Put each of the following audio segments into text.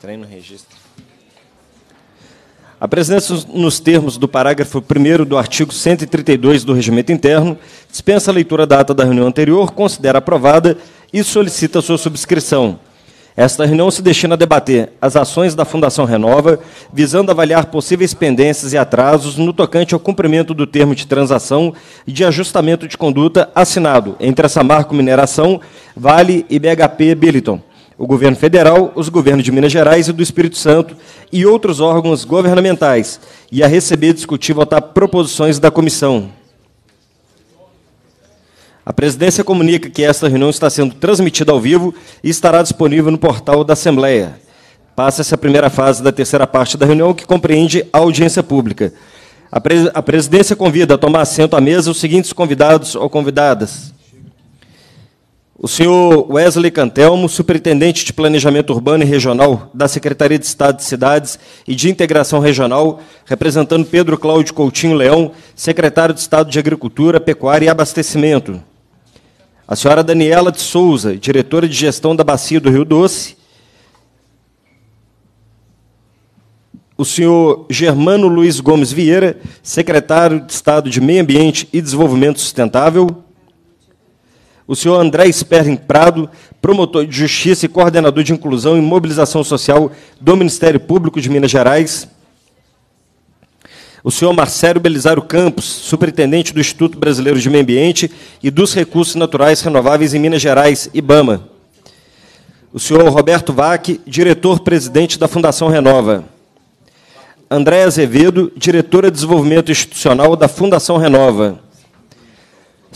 Treino registro. A presença nos termos do parágrafo 1 do artigo 132 do Regimento Interno dispensa a leitura da ata da reunião anterior, considera aprovada e solicita sua subscrição. Esta reunião se destina a debater as ações da Fundação Renova, visando avaliar possíveis pendências e atrasos no tocante ao cumprimento do termo de transação e de ajustamento de conduta assinado entre a Samarco Mineração, Vale e BHP Billiton o governo federal, os governos de Minas Gerais e do Espírito Santo e outros órgãos governamentais, e a receber, discutir e votar proposições da comissão. A presidência comunica que esta reunião está sendo transmitida ao vivo e estará disponível no portal da Assembleia. Passa-se a primeira fase da terceira parte da reunião, que compreende a audiência pública. A, presidência convida a tomar assento à mesa os seguintes convidados ou convidadas: o senhor Wesley Cantelmo, superintendente de Planejamento Urbano e Regional da Secretaria de Estado de Cidades e de Integração Regional, representando Pedro Cláudio Coutinho Leão, secretário de Estado de Agricultura, Pecuária e Abastecimento. A senhora Daniela de Souza, diretora de Gestão da Bacia do Rio Doce. O senhor Germano Luiz Gomes Vieira, secretário de Estado de Meio Ambiente e Desenvolvimento Sustentável o senhor André Sperling Prado, promotor de justiça e coordenador de inclusão e mobilização social do Ministério Público de Minas Gerais, o senhor Marcelo Belisário Campos, superintendente do Instituto Brasileiro de Meio Ambiente e dos Recursos Naturais Renováveis em Minas Gerais, IBAMA. O senhor Roberto Vac, diretor-presidente da Fundação Renova. Andréa Azevedo, diretora de Desenvolvimento Institucional da Fundação Renova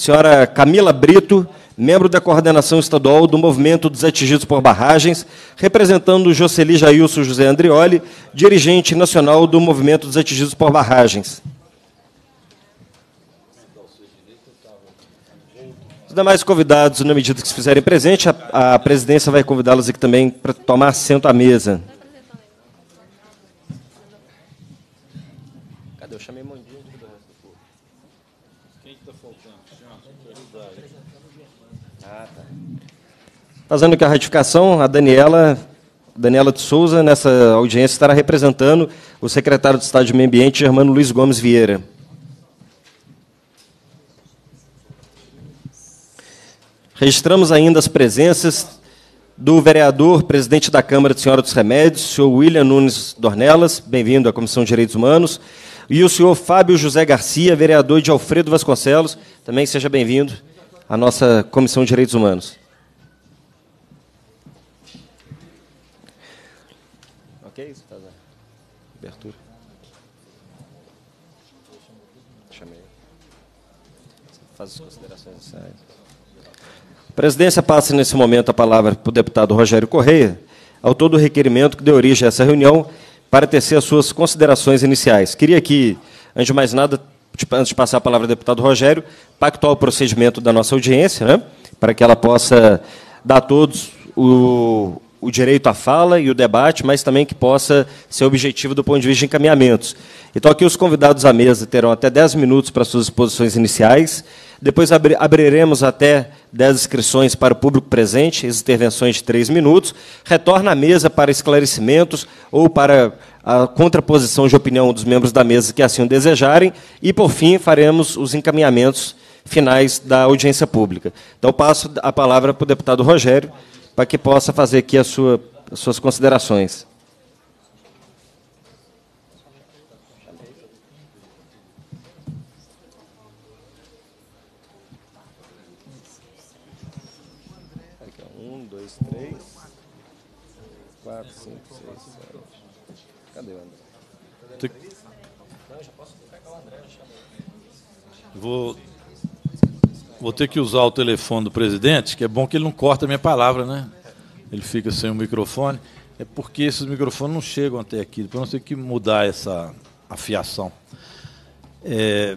senhora Camila Brito, membro da coordenação estadual do Movimento dos Atingidos por Barragens, representando Jocely Jailson José Andrioli, dirigente nacional do Movimento dos Atingidos por Barragens. Os demais convidados, na medida que se fizerem presente, a, a presidência vai convidá-los aqui também para tomar assento à mesa. Fazendo aqui a ratificação, a Daniela, Daniela de Souza, nessa audiência, estará representando o secretário de Estado de Meio Ambiente, Germano Luiz Gomes Vieira. Registramos ainda as presenças do vereador, presidente da Câmara de Senhora dos Remédios, senhor William Nunes Dornelas, bem-vindo à Comissão de Direitos Humanos, e o senhor Fábio José Garcia, vereador de Alfredo Vasconcelos, também seja bem-vindo à nossa Comissão de Direitos Humanos. presidência passa nesse momento a palavra para o deputado Rogério Correia, autor do requerimento que deu origem a essa reunião, para tecer as suas considerações iniciais. Queria que, antes de mais nada, antes de passar a palavra ao deputado Rogério, pactuar o procedimento da nossa audiência, né, para que ela possa dar a todos o, o direito à fala e o debate, mas também que possa ser objetivo do ponto de vista de encaminhamentos. Então, aqui os convidados à mesa terão até 10 minutos para suas exposições iniciais. Depois abriremos até 10 inscrições para o público presente, as intervenções de 3 minutos. Retorna à mesa para esclarecimentos ou para a contraposição de opinião dos membros da mesa que assim o desejarem. E, por fim, faremos os encaminhamentos finais da audiência pública. Então, passo a palavra para o deputado Rogério para que possa fazer aqui as suas considerações. Um, dois, três, quatro, cinco, seis, sete. Cadê o André? Não, já posso pegar o André, Vou Vou ter que usar o telefone do presidente, que é bom que ele não corta a minha palavra, né? Ele fica sem o microfone. É porque esses microfones não chegam até aqui. Depois nós temos que mudar essa afiação. É,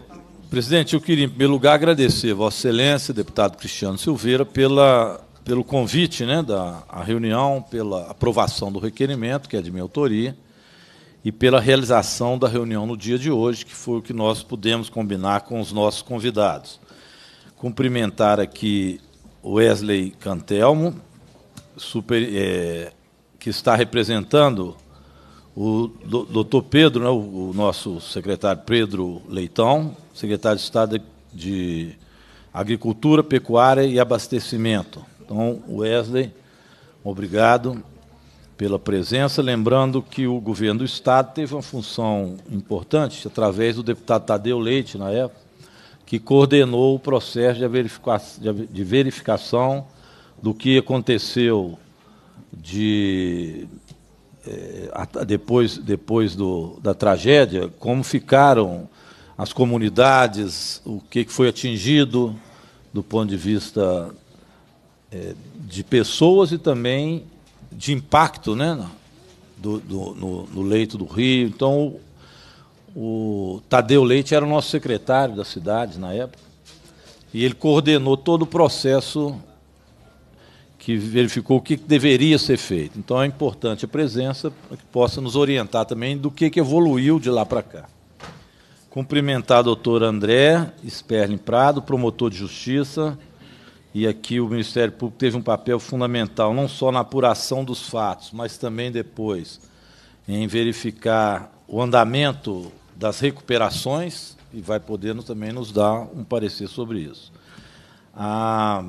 presidente, eu queria, em primeiro lugar, agradecer Vossa Excelência, deputado Cristiano Silveira, pela, pelo convite né, da reunião, pela aprovação do requerimento, que é de minha autoria, e pela realização da reunião no dia de hoje, que foi o que nós pudemos combinar com os nossos convidados cumprimentar aqui Wesley Cantelmo, super, é, que está representando o doutor Pedro, né, o, o nosso secretário Pedro Leitão, secretário de Estado de Agricultura, Pecuária e Abastecimento. Então, Wesley, obrigado pela presença. Lembrando que o governo do Estado teve uma função importante através do deputado Tadeu Leite, na época, que coordenou o processo de, verifica de verificação do que aconteceu de é, depois, depois do, da tragédia, como ficaram as comunidades, o que foi atingido do ponto de vista é, de pessoas e também de impacto né, do, no, no leito do rio. Então, o Tadeu Leite era o nosso secretário da cidade na época, e ele coordenou todo o processo que verificou o que deveria ser feito. Então é importante a presença para que possa nos orientar também do que, que evoluiu de lá para cá. Cumprimentar o doutor André Esperlin Prado, promotor de justiça, e aqui o Ministério Público teve um papel fundamental, não só na apuração dos fatos, mas também depois em verificar o andamento das recuperações e vai podendo também nos dar um parecer sobre isso. A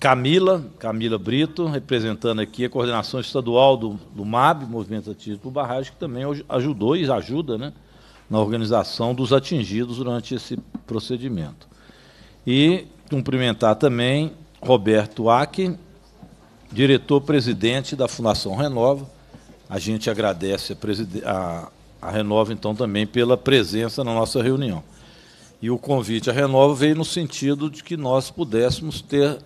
Camila, Camila Brito, representando aqui a coordenação estadual do, do MAB, Movimento Atingido por Barragem, que também ajudou e ajuda né, na organização dos atingidos durante esse procedimento. E cumprimentar também Roberto Aque, diretor-presidente da Fundação Renova, a gente agradece a, a, a Renova, então, também pela presença na nossa reunião. E o convite à Renova veio no sentido de que nós pudéssemos ter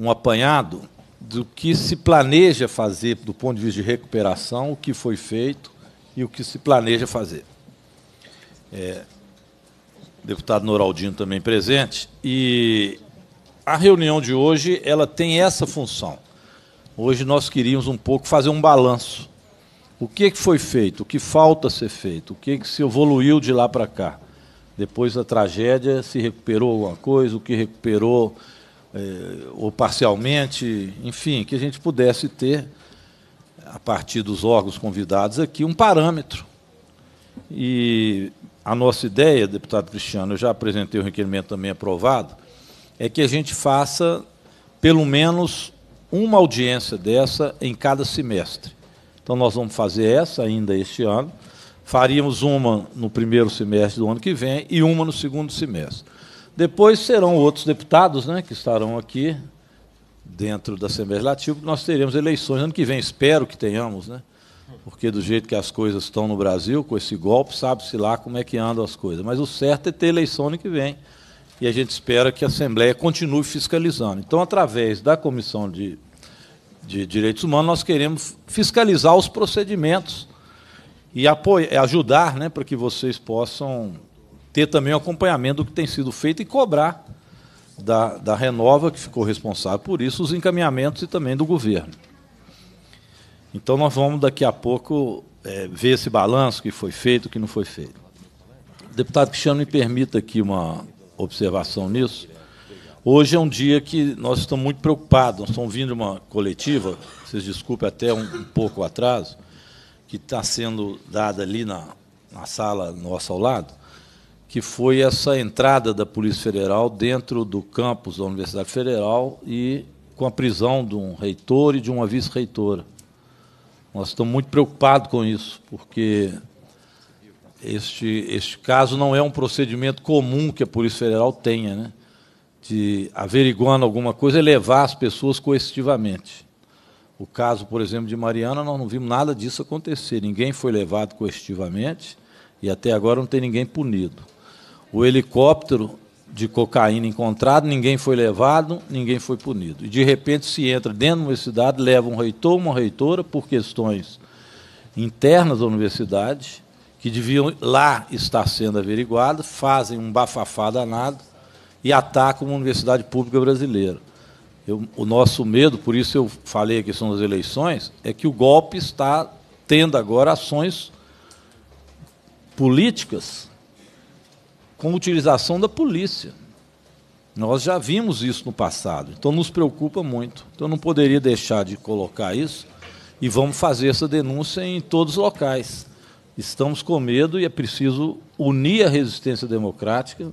um apanhado do que se planeja fazer do ponto de vista de recuperação, o que foi feito e o que se planeja fazer. É, deputado Noraldino também presente. E a reunião de hoje ela tem essa função Hoje nós queríamos um pouco fazer um balanço. O que, foi feito? O que falta ser feito? O que, se evoluiu de lá para cá? Depois da tragédia, se recuperou alguma coisa? O que recuperou, eh, ou parcialmente? Enfim, que a gente pudesse ter, a partir dos órgãos convidados aqui, um parâmetro. E a nossa ideia, deputado Cristiano, eu já apresentei o requerimento também aprovado, é que a gente faça pelo menos uma audiência dessa em cada semestre. Então, nós vamos fazer essa ainda este ano, faríamos uma no primeiro semestre do ano que vem e uma no segundo semestre. Depois serão outros deputados né, que estarão aqui dentro da Assembleia Legislativa, nós teremos eleições ano que vem, espero que tenhamos, né? porque do jeito que as coisas estão no Brasil, com esse golpe, sabe-se lá como é que andam as coisas. Mas o certo é ter eleição ano que vem e a gente espera que a Assembleia continue fiscalizando. Então, através da Comissão de, de Direitos Humanos, nós queremos fiscalizar os procedimentos e apoiar, ajudar né, para que vocês possam ter também o um acompanhamento do que tem sido feito e cobrar da, da Renova, que ficou responsável por isso, os encaminhamentos e também do governo. Então, nós vamos daqui a pouco é, ver esse balanço que foi feito, que não foi feito. Deputado Cristiano, me permita aqui uma observação nisso. Hoje é um dia que nós estamos muito preocupados. Nós estamos vindo uma coletiva, vocês desculpem até um, um pouco o atraso, que está sendo dada ali na, na sala nossa ao lado, que foi essa entrada da Polícia Federal dentro do campus da Universidade Federal e com a prisão de um reitor e de uma vice-reitora. Nós estamos muito preocupados com isso, porque este, este caso não é um procedimento comum que a Polícia Federal tenha, né? de averiguando alguma coisa, levar as pessoas coercitivamente. O caso, por exemplo, de Mariana, nós não vimos nada disso acontecer. Ninguém foi levado coercitivamente e até agora não tem ninguém punido. O helicóptero de cocaína encontrado, ninguém foi levado, ninguém foi punido. E de repente se entra dentro da universidade, leva um reitor, uma reitora, por questões internas da universidade, que deviam lá estar sendo averiguadas, fazem um bafafá danado e atacam uma universidade pública brasileira. Eu, o nosso medo, por isso eu falei a questão das eleições, é que o golpe está tendo agora ações políticas com utilização da polícia. Nós já vimos isso no passado, então nos preocupa muito. Então não poderia deixar de colocar isso e vamos fazer essa denúncia em todos os locais estamos com medo e é preciso unir a resistência democrática,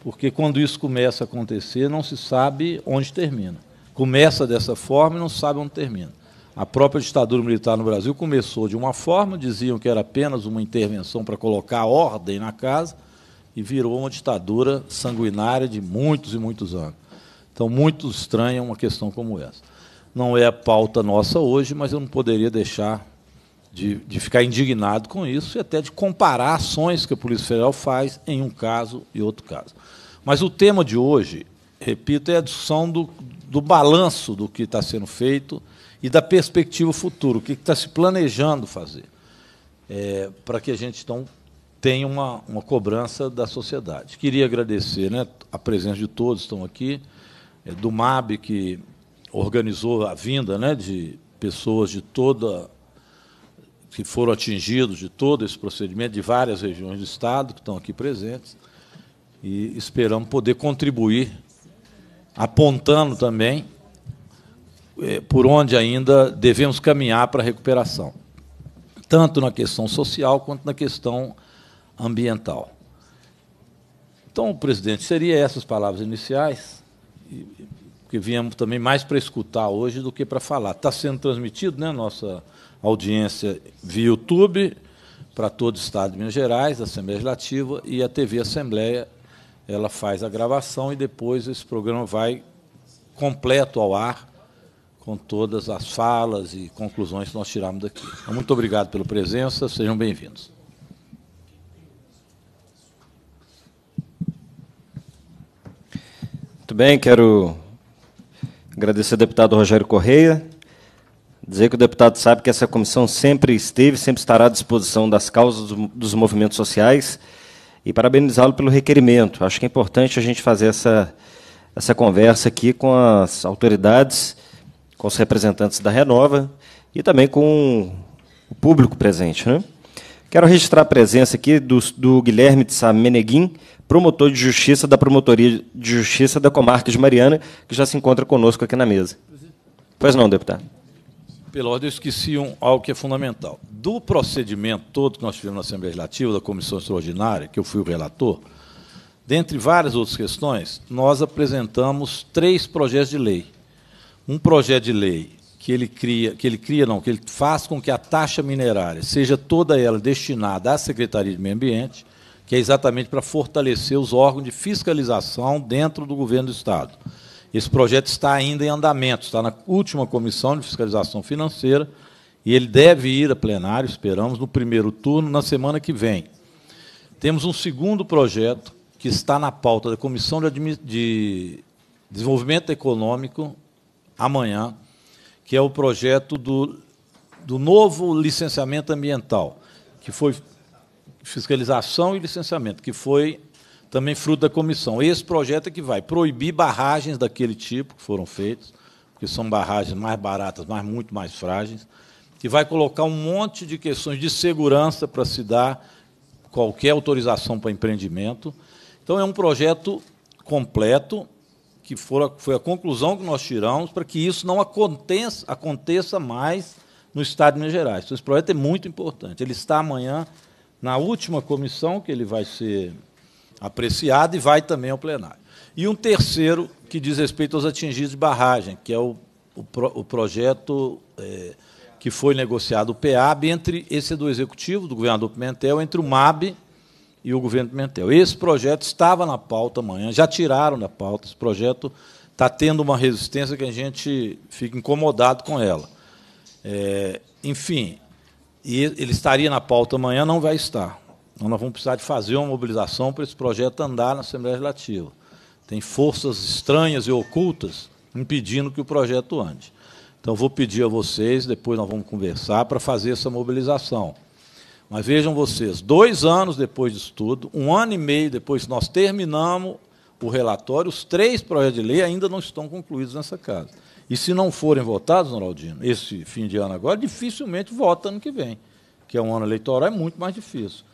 porque quando isso começa a acontecer, não se sabe onde termina. Começa dessa forma e não sabe onde termina. A própria ditadura militar no Brasil começou de uma forma, diziam que era apenas uma intervenção para colocar ordem na casa, e virou uma ditadura sanguinária de muitos e muitos anos. Então, muito estranha uma questão como essa. Não é a pauta nossa hoje, mas eu não poderia deixar de, de ficar indignado com isso e até de comparar ações que a Polícia Federal faz em um caso e outro caso. Mas o tema de hoje, repito, é a discussão do, do balanço do que está sendo feito e da perspectiva futura, o que está se planejando fazer, é, para que a gente então tenha uma, uma cobrança da sociedade. Queria agradecer né, a presença de todos que estão aqui, é, do MAB, que organizou a vinda né, de pessoas de toda que foram atingidos de todo esse procedimento, de várias regiões do Estado que estão aqui presentes, e esperamos poder contribuir, apontando também é, por onde ainda devemos caminhar para a recuperação, tanto na questão social quanto na questão ambiental. Então, presidente, seria essas palavras iniciais, que viemos também mais para escutar hoje do que para falar. Está sendo transmitido, né, nossa audiência via YouTube para todo o Estado de Minas Gerais, da Assembleia Legislativa, e a TV Assembleia ela faz a gravação e depois esse programa vai completo ao ar, com todas as falas e conclusões que nós tiramos daqui. Então, muito obrigado pela presença, sejam bem-vindos. Muito bem, quero agradecer ao deputado Rogério Correia Dizer que o deputado sabe que essa comissão sempre esteve, sempre estará à disposição das causas dos movimentos sociais e parabenizá-lo pelo requerimento. Acho que é importante a gente fazer essa, essa conversa aqui com as autoridades, com os representantes da Renova e também com o público presente. Né? Quero registrar a presença aqui do, do Guilherme de Sá Meneguin, promotor de justiça da Promotoria de Justiça da Comarca de Mariana, que já se encontra conosco aqui na mesa. Pois não, deputado pela ordem, eu esqueci um, algo que é fundamental. Do procedimento todo que nós tivemos na Assembleia Legislativa, da Comissão Extraordinária, que eu fui o relator, dentre várias outras questões, nós apresentamos três projetos de lei. Um projeto de lei que ele cria, que ele cria não, que ele faz com que a taxa minerária seja toda ela destinada à Secretaria de Meio Ambiente, que é exatamente para fortalecer os órgãos de fiscalização dentro do governo do Estado. Esse projeto está ainda em andamento, está na última comissão de fiscalização financeira e ele deve ir a plenário, esperamos, no primeiro turno, na semana que vem. Temos um segundo projeto que está na pauta da Comissão de Desenvolvimento Econômico, amanhã, que é o projeto do, do novo licenciamento ambiental, que foi fiscalização e licenciamento, que foi também fruto da comissão. Esse projeto é que vai proibir barragens daquele tipo que foram feitas, porque são barragens mais baratas, mas muito mais frágeis, que vai colocar um monte de questões de segurança para se dar qualquer autorização para empreendimento. Então, é um projeto completo, que foi a conclusão que nós tiramos, para que isso não aconteça, aconteça mais no Estado de Minas Gerais. Então, esse projeto é muito importante. Ele está amanhã na última comissão, que ele vai ser apreciado e vai também ao plenário. E um terceiro que diz respeito aos atingidos de barragem, que é o, o, o projeto é, que foi negociado, o PEAB, entre esse é do Executivo, do governador Pimentel, entre o MAB e o governo Pimentel. Esse projeto estava na pauta amanhã, já tiraram da pauta, esse projeto está tendo uma resistência que a gente fica incomodado com ela. É, enfim, ele estaria na pauta amanhã, não vai estar. Então, nós vamos precisar de fazer uma mobilização para esse projeto andar na Assembleia Legislativa. Tem forças estranhas e ocultas impedindo que o projeto ande. Então, vou pedir a vocês, depois nós vamos conversar, para fazer essa mobilização. Mas vejam vocês, dois anos depois disso tudo, um ano e meio depois que nós terminamos o relatório, os três projetos de lei ainda não estão concluídos nessa casa. E se não forem votados, Noraldino, esse fim de ano agora, dificilmente vota ano que vem, que é um ano eleitoral, é muito mais difícil.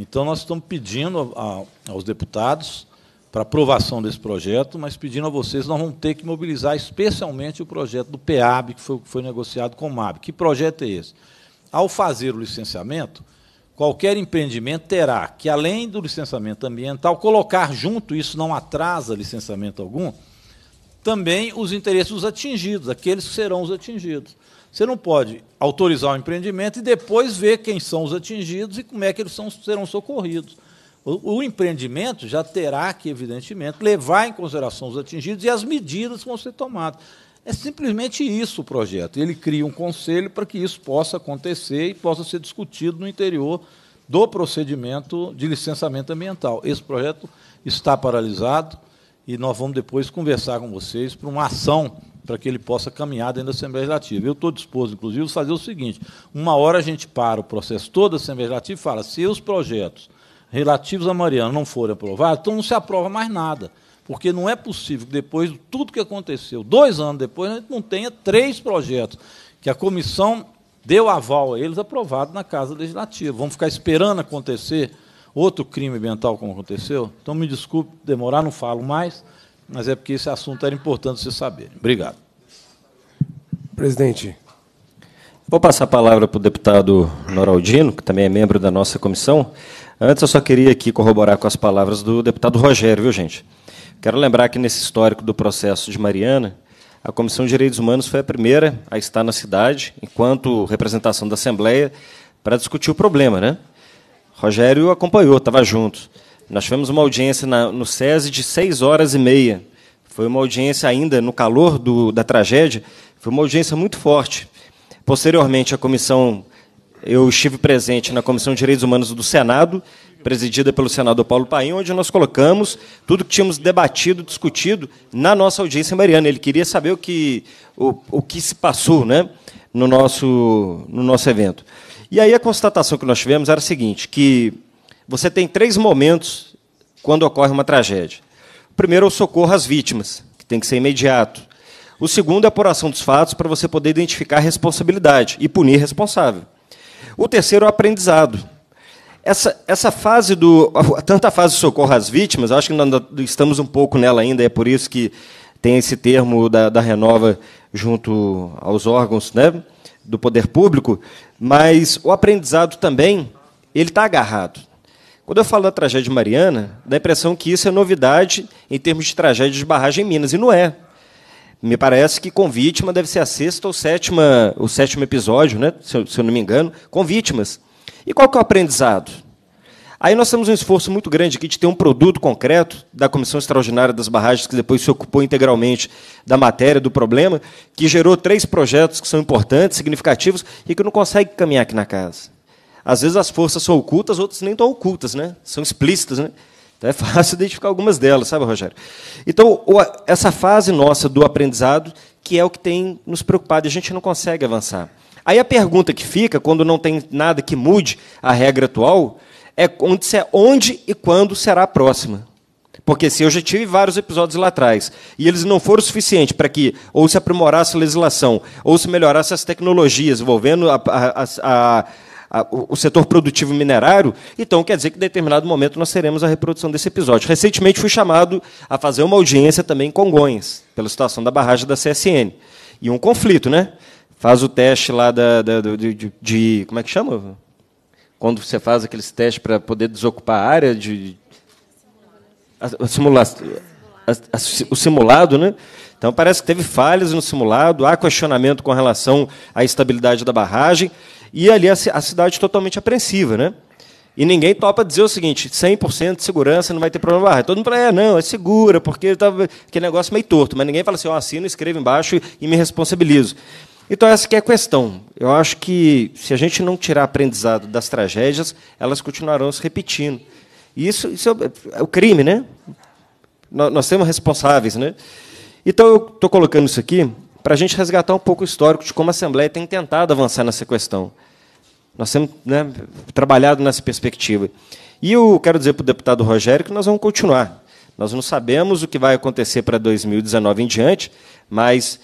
Então, nós estamos pedindo a, a, aos deputados para aprovação desse projeto, mas pedindo a vocês, nós vamos ter que mobilizar especialmente o projeto do PEAB, que foi, foi negociado com o MAB. Que projeto é esse? Ao fazer o licenciamento, qualquer empreendimento terá que, além do licenciamento ambiental, colocar junto, isso não atrasa licenciamento algum, também os interesses dos atingidos, aqueles que serão os atingidos. Você não pode autorizar o empreendimento e depois ver quem são os atingidos e como é que eles são, serão socorridos. O, o empreendimento já terá que, evidentemente, levar em consideração os atingidos e as medidas que vão ser tomadas. É simplesmente isso o projeto. Ele cria um conselho para que isso possa acontecer e possa ser discutido no interior do procedimento de licenciamento ambiental. Esse projeto está paralisado e nós vamos depois conversar com vocês para uma ação para que ele possa caminhar dentro da Assembleia Legislativa. Eu estou disposto, inclusive, a fazer o seguinte: uma hora a gente para o processo todo da Assembleia Legislativa e fala, se os projetos relativos a Mariana não forem aprovados, então não se aprova mais nada. Porque não é possível que depois de tudo que aconteceu, dois anos depois, a gente não tenha três projetos que a comissão deu aval a eles aprovado na Casa Legislativa. Vamos ficar esperando acontecer outro crime ambiental como aconteceu? Então me desculpe demorar, não falo mais mas é porque esse assunto era importante vocês saberem. Obrigado. Presidente. Vou passar a palavra para o deputado Noraldino, que também é membro da nossa comissão. Antes, eu só queria aqui corroborar com as palavras do deputado Rogério, viu, gente? Quero lembrar que, nesse histórico do processo de Mariana, a Comissão de Direitos Humanos foi a primeira a estar na cidade, enquanto representação da Assembleia, para discutir o problema, né? Rogério acompanhou, estava junto. Nós tivemos uma audiência na, no SESI de seis horas e meia. Foi uma audiência ainda no calor do, da tragédia, foi uma audiência muito forte. Posteriormente, a comissão, eu estive presente na Comissão de Direitos Humanos do Senado, presidida pelo senador Paulo Paim, onde nós colocamos tudo que tínhamos debatido, discutido na nossa audiência mariana. Ele queria saber o que, o, o que se passou né, no, nosso, no nosso evento. E aí a constatação que nós tivemos era a seguinte, que você tem três momentos quando ocorre uma tragédia. O primeiro é o socorro às vítimas, que tem que ser imediato. O segundo é a apuração dos fatos para você poder identificar a responsabilidade e punir responsável. O terceiro é o aprendizado. Essa, essa fase do. Tanto a fase de socorro às vítimas, acho que nós estamos um pouco nela ainda, é por isso que tem esse termo da, da Renova junto aos órgãos né, do poder público, mas o aprendizado também ele está agarrado. Quando eu falo da tragédia mariana, dá a impressão que isso é novidade em termos de tragédia de barragem em Minas, e não é. Me parece que com vítima deve ser a sexta ou sétima, o sétimo episódio, né? se, eu, se eu não me engano, com vítimas. E qual que é o aprendizado? Aí nós temos um esforço muito grande aqui de ter um produto concreto da Comissão Extraordinária das Barragens, que depois se ocupou integralmente da matéria, do problema, que gerou três projetos que são importantes, significativos, e que não consegue caminhar aqui na casa. Às vezes as forças são ocultas, outras nem tão ocultas, né? São explícitas, né? Então é fácil identificar algumas delas, sabe, Rogério? Então, essa fase nossa do aprendizado, que é o que tem nos preocupado, e a gente não consegue avançar. Aí a pergunta que fica, quando não tem nada que mude a regra atual, é onde, é, onde e quando será a próxima. Porque se assim, eu já tive vários episódios lá atrás e eles não foram suficientes para que ou se aprimorasse a legislação ou se melhorasse as tecnologias envolvendo a, a, a, o setor produtivo minerário, então quer dizer que em determinado momento nós teremos a reprodução desse episódio. Recentemente fui chamado a fazer uma audiência também em Congonhas, pela situação da barragem da CSN. E um conflito, né? Faz o teste lá da, da de, de, de, Como é que chama? Quando você faz aqueles testes para poder desocupar a área de. A, a simula, a, o simulado, né? Então parece que teve falhas no simulado, há questionamento com relação à estabilidade da barragem. E ali a, a cidade totalmente apreensiva, né? E ninguém topa dizer o seguinte: 100% de segurança, não vai ter problema. Ah, todo mundo fala, é, não, é segura, porque tá aquele negócio meio torto. Mas ninguém fala assim: ó, assino, escrevo embaixo e me responsabilizo. Então, essa que é a questão. Eu acho que se a gente não tirar aprendizado das tragédias, elas continuarão se repetindo. E isso, isso é o é crime, né? Nós temos responsáveis, né? Então, eu estou colocando isso aqui para a gente resgatar um pouco o histórico de como a Assembleia tem tentado avançar nessa questão. Nós temos né, trabalhado nessa perspectiva. E eu quero dizer para o deputado Rogério que nós vamos continuar. Nós não sabemos o que vai acontecer para 2019 em diante, mas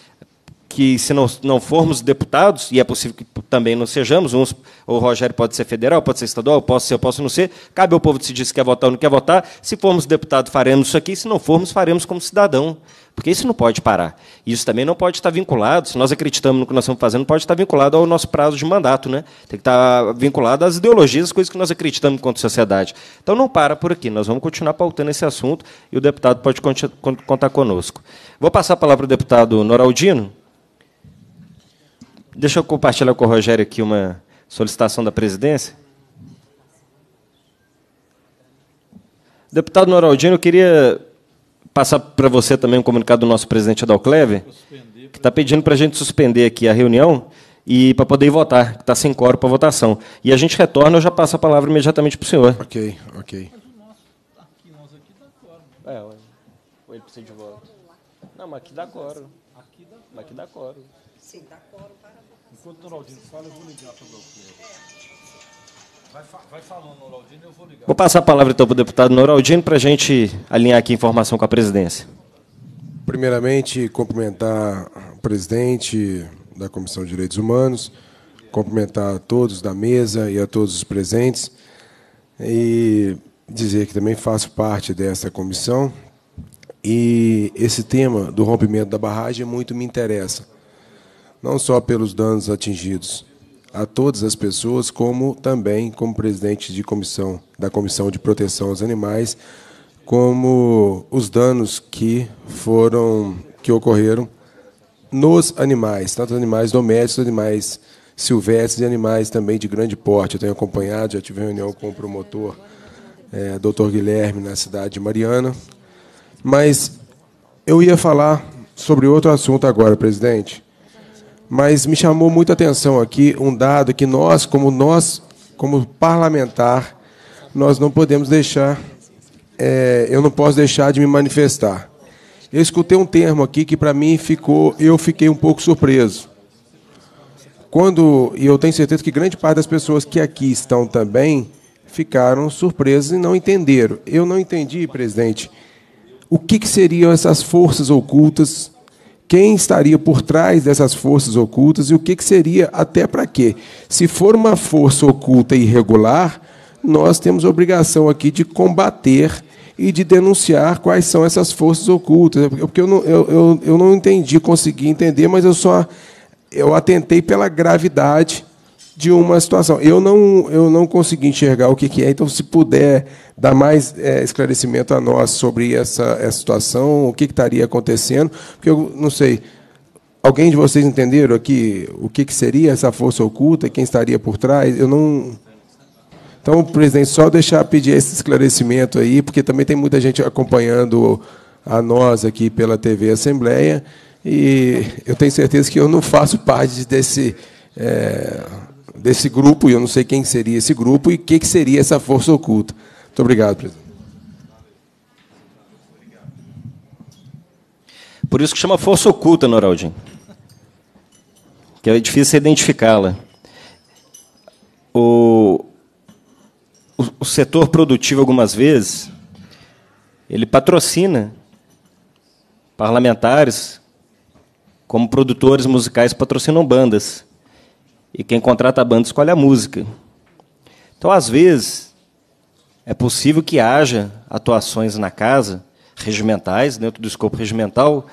que se não, não formos deputados, e é possível que também não sejamos, uns, o Rogério pode ser federal, pode ser estadual, posso ser, eu posso não ser, cabe ao povo decidir se quer votar ou não quer votar. Se formos deputado, faremos isso aqui, se não formos, faremos como cidadão. Porque isso não pode parar. Isso também não pode estar vinculado, se nós acreditamos no que nós estamos fazendo, pode estar vinculado ao nosso prazo de mandato. Né? Tem que estar vinculado às ideologias, às coisas que nós acreditamos enquanto sociedade. Então não para por aqui, nós vamos continuar pautando esse assunto e o deputado pode contar conosco. Vou passar a palavra para o deputado Noraldino. Deixa eu compartilhar com o Rogério aqui uma solicitação da presidência. Deputado Noraldino, eu queria passar para você também um comunicado do nosso presidente Adalcleve, que está pedindo para a gente suspender aqui a reunião e para poder votar, que está sem coro para votação. E a gente retorna, eu já passo a palavra imediatamente para o senhor. Ok, ok. É, ele precisa de voto. Não, mas aqui dá coro. Aqui dá coro. Mas aqui dá coro. Sim, dá coro. Enquanto o Noraldino fala, eu vou ligar para o meu vai, vai falando, Noraldino, eu vou ligar. Vou passar a palavra então para o deputado Noraldino para a gente alinhar aqui a informação com a presidência. Primeiramente, cumprimentar o presidente da Comissão de Direitos Humanos, cumprimentar a todos da mesa e a todos os presentes e dizer que também faço parte dessa comissão e esse tema do rompimento da barragem muito me interessa não só pelos danos atingidos a todas as pessoas, como também como presidente de comissão da Comissão de Proteção aos Animais, como os danos que foram que ocorreram nos animais, tanto animais domésticos, animais silvestres e animais também de grande porte. Eu tenho acompanhado, já tive reunião com o promotor é, Dr. Guilherme na cidade de Mariana, mas eu ia falar sobre outro assunto agora, presidente, mas me chamou muito a atenção aqui um dado que nós, como nós, como parlamentar, nós não podemos deixar, é, eu não posso deixar de me manifestar. Eu escutei um termo aqui que para mim ficou, eu fiquei um pouco surpreso. Quando, e eu tenho certeza que grande parte das pessoas que aqui estão também ficaram surpresas e não entenderam. Eu não entendi, presidente, o que, que seriam essas forças ocultas quem estaria por trás dessas forças ocultas e o que, que seria, até para quê. Se for uma força oculta e irregular, nós temos obrigação aqui de combater e de denunciar quais são essas forças ocultas. É porque eu não, eu, eu, eu não entendi, consegui entender, mas eu só eu atentei pela gravidade de uma situação. Eu não, eu não consegui enxergar o que, que é, então, se puder dar mais é, esclarecimento a nós sobre essa, essa situação, o que, que estaria acontecendo, porque eu não sei. Alguém de vocês entenderam aqui o que, que seria essa força oculta, quem estaria por trás? Eu não. Então, presidente, só deixar pedir esse esclarecimento aí, porque também tem muita gente acompanhando a nós aqui pela TV Assembleia, e eu tenho certeza que eu não faço parte desse. É desse grupo, e eu não sei quem seria esse grupo e o que, que seria essa força oculta. Muito obrigado, presidente. Por isso que chama força oculta, Noraldinho. Que é difícil identificá-la. O, o, o setor produtivo, algumas vezes, ele patrocina parlamentares, como produtores musicais patrocinam bandas. E quem contrata a banda escolhe a música. Então, às vezes, é possível que haja atuações na casa, regimentais, dentro do escopo regimental,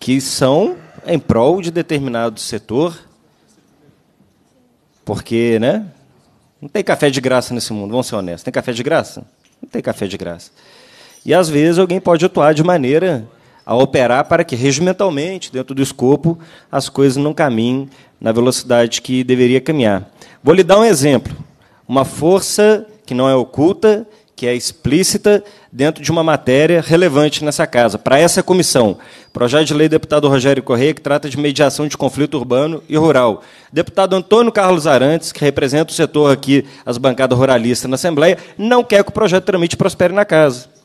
que são em prol de determinado setor, porque, né? Não tem café de graça nesse mundo, vamos ser honestos. Tem café de graça? Não tem café de graça. E às vezes alguém pode atuar de maneira a operar para que, regimentalmente, dentro do escopo, as coisas não caminhem na velocidade que deveria caminhar. Vou lhe dar um exemplo. Uma força que não é oculta, que é explícita, dentro de uma matéria relevante nessa casa. Para essa comissão, projeto de lei do deputado Rogério Correia, que trata de mediação de conflito urbano e rural. Deputado Antônio Carlos Arantes, que representa o setor aqui, as bancadas ruralistas na Assembleia, não quer que o projeto tramite prospere na casa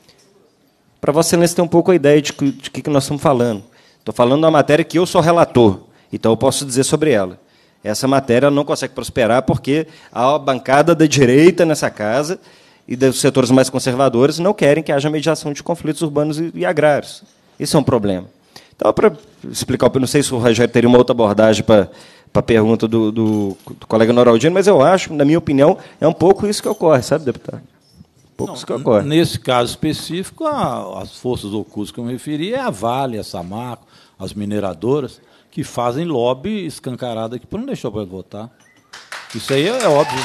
para você Excelência ter um pouco a ideia de que, de que nós estamos falando. Estou falando da matéria que eu sou relator, então eu posso dizer sobre ela. Essa matéria não consegue prosperar porque a bancada da direita nessa casa e dos setores mais conservadores não querem que haja mediação de conflitos urbanos e agrários. Isso é um problema. Então, para explicar, não sei se o Rogério teria uma outra abordagem para, para a pergunta do, do, do colega Noraldino, mas eu acho, na minha opinião, é um pouco isso que ocorre, sabe, deputado? Poucos não, Nesse caso específico, a, as forças ocultas que eu me referi é a Vale, a Samarco, as mineradoras, que fazem lobby escancarado aqui para não deixar para votar. Isso aí é, é óbvio.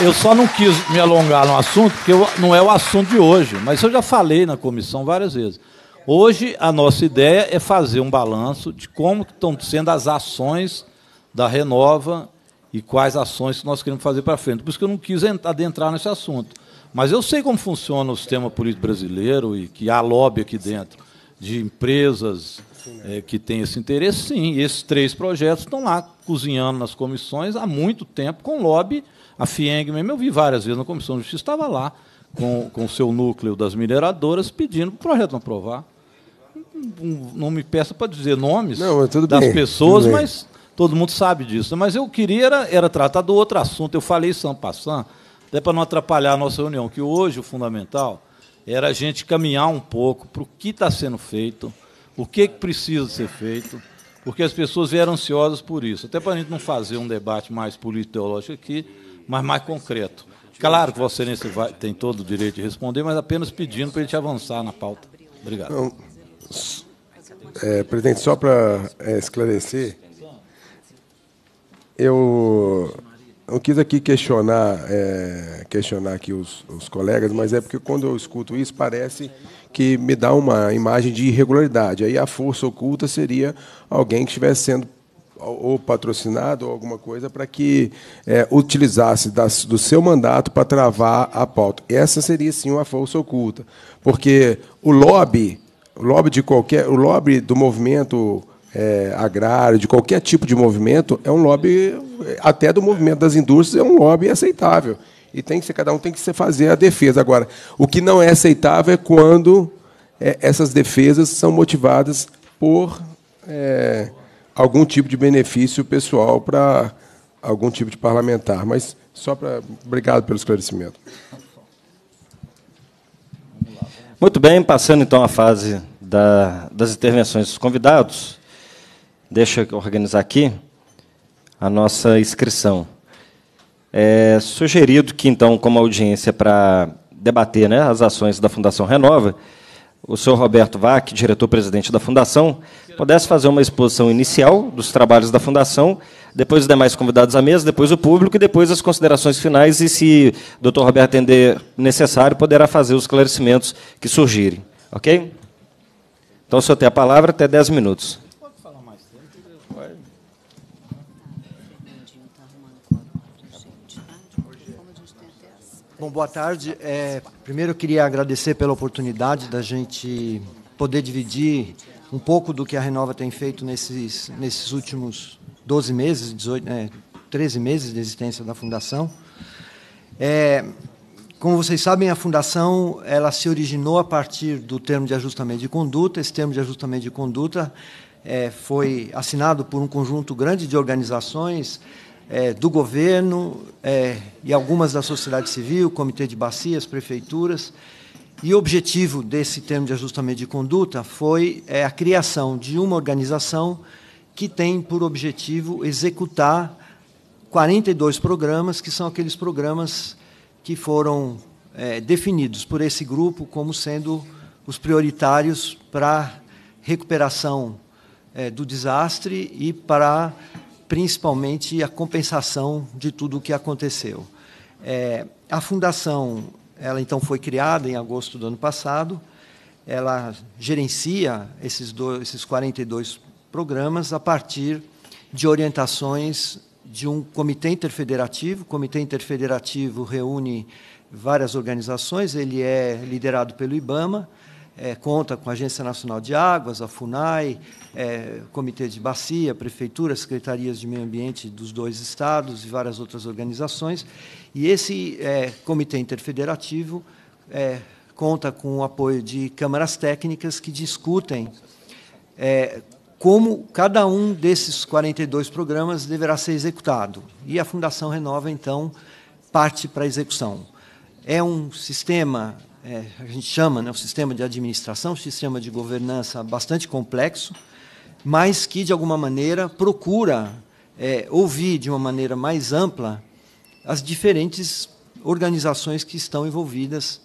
Eu, só não quis me alongar no assunto, porque não é o assunto de hoje, mas eu já falei na comissão várias vezes. Hoje, a nossa ideia é fazer um balanço de como estão sendo as ações da Renova e quais ações que nós queremos fazer para frente. Por isso que eu não quis adentrar nesse assunto. Mas eu sei como funciona o sistema político brasileiro e que há lobby aqui dentro de empresas é, que têm esse interesse, sim. E esses três projetos estão lá cozinhando nas comissões há muito tempo com lobby. A FIENG mesmo, eu vi várias vezes na Comissão de Justiça, estava lá com, com o seu núcleo das mineradoras pedindo para o projeto não aprovar. Não, não me peça para dizer nomes não, das bem, pessoas, mas todo mundo sabe disso. Mas eu queria era, era tratar do outro assunto. Eu falei isso ano passado até para não atrapalhar a nossa reunião, que hoje o fundamental era a gente caminhar um pouco para o que está sendo feito, o que, que precisa ser feito, porque as pessoas vieram ansiosas por isso. Até para a gente não fazer um debate mais político-teológico aqui, mas mais concreto. Claro que você Excelência vai, tem todo o direito de responder, mas apenas pedindo para a gente avançar na pauta. Obrigado. Não, é, presidente, só para é, esclarecer, eu eu quis aqui questionar, é, questionar aqui os, os, colegas, mas é porque quando eu escuto isso parece que me dá uma imagem de irregularidade. Aí a força oculta seria alguém que estivesse sendo ou patrocinado ou alguma coisa para que é, utilizasse das, do seu mandato para travar a pauta. Essa seria sim uma força oculta, porque o lobby, o lobby de qualquer, o lobby do movimento é, agrário, de qualquer tipo de movimento, é um lobby, até do movimento das indústrias, é um lobby aceitável. E tem que ser, cada um tem que ser fazer a defesa. Agora, o que não é aceitável é quando é, essas defesas são motivadas por é, algum tipo de benefício pessoal para algum tipo de parlamentar. Mas só para. Obrigado pelo esclarecimento. Muito bem, passando então à fase da, das intervenções dos convidados, Deixa eu organizar aqui a nossa inscrição. É sugerido que, então, como audiência para debater né, as ações da Fundação Renova, o senhor Roberto Vac, diretor-presidente da Fundação, pudesse fazer uma exposição inicial dos trabalhos da Fundação, depois os demais convidados à mesa, depois o público e depois as considerações finais. E, se o doutor Roberto entender necessário, poderá fazer os esclarecimentos que surgirem. Ok? Então, o senhor tem a palavra até 10 minutos. Bom, boa tarde. É, primeiro eu queria agradecer pela oportunidade da gente poder dividir um pouco do que a Renova tem feito nesses, nesses últimos 12 meses, 18, é, 13 meses de existência da Fundação. É, como vocês sabem, a Fundação ela se originou a partir do termo de ajustamento de conduta. Esse termo de ajustamento de conduta é, foi assinado por um conjunto grande de organizações é, do governo é, e algumas da sociedade civil, comitê de bacias, prefeituras. E o objetivo desse termo de ajustamento de conduta foi é, a criação de uma organização que tem por objetivo executar 42 programas, que são aqueles programas que foram é, definidos por esse grupo como sendo os prioritários para recuperação é, do desastre e para principalmente a compensação de tudo o que aconteceu. É, a fundação, ela então foi criada em agosto do ano passado, ela gerencia esses, esses 42 programas a partir de orientações de um comitê interfederativo. O comitê interfederativo reúne várias organizações, ele é liderado pelo IBAMA, é, conta com a Agência Nacional de Águas, a FUNAI, é, Comitê de Bacia, Prefeitura, Secretarias de Meio Ambiente dos dois estados e várias outras organizações. E esse é, comitê interfederativo é, conta com o apoio de câmaras técnicas que discutem é, como cada um desses 42 programas deverá ser executado. E a Fundação Renova, então, parte para a execução. É um sistema é, a gente chama, né, o sistema de administração, um sistema de governança bastante complexo, mas que, de alguma maneira, procura é, ouvir de uma maneira mais ampla as diferentes organizações que estão envolvidas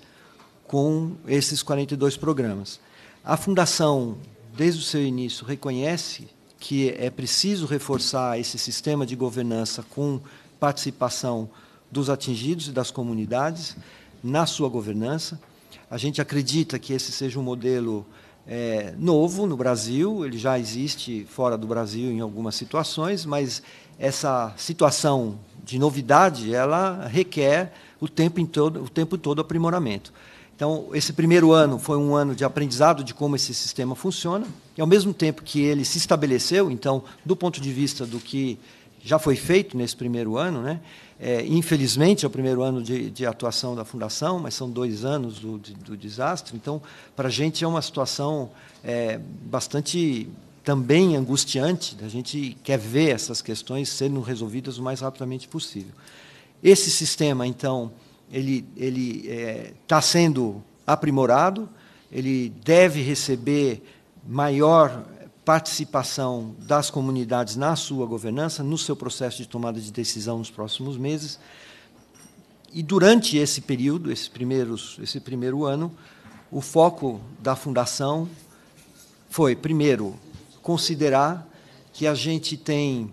com esses 42 programas. A Fundação, desde o seu início, reconhece que é preciso reforçar esse sistema de governança com participação dos atingidos e das comunidades na sua governança a gente acredita que esse seja um modelo é, novo no Brasil, ele já existe fora do Brasil em algumas situações, mas essa situação de novidade ela requer o tempo, todo, o tempo todo aprimoramento. Então, esse primeiro ano foi um ano de aprendizado de como esse sistema funciona, e ao mesmo tempo que ele se estabeleceu, então, do ponto de vista do que já foi feito nesse primeiro ano, né, é, infelizmente, é o primeiro ano de, de, atuação da Fundação, mas são dois anos do, de, do desastre, então, para a gente é uma situação é, bastante também angustiante, a gente quer ver essas questões sendo resolvidas o mais rapidamente possível. Esse sistema, então, ele está é, tá sendo aprimorado, ele deve receber maior participação das comunidades na sua governança, no seu processo de tomada de decisão nos próximos meses. E durante esse período, esse, primeiros, esse primeiro ano, o foco da fundação foi, primeiro, considerar que a gente tem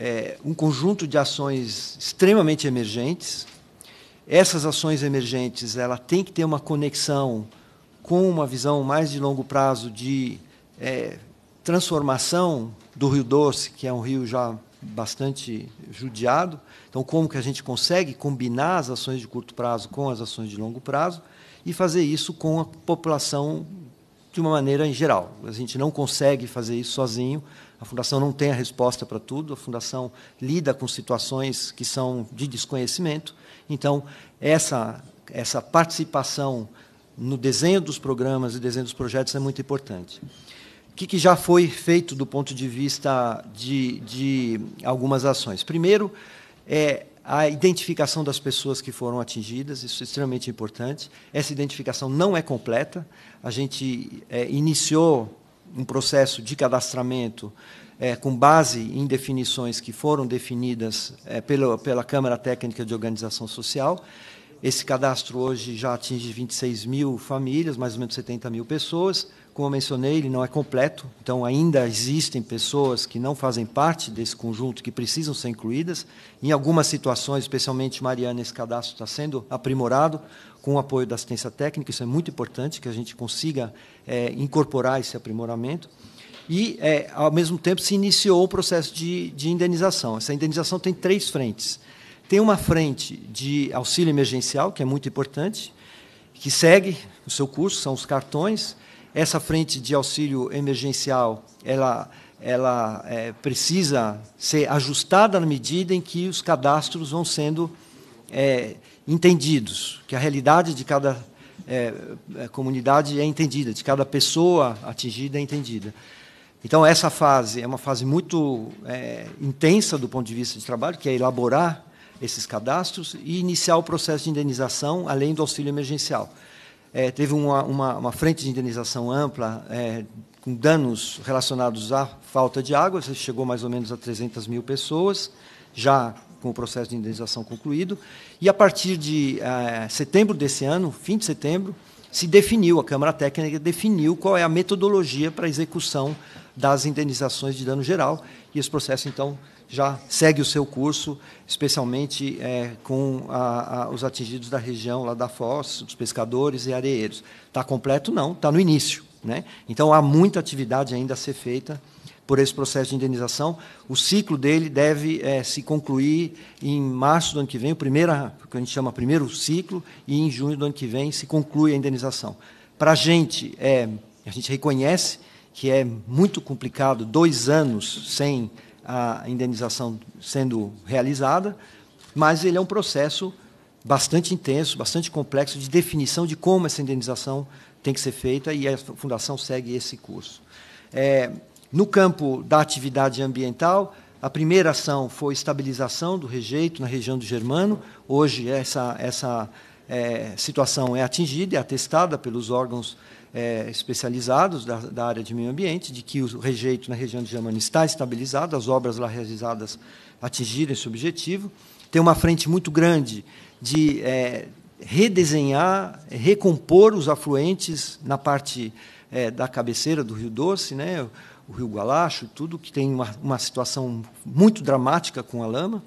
é, um conjunto de ações extremamente emergentes. Essas ações emergentes ela tem que ter uma conexão com uma visão mais de longo prazo de é, transformação do Rio Doce, que é um rio já bastante judiado. Então, como que a gente consegue combinar as ações de curto prazo com as ações de longo prazo e fazer isso com a população de uma maneira em geral. A gente não consegue fazer isso sozinho. A fundação não tem a resposta para tudo. A fundação lida com situações que são de desconhecimento. Então, essa essa participação no desenho dos programas e desenho dos projetos é muito importante que, que já foi feito do ponto de vista de, de algumas ações? Primeiro, é, a identificação das pessoas que foram atingidas, isso é extremamente importante. Essa identificação não é completa. A gente é, iniciou um processo de cadastramento é, com base em definições que foram definidas é, pela, pela Câmara Técnica de Organização Social. Esse cadastro hoje já atinge 26 mil famílias, mais ou menos 70 mil pessoas. Como eu mencionei, ele não é completo, então ainda existem pessoas que não fazem parte desse conjunto que precisam ser incluídas. Em algumas situações, especialmente Mariana, esse cadastro está sendo aprimorado com o apoio da assistência técnica. Isso é muito importante que a gente consiga é, incorporar esse aprimoramento. E, é, ao mesmo tempo, se iniciou o processo de, de indenização. Essa indenização tem três frentes. Tem uma frente de auxílio emergencial, que é muito importante, que segue o seu curso, são os cartões essa frente de auxílio emergencial, ela, ela é, precisa ser ajustada na medida em que os cadastros vão sendo é, entendidos, que a realidade de cada é, é, comunidade é entendida, de cada pessoa atingida é entendida. Então, essa fase é uma fase muito é, intensa do ponto de vista de trabalho, que é elaborar esses cadastros e iniciar o processo de indenização, além do auxílio emergencial é, teve uma, uma, uma, frente de indenização ampla é, com danos relacionados à falta de água, chegou mais ou menos a 300 mil pessoas, já com o processo de indenização concluído. E a partir de é, setembro desse ano, fim de setembro, se definiu, a Câmara Técnica definiu qual é a metodologia para a execução das indenizações de dano geral, e esse processo, então, já segue o seu curso, especialmente é, com a, a, os atingidos da região lá da Foz, dos pescadores e areeiros. Está completo? Não, está no início. Né? Então, há muita atividade ainda a ser feita por esse processo de indenização. O ciclo dele deve é, se concluir em março do ano que vem, o primeiro, que a gente chama primeiro ciclo, e em junho do ano que vem se conclui a indenização. Para a gente, é, a gente reconhece que é muito complicado dois anos sem a indenização sendo realizada, mas ele é um processo bastante intenso, bastante complexo de definição de como essa indenização tem que ser feita e a fundação segue esse curso. É, no campo da atividade ambiental, a primeira ação foi estabilização do rejeito na região do Germano. Hoje essa, essa é, situação é atingida e é atestada pelos órgãos é, especializados da, da, área de meio ambiente, de que o rejeito na região de Germano está estabilizado, as obras lá realizadas atingiram esse objetivo. Tem uma frente muito grande de é, redesenhar, recompor os afluentes na parte é, da cabeceira do Rio Doce, né, o Rio Gualacho, tudo, que tem uma, uma situação muito dramática com a lama.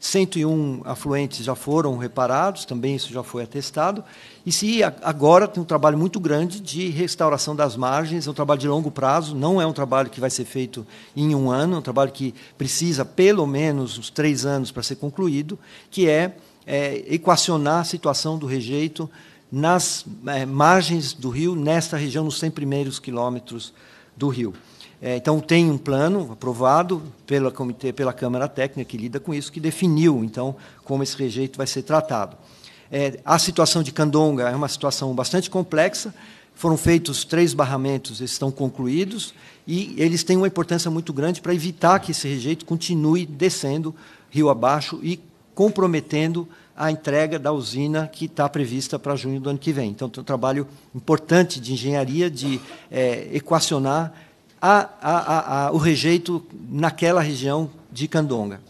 101 afluentes já foram reparados, também isso já foi atestado. E se agora tem um trabalho muito grande de restauração das margens, é um trabalho de longo prazo, não é um trabalho que vai ser feito em um ano, é um trabalho que precisa pelo menos uns três anos para ser concluído, que é, é equacionar a situação do rejeito nas é, margens do rio, nesta região, nos 100 primeiros quilômetros do rio. É, então, tem um plano aprovado pela, comitê, pela Câmara Técnica que lida com isso, que definiu, então, como esse rejeito vai ser tratado. É, a situação de Candonga é uma situação bastante complexa, foram feitos três barramentos, eles estão concluídos, e eles têm uma importância muito grande para evitar que esse rejeito continue descendo rio abaixo e comprometendo a entrega da usina que está prevista para junho do ano que vem. Então, tem um trabalho importante de engenharia, de é, equacionar a, a, a, o rejeito naquela região de Candonga.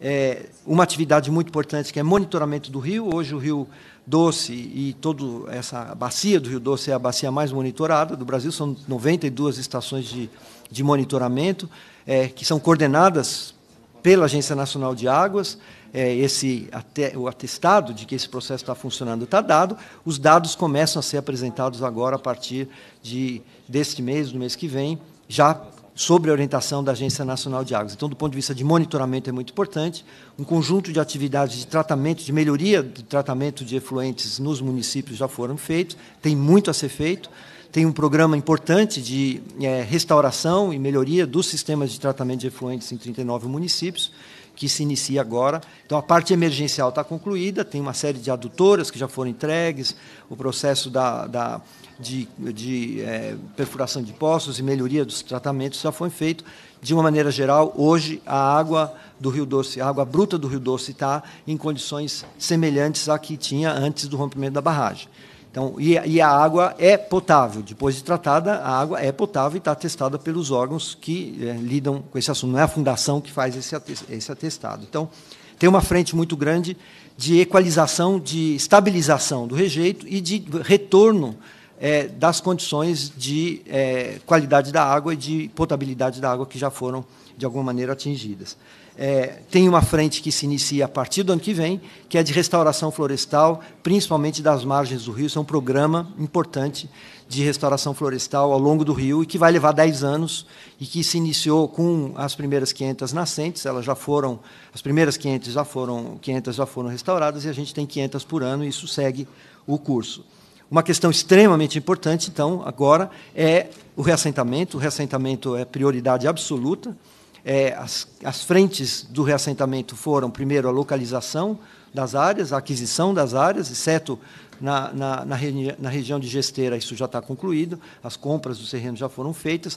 É uma atividade muito importante que é monitoramento do rio. Hoje o Rio Doce e toda essa bacia do Rio Doce é a bacia mais monitorada do Brasil. São 92 estações de, de monitoramento é, que são coordenadas pela Agência Nacional de Águas. É, esse até, o atestado de que esse processo está funcionando está dado. Os dados começam a ser apresentados agora a partir de deste mês, do mês que vem, já sobre a orientação da Agência Nacional de Águas. Então, do ponto de vista de monitoramento, é muito importante. Um conjunto de atividades de tratamento, de melhoria do tratamento de efluentes nos municípios já foram feitos, tem muito a ser feito. Tem um programa importante de é, restauração e melhoria dos sistemas de tratamento de efluentes em 39 municípios, que se inicia agora. Então, a parte emergencial está concluída, tem uma série de adutoras que já foram entregues, o processo da, da de, de é, perfuração de poços e melhoria dos tratamentos já foi feito. De uma maneira geral, hoje a água do Rio Doce, a água bruta do Rio Doce está em condições semelhantes à que tinha antes do rompimento da barragem. Então, e, e a água é potável. Depois de tratada, a água é potável e está atestada pelos órgãos que é, lidam com esse assunto. Não é a fundação que faz esse, esse atestado. Então, tem uma frente muito grande de equalização, de estabilização do rejeito e de retorno é, das condições de é, qualidade da água e de potabilidade da água que já foram, de alguma maneira, atingidas. É, tem uma frente que se inicia a partir do ano que vem, que é de restauração florestal, principalmente das margens do rio. Isso é um programa importante de restauração florestal ao longo do rio e que vai levar 10 anos e que se iniciou com as primeiras 500 nascentes, elas já foram, as primeiras 500 já foram, 500 já foram restauradas e a gente tem 500 por ano e isso segue o curso. Uma questão extremamente importante, então, agora, é o reassentamento. O reassentamento é prioridade absoluta. É, as, as frentes do reassentamento foram, primeiro, a localização das áreas, a aquisição das áreas, exceto na, na, na, regi na, região de Gesteira, isso já está concluído, as compras dos terrenos já foram feitas,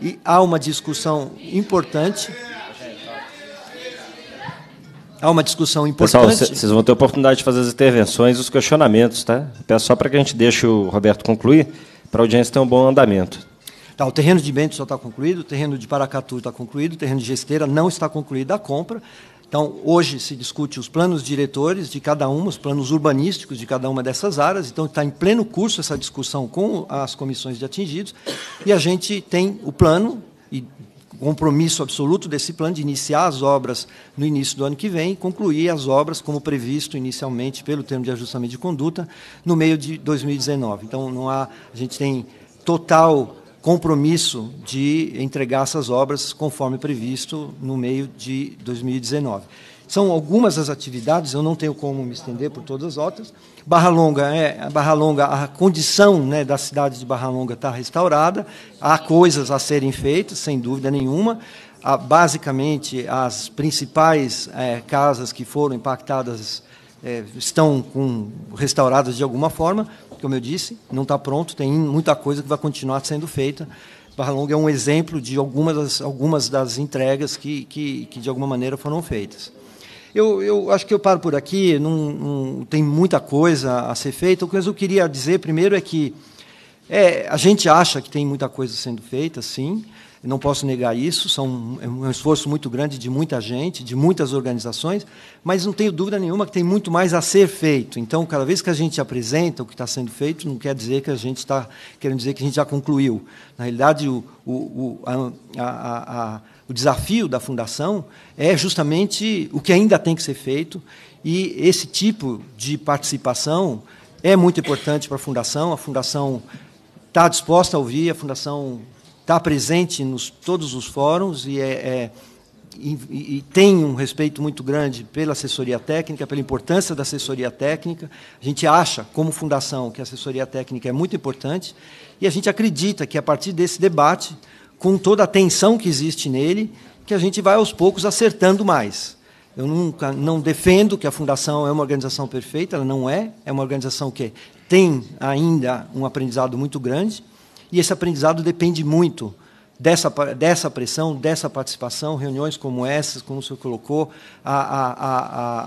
e há uma discussão importante. Há uma discussão importante. Pessoal, vocês vão ter oportunidade de fazer as intervenções, os questionamentos, tá? Peço só para que a gente deixe o Roberto concluir, para a audiência ter um bom andamento. Tá, o terreno de Bento só está concluído, o terreno de Paracatu está concluído, o terreno de Gesteira não está concluído a compra. Então, hoje se discute os planos diretores de cada uma, os planos urbanísticos de cada uma dessas áreas. Então, está em pleno curso essa discussão com as comissões de atingidos. E a gente tem o plano, e compromisso absoluto desse plano de iniciar as obras no início do ano que vem, concluir as obras como previsto inicialmente pelo termo de ajustamento de conduta no meio de 2019. Então não há, a gente tem total compromisso de entregar essas obras conforme previsto no meio de 2019. São algumas as atividades, eu não tenho como me estender por todas as outras. Barra Longa, é, Barra Longa a condição né, da cidade de Barra Longa está restaurada, há coisas a serem feitas, sem dúvida nenhuma. Há, ah, basicamente, as principais é, casas que foram impactadas é, estão com, restauradas de alguma forma, como eu disse, não está pronto, tem muita coisa que vai continuar sendo feita. Barra Longa é um exemplo de algumas das, algumas das entregas que, que, que, de alguma maneira, foram feitas. Eu, eu acho que eu paro por aqui, não, não, tem muita coisa a ser feita. O que eu queria dizer primeiro é que é, a gente acha que tem muita coisa sendo feita, sim, não posso negar isso, são, é um esforço muito grande de muita gente, de muitas organizações, mas não tenho dúvida nenhuma que tem muito mais a ser feito. Então, cada vez que a gente apresenta o que está sendo feito, não quer dizer que a gente está querendo dizer que a gente já concluiu. Na realidade, o, o, a, a, a o desafio da fundação é justamente o que ainda tem que ser feito, e esse tipo de participação é muito importante para a fundação. A fundação está disposta a ouvir, a fundação está presente nos todos os fóruns e, é, é, e, e tem um respeito muito grande pela assessoria técnica, pela importância da assessoria técnica. A gente acha, como fundação, que a assessoria técnica é muito importante e a gente acredita que, a partir desse debate, com toda a tensão que existe nele, que a gente vai aos poucos acertando mais. Eu nunca não defendo que a fundação é uma organização perfeita, ela não é, é uma organização que tem ainda um aprendizado muito grande, e esse aprendizado depende muito dessa, dessa pressão, dessa participação, reuniões como essas, como o senhor colocou, a,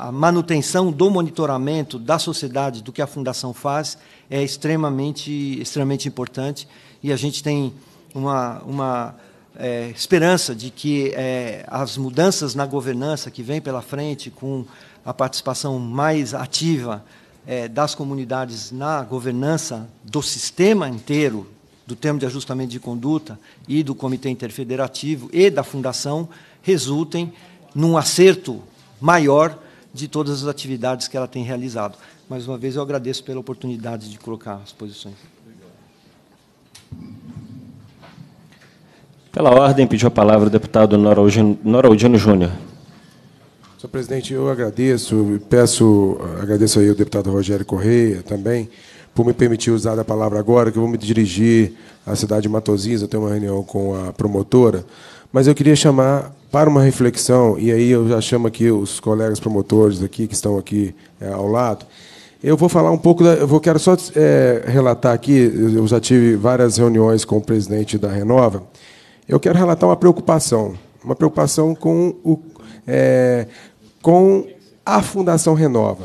a, a, manutenção do monitoramento da sociedade, do que a Fundação faz, é extremamente, extremamente importante. E a gente tem uma, uma é, esperança de que é, as mudanças na governança que vem pela frente, com a participação mais ativa é, das comunidades na governança do sistema inteiro, do termo de ajustamento de conduta e do Comitê Interfederativo e da Fundação, resultem num acerto maior de todas as atividades que ela tem realizado. Mais uma vez, eu agradeço pela oportunidade de colocar as posições. Obrigado. Pela ordem, pediu a palavra o deputado Noraldino Júnior. Senhor presidente, eu agradeço, peço, agradeço aí o deputado Rogério Correia também, por me permitir usar a palavra agora, que eu vou me dirigir à cidade de Matozinhos, eu tenho uma reunião com a promotora, mas eu queria chamar para uma reflexão, e aí eu já chamo aqui os colegas promotores aqui que estão aqui eh, ao lado. Eu vou falar um pouco, da, eu vou, quero só é, relatar aqui, eu já tive várias reuniões com o presidente da Renova, eu quero relatar uma preocupação, uma preocupação com, o, é, com a Fundação Renova.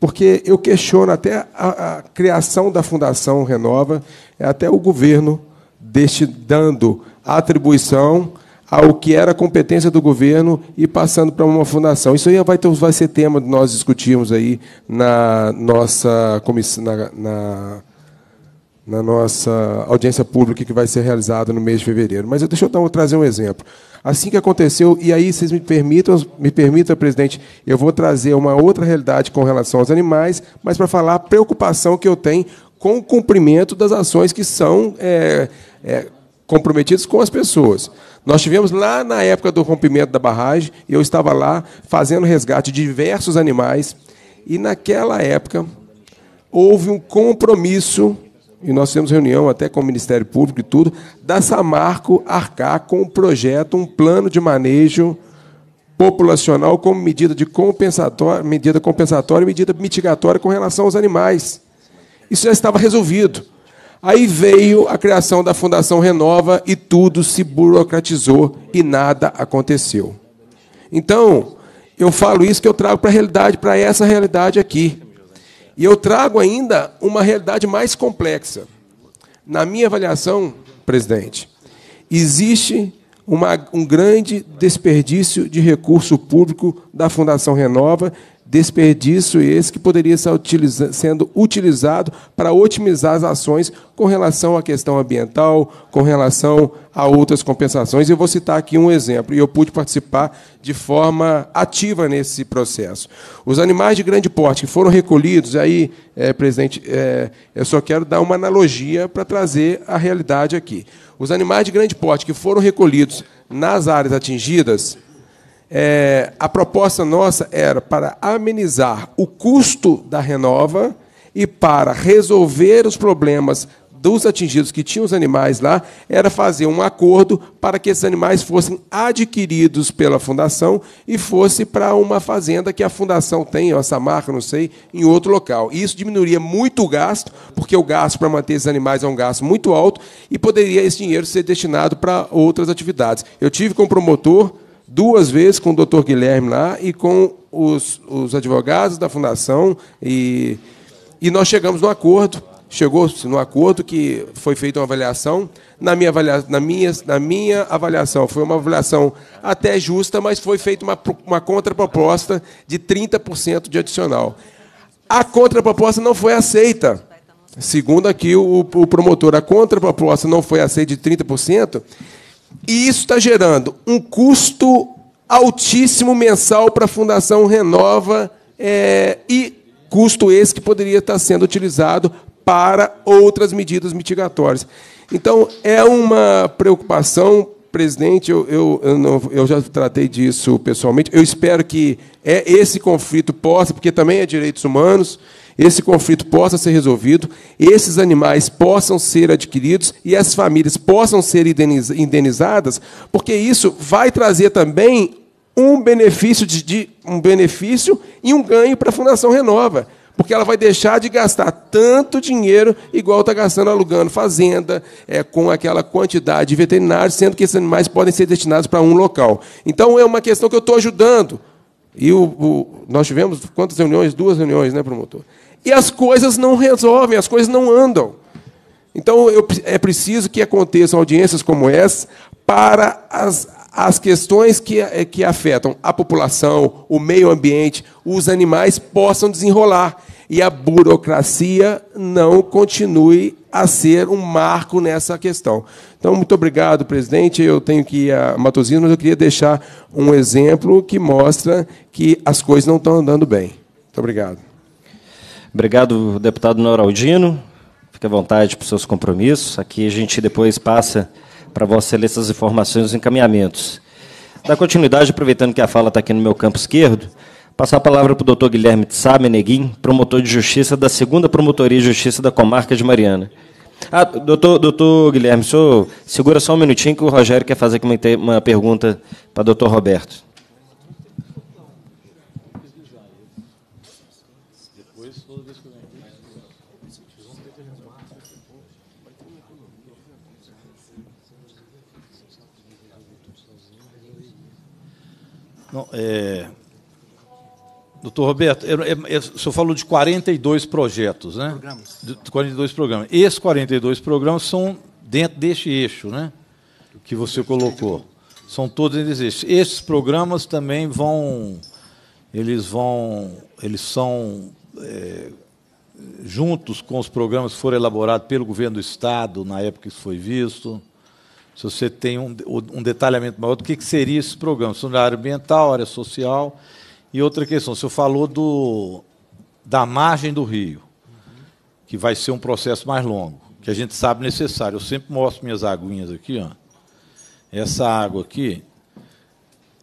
Porque eu questiono até a, a criação da Fundação Renova, é até o governo deste dando atribuição ao que era competência do governo e passando para uma fundação. Isso aí vai, ter, vai ser tema de nós discutirmos aí na nossa comissão. Na, na na nossa audiência pública que vai ser realizada no mês de fevereiro. Mas eu, deixa eu dar, trazer um exemplo. Assim que aconteceu, e aí vocês me permitam, me permitam, presidente, eu vou trazer uma outra realidade com relação aos animais, mas para falar a preocupação que eu tenho com o cumprimento das ações que são é, é, comprometidas com as pessoas. Nós tivemos lá na época do rompimento da barragem, eu estava lá fazendo resgate de diversos animais, e naquela época houve um compromisso e nós temos reunião até com o Ministério Público e tudo, da Samarco arcar com um projeto, um plano de manejo populacional como medida de compensatória, medida compensatória e medida mitigatória com relação aos animais. Isso já estava resolvido. Aí veio a criação da Fundação Renova e tudo se burocratizou e nada aconteceu. Então, eu falo isso que eu trago para a realidade, para essa realidade aqui. E eu trago ainda uma realidade mais complexa. Na minha avaliação, presidente, existe uma, um grande desperdício de recurso público da Fundação Renova Desperdício esse que poderia ser sendo utilizado para otimizar as ações com relação à questão ambiental, com relação a outras compensações. Eu vou citar aqui um exemplo, e eu pude participar de forma ativa nesse processo. Os animais de grande porte que foram recolhidos, aí, é, presidente, é, eu só quero dar uma analogia para trazer a realidade aqui. Os animais de grande porte que foram recolhidos nas áreas atingidas é, a proposta nossa era para amenizar o custo da renova e para resolver os problemas dos atingidos que tinham os animais lá, era fazer um acordo para que esses animais fossem adquiridos pela fundação e fosse para uma fazenda que a fundação tem, ou essa marca, não sei, em outro local. E isso diminuiria muito o gasto, porque o gasto para manter esses animais é um gasto muito alto e poderia esse dinheiro ser destinado para outras atividades. Eu tive com o promotor duas vezes com o doutor Guilherme lá e com os, os advogados da fundação. E, e nós chegamos no acordo. Chegou-se no acordo que foi feita uma avaliação. Na minha, avalia, na, minha, na minha avaliação, foi uma avaliação até justa, mas foi feita uma, uma contraproposta de 30% de adicional. A contraproposta não foi aceita. Segundo aqui o, o promotor, a contraproposta não foi aceita de 30%, e isso está gerando um custo altíssimo mensal para a Fundação Renova é, e custo esse que poderia estar tá sendo utilizado para outras medidas mitigatórias. Então, é uma preocupação, presidente, eu, eu, eu, não, eu já tratei disso pessoalmente, eu espero que é esse conflito possa, porque também é direitos humanos, esse conflito possa ser resolvido, esses animais possam ser adquiridos e as famílias possam ser indenizadas, porque isso vai trazer também um benefício de, de um benefício e um ganho para a Fundação Renova porque ela vai deixar de gastar tanto dinheiro igual está gastando alugando fazenda, é, com aquela quantidade de veterinários, sendo que esses animais podem ser destinados para um local. Então é uma questão que eu estou ajudando. E o, o, nós tivemos quantas reuniões? Duas reuniões, né, promotor? e as coisas não resolvem, as coisas não andam. Então eu, é preciso que aconteçam audiências como essa para as, as questões que, eh, que afetam a população, o meio ambiente, os animais possam desenrolar e a burocracia não continue a ser um marco nessa questão. Então, muito obrigado, presidente. Eu tenho que ir a Matosinhos, mas eu queria deixar um exemplo que mostra que as coisas não estão andando bem. Muito obrigado. Obrigado, deputado Noraldino. Fique à vontade para os seus compromissos. Aqui a gente depois passa para Vossa Excelência as informações e os encaminhamentos. Da continuidade, aproveitando que a fala está aqui no meu campo esquerdo, passar a palavra para o doutor Guilherme Tsá Meneguim, promotor de justiça da 2 Promotoria de Justiça da Comarca de Mariana. Ah, doutor, doutor Guilherme, senhor segura só um minutinho que o Rogério quer fazer uma pergunta para o doutor Roberto. Não, é... Doutor Roberto, eu, eu, eu, o senhor falou de 42 projetos, né? Programas. De 42 programas. Esses 42 programas são dentro deste eixo, né? Que você colocou. São todos eles eixos. Esses programas também vão. Eles vão. Eles são. É, juntos com os programas que foram elaborados pelo governo do Estado, na época que isso foi visto se você tem um, um detalhamento maior do que, que seria esse programa, sobre na é área ambiental, área social. E outra questão, o senhor falou do, da margem do rio, que vai ser um processo mais longo, que a gente sabe necessário. Eu sempre mostro minhas aguinhas aqui, ó. essa água aqui.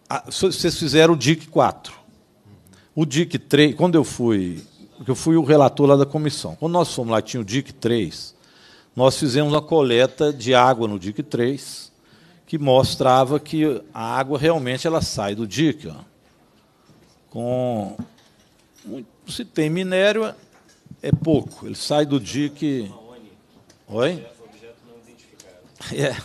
A, vocês fizeram o DIC 4. O DIC 3, quando eu fui, eu fui o relator lá da comissão. Quando nós fomos lá, tinha o DIC 3, nós fizemos uma coleta de água no DIC 3, que mostrava que a água realmente ela sai do DIC. Ó, com, se tem minério, é pouco. Ele sai do DIC. Oi? É.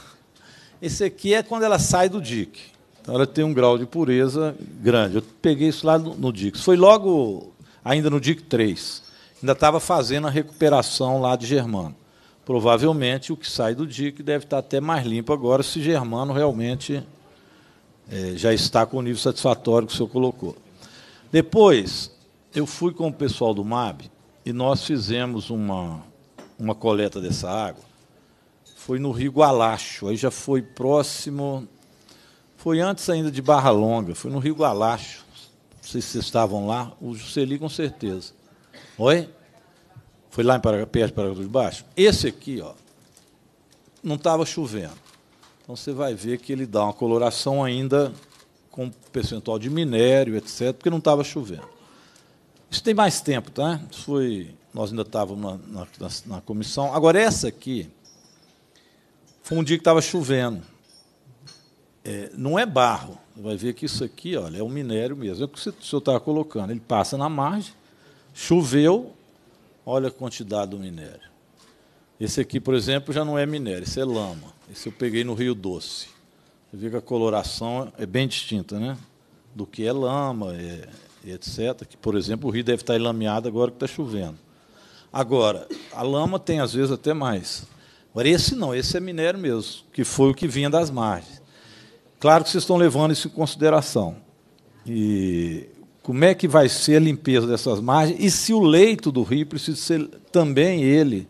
Esse aqui é quando ela sai do DIC. Então ela tem um grau de pureza grande. Eu peguei isso lá no, DIC. Foi logo, ainda no DIC 3. Ainda estava fazendo a recuperação lá de Germano provavelmente o que sai do DIC deve estar até mais limpo agora, se Germano realmente é, já está com o nível satisfatório que o senhor colocou. Depois, eu fui com o pessoal do MAB e nós fizemos uma, uma coleta dessa água. Foi no Rio Gualacho, aí já foi próximo. Foi antes ainda de Barra Longa, foi no Rio Gualacho. Não sei se vocês estavam lá, o Juscelino com certeza. Oi? Foi lá em Paraguai, perto de Paraguai dos Baixos. Esse aqui, ó, não estava chovendo. Então você vai ver que ele dá uma coloração ainda com percentual de minério, etc., porque não estava chovendo. Isso tem mais tempo, tá? Isso foi. Nós ainda estávamos na, na, na comissão. Agora, essa aqui foi um dia que estava chovendo. É, não é barro. Você vai ver que isso aqui olha, é um minério mesmo. É o que o senhor estava colocando. Ele passa na margem, choveu, Olha a quantidade do minério. Esse aqui, por exemplo, já não é minério, isso é lama. Esse eu peguei no Rio Doce. Você vê que a coloração é bem distinta, né? Do que é lama, é, etc. Que, por exemplo, o rio deve estar lameado agora que está chovendo. Agora, a lama tem às vezes até mais. Agora, esse não, esse é minério mesmo, que foi o que vinha das margens. Claro que vocês estão levando isso em consideração. E como é que vai ser a limpeza dessas margens e se o leito do rio precisa ser também ele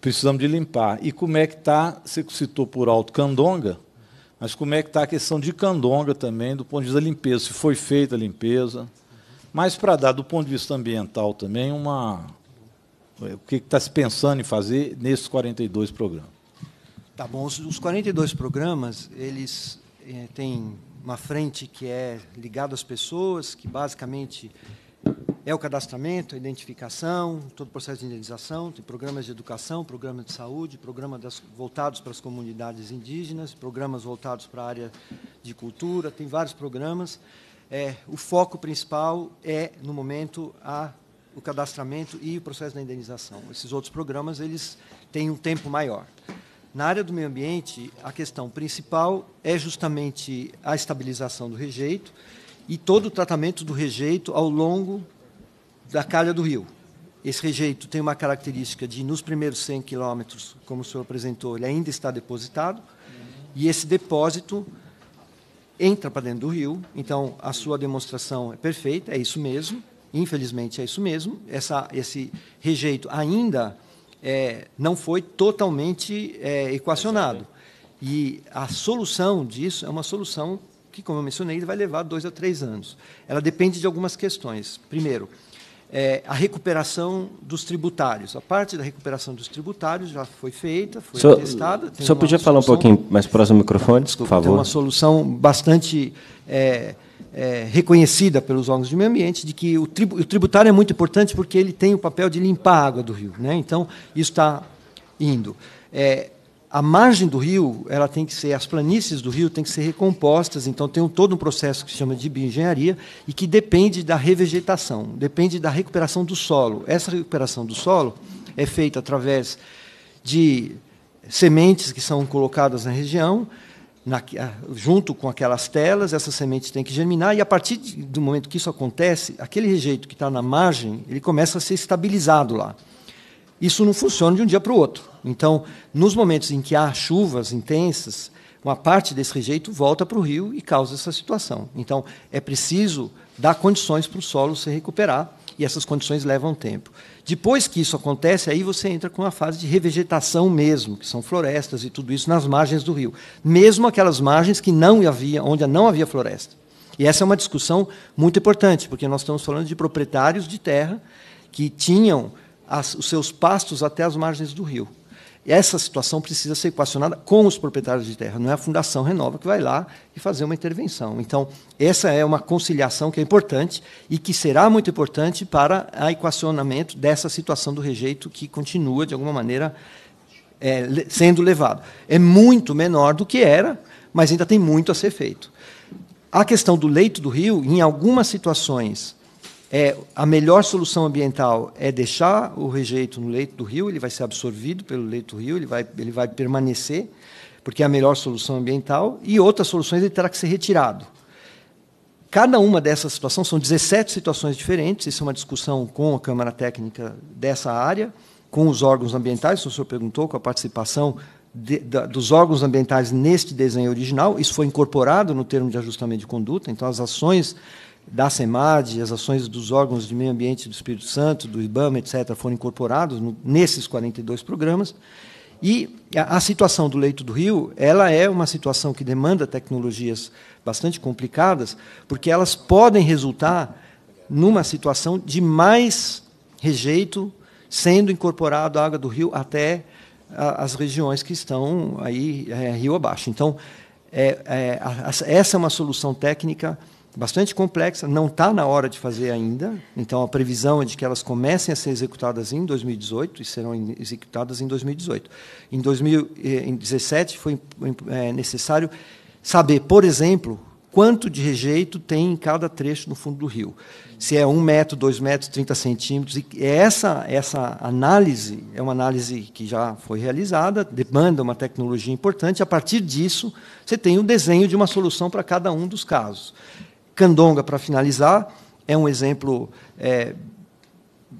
precisamos de limpar e como é que está você citou por alto Candonga mas como é que está a questão de Candonga também do ponto de vista da limpeza se foi feita a limpeza mas para dar do ponto de vista ambiental também uma o que está se pensando em fazer nesses 42 programas? Tá bom, os 42 programas, eles eh, têm uma frente que é ligada às pessoas, que basicamente é o cadastramento, a identificação, todo o processo de indenização, tem programas de educação, programas de saúde, programas das, voltados para as comunidades indígenas, programas voltados para a área de cultura, tem vários programas. É, o foco principal é, no momento, a, o cadastramento e o processo da indenização. Esses outros programas eles têm um tempo maior. Na área do meio ambiente, a questão principal é justamente a estabilização do rejeito e todo o tratamento do rejeito ao longo da calha do rio. Esse rejeito tem uma característica de, nos primeiros 100 quilômetros, como o senhor apresentou, ele ainda está depositado, e esse depósito entra para dentro do rio, então a sua demonstração é perfeita, é isso mesmo, infelizmente é isso mesmo, essa, esse rejeito ainda é, não foi totalmente é, equacionado. E a solução disso é uma solução que, como eu mencionei, vai levar dois a três anos. Ela depende de algumas questões. Primeiro, é, a recuperação dos tributários. A parte da recuperação dos tributários já foi feita, foi so, testada. Só podia solução, falar um pouquinho mais próximo do microfone, por favor? Tem uma solução bastante é, é, reconhecida pelos órgãos de meio ambiente de que o, o tributário é muito importante porque ele tem o papel de limpar a água do rio. Né? Então, isso está indo. É, a margem do rio, ela tem que ser, as planícies do rio têm que ser recompostas, então tem um, todo um processo que se chama de bioengenharia e que depende da revegetação, depende da recuperação do solo. Essa recuperação do solo é feita através de sementes que são colocadas na região, na, ah, junto com aquelas telas, essas sementes têm que germinar, e a partir de, do momento que isso acontece, aquele rejeito que está na margem, ele começa a ser estabilizado lá. Isso não funciona de um dia para o outro. Então, nos momentos em que há chuvas intensas, uma parte desse rejeito volta para o rio e causa essa situação. Então, é preciso dar condições para o solo se recuperar, e essas condições levam tempo. Depois que isso acontece, aí você entra com a fase de revegetação mesmo, que são florestas e tudo isso nas margens do rio, mesmo aquelas margens que não havia, onde não havia floresta. E essa é uma discussão muito importante, porque nós estamos falando de proprietários de terra que tinham as, os seus pastos até as margens do rio. Essa situação precisa ser equacionada com os proprietários de terra, não é a Fundação Renova que vai lá e fazer uma intervenção. Então, essa é uma conciliação que é importante e que será muito importante para o equacionamento dessa situação do rejeito que continua, de alguma maneira, é, sendo levado. É muito menor do que era, mas ainda tem muito a ser feito. A questão do leito do rio, em algumas situações, é, a melhor solução ambiental é deixar o rejeito no leito do rio, ele vai ser absorvido pelo leito do rio, ele vai, ele vai permanecer, porque é a melhor solução ambiental, e outras soluções ele terá que ser retirado. Cada uma dessas situações, são 17 situações diferentes, isso é uma discussão com a Câmara Técnica dessa área, com os órgãos ambientais, o senhor perguntou, com a participação de, da, dos órgãos ambientais neste desenho original, isso foi incorporado no termo de ajustamento de conduta, então as ações da SEMAD, as ações dos órgãos de meio ambiente do Espírito Santo, do IBAMA, etc., foram incorporados no, nesses 42 programas. E a, a, situação do leito do rio, ela é uma situação que demanda tecnologias bastante complicadas, porque elas podem resultar numa situação de mais rejeito sendo incorporado a água do rio até a, as regiões que estão aí é, rio abaixo. Então, é, é, a, essa é uma solução técnica bastante complexa, não está na hora de fazer ainda, então a previsão é de que elas comecem a ser executadas em 2018 e serão executadas em 2018. Em 2017 eh, foi eh, é necessário saber, por exemplo, quanto de rejeito tem em cada trecho no fundo do rio. Se é um metro, dois metros, 30 centímetros. E é essa, essa análise é uma análise que já foi realizada, demanda uma tecnologia importante. A partir disso, você tem o um desenho de uma solução para cada um dos casos. Candonga, para finalizar, é um exemplo é,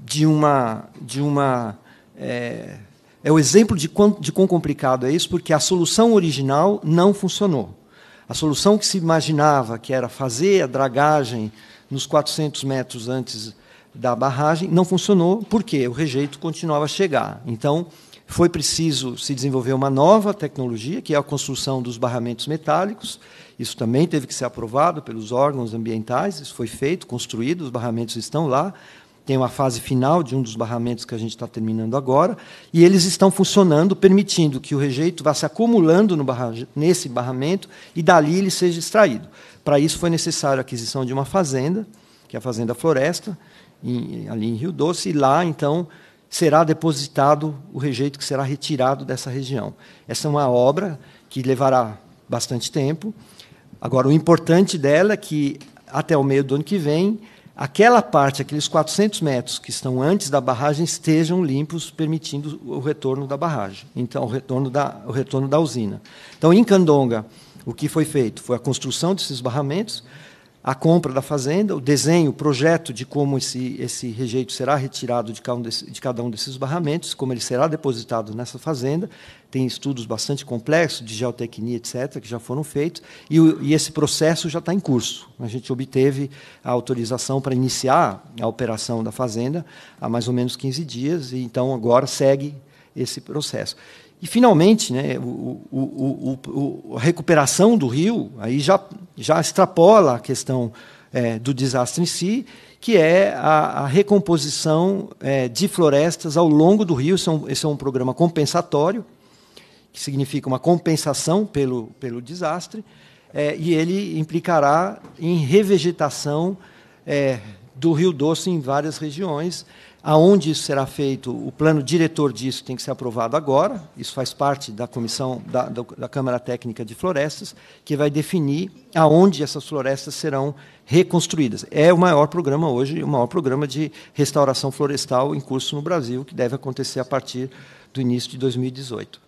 de uma. De uma é, é o exemplo de quão, de quão complicado é isso, porque a solução original não funcionou. A solução que se imaginava, que era fazer a dragagem nos 400 metros antes da barragem, não funcionou, porque o rejeito continuava a chegar. Então, foi preciso se desenvolver uma nova tecnologia, que é a construção dos barramentos metálicos. Isso também teve que ser aprovado pelos órgãos ambientais, isso foi feito, construído, os barramentos estão lá. Tem uma fase final de um dos barramentos que a gente está terminando agora, e eles estão funcionando, permitindo que o rejeito vá se acumulando barra, nesse barramento e dali ele seja extraído. Para isso foi necessário a aquisição de uma fazenda, que é a Fazenda Floresta, em, ali em Rio Doce, e lá, então, será depositado o rejeito que será retirado dessa região. Essa é uma obra que levará bastante tempo. Agora, o importante dela é que, até o meio do ano que vem, aquela parte, aqueles 400 metros que estão antes da barragem, estejam limpos, permitindo o retorno da barragem, então o retorno da, o retorno da usina. Então, em Candonga, o que foi feito foi a construção desses barramentos, a compra da fazenda, o desenho, o projeto de como esse, esse rejeito será retirado de cada, um desse, de cada um desses barramentos, como ele será depositado nessa fazenda. Tem estudos bastante complexos de geotecnia, etc., que já foram feitos, e, e esse processo já está em curso. A gente obteve a autorização para iniciar a operação da fazenda há mais ou menos 15 dias, e então agora segue esse processo. E, finalmente, né, o, o, o, a recuperação do rio aí já, já extrapola a questão é, do desastre em si, que é a, a recomposição é, de florestas ao longo do rio. Esse é, um, esse é um programa compensatório, que significa uma compensação pelo, pelo desastre, é, e ele implicará em revegetação é, do Rio Doce em várias regiões, Aonde isso será feito, o plano diretor disso tem que ser aprovado agora. Isso faz parte da comissão da, da, da Câmara Técnica de Florestas, que vai definir aonde essas florestas serão reconstruídas. É o maior programa hoje, o maior programa de restauração florestal em curso no Brasil, que deve acontecer a partir do início de 2018.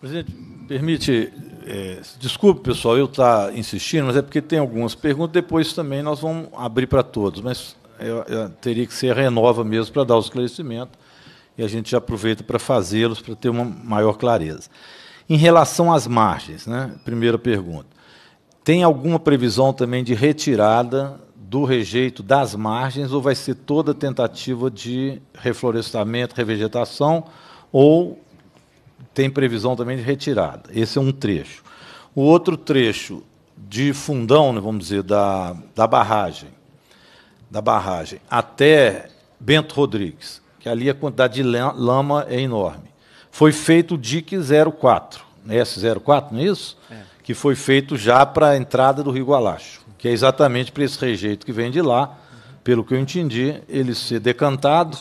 Presidente, permite. É, desculpe, pessoal, eu estar tá insistindo, mas é porque tem algumas perguntas, depois também nós vamos abrir para todos. Mas eu, eu teria que ser renova mesmo para dar os esclarecimentos, e a gente já aproveita para fazê-los, para ter uma maior clareza. Em relação às margens, né, primeira pergunta, tem alguma previsão também de retirada do rejeito das margens, ou vai ser toda tentativa de reflorestamento, revegetação, ou tem previsão também de retirada? Esse é um trecho. O outro trecho de fundão, né, vamos dizer, da, da barragem, da barragem até Bento Rodrigues, que ali a quantidade de lama é enorme, foi feito o DIC 04, S04, não é isso? É. Que foi feito já para a entrada do Rio Gualacho, que é exatamente para esse rejeito que vem de lá, pelo que eu entendi, ele ser decantado,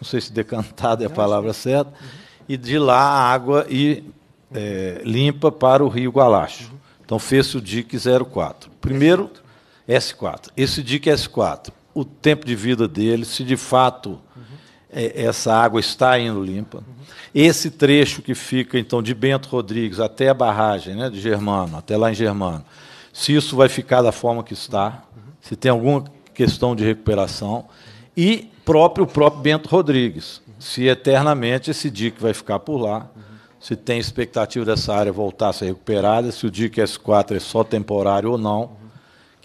não sei se decantado é a palavra certa, uhum. e de lá a água e é, limpa para o Rio Gualacho. Uhum. Então fez-se o DIC 04. Primeiro, S4. Esse DIC S4 o tempo de vida dele, se de fato uhum. é, essa água está indo limpa. Uhum. Esse trecho que fica, então, de Bento Rodrigues até a barragem né, de Germano, até lá em Germano, se isso vai ficar da forma que está, uhum. se tem alguma questão de recuperação, e próprio, o próprio Bento Rodrigues, se eternamente esse dique vai ficar por lá, se tem expectativa dessa área voltar a ser recuperada, se o DIC é S4 é só temporário ou não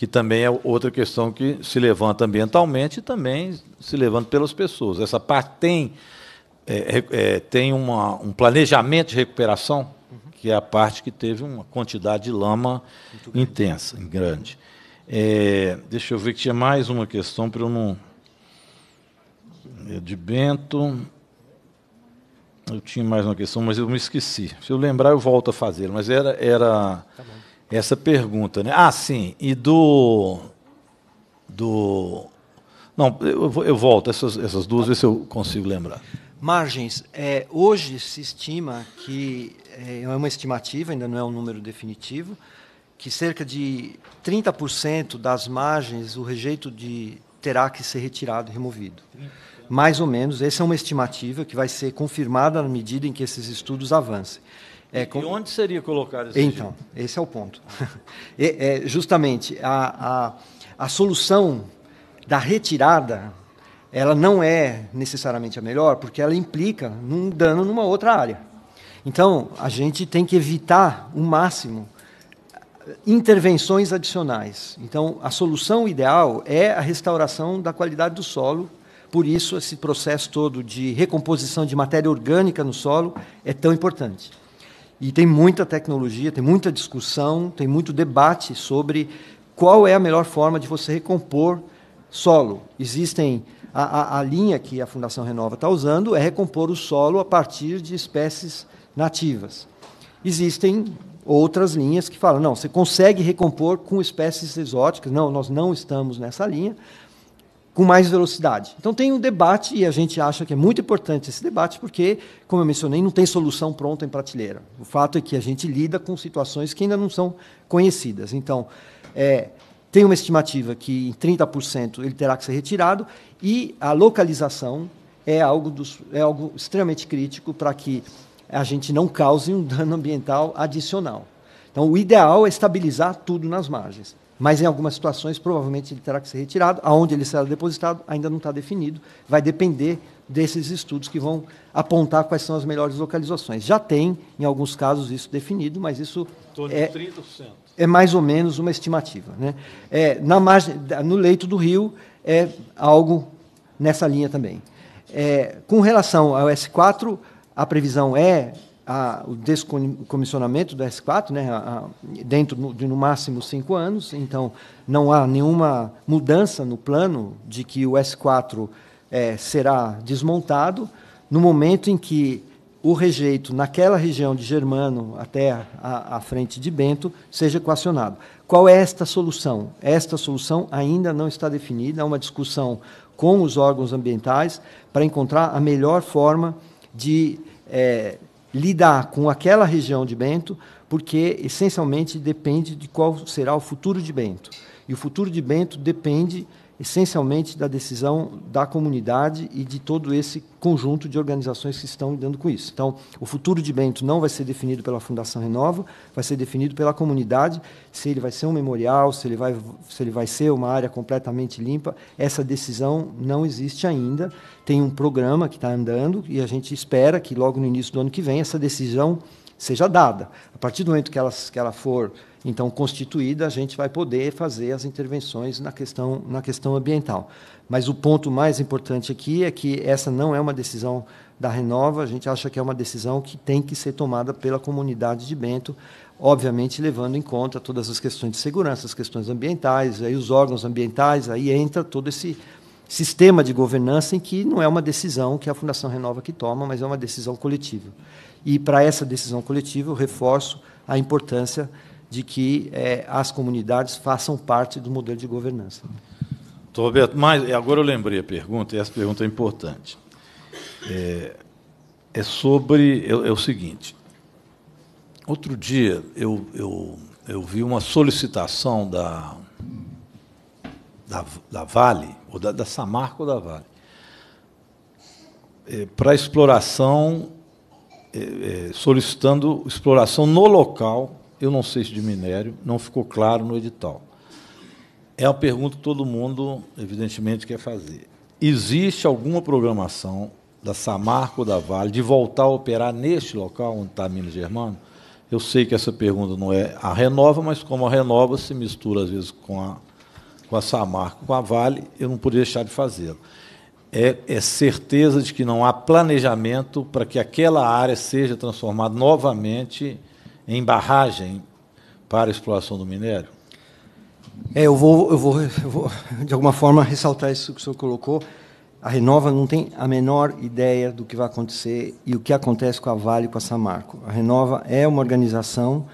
que também é outra questão que se levanta ambientalmente e também se levanta pelas pessoas. Essa parte tem, é, é, tem uma, um planejamento de recuperação, uhum. que é a parte que teve uma quantidade de lama Muito intensa, grande. grande. É, deixa eu ver que tinha mais uma questão para eu não. De Bento. Eu tinha mais uma questão, mas eu me esqueci. Se eu lembrar, eu volto a fazer. Mas era. era tá essa pergunta, né? Ah, sim, e do. do não, eu, eu volto, essas, essas duas, ver se eu consigo lembrar. Margens, é, hoje se estima que, é, é uma estimativa, ainda não é um número definitivo, que cerca de 30% das margens o rejeito de terá que ser retirado removido. Mais ou menos, essa é uma estimativa que vai ser confirmada na medida em que esses estudos avancem. É, com... E onde seria colocado esse Então, esse é o ponto. é, é, justamente, a, a, a solução da retirada, ela não é necessariamente a melhor, porque ela implica num dano numa outra área. Então, a gente tem que evitar o máximo eh, intervenções adicionais. Então, a solução ideal é a restauração da qualidade do solo por isso, esse processo todo de recomposição de matéria orgânica no solo é tão importante. E tem muita tecnologia, tem muita discussão, tem muito debate sobre qual é a melhor forma de você recompor solo. Existem a, a, a linha que a Fundação Renova está usando é recompor o solo a partir de espécies nativas. Existem outras linhas que falam, não, você consegue recompor com espécies exóticas. Não, nós não estamos nessa linha com mais velocidade. Então tem um debate e a gente acha que é muito importante esse debate porque, como eu mencionei, não tem solução pronta em prateleira. O fato é que a gente lida com situações que ainda não são conhecidas. Então, é, tem uma estimativa que em 30% ele terá que ser retirado e a localização é algo, dos, é algo extremamente crítico para que a gente não cause um dano ambiental adicional. Então, o ideal é estabilizar tudo nas margens mas em algumas situações provavelmente ele terá que ser retirado. Aonde ele será depositado ainda não está definido, vai depender desses estudos que vão apontar quais são as melhores localizações. Já tem, em alguns casos, isso definido, mas isso é, é, mais ou menos uma estimativa. Né? É, na margem, no leito do rio é algo nessa linha também. É, com relação ao S4, a previsão é a, o descomissionamento do S4, né, a, a, dentro de no máximo cinco anos, então não há nenhuma mudança no plano de que o S4 é, será desmontado. No momento em que o rejeito naquela região de Germano até a, a frente de Bento seja equacionado. Qual é esta solução? Esta solução ainda não está definida, há uma discussão com os órgãos ambientais para encontrar a melhor forma de. É, lidar com aquela região de Bento, porque essencialmente depende de qual será o futuro de Bento. E o futuro de Bento depende essencialmente da decisão da comunidade e de todo esse conjunto de organizações que estão lidando com isso. Então, o futuro de Bento não vai ser definido pela Fundação Renova, vai ser definido pela comunidade, se ele vai ser um memorial, se ele vai, se ele vai ser uma área completamente limpa. Essa decisão não existe ainda. Tem um programa que está andando e a gente espera que logo no início do ano que vem essa decisão seja dada. A partir do momento que ela, que ela for então, constituída, a gente vai poder fazer as intervenções na questão, na questão ambiental. Mas o ponto mais importante aqui é que essa não é uma decisão da Renova, a gente acha que é uma decisão que tem que ser tomada pela comunidade de Bento, obviamente levando em conta todas as questões de segurança, as questões ambientais, aí os órgãos ambientais, aí entra todo esse sistema de governança em que não é uma decisão que a Fundação Renova que toma, mas é uma decisão coletiva. E para essa decisão coletiva, eu reforço a importância de que é, as comunidades façam parte do modelo de governança. Doutor Roberto, mas agora eu lembrei a pergunta, e essa pergunta é importante. É, é sobre. É, é, o seguinte. Outro dia eu, eu, eu vi uma solicitação da, da, da Vale, ou da, da, Samarco ou da Vale, é, para exploração, é, é, solicitando exploração no local eu não sei se de minério, não ficou claro no edital. É uma pergunta que todo mundo, evidentemente, quer fazer. Existe alguma programação da Samarco ou da Vale de voltar a operar neste local onde está Minas Germano? Eu sei que essa pergunta não é a Renova, mas como a Renova se mistura às vezes com a, com a Samarco, com a Vale, eu não podia deixar de fazê-lo. É, é certeza de que não há planejamento para que aquela área seja transformada novamente em barragem para a exploração do minério? É, eu vou, eu vou, eu vou de alguma forma ressaltar isso que o senhor colocou. A Renova não tem a menor ideia do que vai acontecer e o que acontece com a Vale e com a Samarco. A Renova é uma organização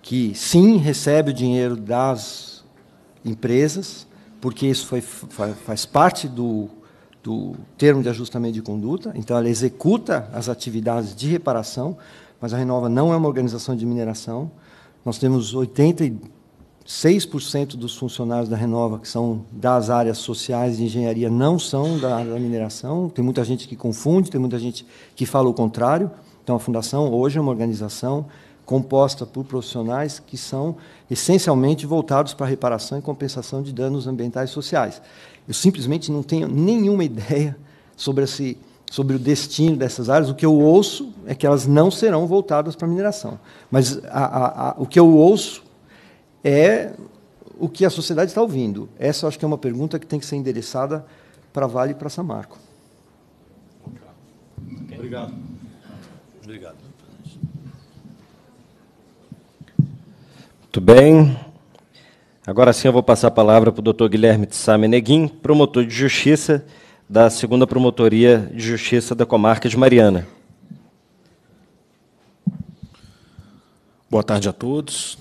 que, sim, recebe o dinheiro das empresas, porque isso foi, faz parte do, do termo de ajustamento de conduta, então ela executa as atividades de reparação, mas a Renova não é uma organização de mineração. Nós temos 86% dos funcionários da Renova que são das áreas sociais de engenharia, não são da, da mineração. Tem muita gente que confunde, tem muita gente que fala o contrário. Então, a Fundação hoje é uma organização composta por profissionais que são essencialmente voltados para a reparação e compensação de danos ambientais e sociais. Eu simplesmente não tenho nenhuma ideia sobre esse sobre o destino dessas áreas, o que eu ouço é que elas não serão voltadas para a mineração. Mas a, a, a, o que eu ouço é o que a sociedade está ouvindo. Essa acho que é uma pergunta que tem que ser endereçada para Vale e para Samarco. Obrigado. Obrigado. Muito bem. Agora sim eu vou passar a palavra para o doutor Guilherme Tissá Meneguin, promotor de justiça da segunda Promotoria de Justiça da Comarca de Mariana. Boa tarde a todos.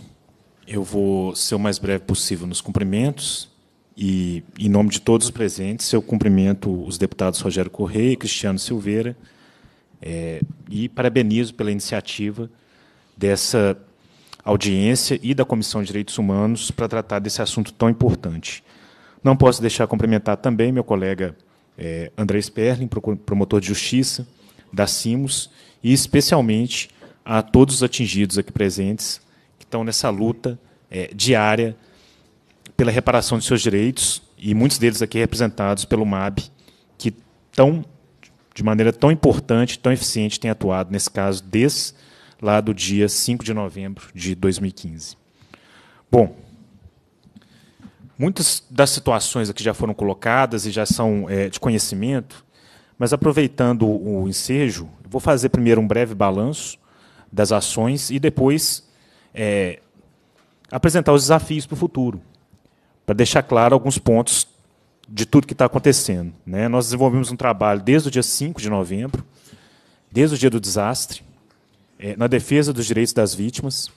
Eu vou ser o mais breve possível nos cumprimentos e, em nome de todos os presentes, eu cumprimento os deputados Rogério Correia e Cristiano Silveira é, e parabenizo pela iniciativa dessa audiência e da Comissão de Direitos Humanos para tratar desse assunto tão importante. Não posso deixar de cumprimentar também meu colega é, André Sperling, promotor de justiça da CIMOS, e especialmente a todos os atingidos aqui presentes que estão nessa luta é, diária pela reparação de seus direitos, e muitos deles aqui representados pelo MAB, que tão, de maneira tão importante, tão eficiente, tem atuado nesse caso desde lá do dia 5 de novembro de 2015. Bom, Muitas das situações aqui já foram colocadas e já são é, de conhecimento, mas aproveitando o ensejo, vou fazer primeiro um breve balanço das ações e depois é, apresentar os desafios para o futuro, para deixar claro alguns pontos de tudo que está acontecendo. Né? Nós desenvolvemos um trabalho desde o dia 5 de novembro, desde o dia do desastre, é, na defesa dos direitos das vítimas.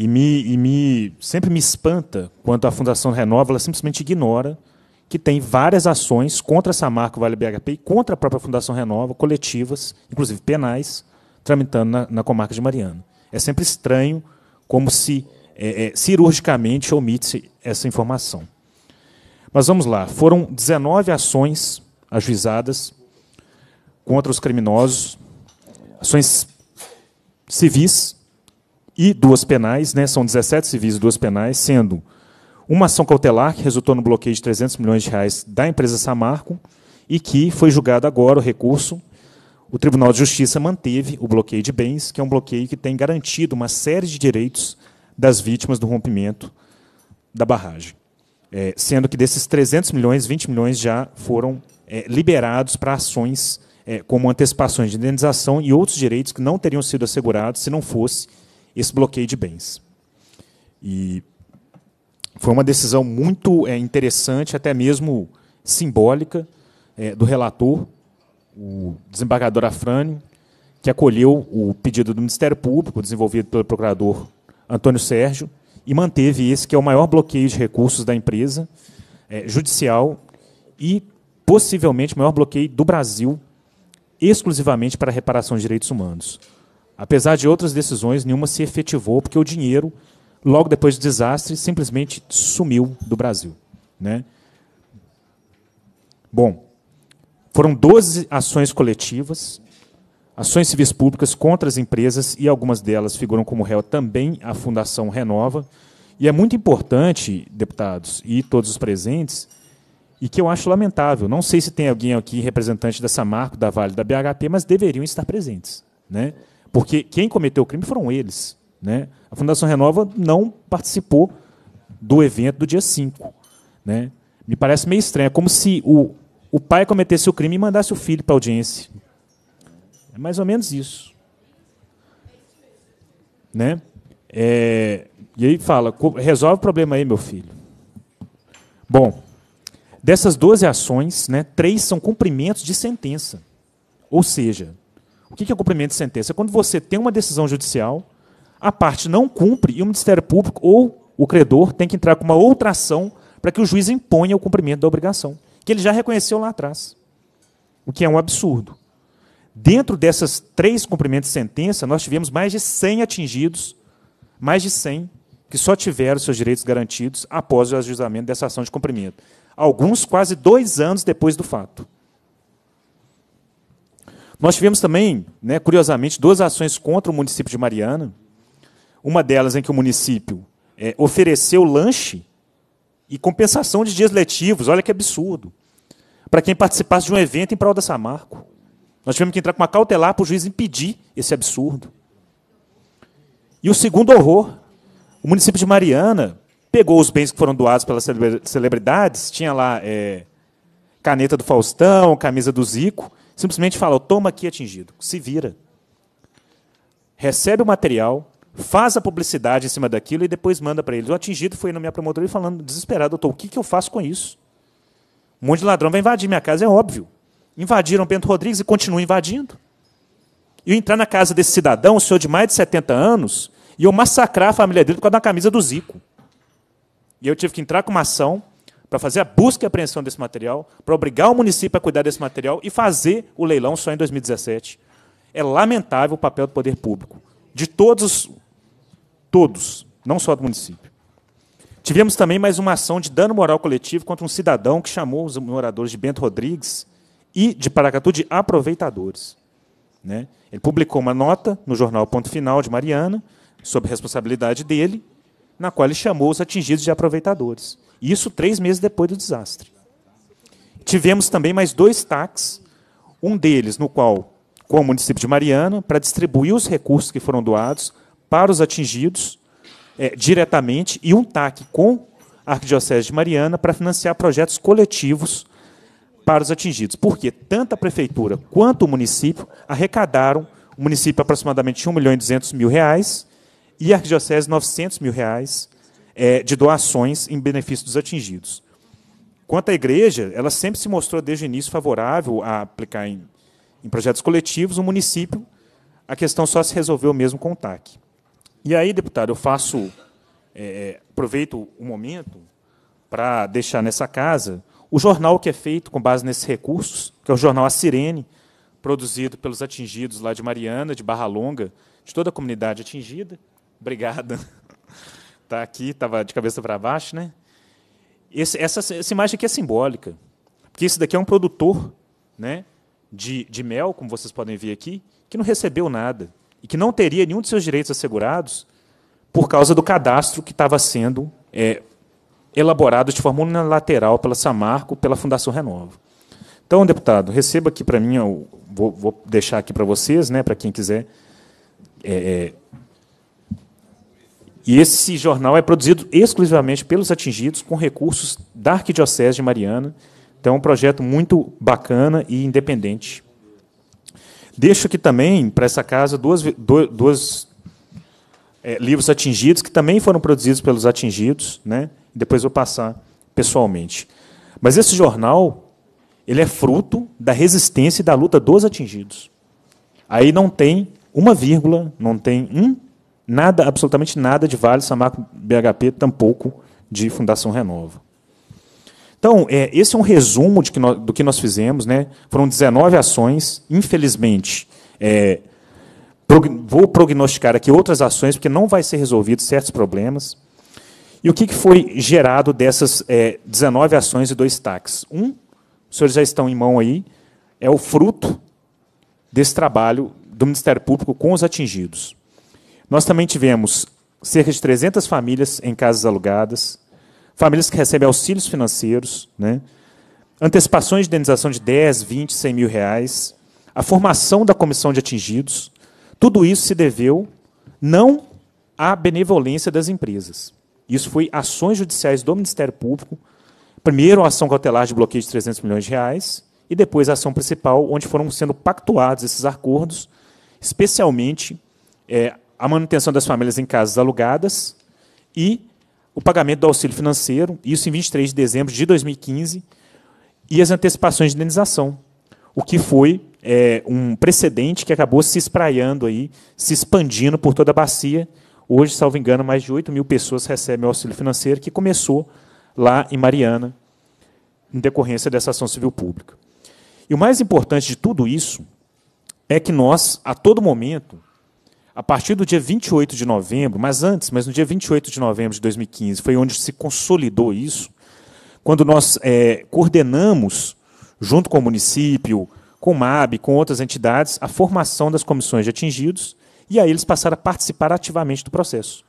E me, e me sempre me espanta quando a Fundação Renova ela simplesmente ignora que tem várias ações contra essa marca Vale BHP e contra a própria Fundação Renova, coletivas, inclusive penais, tramitando na, na comarca de Mariana. É sempre estranho como se é, é, cirurgicamente omite essa informação. Mas vamos lá, foram 19 ações ajuizadas contra os criminosos, ações civis e duas penais, né, são 17 civis e duas penais, sendo uma ação cautelar que resultou no bloqueio de 300 milhões de reais da empresa Samarco e que foi julgado agora o recurso. O Tribunal de Justiça manteve o bloqueio de bens, que é um bloqueio que tem garantido uma série de direitos das vítimas do rompimento da barragem. É, sendo que desses 300 milhões, 20 milhões já foram é, liberados para ações é, como antecipações de indenização e outros direitos que não teriam sido assegurados se não fosse esse bloqueio de bens. E foi uma decisão muito é, interessante, até mesmo simbólica, é, do relator, o desembargador Afrânio, que acolheu o pedido do Ministério Público, desenvolvido pelo procurador Antônio Sérgio, e manteve esse, que é o maior bloqueio de recursos da empresa, é, judicial e possivelmente o maior bloqueio do Brasil, exclusivamente para reparação de direitos humanos. Apesar de outras decisões, nenhuma se efetivou, porque o dinheiro, logo depois do desastre, simplesmente sumiu do Brasil. Né? Bom, foram 12 ações coletivas, ações civis públicas contra as empresas, e algumas delas figuram como réu também a Fundação Renova. E é muito importante, deputados e todos os presentes, e que eu acho lamentável. Não sei se tem alguém aqui representante da Samarco, da Vale, da BHP, mas deveriam estar presentes. Né? Porque quem cometeu o crime foram eles. Né? A Fundação Renova não participou do evento do dia 5. Né? Me parece meio estranho. É como se o, o pai cometesse o crime e mandasse o filho para a audiência. É mais ou menos isso. Né? É, e aí fala, resolve o problema aí, meu filho. Bom, dessas 12 ações, né, três são cumprimentos de sentença. Ou seja, o que é cumprimento de sentença? É quando você tem uma decisão judicial, a parte não cumpre e o Ministério Público ou o credor tem que entrar com uma outra ação para que o juiz imponha o cumprimento da obrigação, que ele já reconheceu lá atrás, o que é um absurdo. Dentro dessas três cumprimentos de sentença, nós tivemos mais de 100 atingidos, mais de 100 que só tiveram seus direitos garantidos após o ajuizamento dessa ação de cumprimento. Alguns quase dois anos depois do fato. Nós tivemos também, né, curiosamente, duas ações contra o município de Mariana. Uma delas em que o município é, ofereceu lanche e compensação de dias letivos, olha que absurdo, para quem participasse de um evento em prol da Samarco. Nós tivemos que entrar com uma cautelar para o juiz impedir esse absurdo. E o segundo horror, o município de Mariana pegou os bens que foram doados pelas celebridades, tinha lá é, caneta do Faustão, camisa do Zico, simplesmente fala: toma aqui atingido, se vira. Recebe o material, faz a publicidade em cima daquilo e depois manda para eles. O atingido foi na minha promotoria falando, desesperado: doutor, o que, que eu faço com isso? Um monte de ladrão vai invadir minha casa, é óbvio. Invadiram Bento Rodrigues e continuam invadindo. E eu entrar na casa desse cidadão, o senhor de mais de 70 anos, e eu massacrar a família dele por causa da camisa do Zico. E eu tive que entrar com uma ação para fazer a busca e apreensão desse material, para obrigar o município a cuidar desse material e fazer o leilão só em 2017. É lamentável o papel do poder público, de todos, todos, não só do município. Tivemos também mais uma ação de dano moral coletivo contra um cidadão que chamou os moradores de Bento Rodrigues e de Paracatu de aproveitadores. Né? Ele publicou uma nota no jornal Ponto Final de Mariana, sob responsabilidade dele, na qual ele chamou os atingidos de aproveitadores. Isso três meses depois do desastre. Tivemos também mais dois TACs, um deles no qual, com o município de Mariana, para distribuir os recursos que foram doados para os atingidos é, diretamente, e um TAC com a Arquidiocese de Mariana para financiar projetos coletivos para os atingidos. Porque tanto a prefeitura quanto o município arrecadaram, o município aproximadamente 1 milhão e 200 mil reais e a Arquidiocese 900 mil reais é, de doações em benefício dos atingidos. Quanto à igreja, ela sempre se mostrou desde o início favorável a aplicar em, em projetos coletivos. O município, a questão só se resolveu mesmo com o TAC. E aí, deputado, eu faço, é, é aproveito o momento para deixar nessa casa o jornal que é feito com base nesses recursos, que é o jornal A Sirene, produzido pelos atingidos lá de Mariana, de Barra Longa, de toda a comunidade atingida. Obrigada está aqui, estava de cabeça para baixo, né? Esse, essa, essa imagem aqui é simbólica, porque isso daqui é um produtor, né, de, de mel, como vocês podem ver aqui, que não recebeu nada e que não teria nenhum de seus direitos assegurados por causa do cadastro que estava sendo é, elaborado de forma unilateral pela Samarco, pela Fundação Renova. Então, deputado, receba aqui para mim, vou, vou, deixar aqui para vocês, né, para quem quiser é, é, e esse jornal é produzido exclusivamente pelos atingidos com recursos da Arquidiocese de Mariana. Então, é um projeto muito bacana e independente. Deixo aqui também para essa casa dois duas, duas é, livros atingidos que também foram produzidos pelos atingidos, né? Depois vou passar pessoalmente. Mas esse jornal ele é fruto da resistência e da luta dos atingidos. Aí não tem uma vírgula, não tem um Nada, absolutamente nada de Vale, Samarco, BHP, tampouco de Fundação Renova. Então, é, esse é um resumo que nós, do que nós fizemos. Né? Foram 19 ações, infelizmente. É, prog vou prognosticar aqui outras ações, porque não vai ser resolvido certos problemas. E o que, que foi gerado dessas é, 19 ações e dois taques? Um, os senhores já estão em mão aí, é o fruto desse trabalho do Ministério Público com os atingidos. Nós também tivemos cerca de 300 famílias em casas alugadas, famílias que recebem auxílios financeiros, né? antecipações de indenização de 10, 20, 100 mil reais, a formação da comissão de atingidos. Tudo isso se deveu não à benevolência das empresas. Isso foi ações judiciais do Ministério Público, primeiro a ação cautelar de bloqueio de 300 milhões de reais, e depois a ação principal, onde foram sendo pactuados esses acordos, especialmente é, a manutenção das famílias em casas alugadas e o pagamento do auxílio financeiro, isso em 23 de dezembro de 2015, e as antecipações de indenização, o que foi é, um precedente que acabou se espraiando, aí, se expandindo por toda a bacia. Hoje, salvo engano, mais de 8 mil pessoas recebem o auxílio financeiro, que começou lá em Mariana, em decorrência dessa ação civil pública. E o mais importante de tudo isso é que nós, a todo momento, a partir do dia 28 de novembro, mas antes, mas no dia 28 de novembro de 2015, foi onde se consolidou isso, quando nós é, coordenamos, junto com o município, com o MAB, com outras entidades, a formação das comissões de atingidos, e aí eles passaram a participar ativamente do processo.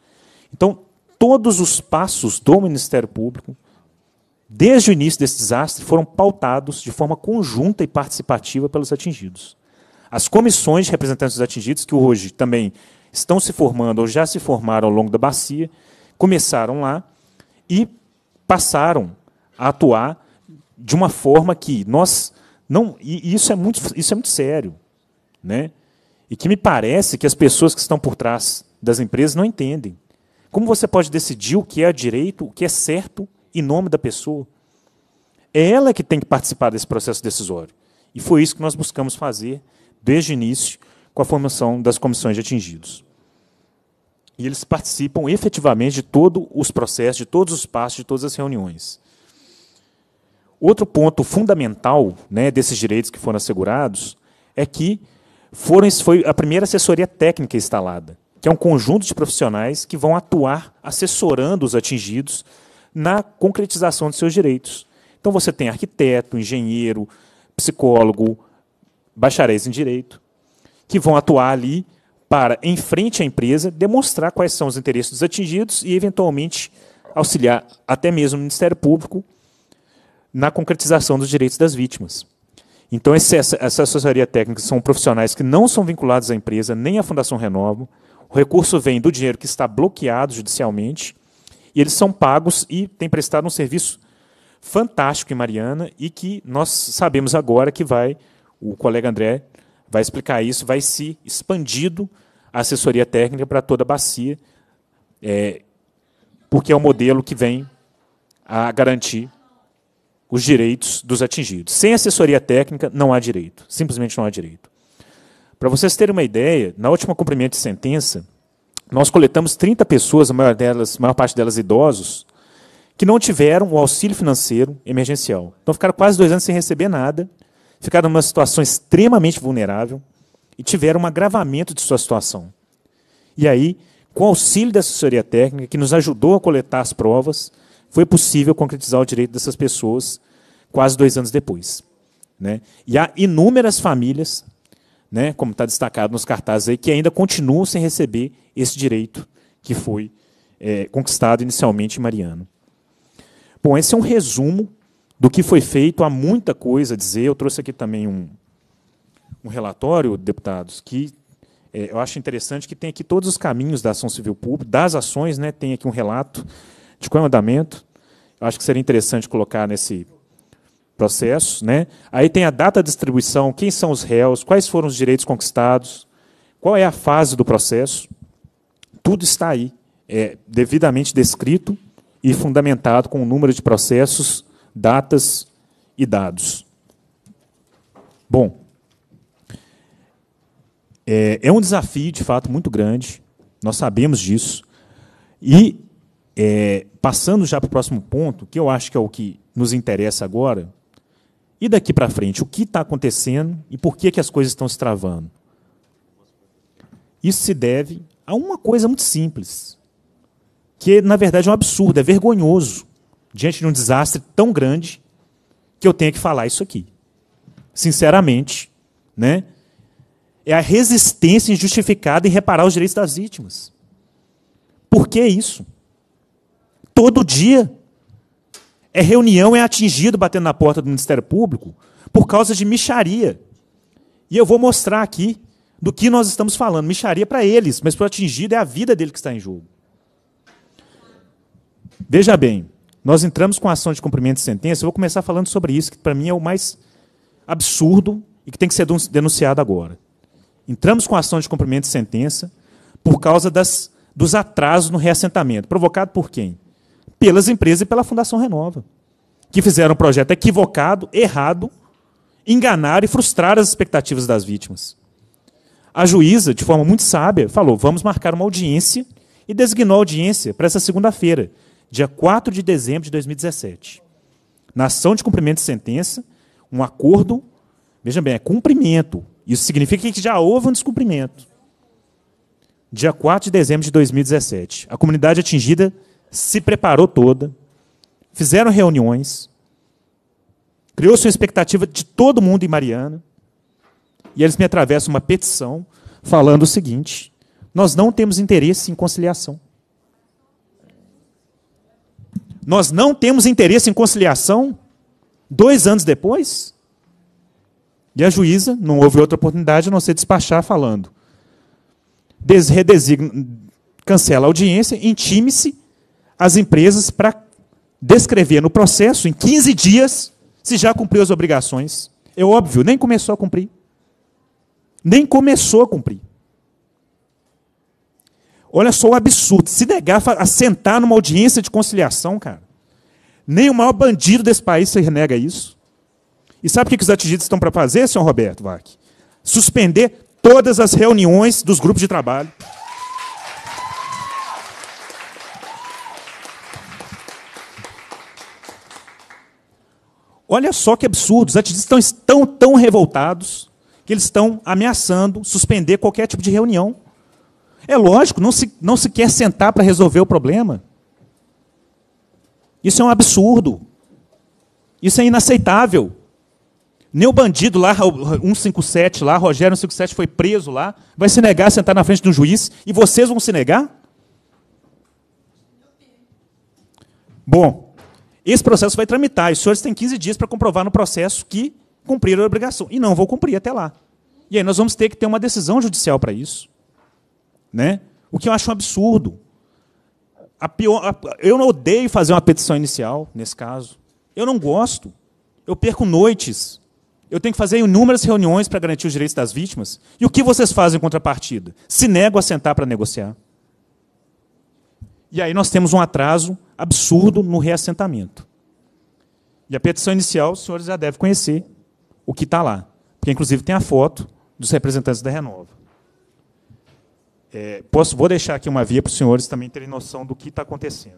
Então, todos os passos do Ministério Público, desde o início desse desastre, foram pautados de forma conjunta e participativa pelos atingidos. As comissões de representantes atingidos, que hoje também estão se formando ou já se formaram ao longo da bacia, começaram lá e passaram a atuar de uma forma que nós não e isso é muito isso é muito sério, né? E que me parece que as pessoas que estão por trás das empresas não entendem. Como você pode decidir o que é direito, o que é certo em nome da pessoa? É ela que tem que participar desse processo decisório. E foi isso que nós buscamos fazer desde o início com a formação das comissões de atingidos. E eles participam efetivamente de todos os processos, de todos os passos, de todas as reuniões. Outro ponto fundamental né, desses direitos que foram assegurados é que foram, foi a primeira assessoria técnica instalada, que é um conjunto de profissionais que vão atuar assessorando os atingidos na concretização de seus direitos. Então você tem arquiteto, engenheiro, psicólogo, bacharéis em direito, que vão atuar ali para, em frente à empresa, demonstrar quais são os interesses dos atingidos e, eventualmente, auxiliar até mesmo o Ministério Público na concretização dos direitos das vítimas. Então, essa, essa assessoria técnica são profissionais que não são vinculados à empresa nem à Fundação Renovo. O recurso vem do dinheiro que está bloqueado judicialmente e eles são pagos e têm prestado um serviço fantástico em Mariana e que nós sabemos agora que vai o colega André vai explicar isso, vai se expandido a assessoria técnica para toda a bacia, é, porque é o modelo que vem a garantir os direitos dos atingidos. Sem assessoria técnica, não há direito. Simplesmente não há direito. Para vocês terem uma ideia, na última cumprimento de sentença, nós coletamos 30 pessoas, a maior, delas, a maior parte delas idosos, que não tiveram o auxílio financeiro emergencial. Então ficaram quase dois anos sem receber nada, ficaram numa situação extremamente vulnerável e tiveram um agravamento de sua situação. E aí, com auxílio da assessoria técnica, que nos ajudou a coletar as provas, foi possível concretizar o direito dessas pessoas quase dois anos depois. Né? E há inúmeras famílias, né, como está destacado nos cartazes aí, que ainda continuam sem receber esse direito que foi é, conquistado inicialmente em Mariano. Bom, esse é um resumo do que foi feito, há muita coisa a dizer. Eu trouxe aqui também um, um relatório, deputados, que é, eu acho interessante que tem aqui todos os caminhos da ação civil pública, das ações, né, tem aqui um relato de qual é o andamento. Eu acho que seria interessante colocar nesse processo. Né? Aí tem a data de distribuição, quem são os réus, quais foram os direitos conquistados, qual é a fase do processo. Tudo está aí, é, devidamente descrito e fundamentado com o número de processos datas e dados. Bom, é, é um desafio, de fato, muito grande, nós sabemos disso, e é, passando já para o próximo ponto, que eu acho que é o que nos interessa agora, e daqui para frente, o que está acontecendo e por que, que as coisas estão se travando? Isso se deve a uma coisa muito simples, que na verdade é um absurdo, é vergonhoso diante de um desastre tão grande que eu tenha que falar isso aqui. Sinceramente, né? É a resistência injustificada em reparar os direitos das vítimas. Por que isso? Todo dia é reunião, é atingido batendo na porta do Ministério Público por causa de micharia. E eu vou mostrar aqui do que nós estamos falando. Micharia para eles, mas para o atingido é a vida dele que está em jogo. Veja bem, nós entramos com a ação de cumprimento de sentença. Eu vou começar falando sobre isso, que para mim é o mais absurdo e que tem que ser denunciado agora. Entramos com a ação de cumprimento de sentença por causa das, dos atrasos no reassentamento. Provocado por quem? Pelas empresas e pela Fundação Renova, que fizeram um projeto equivocado, errado, enganaram e frustraram as expectativas das vítimas. A juíza, de forma muito sábia, falou: vamos marcar uma audiência e designou a audiência para essa segunda-feira, dia 4 de dezembro de 2017. Na ação de cumprimento de sentença, um acordo, vejam bem, é cumprimento. Isso significa que já houve um descumprimento. Dia 4 de dezembro de 2017. A comunidade atingida se preparou toda, fizeram reuniões, criou-se uma expectativa de todo mundo em Mariana, e eles me atravessam uma petição falando o seguinte: nós não temos interesse em conciliação nós não temos interesse em conciliação dois anos depois? E a juíza não houve outra oportunidade a não ser despachar falando. Redesigna, cancela a audiência, intime-se as empresas para descrever no processo, em 15 dias, se já cumpriu as obrigações. É óbvio, nem começou a cumprir. Nem começou a cumprir. Olha só o absurdo. Se negar a sentar numa audiência de conciliação, cara. Nem o maior bandido desse país se nega isso. E sabe o que os atingidos estão para fazer, senhor Roberto Vac? Suspender todas as reuniões dos grupos de trabalho. Olha só que absurdo. Os atingidos estão tão revoltados que eles estão ameaçando suspender qualquer tipo de reunião. É lógico, não se, não se quer sentar para resolver o problema. Isso é um absurdo. Isso é inaceitável. Nem o bandido lá, 157 lá, Rogério 157 foi preso lá, vai se negar a sentar na frente de um juiz e vocês vão se negar? Bom, esse processo vai tramitar e os senhores têm 15 dias para comprovar no processo que cumpriram a obrigação. E não vou cumprir até lá. E aí nós vamos ter que ter uma decisão judicial para isso. Né? O que eu acho um absurdo. Pior, a, eu não odeio fazer uma petição inicial, nesse caso. Eu não gosto. Eu perco noites. Eu tenho que fazer inúmeras reuniões para garantir os direitos das vítimas. E o que vocês fazem em contrapartida? Se negam a sentar para negociar. E aí nós temos um atraso absurdo no reassentamento. E a petição inicial, os senhores já devem conhecer o que está lá. Porque, inclusive, tem a foto dos representantes da Renova. É, posso, vou deixar aqui uma via para os senhores também terem noção do que está acontecendo.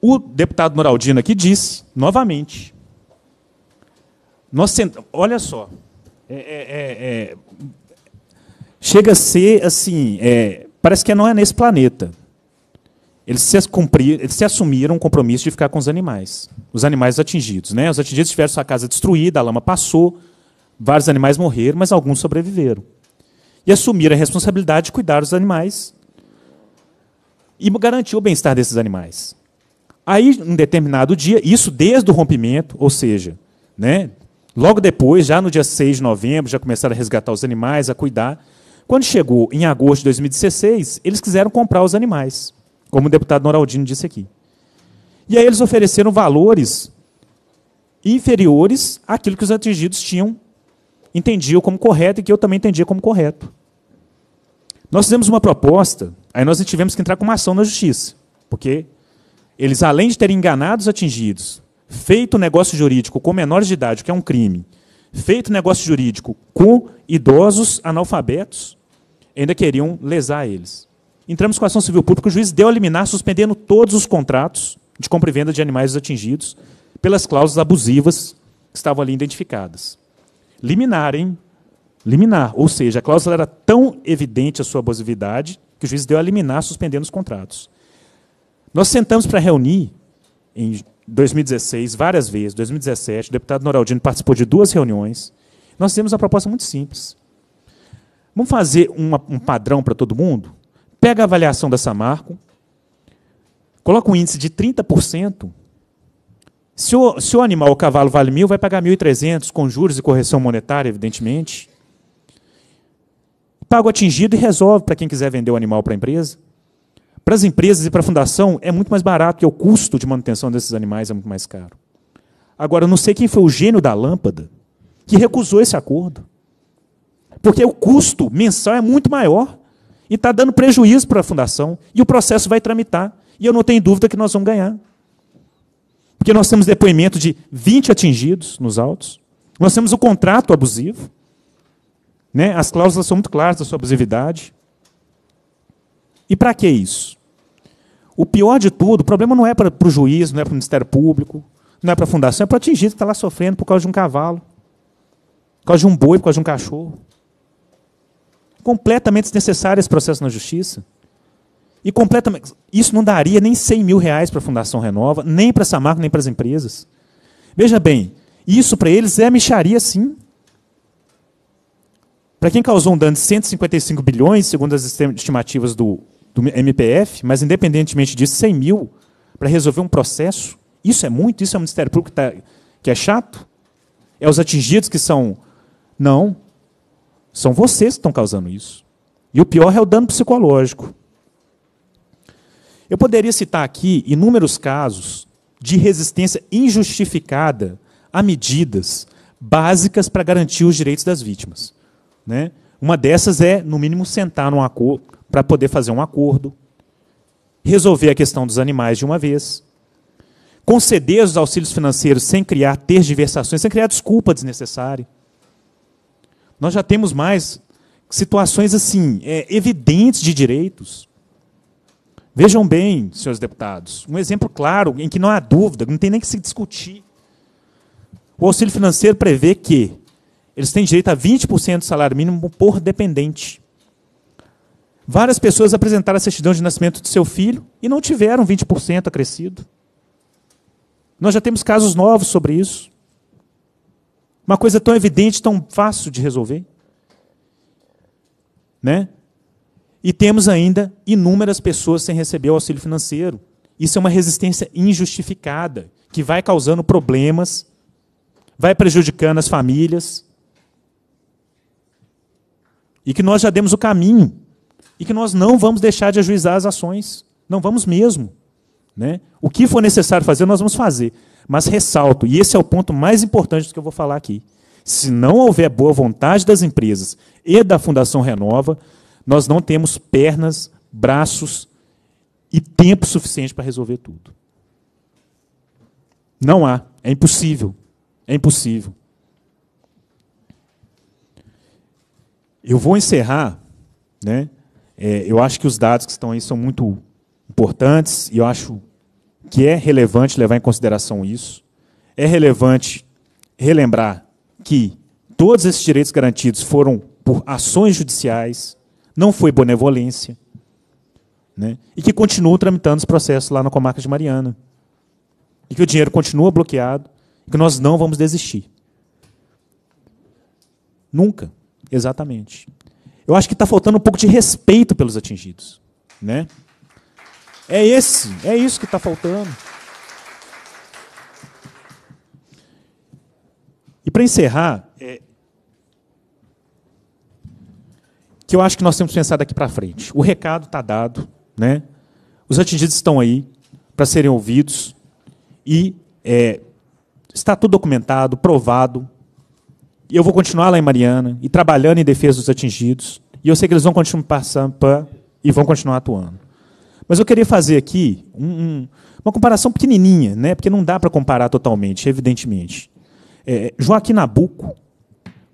O deputado Noraldino aqui disse, novamente, nós olha só, é é, é, é, chega a ser assim, é, parece que não é nesse planeta. Eles se, cumprir, eles se assumiram o um compromisso de ficar com os animais, os animais atingidos. Né? Os atingidos tiveram sua casa destruída, a lama passou, vários animais morreram, mas alguns sobreviveram e assumir a responsabilidade de cuidar dos animais e garantir o bem-estar desses animais. Aí, um determinado dia, isso desde o rompimento, ou seja, né, logo depois, já no dia 6 de novembro, já começaram a resgatar os animais, a cuidar. Quando chegou em agosto de 2016, eles quiseram comprar os animais, como o deputado Noraldino disse aqui. E aí eles ofereceram valores inferiores àquilo que os atingidos tinham entendiam como correto e que eu também entendia como correto. Nós fizemos uma proposta, aí nós tivemos que entrar com uma ação na justiça, porque eles, além de terem enganado os atingidos, feito negócio jurídico com menores de idade, que é um crime, feito negócio jurídico com idosos analfabetos, ainda queriam lesar eles. Entramos com a ação civil pública, o juiz deu a liminar suspendendo todos os contratos de compra e venda de animais atingidos pelas cláusulas abusivas que estavam ali identificadas. Liminar, hein? Liminar. Ou seja, a cláusula era tão evidente a sua abusividade que o juiz deu a liminar suspendendo os contratos. Nós sentamos para reunir em 2016, várias vezes, 2017, o deputado Noraldino participou de duas reuniões. Nós fizemos uma proposta muito simples. Vamos fazer uma, um padrão para todo mundo? Pega a avaliação da Samarco, coloca um índice de 30%, se o, se o animal, o cavalo, vale mil, vai pagar 1.300, com juros e correção monetária, evidentemente. Pago atingido e resolve para quem quiser vender o animal para a empresa. Para as empresas e para a fundação é muito mais barato, porque o custo de manutenção desses animais é muito mais caro. Agora, eu não sei quem foi o gênio da lâmpada que recusou esse acordo. Porque o custo mensal é muito maior e está dando prejuízo para a fundação. E o processo vai tramitar. E eu não tenho dúvida que nós vamos ganhar. Porque nós temos depoimento de 20 atingidos nos autos. Nós temos o contrato abusivo. Né? As cláusulas são muito claras da sua abusividade. E para que isso? O pior de tudo, o problema não é para, para o juiz, não é para o Ministério Público, não é para a fundação, é para o atingido que está lá sofrendo por causa de um cavalo, por causa de um boi, por causa de um cachorro. Completamente desnecessário esse processo na justiça. E completamente. Isso não daria nem 100 mil reais para a Fundação Renova, nem para essa marca, nem para as empresas. Veja bem, isso para eles é micharia sim. Para quem causou um dano de 155 bilhões, segundo as estimativas do, do MPF, mas independentemente disso, 100 mil para resolver um processo, isso é muito? Isso é o um Ministério Público que, tá, que é chato? É os atingidos que são. Não. São vocês que estão causando isso. E o pior é o dano psicológico. Eu poderia citar aqui inúmeros casos de resistência injustificada a medidas básicas para garantir os direitos das vítimas. Né? Uma dessas é, no mínimo, sentar num acordo para poder fazer um acordo, resolver a questão dos animais de uma vez, conceder os auxílios financeiros sem criar tergiversações, sem criar desculpa desnecessária. Nós já temos mais situações assim é, evidentes de direitos Vejam bem, senhores deputados, um exemplo claro em que não há dúvida, não tem nem que se discutir. O auxílio financeiro prevê que eles têm direito a 20% do salário mínimo por dependente. Várias pessoas apresentaram a certidão de nascimento de seu filho e não tiveram 20% acrescido. Nós já temos casos novos sobre isso. Uma coisa tão evidente, tão fácil de resolver. Né? E temos ainda inúmeras pessoas sem receber o auxílio financeiro. Isso é uma resistência injustificada, que vai causando problemas, vai prejudicando as famílias. E que nós já demos o caminho. E que nós não vamos deixar de ajuizar as ações. Não vamos mesmo. Né? O que for necessário fazer, nós vamos fazer. Mas ressalto, e esse é o ponto mais importante do que eu vou falar aqui. Se não houver boa vontade das empresas e da Fundação Renova, nós não temos pernas, braços e tempo suficiente para resolver tudo. Não há. É impossível. É impossível. Eu vou encerrar. Né? É, eu acho que os dados que estão aí são muito importantes e eu acho que é relevante levar em consideração isso. É relevante relembrar que todos esses direitos garantidos foram por ações judiciais não foi benevolência, né? e que continuam tramitando os processos lá na comarca de Mariana, e que o dinheiro continua bloqueado, e que nós não vamos desistir. Nunca, exatamente. Eu acho que está faltando um pouco de respeito pelos atingidos, né? É esse, é isso que está faltando. E para encerrar, que eu acho que nós temos que pensar daqui para frente. O recado está dado, né? os atingidos estão aí para serem ouvidos e é, está tudo documentado, provado. E eu vou continuar lá em Mariana e trabalhando em defesa dos atingidos. E eu sei que eles vão continuar passando pra, e vão continuar atuando. Mas eu queria fazer aqui um, um, uma comparação pequenininha, né? porque não dá para comparar totalmente, evidentemente. É, Joaquim Nabuco,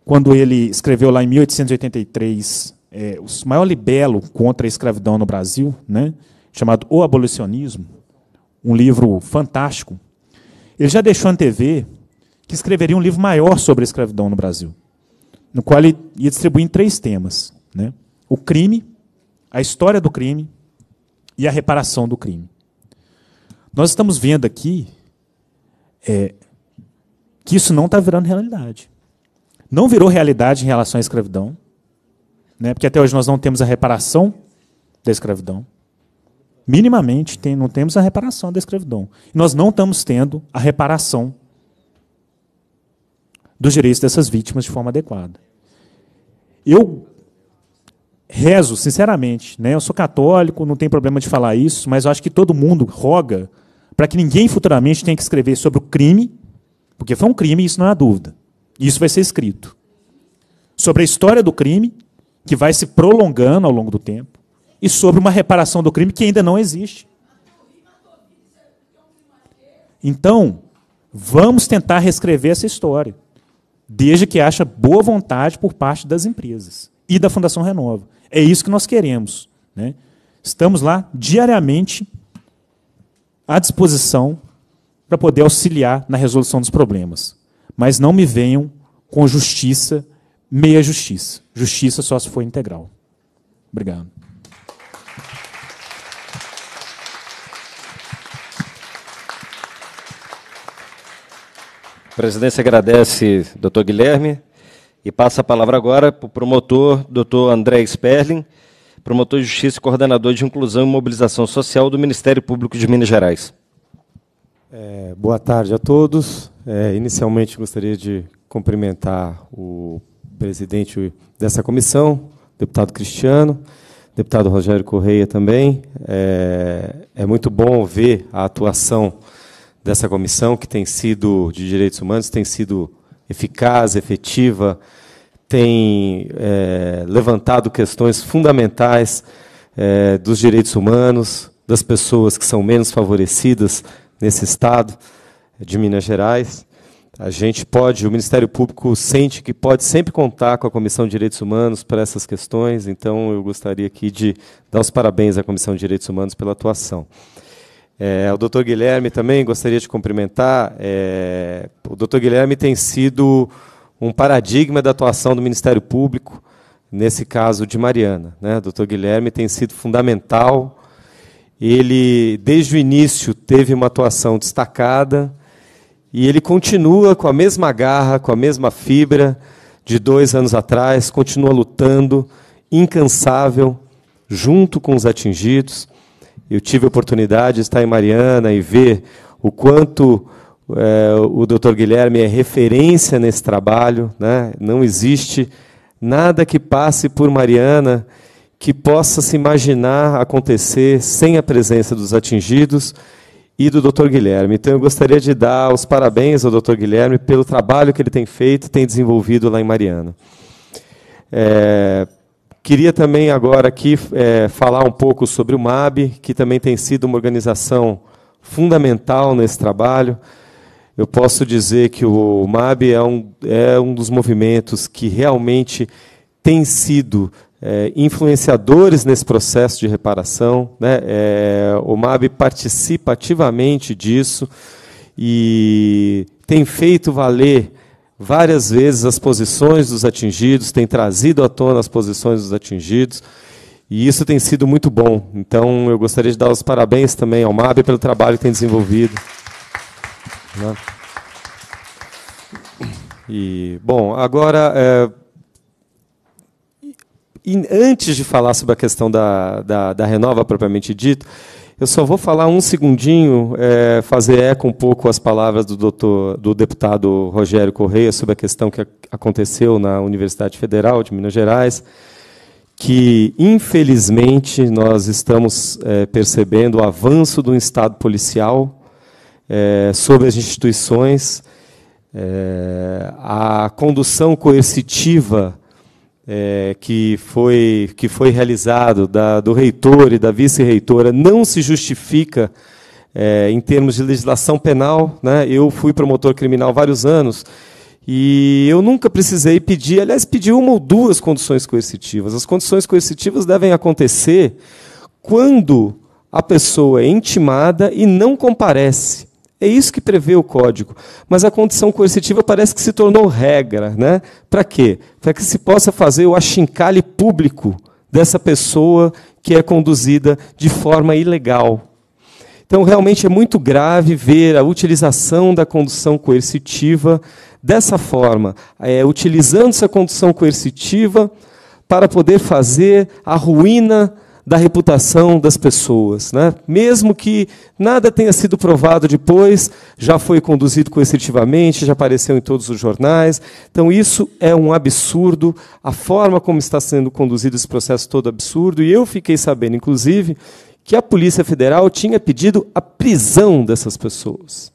quando ele escreveu lá em 1883 é, o maior libelo contra a escravidão no Brasil, né, chamado O Abolicionismo, um livro fantástico, ele já deixou na TV que escreveria um livro maior sobre a escravidão no Brasil, no qual ele ia distribuir em três temas: né, o crime, a história do crime e a reparação do crime. Nós estamos vendo aqui é, que isso não está virando realidade. Não virou realidade em relação à escravidão né? porque até hoje nós não temos a reparação da escravidão. Minimamente tem, não temos a reparação da escravidão. Nós não estamos tendo a reparação dos direitos dessas vítimas de forma adequada. Eu rezo, sinceramente, né? eu sou católico, não tem problema de falar isso, mas eu acho que todo mundo roga para que ninguém futuramente tenha que escrever sobre o crime, porque foi um crime, isso não há é dúvida. Isso vai ser escrito. Sobre a história do crime, que vai se prolongando ao longo do tempo, e sobre uma reparação do crime que ainda não existe. Então, vamos tentar reescrever essa história, desde que haja boa vontade por parte das empresas e da Fundação Renova. É isso que nós queremos. Né? Estamos lá diariamente à disposição para poder auxiliar na resolução dos problemas. Mas não me venham com justiça meia justiça. Justiça só se for integral. Obrigado. A presidência agradece, doutor Guilherme, e passa a palavra agora para o promotor, doutor André Sperling, promotor de justiça e coordenador de inclusão e mobilização social do Ministério Público de Minas Gerais. É, boa tarde a todos. É, inicialmente gostaria de cumprimentar o presidente dessa comissão, deputado Cristiano, deputado Rogério Correia também. É, é muito bom ver a atuação dessa comissão, que tem sido de direitos humanos, tem sido eficaz, efetiva, tem é, levantado questões fundamentais é, dos direitos humanos, das pessoas que são menos favorecidas nesse Estado de Minas Gerais. A gente pode, o Ministério Público sente que pode sempre contar com a Comissão de Direitos Humanos para essas questões, então eu gostaria aqui de dar os parabéns à Comissão de Direitos Humanos pela atuação. É, o doutor Guilherme também gostaria de cumprimentar. É, o doutor Guilherme tem sido um paradigma da atuação do Ministério Público, nesse caso de Mariana. Né? O doutor Guilherme tem sido fundamental. Ele, desde o início, teve uma atuação destacada e ele continua com a mesma garra, com a mesma fibra de dois anos atrás, continua lutando, incansável, junto com os atingidos. Eu tive a oportunidade de estar em Mariana e ver o quanto é, o Dr. Guilherme é referência nesse trabalho. Né? Não existe nada que passe por Mariana que possa se imaginar acontecer sem a presença dos atingidos e do Dr. Guilherme. Então, eu gostaria de dar os parabéns ao Dr. Guilherme pelo trabalho que ele tem feito, tem desenvolvido lá em Mariana. É, queria também agora aqui é, falar um pouco sobre o MAB, que também tem sido uma organização fundamental nesse trabalho. Eu posso dizer que o MAB é um, é um dos movimentos que realmente tem sido é, influenciadores nesse processo de reparação. Né? É, o MAB participa ativamente disso e tem feito valer várias vezes as posições dos atingidos, tem trazido à tona as posições dos atingidos. E isso tem sido muito bom. Então, eu gostaria de dar os parabéns também ao MAB pelo trabalho que tem desenvolvido. Né? E, bom, agora. É, e antes de falar sobre a questão da, da, da Renova propriamente dito, eu só vou falar um segundinho, é, fazer eco um pouco as palavras do, doutor, do deputado Rogério Correia sobre a questão que aconteceu na Universidade Federal de Minas Gerais, que, infelizmente, nós estamos é, percebendo o avanço do Estado policial é, sobre as instituições, é, a condução coercitiva é, que, foi, que foi realizado da, do reitor e da vice-reitora não se justifica é, em termos de legislação penal. Né? Eu fui promotor criminal vários anos e eu nunca precisei pedir, aliás, pedi uma ou duas condições coercitivas. As condições coercitivas devem acontecer quando a pessoa é intimada e não comparece. É isso que prevê o código. Mas a condição coercitiva parece que se tornou regra. Né? Para quê? Para que se possa fazer o achincalhe público dessa pessoa que é conduzida de forma ilegal. Então, realmente é muito grave ver a utilização da condução coercitiva dessa forma, é, utilizando essa condução coercitiva para poder fazer a ruína da reputação das pessoas. Né? Mesmo que nada tenha sido provado depois, já foi conduzido coercitivamente, já apareceu em todos os jornais. Então, isso é um absurdo. A forma como está sendo conduzido esse processo todo é absurdo. E eu fiquei sabendo, inclusive, que a Polícia Federal tinha pedido a prisão dessas pessoas.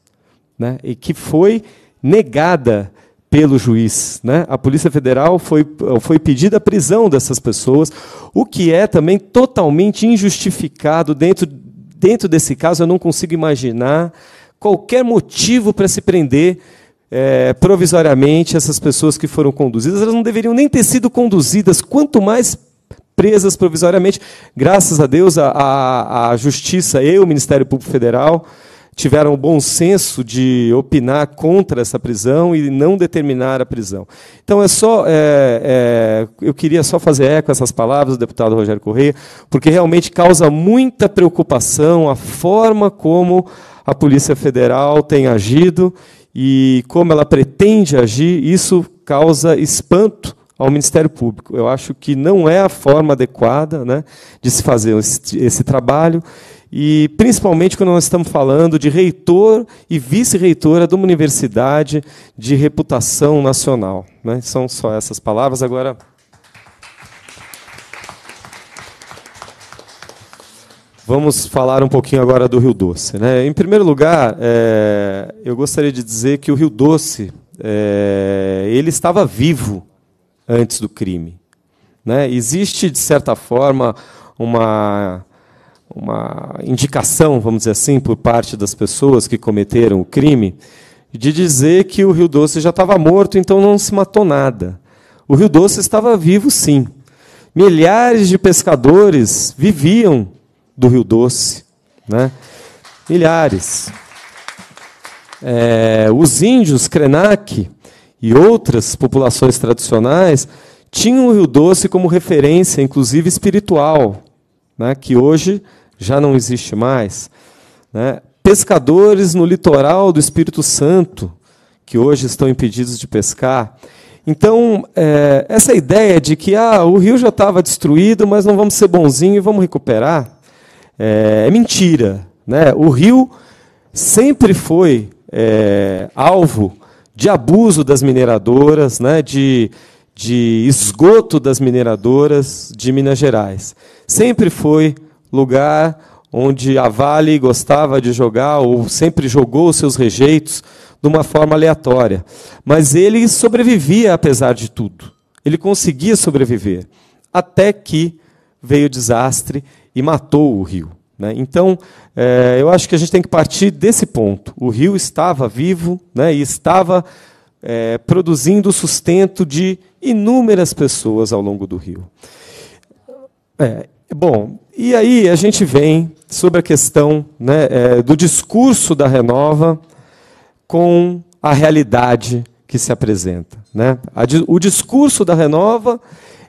Né? E que foi negada pelo juiz. Né? A Polícia Federal foi, foi pedida a prisão dessas pessoas, o que é também totalmente injustificado. Dentro, dentro desse caso, eu não consigo imaginar qualquer motivo para se prender é, provisoriamente essas pessoas que foram conduzidas. Elas não deveriam nem ter sido conduzidas, quanto mais presas provisoriamente. Graças a Deus, a, a, a Justiça e o Ministério Público Federal tiveram o bom senso de opinar contra essa prisão e não determinar a prisão. Então é só, é, é, eu queria só fazer eco a essas palavras do deputado Rogério Correia, porque realmente causa muita preocupação a forma como a Polícia Federal tem agido e como ela pretende agir. Isso causa espanto ao Ministério Público. Eu acho que não é a forma adequada né, de se fazer esse, esse trabalho e principalmente quando nós estamos falando de reitor e vice-reitora de uma universidade de reputação nacional. Né? São só essas palavras. Agora. Vamos falar um pouquinho agora do Rio Doce. Né? Em primeiro lugar, é, eu gostaria de dizer que o Rio Doce é, ele estava vivo antes do crime. Né? Existe, de certa forma, uma uma indicação, vamos dizer assim, por parte das pessoas que cometeram o crime, de dizer que o Rio Doce já estava morto, então não se matou nada. O Rio Doce estava vivo, sim. Milhares de pescadores viviam do Rio Doce. Né? Milhares. É, os índios, Krenak e outras populações tradicionais tinham o Rio Doce como referência, inclusive espiritual, né? que hoje já não existe mais. Né? Pescadores no litoral do Espírito Santo, que hoje estão impedidos de pescar. Então, é, essa ideia de que ah, o rio já estava destruído, mas não vamos ser bonzinhos e vamos recuperar, é, é, mentira. Né? O rio sempre foi é, alvo de abuso das mineradoras, né? de, de esgoto das mineradoras de Minas Gerais. Sempre foi lugar onde a Vale gostava de jogar ou sempre jogou os seus rejeitos de uma forma aleatória. Mas ele sobrevivia apesar de tudo. Ele conseguia sobreviver até que veio o desastre e matou o rio. Né? Então, é, eu acho que a gente tem que partir desse ponto. O rio estava vivo né, e estava é, produzindo sustento de inúmeras pessoas ao longo do rio. É, Bom, e aí a gente vem sobre a questão né, é, do discurso da renova com a realidade que se apresenta. Né? o discurso da renova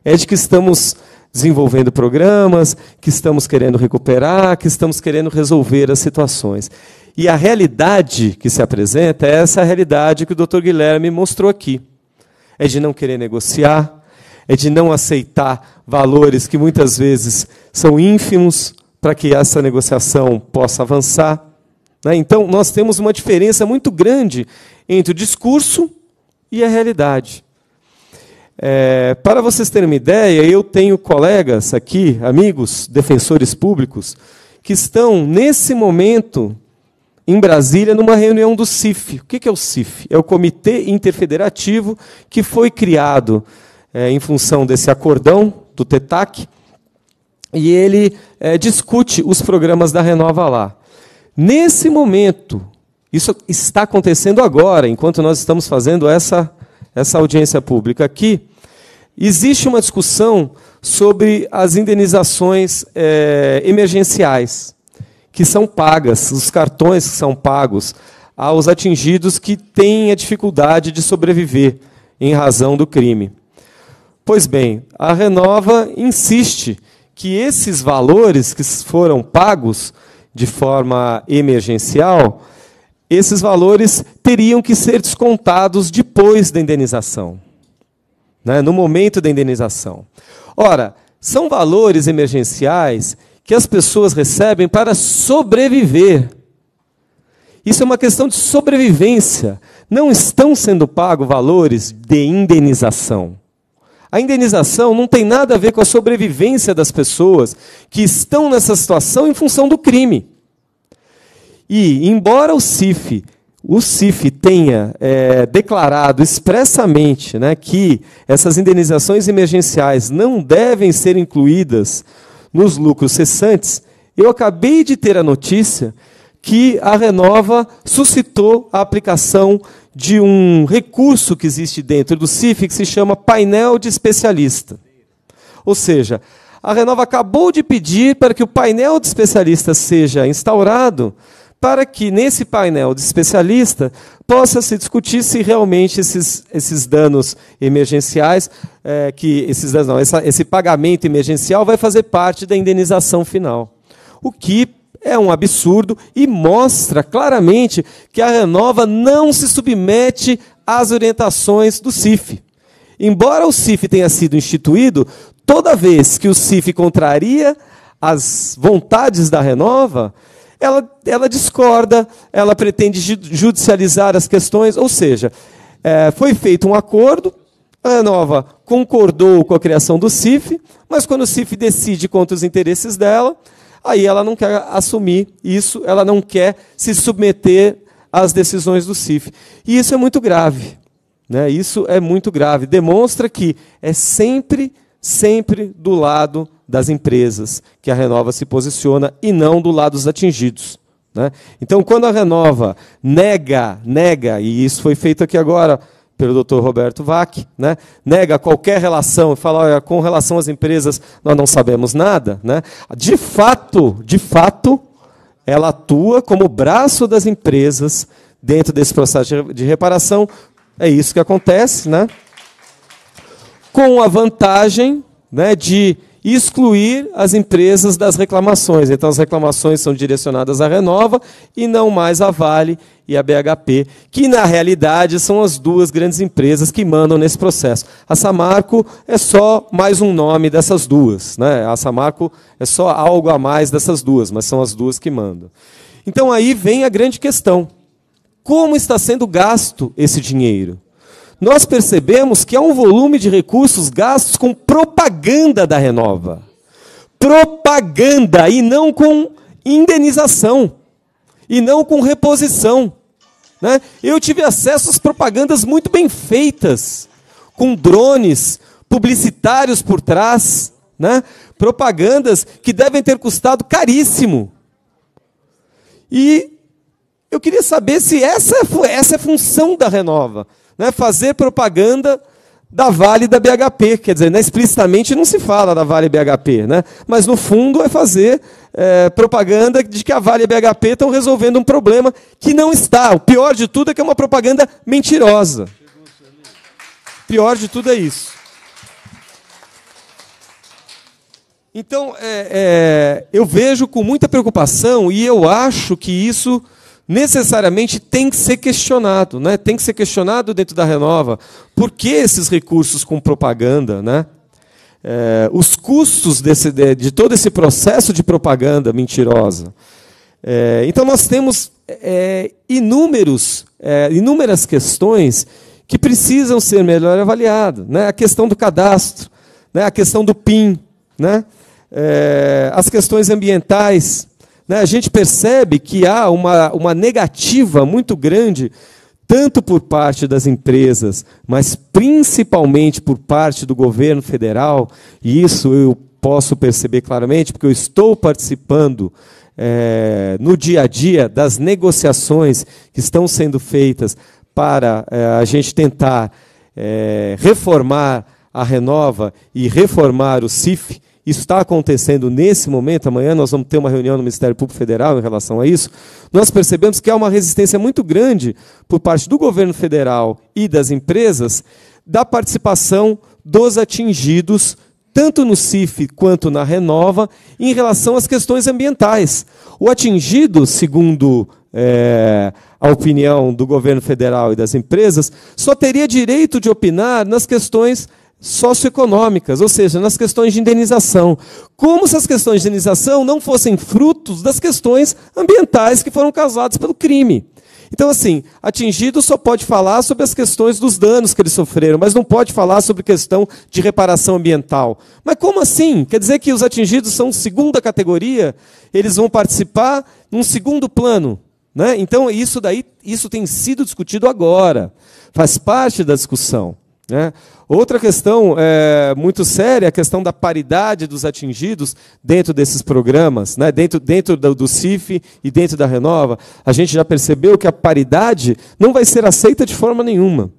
é de que estamos desenvolvendo programas, que estamos querendo recuperar, que estamos querendo resolver as situações. E a realidade que se apresenta é essa realidade que o Dr. Guilherme mostrou aqui. É de não querer negociar, é de não aceitar valores que muitas vezes são ínfimos para que essa negociação possa avançar. Né? Então, nós temos uma diferença muito grande entre o discurso e a realidade. É, para vocês terem uma ideia, eu tenho colegas aqui, amigos, defensores públicos, que estão, nesse momento, em Brasília, numa reunião do CIF. O que é o CIF? É o Comitê Interfederativo que foi criado é, em função desse acordão do TETAC, e ele é, discute os programas da Renova lá. Nesse momento, isso está acontecendo agora, enquanto nós estamos fazendo essa, essa audiência pública aqui, existe uma discussão sobre as indenizações é, emergenciais que são pagas, os cartões que são pagos aos atingidos que têm a dificuldade de sobreviver em razão do crime. Pois bem, a Renova insiste que esses valores que foram pagos de forma emergencial, esses valores teriam que ser descontados depois da indenização, né? no momento da indenização. Ora, são valores emergenciais que as pessoas recebem para sobreviver. Isso é uma questão de sobrevivência. Não estão sendo pagos valores de indenização. A indenização não tem nada a ver com a sobrevivência das pessoas que estão nessa situação em função do crime. E, embora o CIF, o CIF tenha é, declarado expressamente né, que essas indenizações emergenciais não devem ser incluídas nos lucros cessantes, eu acabei de ter a notícia que a Renova suscitou a aplicação de um recurso que existe dentro do CIF que se chama painel de especialista. Ou seja, a Renova acabou de pedir para que o painel de especialista seja instaurado, para que nesse painel de especialista possa se discutir se realmente esses, esses danos emergenciais, é, que esses danos não, essa, esse pagamento emergencial vai fazer parte da indenização final. O que é um absurdo e mostra claramente que a Renova não se submete às orientações do CIF. Embora o CIF tenha sido instituído, toda vez que o CIF contraria as vontades da Renova, ela, ela discorda, ela pretende judicializar as questões, ou seja, é, foi feito um acordo, a Renova concordou com a criação do CIF, mas quando o CIF decide contra os interesses dela, Aí ela não quer assumir isso, ela não quer se submeter às decisões do CIF. E isso é muito grave. Né? Isso é muito grave. Demonstra que é sempre, sempre do lado das empresas que a Renova se posiciona e não do lado dos atingidos. Né? Então, quando a Renova nega, nega, e isso foi feito aqui agora pelo Dr. Roberto Vac, né? nega qualquer relação e fala, olha, com relação às empresas nós não sabemos nada, né? De fato, de fato, ela atua como braço das empresas dentro desse processo de reparação. É isso que acontece, né? Com a vantagem, né, de e excluir as empresas das reclamações. Então, as reclamações são direcionadas à Renova e não mais à Vale e à BHP, que na realidade são as duas grandes empresas que mandam nesse processo. A Samarco é só mais um nome dessas duas. Né? A Samarco é só algo a mais dessas duas, mas são as duas que mandam. Então, aí vem a grande questão. Como está sendo gasto esse dinheiro? nós percebemos que há um volume de recursos gastos com propaganda da Renova. Propaganda e não com indenização e não com reposição. Né? Eu tive acesso às propagandas muito bem feitas, com drones, publicitários por trás, né? propagandas que devem ter custado caríssimo. E eu queria saber se essa, é essa é a função da Renova. Né? Fazer propaganda da Vale da BHP, quer dizer, né, explicitamente não se fala da Vale BHP, né? mas no fundo é fazer é, propaganda de que a Vale e a BHP estão resolvendo um problema que não está. O pior de tudo é que é uma propaganda mentirosa. Pior de tudo é isso. Então, é, é, eu vejo com muita preocupação e eu acho que isso necessariamente tem que ser questionado, né? tem que ser questionado dentro da Renova. Por que esses recursos com propaganda? Né? É, os custos desse, de, de, todo esse processo de propaganda mentirosa. É, então, nós temos é, inúmeros, é, inúmeras questões que precisam ser melhor avaliadas. Né? A questão do cadastro, né? a questão do PIN, né? É, as questões ambientais. Né? A gente percebe que há uma, uma negativa muito grande, tanto por parte das empresas, mas principalmente por parte do governo federal, e isso eu posso perceber claramente, porque eu estou participando é, no dia a dia das negociações que estão sendo feitas para é, a gente tentar é, reformar a Renova e reformar o CIF, isso está acontecendo nesse momento. Amanhã nós vamos ter uma reunião no Ministério Público Federal em relação a isso. Nós percebemos que há uma resistência muito grande por parte do governo federal e das empresas da participação dos atingidos tanto no CIF quanto na Renova, em relação às questões ambientais. O atingido, segundo é, a opinião do governo federal e das empresas, só teria direito de opinar nas questões socioeconômicas, ou seja, nas questões de indenização. Como se as questões de indenização não fossem frutos das questões ambientais que foram causadas pelo crime. Então, assim, atingido só pode falar sobre as questões dos danos que eles sofreram, mas não pode falar sobre questão de reparação ambiental. Mas como assim? Quer dizer que os atingidos são segunda categoria? Eles vão participar num segundo plano? Né? Então, isso daí isso tem sido discutido agora. Faz parte da discussão. Né? Outra questão é, muito séria é a questão da paridade dos atingidos dentro desses programas, né? dentro, dentro do, do CIF e dentro da Renova. A gente já percebeu que a paridade não vai ser aceita de forma nenhuma.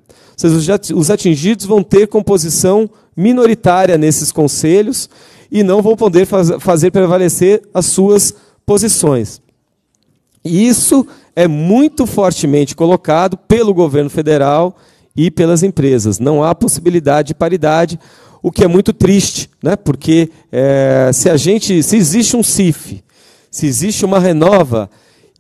os atingidos vão ter composição minoritária nesses conselhos e não vão poder faz, fazer prevalecer as suas posições. Isso é muito fortemente colocado pelo governo federal e pelas empresas. Não há possibilidade de paridade, o que é muito triste, né? porque é, se a gente. se existe um CIF, se existe uma renova,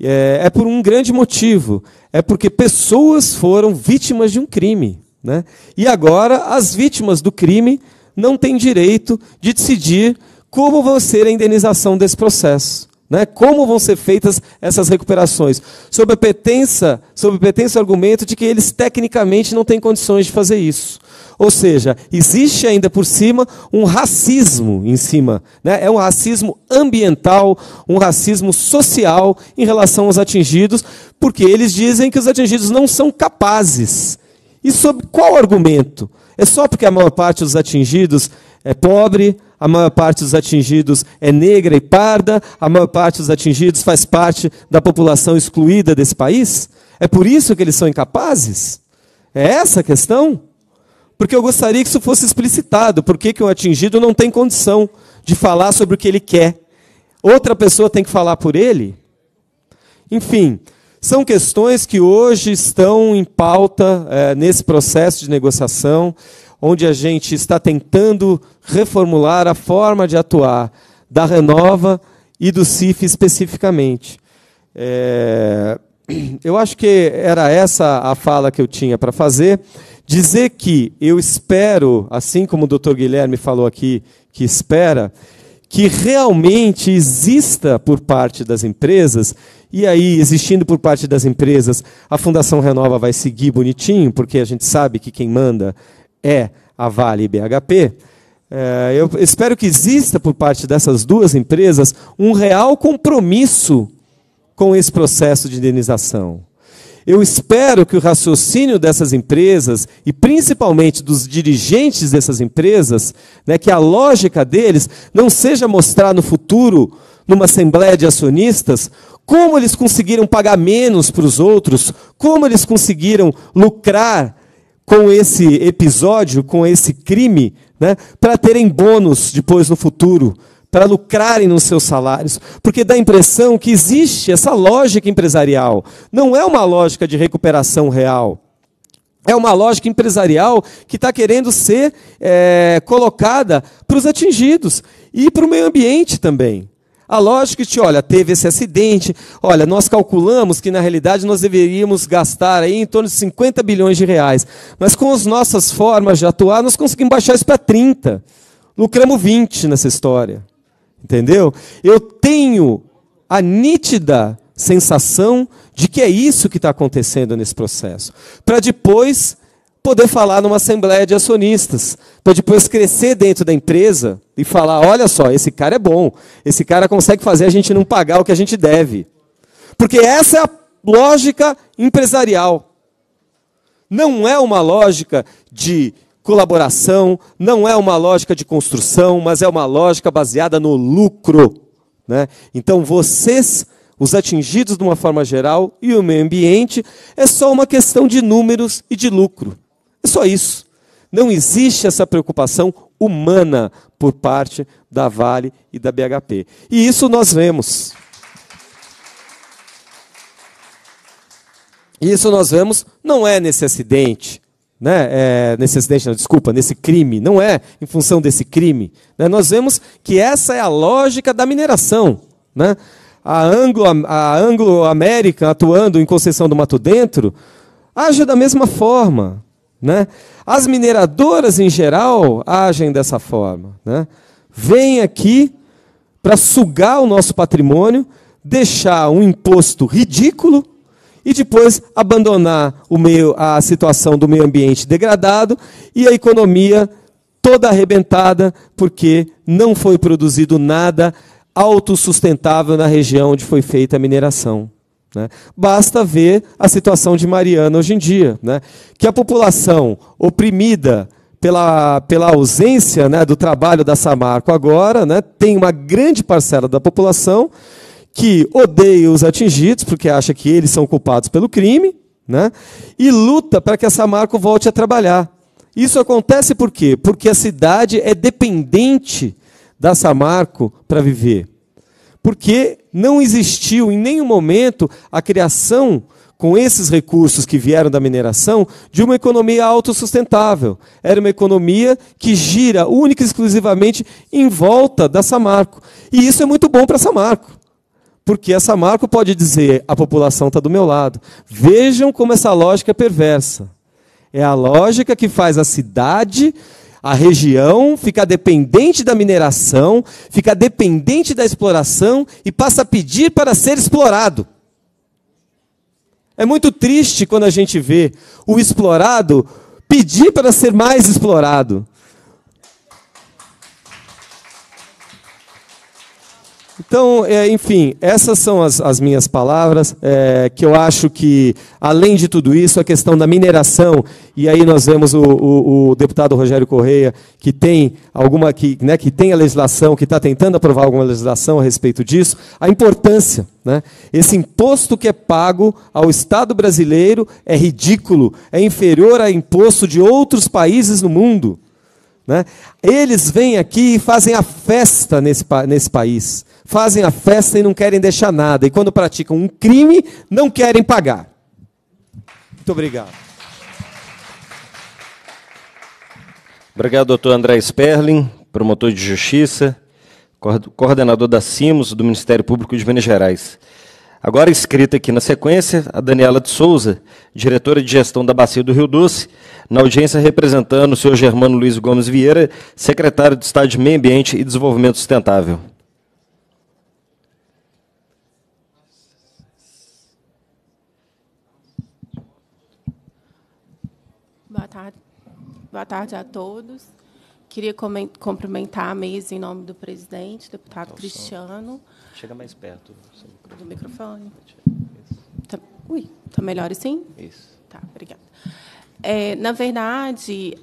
é, é por um grande motivo. É porque pessoas foram vítimas de um crime. Né? E agora as vítimas do crime não têm direito de decidir como vai ser a indenização desse processo. Né? Como vão ser feitas essas recuperações? Sob a pretensa, sob a pretensa argumento de que eles tecnicamente não têm condições de fazer isso. Ou seja, existe ainda por cima um racismo em cima. Né? É um racismo ambiental, um racismo social em relação aos atingidos, porque eles dizem que os atingidos não são capazes. E sob qual argumento? É só porque a maior parte dos atingidos é pobre, a maior parte dos atingidos é negra e parda, a maior parte dos atingidos faz parte da população excluída desse país? É por isso que eles são incapazes? É essa a questão? Porque eu gostaria que isso fosse explicitado. Por que, o um atingido não tem condição de falar sobre o que ele quer? Outra pessoa tem que falar por ele? Enfim, são questões que hoje estão em pauta é, nesse processo de negociação onde a gente está tentando reformular a forma de atuar da Renova e do CIF especificamente. É, eu acho que era essa a fala que eu tinha para fazer. Dizer que eu espero, assim como o doutor Guilherme falou aqui, que espera, que realmente exista por parte das empresas, e aí, existindo por parte das empresas, a Fundação Renova vai seguir bonitinho, porque a gente sabe que quem manda é a Vale e BHP, é, eu espero que exista por parte dessas duas empresas um real compromisso com esse processo de indenização. Eu espero que o raciocínio dessas empresas, e principalmente dos dirigentes dessas empresas, né, que a lógica deles não seja mostrar no futuro, numa assembleia de acionistas, como eles conseguiram pagar menos para os outros, como eles conseguiram lucrar com esse episódio, com esse crime, né, para terem bônus depois no futuro, para lucrarem nos seus salários, porque dá a impressão que existe essa lógica empresarial. Não é uma lógica de recuperação real. É uma lógica empresarial que está querendo ser é, colocada para os atingidos e para o meio ambiente também. A ah, lógica que te olha, teve esse acidente, olha, nós calculamos que na realidade nós deveríamos gastar aí em torno de 50 bilhões de reais, mas com as nossas formas de atuar, nós conseguimos baixar isso para 30. Lucramos 20 nessa história. Entendeu? Eu tenho a nítida sensação de que é isso que está acontecendo nesse processo. Para depois poder falar numa assembleia de acionistas, para então, depois crescer dentro da empresa e falar: olha só, esse cara é bom, esse cara consegue fazer a gente não pagar o que a gente deve. Porque essa é a lógica empresarial. Não é uma lógica de colaboração, não é uma lógica de construção, mas é uma lógica baseada no lucro. Né? Então, vocês, os atingidos de uma forma geral, e o meio ambiente, é só uma questão de números e de lucro. É só isso. Não existe essa preocupação humana por parte da Vale e da BHP. E isso nós vemos. Isso nós vemos, não é nesse acidente, né? É, nesse acidente, não, desculpa, nesse crime, não é em função desse crime. Né? Nós vemos que essa é a lógica da mineração. Né? A anglo américa a Anglo atuando em Conceição do Mato Dentro age da mesma forma. Né? As mineradoras, em geral, agem dessa forma. Né? Vêm aqui para sugar o nosso patrimônio, deixar um imposto ridículo e depois abandonar o meio, a situação do meio ambiente degradado e a economia toda arrebentada, porque não foi produzido nada autossustentável na região onde foi feita a mineração. Né? Basta ver a situação de Mariana hoje em dia, né? que a população oprimida pela, pela ausência né, do trabalho da Samarco agora, né, tem uma grande parcela da população que odeia os atingidos, porque acha que eles são culpados pelo crime, né, e luta para que a Samarco volte a trabalhar. Isso acontece por quê? Porque a cidade é dependente da Samarco para viver porque não existiu em nenhum momento a criação com esses recursos que vieram da mineração, de uma economia autossustentável. Era uma economia que gira única e exclusivamente em volta da Samarco. E isso é muito bom para a Samarco. Porque a Samarco pode dizer: a população está do meu lado. Vejam como essa lógica é perversa. É a lógica que faz a cidade a região, fica dependente da mineração, fica dependente da exploração e passa a pedir para ser explorado. É muito triste quando a gente vê o explorado pedir para ser mais explorado. Então, é, enfim, essas são as, as minhas palavras, é, que eu acho que, além de tudo isso, a questão da mineração, e aí nós vemos o, o, o deputado Rogério Correia, que tem alguma que, né, que tem a legislação, que está tentando aprovar alguma legislação a respeito disso, a importância. Né? Esse imposto que é pago ao Estado brasileiro é ridículo, é inferior a imposto de outros países no mundo. Né? Eles vêm aqui e fazem a festa nesse, nesse país fazem a festa e não querem deixar nada, e quando praticam um crime, não querem pagar. Muito obrigado. Obrigado, doutor André Sperling, promotor de justiça, coordenador da CIMOS, do Ministério Público de Minas Gerais. Agora escrita aqui na sequência, a Daniela de Souza, diretora de gestão da Bacia do Rio Doce, na audiência representando o senhor Germano Luiz Gomes Vieira, secretário de Estado de Meio Ambiente e Desenvolvimento Sustentável. Boa tarde a todos. Queria cumprimentar a mesa em nome do presidente, deputado Cristiano. Chega mais perto do microfone. Tá, ui, tá melhor assim? Isso. Tá, obrigada. É, na verdade,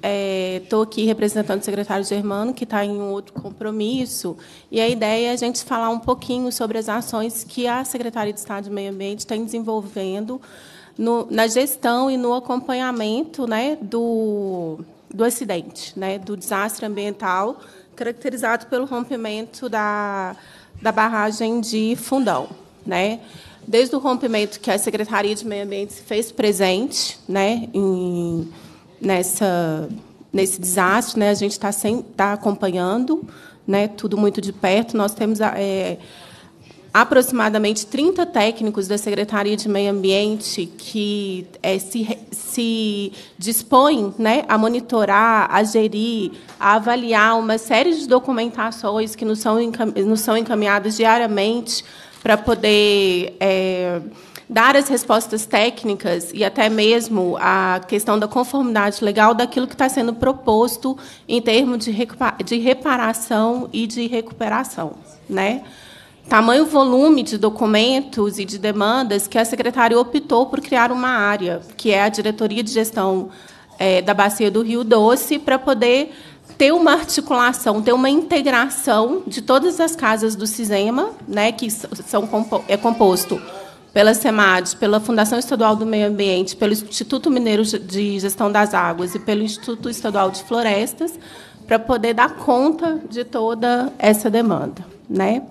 estou é, aqui representando o secretário Germano, que está em um outro compromisso, e a ideia é a gente falar um pouquinho sobre as ações que a Secretaria de Estado de Meio Ambiente está desenvolvendo no, na gestão e no acompanhamento né, do, do acidente, né, do desastre ambiental caracterizado pelo rompimento da, da barragem de Fundão. Né? Desde o rompimento que a Secretaria de Meio Ambiente se fez presente né, em, nessa, nesse desastre, né, a gente está tá acompanhando né, tudo muito de perto. Nós temos é, aproximadamente 30 técnicos da Secretaria de Meio Ambiente que é, se, se dispõem né, a monitorar, a gerir, a avaliar uma série de documentações que nos são, encam, nos são encaminhadas diariamente para poder. É, dar as respostas técnicas e até mesmo a questão da conformidade legal daquilo que está sendo proposto em termos de reparação e de recuperação, né? tamanho volume de documentos e de demandas que a secretaria optou por criar uma área, que é a Diretoria de Gestão é, da Bacia do Rio Doce, para poder ter uma articulação, ter uma integração de todas as casas do CISEMA, né, que são, é composto pela SEMAD, pela Fundação Estadual do Meio Ambiente, pelo Instituto Mineiro de Gestão das Águas e pelo Instituto Estadual de Florestas, para poder dar conta de toda essa demanda. Né?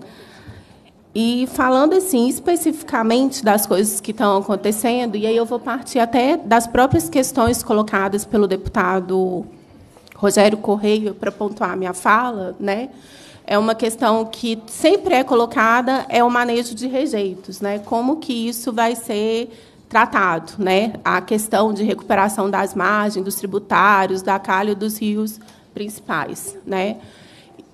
E falando assim especificamente das coisas que estão acontecendo, e aí eu vou partir até das próprias questões colocadas pelo deputado Rogério Correia para pontuar a minha fala, né? É uma questão que sempre é colocada é o manejo de rejeitos, né? Como que isso vai ser tratado, né? A questão de recuperação das margens, dos tributários, da calha dos rios principais, né?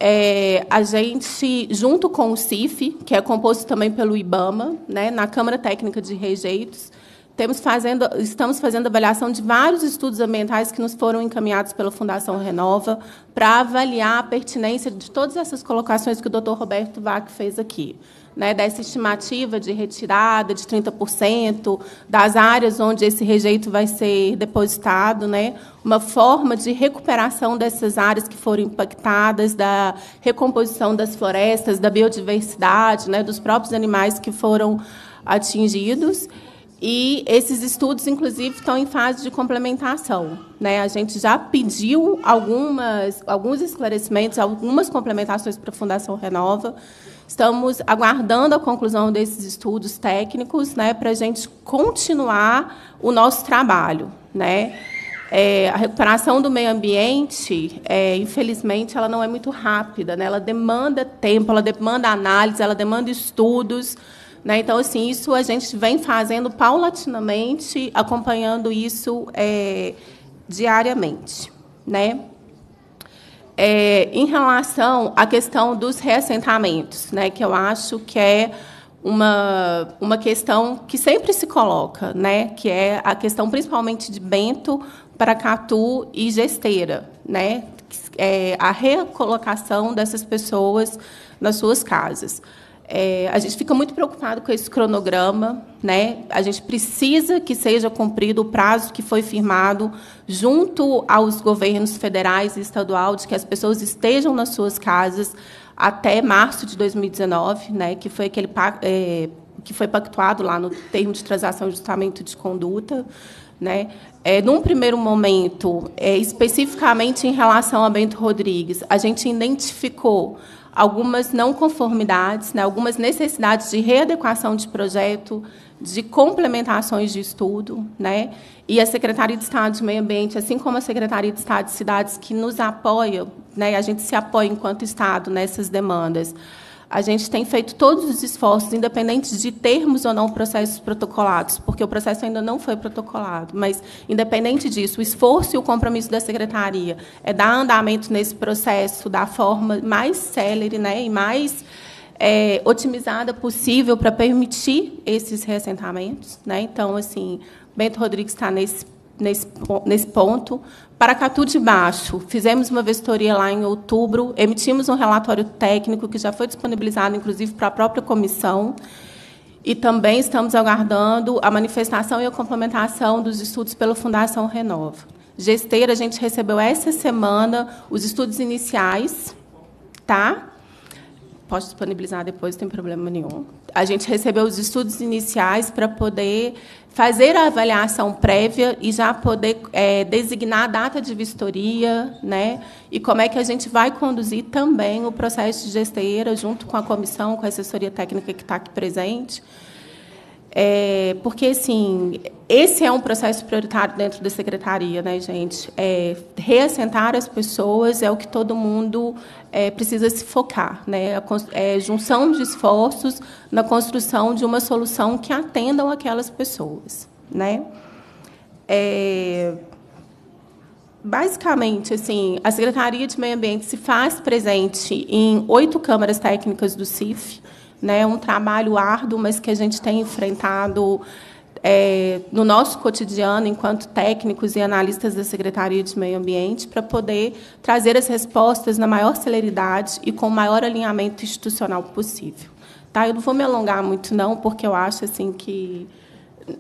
é, a gente, junto com o CIF, que é composto também pelo IBAMA, né, na Câmara Técnica de Rejeitos, temos fazendo, estamos fazendo avaliação de vários estudos ambientais que nos foram encaminhados pela Fundação Renova para avaliar a pertinência de todas essas colocações que o Dr. Roberto Vac fez aqui né, dessa estimativa de retirada de 30% das áreas onde esse rejeito vai ser depositado, né, uma forma de recuperação dessas áreas que foram impactadas, da recomposição das florestas, da biodiversidade, né, dos próprios animais que foram atingidos. E esses estudos, inclusive, estão em fase de complementação. Né? A gente já pediu algumas, alguns esclarecimentos, algumas complementações para a Fundação Renova. Estamos aguardando a conclusão desses estudos técnicos né, para a gente continuar o nosso trabalho. Né? É, a recuperação do meio ambiente, é, infelizmente, ela não é muito rápida. Né? Ela demanda tempo, ela demanda análise, ela demanda estudos. Né? Então, assim, isso a gente vem fazendo paulatinamente, acompanhando isso é, diariamente. Né? É, em relação à questão dos reassentamentos, né, que eu acho que é uma, uma questão que sempre se coloca, né, que é a questão principalmente de Bento, Paracatu e Gesteira, né, é a recolocação dessas pessoas nas suas casas. É, a gente fica muito preocupado com esse cronograma, né? A gente precisa que seja cumprido o prazo que foi firmado junto aos governos federais e estaduais de que as pessoas estejam nas suas casas até março de 2019, né? Que foi aquele é, que foi pactuado lá no termo de transação e ajustamento de conduta. Né? É, num primeiro momento, é, especificamente em relação a Bento Rodrigues, a gente identificou algumas não conformidades, né, algumas necessidades de readequação de projeto, de complementações de estudo, né? E a Secretaria de Estado de Meio Ambiente, assim como a Secretaria de Estado de Cidades, que nos apoia, né? A gente se apoia enquanto Estado nessas demandas a gente tem feito todos os esforços, independentes de termos ou não processos protocolados, porque o processo ainda não foi protocolado, mas, independente disso, o esforço e o compromisso da secretaria é dar andamento nesse processo da forma mais célere né, e mais é, otimizada possível para permitir esses reassentamentos. Né? Então, assim, Bento Rodrigues está nesse, nesse, nesse ponto, Paracatu de Baixo, fizemos uma vistoria lá em outubro, emitimos um relatório técnico que já foi disponibilizado, inclusive, para a própria comissão. E também estamos aguardando a manifestação e a complementação dos estudos pela Fundação Renova. Gesteira, a gente recebeu essa semana os estudos iniciais, tá? Posso disponibilizar depois, não tem problema nenhum a gente recebeu os estudos iniciais para poder fazer a avaliação prévia e já poder é, designar a data de vistoria, né? E como é que a gente vai conduzir também o processo de gesteira junto com a comissão, com a assessoria técnica que está aqui presente, é, porque, assim, esse é um processo prioritário dentro da secretaria, né, gente? É, reassentar as pessoas é o que todo mundo é, precisa se focar, né? A é, junção de esforços na construção de uma solução que atendam aquelas pessoas, né? É, basicamente, assim, a Secretaria de Meio Ambiente se faz presente em oito câmaras técnicas do CIF, né, um trabalho árduo, mas que a gente tem enfrentado é, no nosso cotidiano, enquanto técnicos e analistas da Secretaria de Meio Ambiente, para poder trazer as respostas na maior celeridade e com o maior alinhamento institucional possível. Tá? Eu não vou me alongar muito, não, porque eu acho assim que.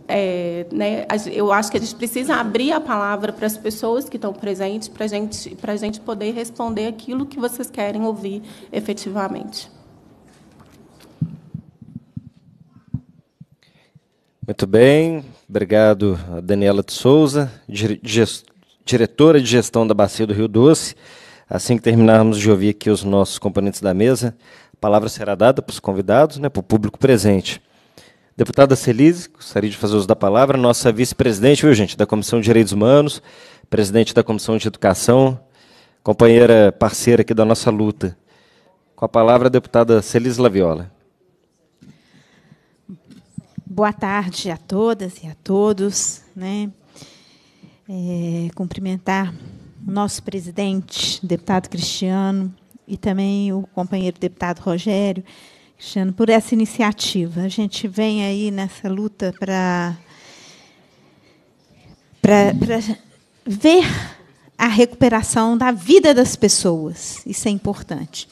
É, né, eu acho que a gente precisa abrir a palavra para as pessoas que estão presentes, para gente, a gente poder responder aquilo que vocês querem ouvir efetivamente. Muito bem, obrigado a Daniela de Souza, diretora de gestão da Bacia do Rio Doce. Assim que terminarmos de ouvir aqui os nossos componentes da mesa, a palavra será dada para os convidados, né, para o público presente. Deputada Celise, gostaria de fazer uso da palavra, nossa vice-presidente, viu, gente, da Comissão de Direitos Humanos, presidente da Comissão de Educação, companheira parceira aqui da nossa luta. Com a palavra, a deputada Celise Laviola. Boa tarde a todas e a todos. Né? É, cumprimentar o nosso presidente, deputado Cristiano, e também o companheiro deputado Rogério Cristiano, por essa iniciativa. A gente vem aí nessa luta para ver a recuperação da vida das pessoas. Isso é importante.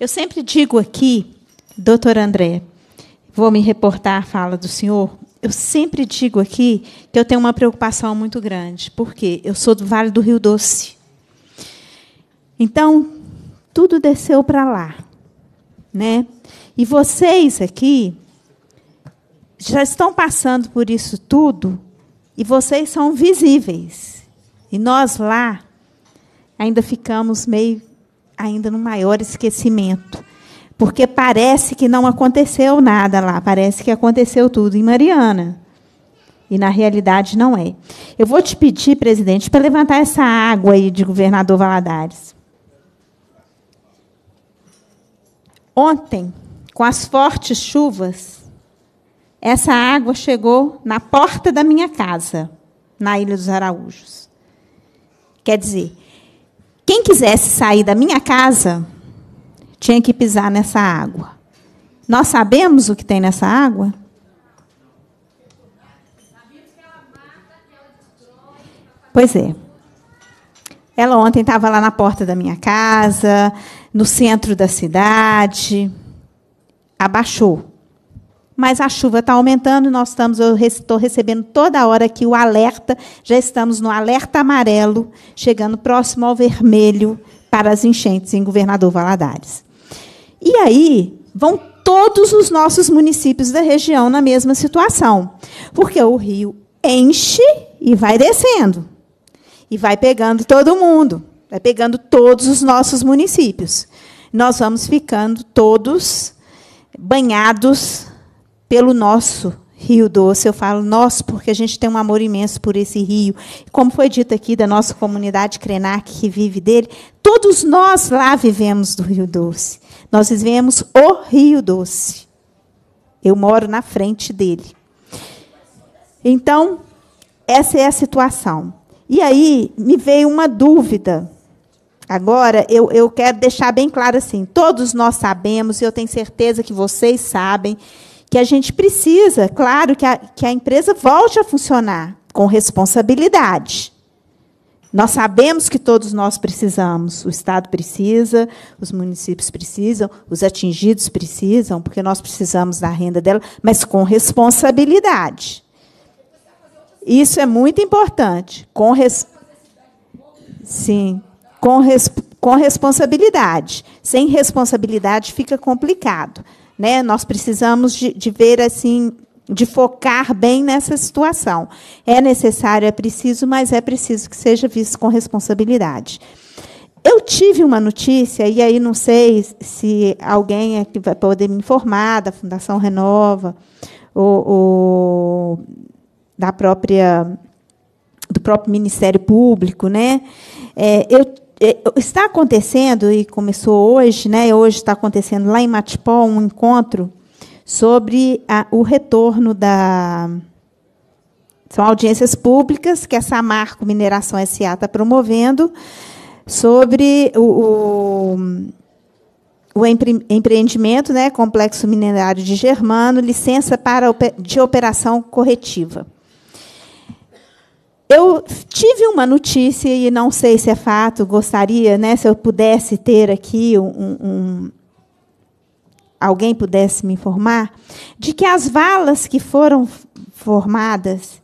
Eu sempre digo aqui, doutor André, vou me reportar à fala do senhor. Eu sempre digo aqui que eu tenho uma preocupação muito grande, porque eu sou do Vale do Rio Doce. Então, tudo desceu para lá, né? E vocês aqui já estão passando por isso tudo e vocês são visíveis. E nós lá ainda ficamos meio ainda no maior esquecimento. Porque parece que não aconteceu nada lá, parece que aconteceu tudo em Mariana. E na realidade não é. Eu vou te pedir, presidente, para levantar essa água aí de governador Valadares. Ontem, com as fortes chuvas, essa água chegou na porta da minha casa, na Ilha dos Araújos. Quer dizer, quem quisesse sair da minha casa tinha que pisar nessa água. Nós sabemos o que tem nessa água? Pois é. Ela ontem estava lá na porta da minha casa, no centro da cidade. Abaixou. Mas a chuva está aumentando e nós estamos, eu estou recebendo toda hora aqui o alerta. Já estamos no alerta amarelo, chegando próximo ao vermelho para as enchentes em Governador Valadares. E aí vão todos os nossos municípios da região na mesma situação, porque o rio enche e vai descendo, e vai pegando todo mundo, vai pegando todos os nossos municípios. Nós vamos ficando todos banhados pelo nosso Rio Doce, eu falo nós, porque a gente tem um amor imenso por esse rio. Como foi dito aqui da nossa comunidade Krenak, que vive dele, todos nós lá vivemos do Rio Doce. Nós vivemos o Rio Doce. Eu moro na frente dele. Então, essa é a situação. E aí me veio uma dúvida. Agora, eu, eu quero deixar bem claro assim: todos nós sabemos, e eu tenho certeza que vocês sabem, que a gente precisa, é claro, que a, que a empresa volte a funcionar com responsabilidade. Nós sabemos que todos nós precisamos, o Estado precisa, os municípios precisam, os atingidos precisam, porque nós precisamos da renda dela, mas com responsabilidade. Isso é muito importante. Com res... Sim, com, res... com responsabilidade. Sem responsabilidade fica complicado. Né? Nós precisamos de, de ver assim de focar bem nessa situação. É necessário, é preciso, mas é preciso que seja visto com responsabilidade. Eu tive uma notícia, e aí não sei se alguém é que vai poder me informar da Fundação Renova, ou, ou da própria do próprio Ministério Público, né? É, eu é, está acontecendo e começou hoje, né? Hoje está acontecendo lá em Matipó um encontro sobre a, o retorno da são audiências públicas que a Samarco Mineração SA está promovendo sobre o, o, o empre, empreendimento, né, Complexo Minerário de Germano, licença para de operação corretiva. Eu tive uma notícia, e não sei se é fato, gostaria, né, se eu pudesse ter aqui um, um alguém pudesse me informar, de que as valas que foram formadas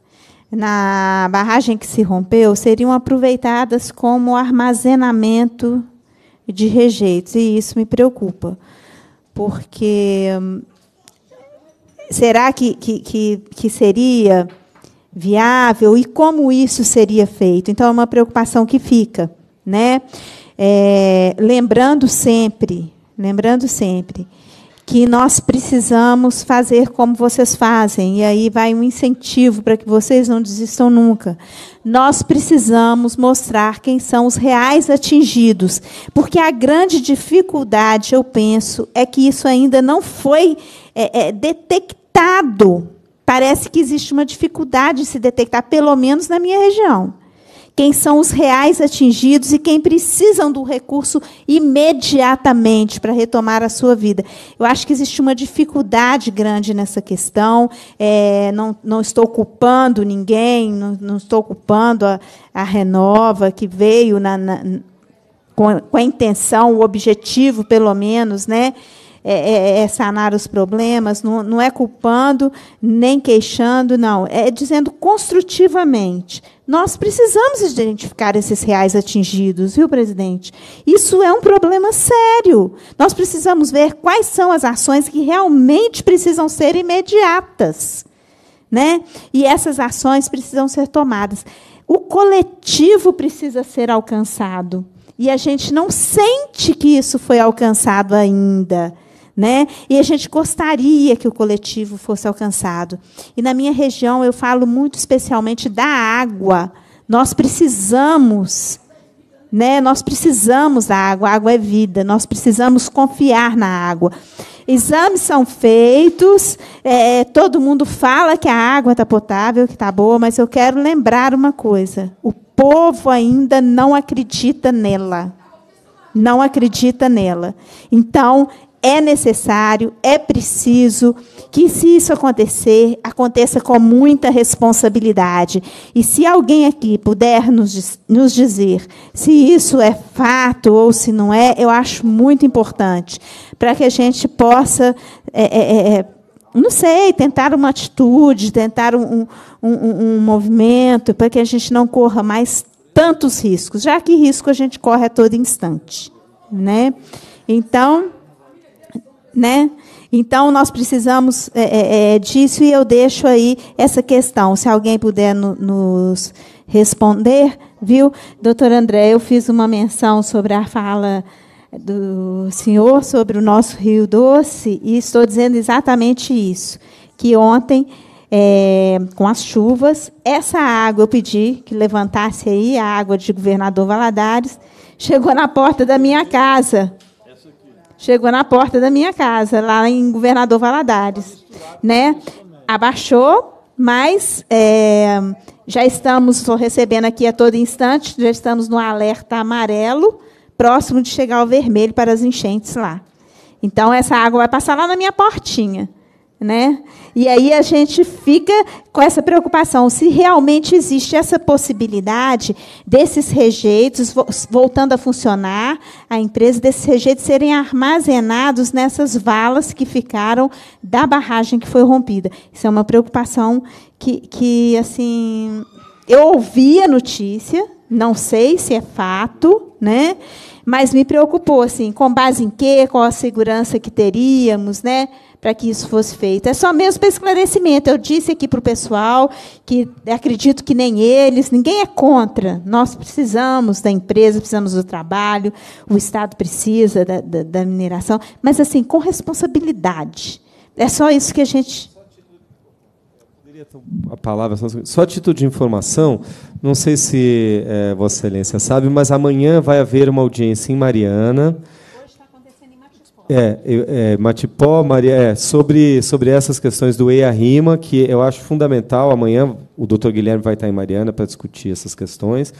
na barragem que se rompeu seriam aproveitadas como armazenamento de rejeitos. E isso me preocupa, porque hum, será que, que, que, que seria viável e como isso seria feito. Então, é uma preocupação que fica. Né? É, lembrando sempre, lembrando sempre, que nós precisamos fazer como vocês fazem, e aí vai um incentivo para que vocês não desistam nunca. Nós precisamos mostrar quem são os reais atingidos, porque a grande dificuldade, eu penso, é que isso ainda não foi é, é, detectado Parece que existe uma dificuldade de se detectar, pelo menos na minha região, quem são os reais atingidos e quem precisam do recurso imediatamente para retomar a sua vida. Eu acho que existe uma dificuldade grande nessa questão. É, não, não estou culpando ninguém, não, não estou culpando a, a Renova, que veio na, na, com, a, com a intenção, o objetivo, pelo menos, né? é, é, é sanar os problemas, não, não é culpando nem queixando, não. É dizendo construtivamente. Nós precisamos identificar esses reais atingidos, viu, presidente? Isso é um problema sério. Nós precisamos ver quais são as ações que realmente precisam ser imediatas. Né? E essas ações precisam ser tomadas. O coletivo precisa ser alcançado. E a gente não sente que isso foi alcançado ainda né? E a gente gostaria que o coletivo fosse alcançado. E na minha região eu falo muito especialmente da água. Nós precisamos, né? Nós precisamos da água. A água é vida. Nós precisamos confiar na água. Exames são feitos. É, todo mundo fala que a água está potável, que está boa, mas eu quero lembrar uma coisa: o povo ainda não acredita nela. Não acredita nela. Então, é necessário, é preciso que, se isso acontecer, aconteça com muita responsabilidade. E se alguém aqui puder nos, nos dizer se isso é fato ou se não é, eu acho muito importante para que a gente possa. É, é, é, é não sei, tentar uma atitude, tentar um, um, um, um movimento, para que a gente não corra mais tantos riscos, já que risco a gente corre a todo instante. Né? Então, né? Então nós precisamos é, é, é, disso e eu deixo aí essa questão. Se alguém puder no, nos responder, viu, doutor André, eu fiz uma menção sobre a fala do senhor sobre o nosso Rio Doce e estou dizendo exatamente isso, que ontem é, com as chuvas, essa água eu pedi que levantasse aí a água de Governador Valadares, chegou na porta da minha casa. Chegou na porta da minha casa, lá em Governador Valadares, né? Abaixou, mas é, já estamos recebendo aqui a todo instante, já estamos no alerta amarelo, próximo de chegar ao vermelho para as enchentes lá. Então essa água vai passar lá na minha portinha. Né? E aí a gente fica com essa preocupação se realmente existe essa possibilidade desses rejeitos voltando a funcionar a empresa desses rejeitos serem armazenados nessas valas que ficaram da barragem que foi rompida. Isso é uma preocupação que, que assim, eu ouvi a notícia, não sei se é fato, né? Mas me preocupou assim, com base em quê? Qual a segurança que teríamos, né? para que isso fosse feito. É só mesmo para esclarecimento. Eu disse aqui para o pessoal que acredito que nem eles, ninguém é contra. Nós precisamos da empresa, precisamos do trabalho, o Estado precisa da, da, da mineração, mas assim, com responsabilidade. É só isso que a gente a palavra só a título de informação, não sei se é, Vossa Excelência sabe, mas amanhã vai haver uma audiência em Mariana é, é, Matipó, Maria, é, sobre, sobre essas questões do EIA Rima, que eu acho fundamental, amanhã o doutor Guilherme vai estar em Mariana para discutir essas questões.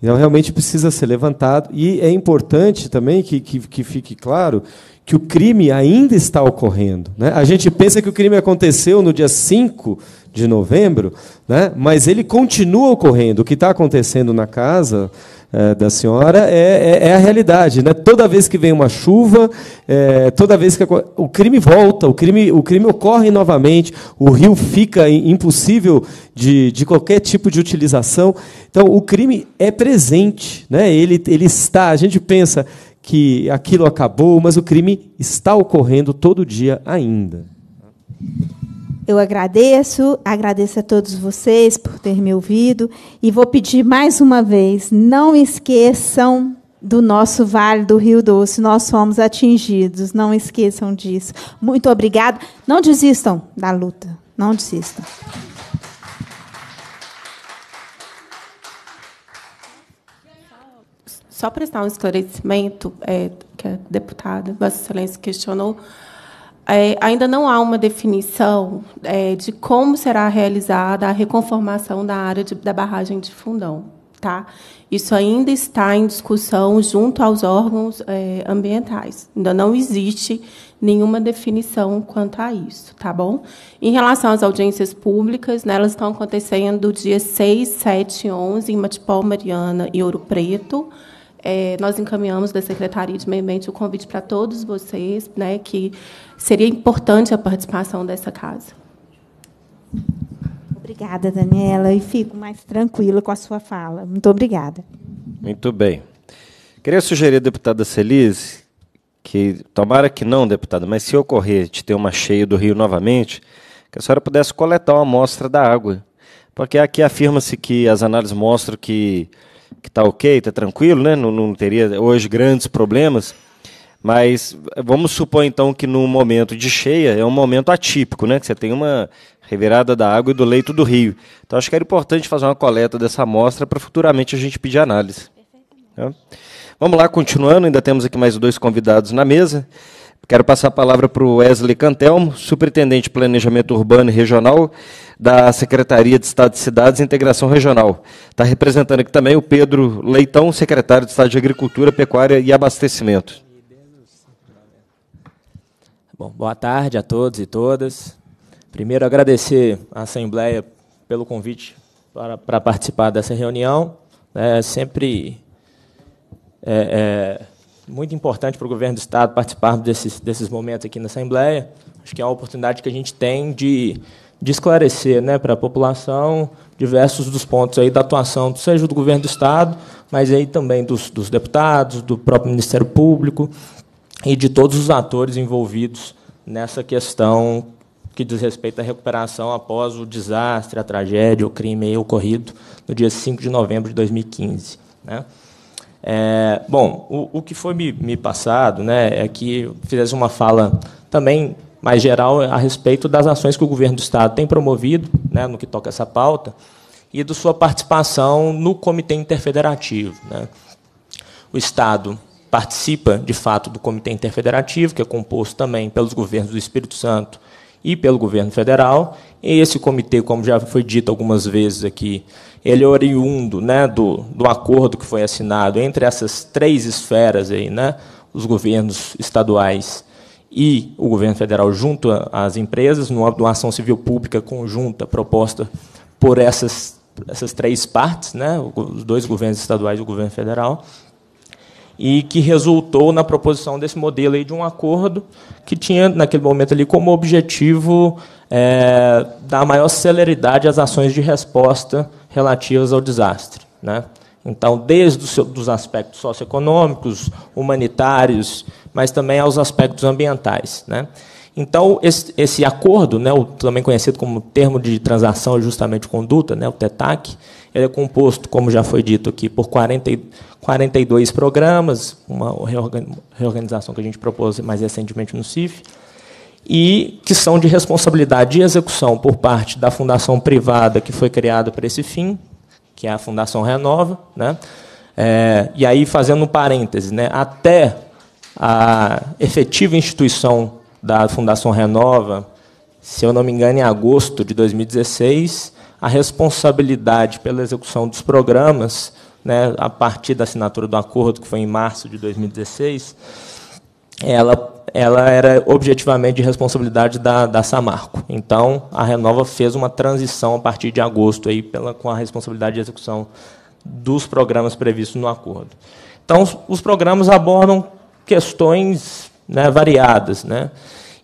Então, realmente precisa ser levantado. E é importante também que, que, que fique claro que o crime ainda está ocorrendo. Né? A gente pensa que o crime aconteceu no dia 5 de novembro, né? mas ele continua ocorrendo. O que está acontecendo na casa é, da senhora é, é, é, a realidade. Né? Toda vez que vem uma chuva, eh, toda vez que o crime volta, o crime, o crime ocorre novamente, o rio fica impossível de, de qualquer tipo de utilização. Então, o crime é presente, né? ele, ele está. A gente pensa que aquilo acabou, mas o crime está ocorrendo todo dia ainda. Eu agradeço, agradeço a todos vocês por ter me ouvido e vou pedir mais uma vez: não esqueçam do nosso Vale do Rio Doce, nós somos atingidos, não esqueçam disso. Muito obrigada. Não desistam da luta, não desistam. Só prestar um esclarecimento é, que a deputada Vossa Excelência questionou é, ainda não há uma definição é, de como será realizada a reconformação da área de, da barragem de Fundão. Tá? Isso ainda está em discussão junto aos órgãos é, ambientais. Ainda não existe nenhuma definição quanto a isso, tá bom? Em relação às audiências públicas, né, elas estão acontecendo dia 6, 7 e 11 em Matipó, Mariana e Ouro Preto. É, nós encaminhamos da Secretaria de Meio Ambiente o convite para todos vocês né, que seria importante a participação dessa casa. Obrigada, Daniela, e fico mais tranquila com a sua fala. Muito obrigada. Muito bem. Queria sugerir à deputada Celise que, tomara que não, deputada, mas se ocorrer de ter uma cheia do rio novamente, que a senhora pudesse coletar uma amostra da água. Porque aqui afirma-se que as análises mostram que está ok, está tranquilo, né? não, não teria hoje grandes problemas, mas vamos supor então que no momento de cheia é um momento atípico, né? Que você tem uma revirada da água e do leito do rio. Então acho que era importante fazer uma coleta dessa amostra para futuramente a gente pedir análise. Tá? Vamos lá, continuando, ainda temos aqui mais dois convidados na mesa. Quero passar a palavra para o Wesley Cantelmo, superintendente de Planejamento Urbano e Regional da Secretaria de Estado de Cidades e Integração Regional. Está representando aqui também o Pedro Leitão, secretário de Estado de Agricultura, Pecuária e Abastecimento. Bom, boa tarde a todos e todas. Primeiro, agradecer à Assembleia pelo convite para, para participar dessa reunião. Né? É sempre é, é muito importante para o Governo do Estado participar desses, desses momentos aqui na Assembleia. Acho que é uma oportunidade que a gente tem de, de esclarecer né, para a população diversos dos pontos aí da atuação, seja do Governo do Estado, mas aí também dos, dos deputados, do próprio Ministério Público, e de todos os atores envolvidos nessa questão que diz respeito à recuperação após o desastre, a tragédia, o crime ocorrido no dia 5 de novembro de 2015. Né? É, bom, o, o, que foi me, me, passado né, é que fizesse uma fala também mais geral a respeito das ações que o governo do Estado tem promovido, né, no que toca essa pauta, e da sua participação no Comitê Interfederativo. Né? O Estado participa, de fato, do Comitê Interfederativo, que é composto também pelos governos do Espírito Santo e pelo governo federal. E esse comitê, como já foi dito algumas vezes aqui, ele é oriundo né, do, do acordo que foi assinado entre essas três esferas, aí, né, os governos estaduais e o governo federal junto às empresas, numa ação civil pública conjunta proposta por essas, essas três partes, né, os dois governos estaduais e o governo federal e que resultou na proposição desse modelo aí de um acordo que tinha, naquele momento, ali como objetivo é, dar maior celeridade às ações de resposta relativas ao desastre. Né? Então, desde seu, os aspectos socioeconômicos, humanitários, mas também aos aspectos ambientais. Né? Então, esse, esse acordo, né, o, também conhecido como termo de transação justamente conduta, né, o TETAC, ele é composto, como já foi dito aqui, por 40, 42 programas, uma reorganização que a gente propôs mais recentemente no CIF, e que são de responsabilidade de execução por parte da fundação privada que foi criada para esse fim, que é a Fundação Renova. Né? É, e aí, fazendo um parêntese, né, até a efetiva instituição da Fundação Renova, se eu não me engano, em agosto de 2016, a responsabilidade pela execução dos programas, né, a partir da assinatura do acordo, que foi em março de 2016, ela, ela era objetivamente de responsabilidade da, da Samarco. Então, a Renova fez uma transição a partir de agosto aí pela, com a responsabilidade de execução dos programas previstos no acordo. Então, os, programas abordam questões né, variadas. Né?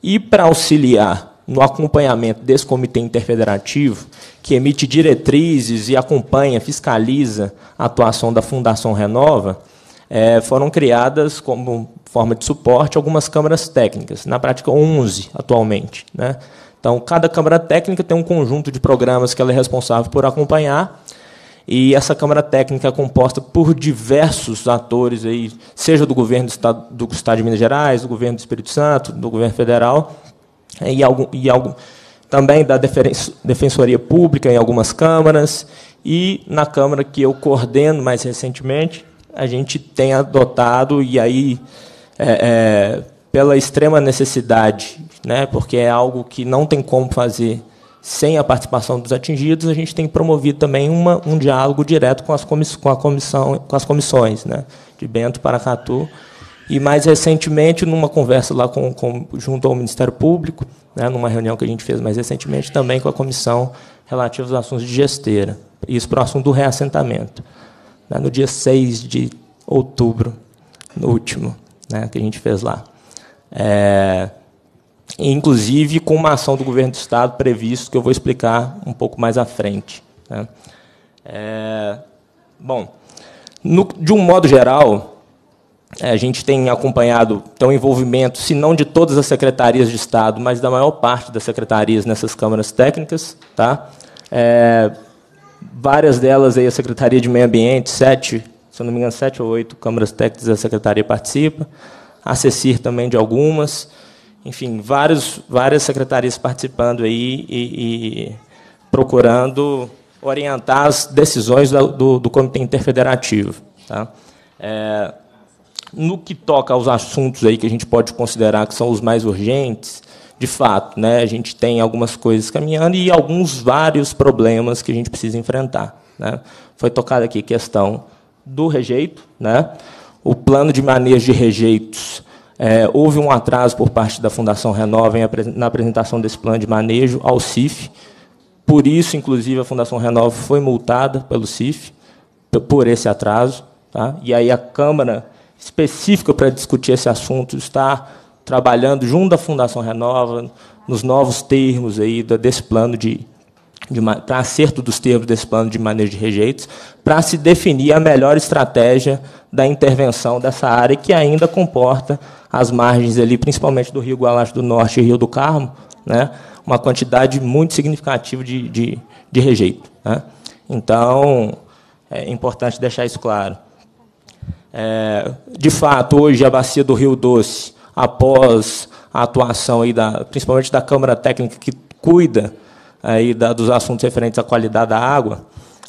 E, para auxiliar no acompanhamento desse comitê interfederativo, que emite diretrizes e acompanha, fiscaliza a atuação da Fundação Renova, é, foram criadas como forma de suporte algumas câmaras técnicas, na prática 11 atualmente. Né? Então, cada câmara técnica tem um conjunto de programas que ela é responsável por acompanhar, e essa Câmara Técnica é composta por diversos atores, aí, seja do governo do estado, do estado de Minas Gerais, do governo do Espírito Santo, do governo federal, e, algo, e algo, também da Defensoria Pública em algumas câmaras, e na Câmara que eu coordeno mais recentemente, a gente tem adotado, e aí, é, é, pela extrema necessidade, né, porque é algo que não tem como fazer sem a participação dos atingidos, a gente tem promovido também uma, um diálogo direto com as, comiss com, comissão, com as comissões né, de Bento, Paracatu e mais recentemente, numa conversa lá com, com, junto ao Ministério Público, né, numa reunião que a gente fez mais recentemente, também com a comissão relativa aos assuntos de gesteira. Isso para o assunto do reassentamento. Né, no dia 6 de outubro, no último, né, que a gente fez lá. É, inclusive com uma ação do governo do Estado prevista que eu vou explicar um pouco mais à frente. Né. É, bom, no, de um modo geral, é, a gente tem acompanhado então, o envolvimento, se não de todas as secretarias de Estado, mas da maior parte das secretarias nessas câmaras técnicas. Tá? É, várias delas, aí, a Secretaria de Meio Ambiente, sete, se não me engano, sete ou oito câmaras técnicas da secretaria participa, a CECIR também de algumas, enfim, vários, várias secretarias participando aí e, e procurando orientar as decisões do, do, do Comitê Interfederativo. Tá? É, no que toca aos assuntos aí que a gente pode considerar que são os mais urgentes, de fato, né, a gente tem algumas coisas caminhando e alguns vários problemas que a gente precisa enfrentar. Né? Foi tocada aqui a questão do rejeito, né? o plano de manejo de rejeitos. É, houve um atraso por parte da Fundação Renova em, na apresentação desse plano de manejo ao CIF. Por isso, inclusive, a Fundação Renova foi multada pelo CIF por esse atraso. Tá? E aí a Câmara específica para discutir esse assunto, está trabalhando junto à Fundação Renova nos novos termos aí desse plano de, de para acerto dos termos desse plano de manejo de rejeitos, para se definir a melhor estratégia da intervenção dessa área que ainda comporta as margens ali, principalmente do Rio Gualacho do Norte e Rio do Carmo, né, uma quantidade muito significativa de, de, de rejeito. Né. Então, é importante deixar isso claro. É, de fato, hoje a bacia do Rio Doce, após a atuação aí da, principalmente da Câmara Técnica que cuida aí da, dos assuntos referentes à qualidade da água,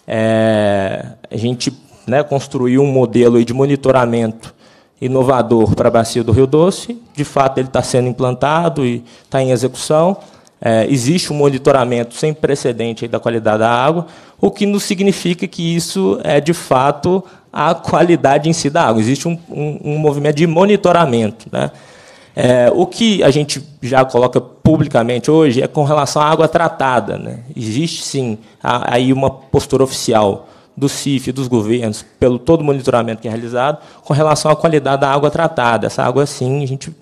é, a gente né, construiu um modelo de monitoramento inovador para a bacia do Rio Doce. De fato, ele está sendo implantado e está em execução. É, existe um monitoramento sem precedente da qualidade da água, o que não significa que isso é, de fato, a qualidade em si da água. Existe um, um, um movimento de monitoramento. Né? É, o que a gente já coloca publicamente hoje é com relação à água tratada. Né? Existe, sim, a, aí uma postura oficial do CIF, dos governos, pelo todo o monitoramento que é realizado, com relação à qualidade da água tratada. Essa água, sim, a gente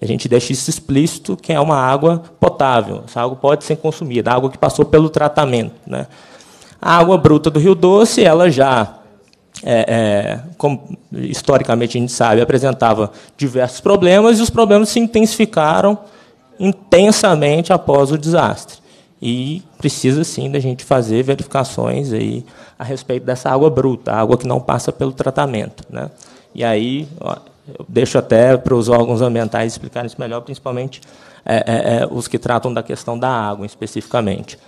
a gente deixa isso explícito que é uma água potável. Essa água pode ser consumida, água que passou pelo tratamento. Né? A água bruta do Rio Doce, ela já, é, é, como historicamente a gente sabe, apresentava diversos problemas e os problemas se intensificaram intensamente após o desastre. E precisa sim da gente fazer verificações aí a respeito dessa água bruta, água que não passa pelo tratamento. Né? E aí, eu deixo até para os órgãos ambientais explicarem isso melhor, principalmente é, é, é, os que tratam da questão da água, especificamente.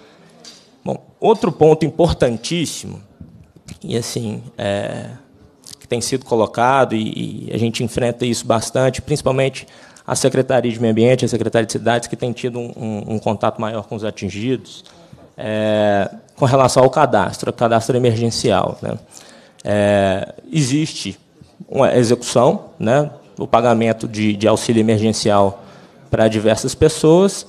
Bom, outro ponto importantíssimo, e assim, é, que tem sido colocado, e, e, a gente enfrenta isso bastante, principalmente a Secretaria de Meio Ambiente, a Secretaria de Cidades, que tem tido um, um, um contato maior com os atingidos, é, com relação ao cadastro, cadastro emergencial. Né? É, existe uma execução, né, o pagamento de, de auxílio emergencial para diversas pessoas,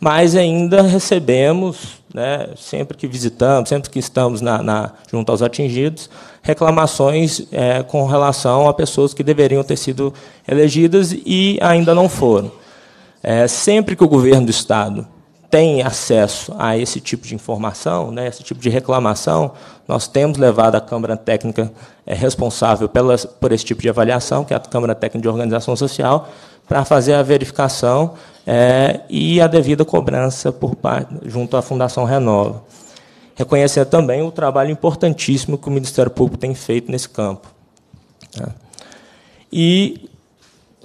mas ainda recebemos, né, sempre que visitamos, sempre que estamos na, na junto aos atingidos, reclamações é, com relação a pessoas que deveriam ter sido elegidas e ainda não foram. É, sempre que o governo do Estado tem acesso a esse tipo de informação, né, esse tipo de reclamação, nós temos levado a Câmara Técnica é, responsável pelas, por esse tipo de avaliação, que é a Câmara Técnica de Organização Social, para fazer a verificação é, e a devida cobrança por, junto à Fundação Renova. Reconhecer também o trabalho importantíssimo que o Ministério Público tem feito nesse campo. Tá? E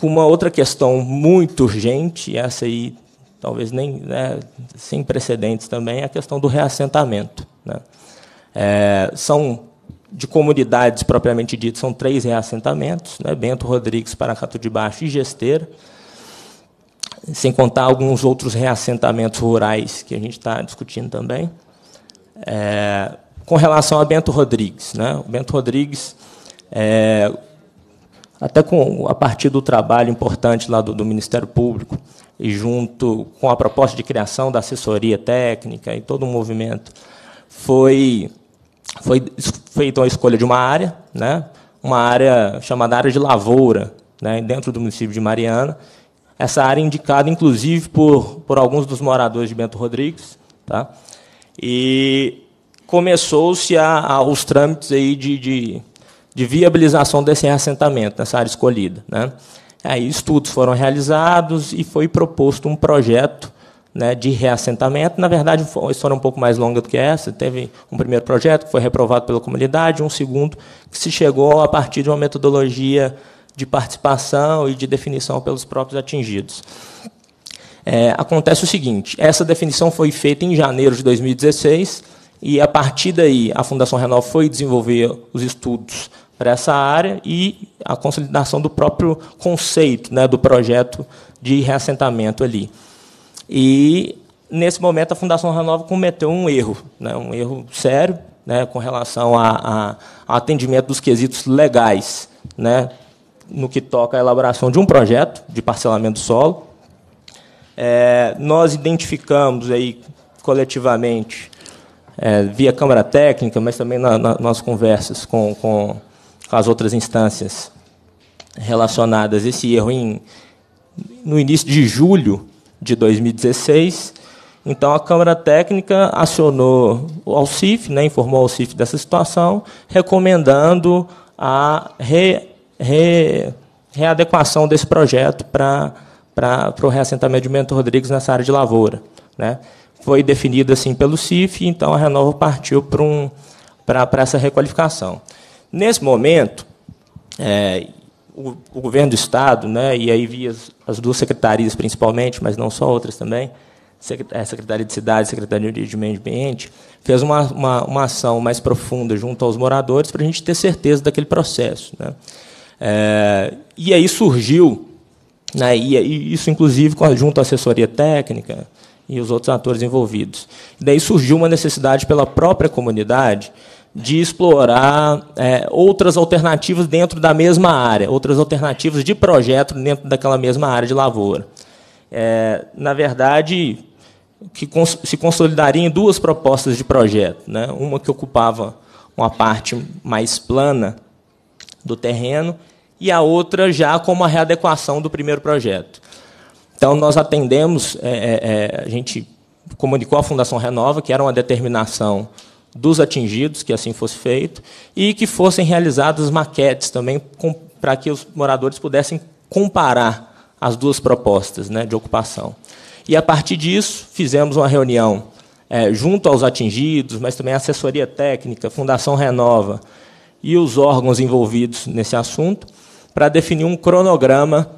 uma outra questão muito urgente, essa aí talvez nem né, sem precedentes também, é a questão do reassentamento. Né? É, são de comunidades propriamente ditas, são três reassentamentos: né? Bento Rodrigues, Paracato de Baixo e Gesteira sem contar alguns outros reassentamentos rurais que a gente está discutindo também. É, com relação a Bento Rodrigues, né? o Bento Rodrigues, é, até com, a partir do trabalho importante lá do, do Ministério Público, e junto com a proposta de criação da assessoria técnica e todo o movimento, foi, foi feita a escolha de uma área, né? uma área chamada área de lavoura, né? dentro do município de Mariana. Essa área é indicada, inclusive, por, por alguns dos moradores de Bento Rodrigues. Tá? E começou-se a, a, os trâmites aí de, de, de viabilização desse assentamento, nessa área escolhida. Né? Aí estudos foram realizados e foi proposto um projeto né, de reassentamento. Na verdade, foi uma história um pouco mais longa do que essa. Teve um primeiro projeto que foi reprovado pela comunidade, um segundo que se chegou a partir de uma metodologia de participação e de definição pelos próprios atingidos. É, acontece o seguinte: essa definição foi feita em janeiro de 2016 e a partir daí a Fundação Renova foi desenvolver os estudos para essa área e a consolidação do próprio conceito né, do projeto de reassentamento ali. E, nesse momento, a Fundação Renova cometeu um erro, né, um erro sério né, com relação ao atendimento dos quesitos legais, né, no que toca à elaboração de um projeto de parcelamento do solo. É, nós identificamos aí coletivamente, é, via Câmara Técnica, mas também na, na, nas conversas com, com com as outras instâncias relacionadas. Esse erro em, no início de julho de 2016. Então, a Câmara Técnica acionou o Cif né, informou o Cif dessa situação, recomendando a re, re, readequação desse projeto para, para, para o reassentamento de Mento Rodrigues nessa área de lavoura. Né. Foi definida assim pelo CIF, então a Renova partiu para, um, para, para essa requalificação. Nesse momento, é, o, o, governo do Estado, né, e aí via as, as, duas secretarias principalmente, mas não só outras também, a é, Secretaria de Cidade, a Secretaria de Meio Ambiente, fez uma, uma, uma ação mais profunda junto aos moradores para a gente ter certeza daquele processo. Né. É, e aí surgiu, né, e, e isso inclusive junto à assessoria técnica e os outros atores envolvidos. E daí surgiu uma necessidade pela própria comunidade de explorar é, outras alternativas dentro da mesma área, outras alternativas de projeto dentro daquela mesma área de lavoura. É, na verdade, que cons se consolidaria em duas propostas de projeto. Né? Uma que ocupava uma parte mais plana do terreno e a outra já como a readequação do primeiro projeto. Então, nós atendemos, é, é, é a gente comunicou à Fundação Renova, que era uma determinação dos atingidos, que assim fosse feito, e que fossem realizadas maquetes também para que os moradores pudessem comparar as duas propostas né, de ocupação. E a partir disso, fizemos uma reunião é, junto aos atingidos, mas também a assessoria técnica, Fundação Renova e os órgãos envolvidos nesse assunto, para definir um cronograma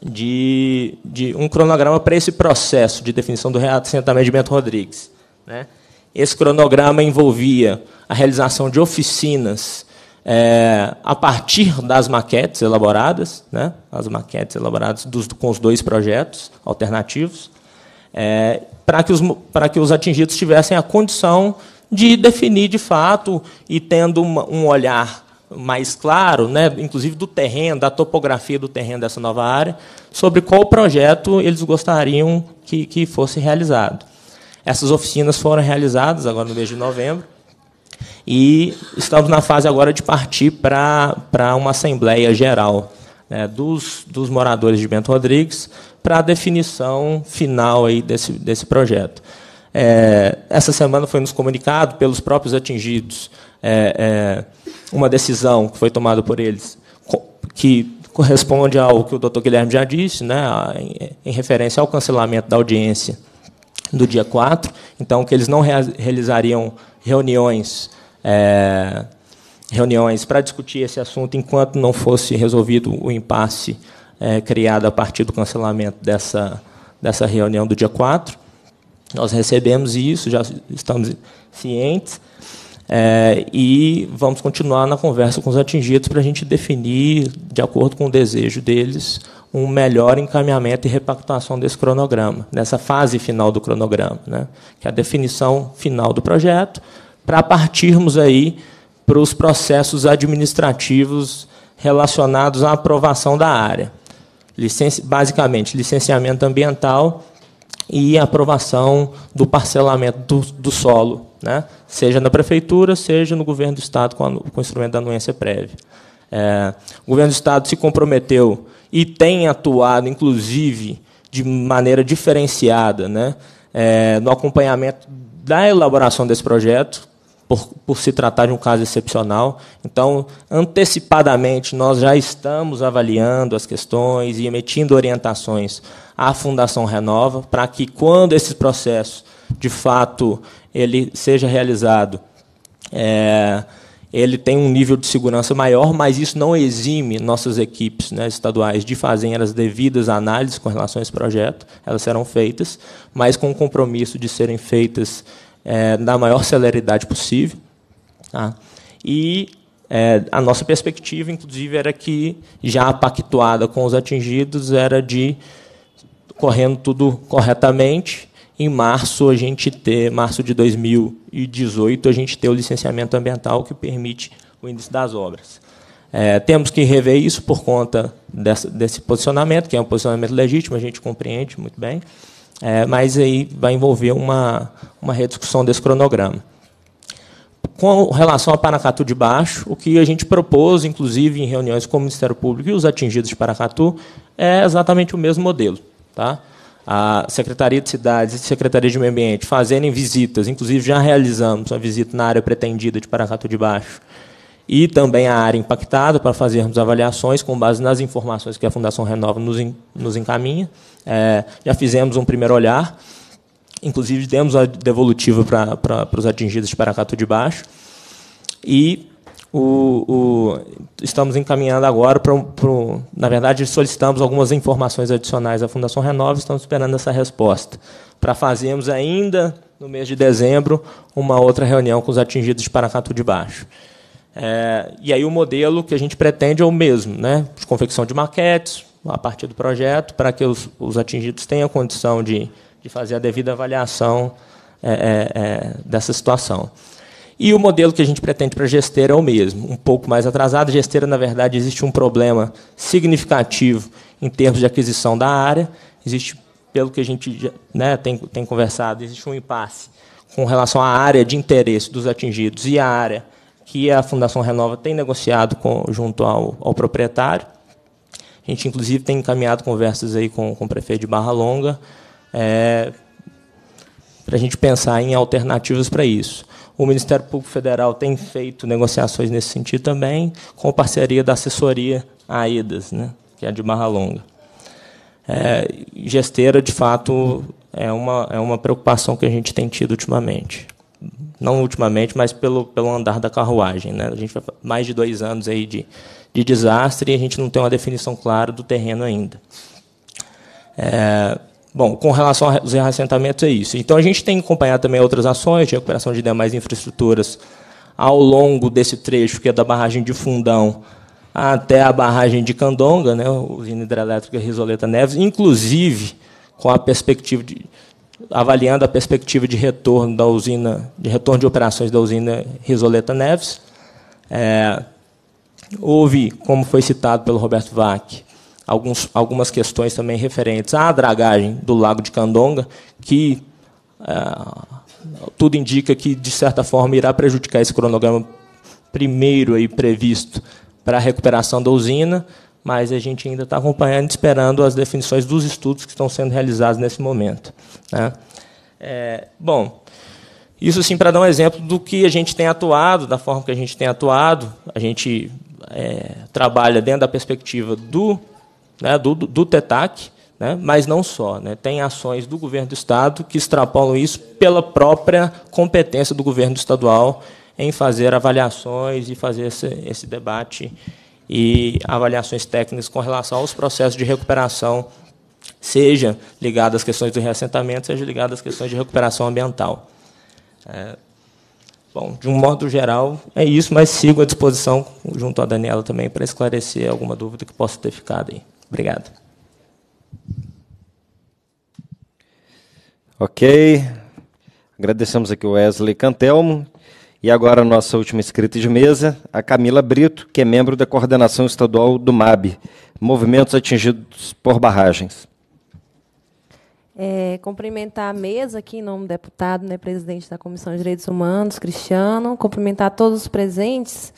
de, de um cronograma para esse processo de definição do reassentamento de Bento Rodrigues. Né? Esse cronograma envolvia a realização de oficinas é, a partir das maquetes elaboradas, né, as maquetes elaboradas dos, com os dois projetos alternativos, é, para que, os, que os atingidos tivessem a condição de definir de fato e tendo uma, um olhar mais claro, né, inclusive do terreno, da topografia do terreno dessa nova área, sobre qual projeto eles gostariam que, que fosse realizado. Essas oficinas foram realizadas agora no mês de novembro. E estamos na fase agora de partir para uma Assembleia Geral né, dos, dos moradores de Bento Rodrigues para a definição final aí desse, desse projeto. É, essa semana foi nos comunicado pelos próprios atingidos é, é, uma decisão que foi tomada por eles que corresponde ao que o doutor Guilherme já disse, né, em, em referência ao cancelamento da audiência do dia 4, então que eles não realizariam reuniões é, reuniões para discutir esse assunto enquanto não fosse resolvido o impasse é, criado a partir do cancelamento dessa, dessa reunião do dia 4. Nós recebemos isso, já estamos cientes, é, e vamos continuar na conversa com os atingidos para a gente definir, de acordo com o desejo deles, um melhor encaminhamento e repactuação desse cronograma, nessa fase final do cronograma, né? que é a definição final do projeto, para partirmos aí para os processos administrativos relacionados à aprovação da área. Licenci basicamente, licenciamento ambiental e aprovação do parcelamento do, do solo, né? seja na prefeitura, seja no governo do Estado, com, a, com o instrumento da anuência prévia. É, o governo do Estado se comprometeu e tem atuado, inclusive, de maneira diferenciada né, é, no acompanhamento da elaboração desse projeto, por, por, se tratar de um caso excepcional. Então, antecipadamente, nós já estamos avaliando as questões e emitindo orientações à Fundação Renova, para que, quando esse processo, de fato, ele seja realizado, é, ele tem um nível de segurança maior, mas isso não exime nossas equipes né, estaduais de fazerem as devidas análises com relação a esse projeto. Elas serão feitas, mas com o compromisso de serem feitas é, maior celeridade possível. Tá? E é, a nossa perspectiva, inclusive, era que, já pactuada com os atingidos, era de correndo tudo corretamente em março a gente ter, março de 2018, a gente ter o licenciamento ambiental que permite o índice das obras. É, temos que rever isso por conta dessa, desse posicionamento, que é um posicionamento legítimo, a gente compreende muito bem, é, mas aí vai envolver uma, uma rediscussão desse cronograma. Com relação a Paracatu de Baixo, o que a gente propôs, inclusive em reuniões com o Ministério Público e os atingidos de Paracatu, é exatamente o mesmo modelo. Tá? a Secretaria de Cidades e Secretaria de Meio Ambiente fazerem visitas, inclusive já realizamos uma visita na área pretendida de Paracatu de Baixo e também a área impactada para fazermos avaliações com base nas informações que a Fundação Renova nos, nos encaminha. É, já fizemos um primeiro olhar, inclusive demos a devolutiva para, para, para os atingidos de Paracatu de Baixo e o, o, estamos encaminhando agora para, para. Na verdade, solicitamos algumas informações adicionais à Fundação Renova, estamos esperando essa resposta. Para fazermos ainda no mês de dezembro uma outra reunião com os atingidos de Paracatu de Baixo. É, e aí o modelo que a gente pretende é o mesmo, né? De confecção de maquetes, a partir do projeto, para que os, os atingidos tenham condição de, de fazer a devida avaliação é, é, é dessa situação. E o modelo que a gente pretende para a gesteira é o mesmo, um pouco mais atrasado. gesteira, na verdade, existe um problema significativo em termos de aquisição da área. Existe, pelo que a gente né, tem, tem conversado, existe um impasse com relação à área de interesse dos atingidos e a área que a Fundação Renova tem negociado com, junto ao, ao proprietário. A gente, inclusive, tem encaminhado conversas aí com, com o prefeito de Barra Longa é, eh, para a gente pensar em alternativas para isso. O Ministério Público Federal tem feito negociações nesse sentido também, com parceria da assessoria AIDAS, né, que é de Barra Longa. É, gesteira, de fato, é uma, é uma preocupação que a gente tem tido ultimamente. Não ultimamente, mas pelo, pelo andar da carruagem. Né? A gente vai mais de dois anos aí de, de desastre e a gente não tem uma definição clara do terreno ainda. É, Bom, com relação aos reassentamentos, é isso. Então, a gente tem acompanhado também outras ações de recuperação de demais infraestruturas ao longo desse trecho, que é da barragem de Fundão até a barragem de Candonga, né, usina hidrelétrica Risoleta Neves, inclusive com a perspectiva de avaliando a perspectiva de retorno da usina, de retorno de operações da usina Risoleta Neves. É, houve, como foi citado pelo Roberto Vac, alguns, algumas questões também referentes à dragagem do Lago de Candonga, que é, tudo indica que, de certa forma, irá prejudicar esse cronograma primeiro aí previsto para a recuperação da usina, mas a gente ainda está acompanhando, esperando as definições dos estudos que estão sendo realizados nesse momento. Né? É, bom, isso sim para dar um exemplo do que a gente tem atuado, da forma que a gente tem atuado. A gente é, trabalha dentro da perspectiva do né, do, do TETAC, né, mas não só. Né, tem ações do governo do Estado que extrapolam isso pela própria competência do governo estadual em fazer avaliações e fazer esse, esse debate e avaliações técnicas com relação aos processos de recuperação, seja ligado às questões do reassentamento, seja ligado às questões de recuperação ambiental. É, bom, de um modo geral, é isso, mas sigo à disposição junto à Daniela também para esclarecer alguma dúvida que possa ter ficado aí. Obrigado. Ok. Agradecemos aqui o Wesley Cantelmo. E agora a nossa última escrita de mesa, a Camila Brito, que é membro da coordenação estadual do MAB, Movimentos Atingidos por Barragens. É, cumprimentar a mesa aqui em nome do deputado, né, presidente da Comissão de Direitos Humanos, Cristiano, cumprimentar todos os presentes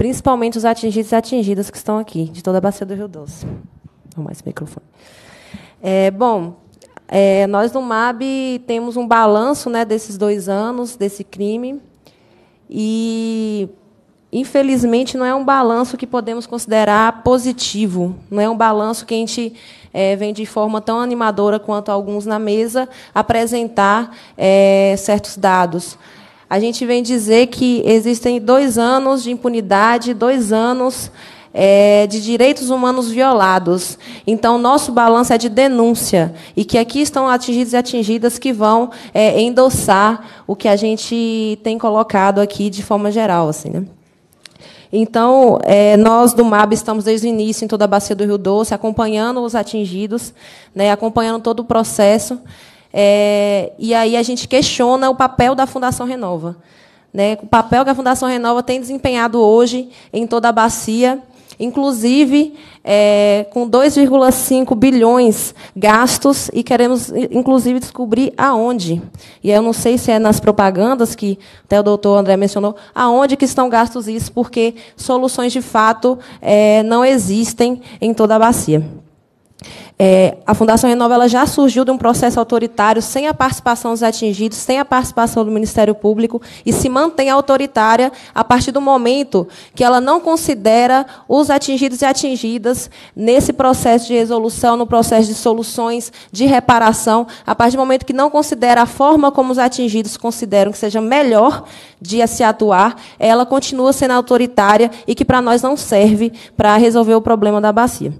principalmente os atingidos e atingidas que estão aqui, de toda a Bacia do Rio Doce. Vou microfone. É, bom, é, nós no MAB temos um balanço né, desses dois anos, desse crime, e, infelizmente, não é um balanço que podemos considerar positivo, não é um balanço que a gente é, vem de forma tão animadora quanto alguns na mesa apresentar é, certos dados a gente vem dizer que existem dois anos de impunidade, dois anos é, de direitos humanos violados. Então, nosso balanço é de denúncia, e que aqui estão atingidos e atingidas que vão é, endossar o que a gente tem colocado aqui de forma geral. Assim, né? Então, é, nós do MAB estamos desde o início em toda a bacia do Rio Doce, acompanhando os atingidos, né, acompanhando todo o processo. É, e aí a gente questiona o papel da Fundação Renova. Né, o papel que a Fundação Renova tem desempenhado hoje em toda a bacia, inclusive é, com 2,5 bilhões gastos, e queremos, inclusive, descobrir aonde. E eu não sei se é nas propagandas que até o doutor André mencionou, aonde que estão gastos isso, porque soluções de fato é, não existem em toda a bacia. É, a Fundação Renova ela já surgiu de um processo autoritário sem a participação dos atingidos, sem a participação do Ministério Público e se mantém autoritária a partir do momento que ela não considera os atingidos e atingidas nesse processo de resolução, no processo de soluções, de reparação, a partir do momento que não considera a forma como os atingidos consideram que seja melhor de se atuar, ela continua sendo autoritária e que para nós não serve para resolver o problema da bacia.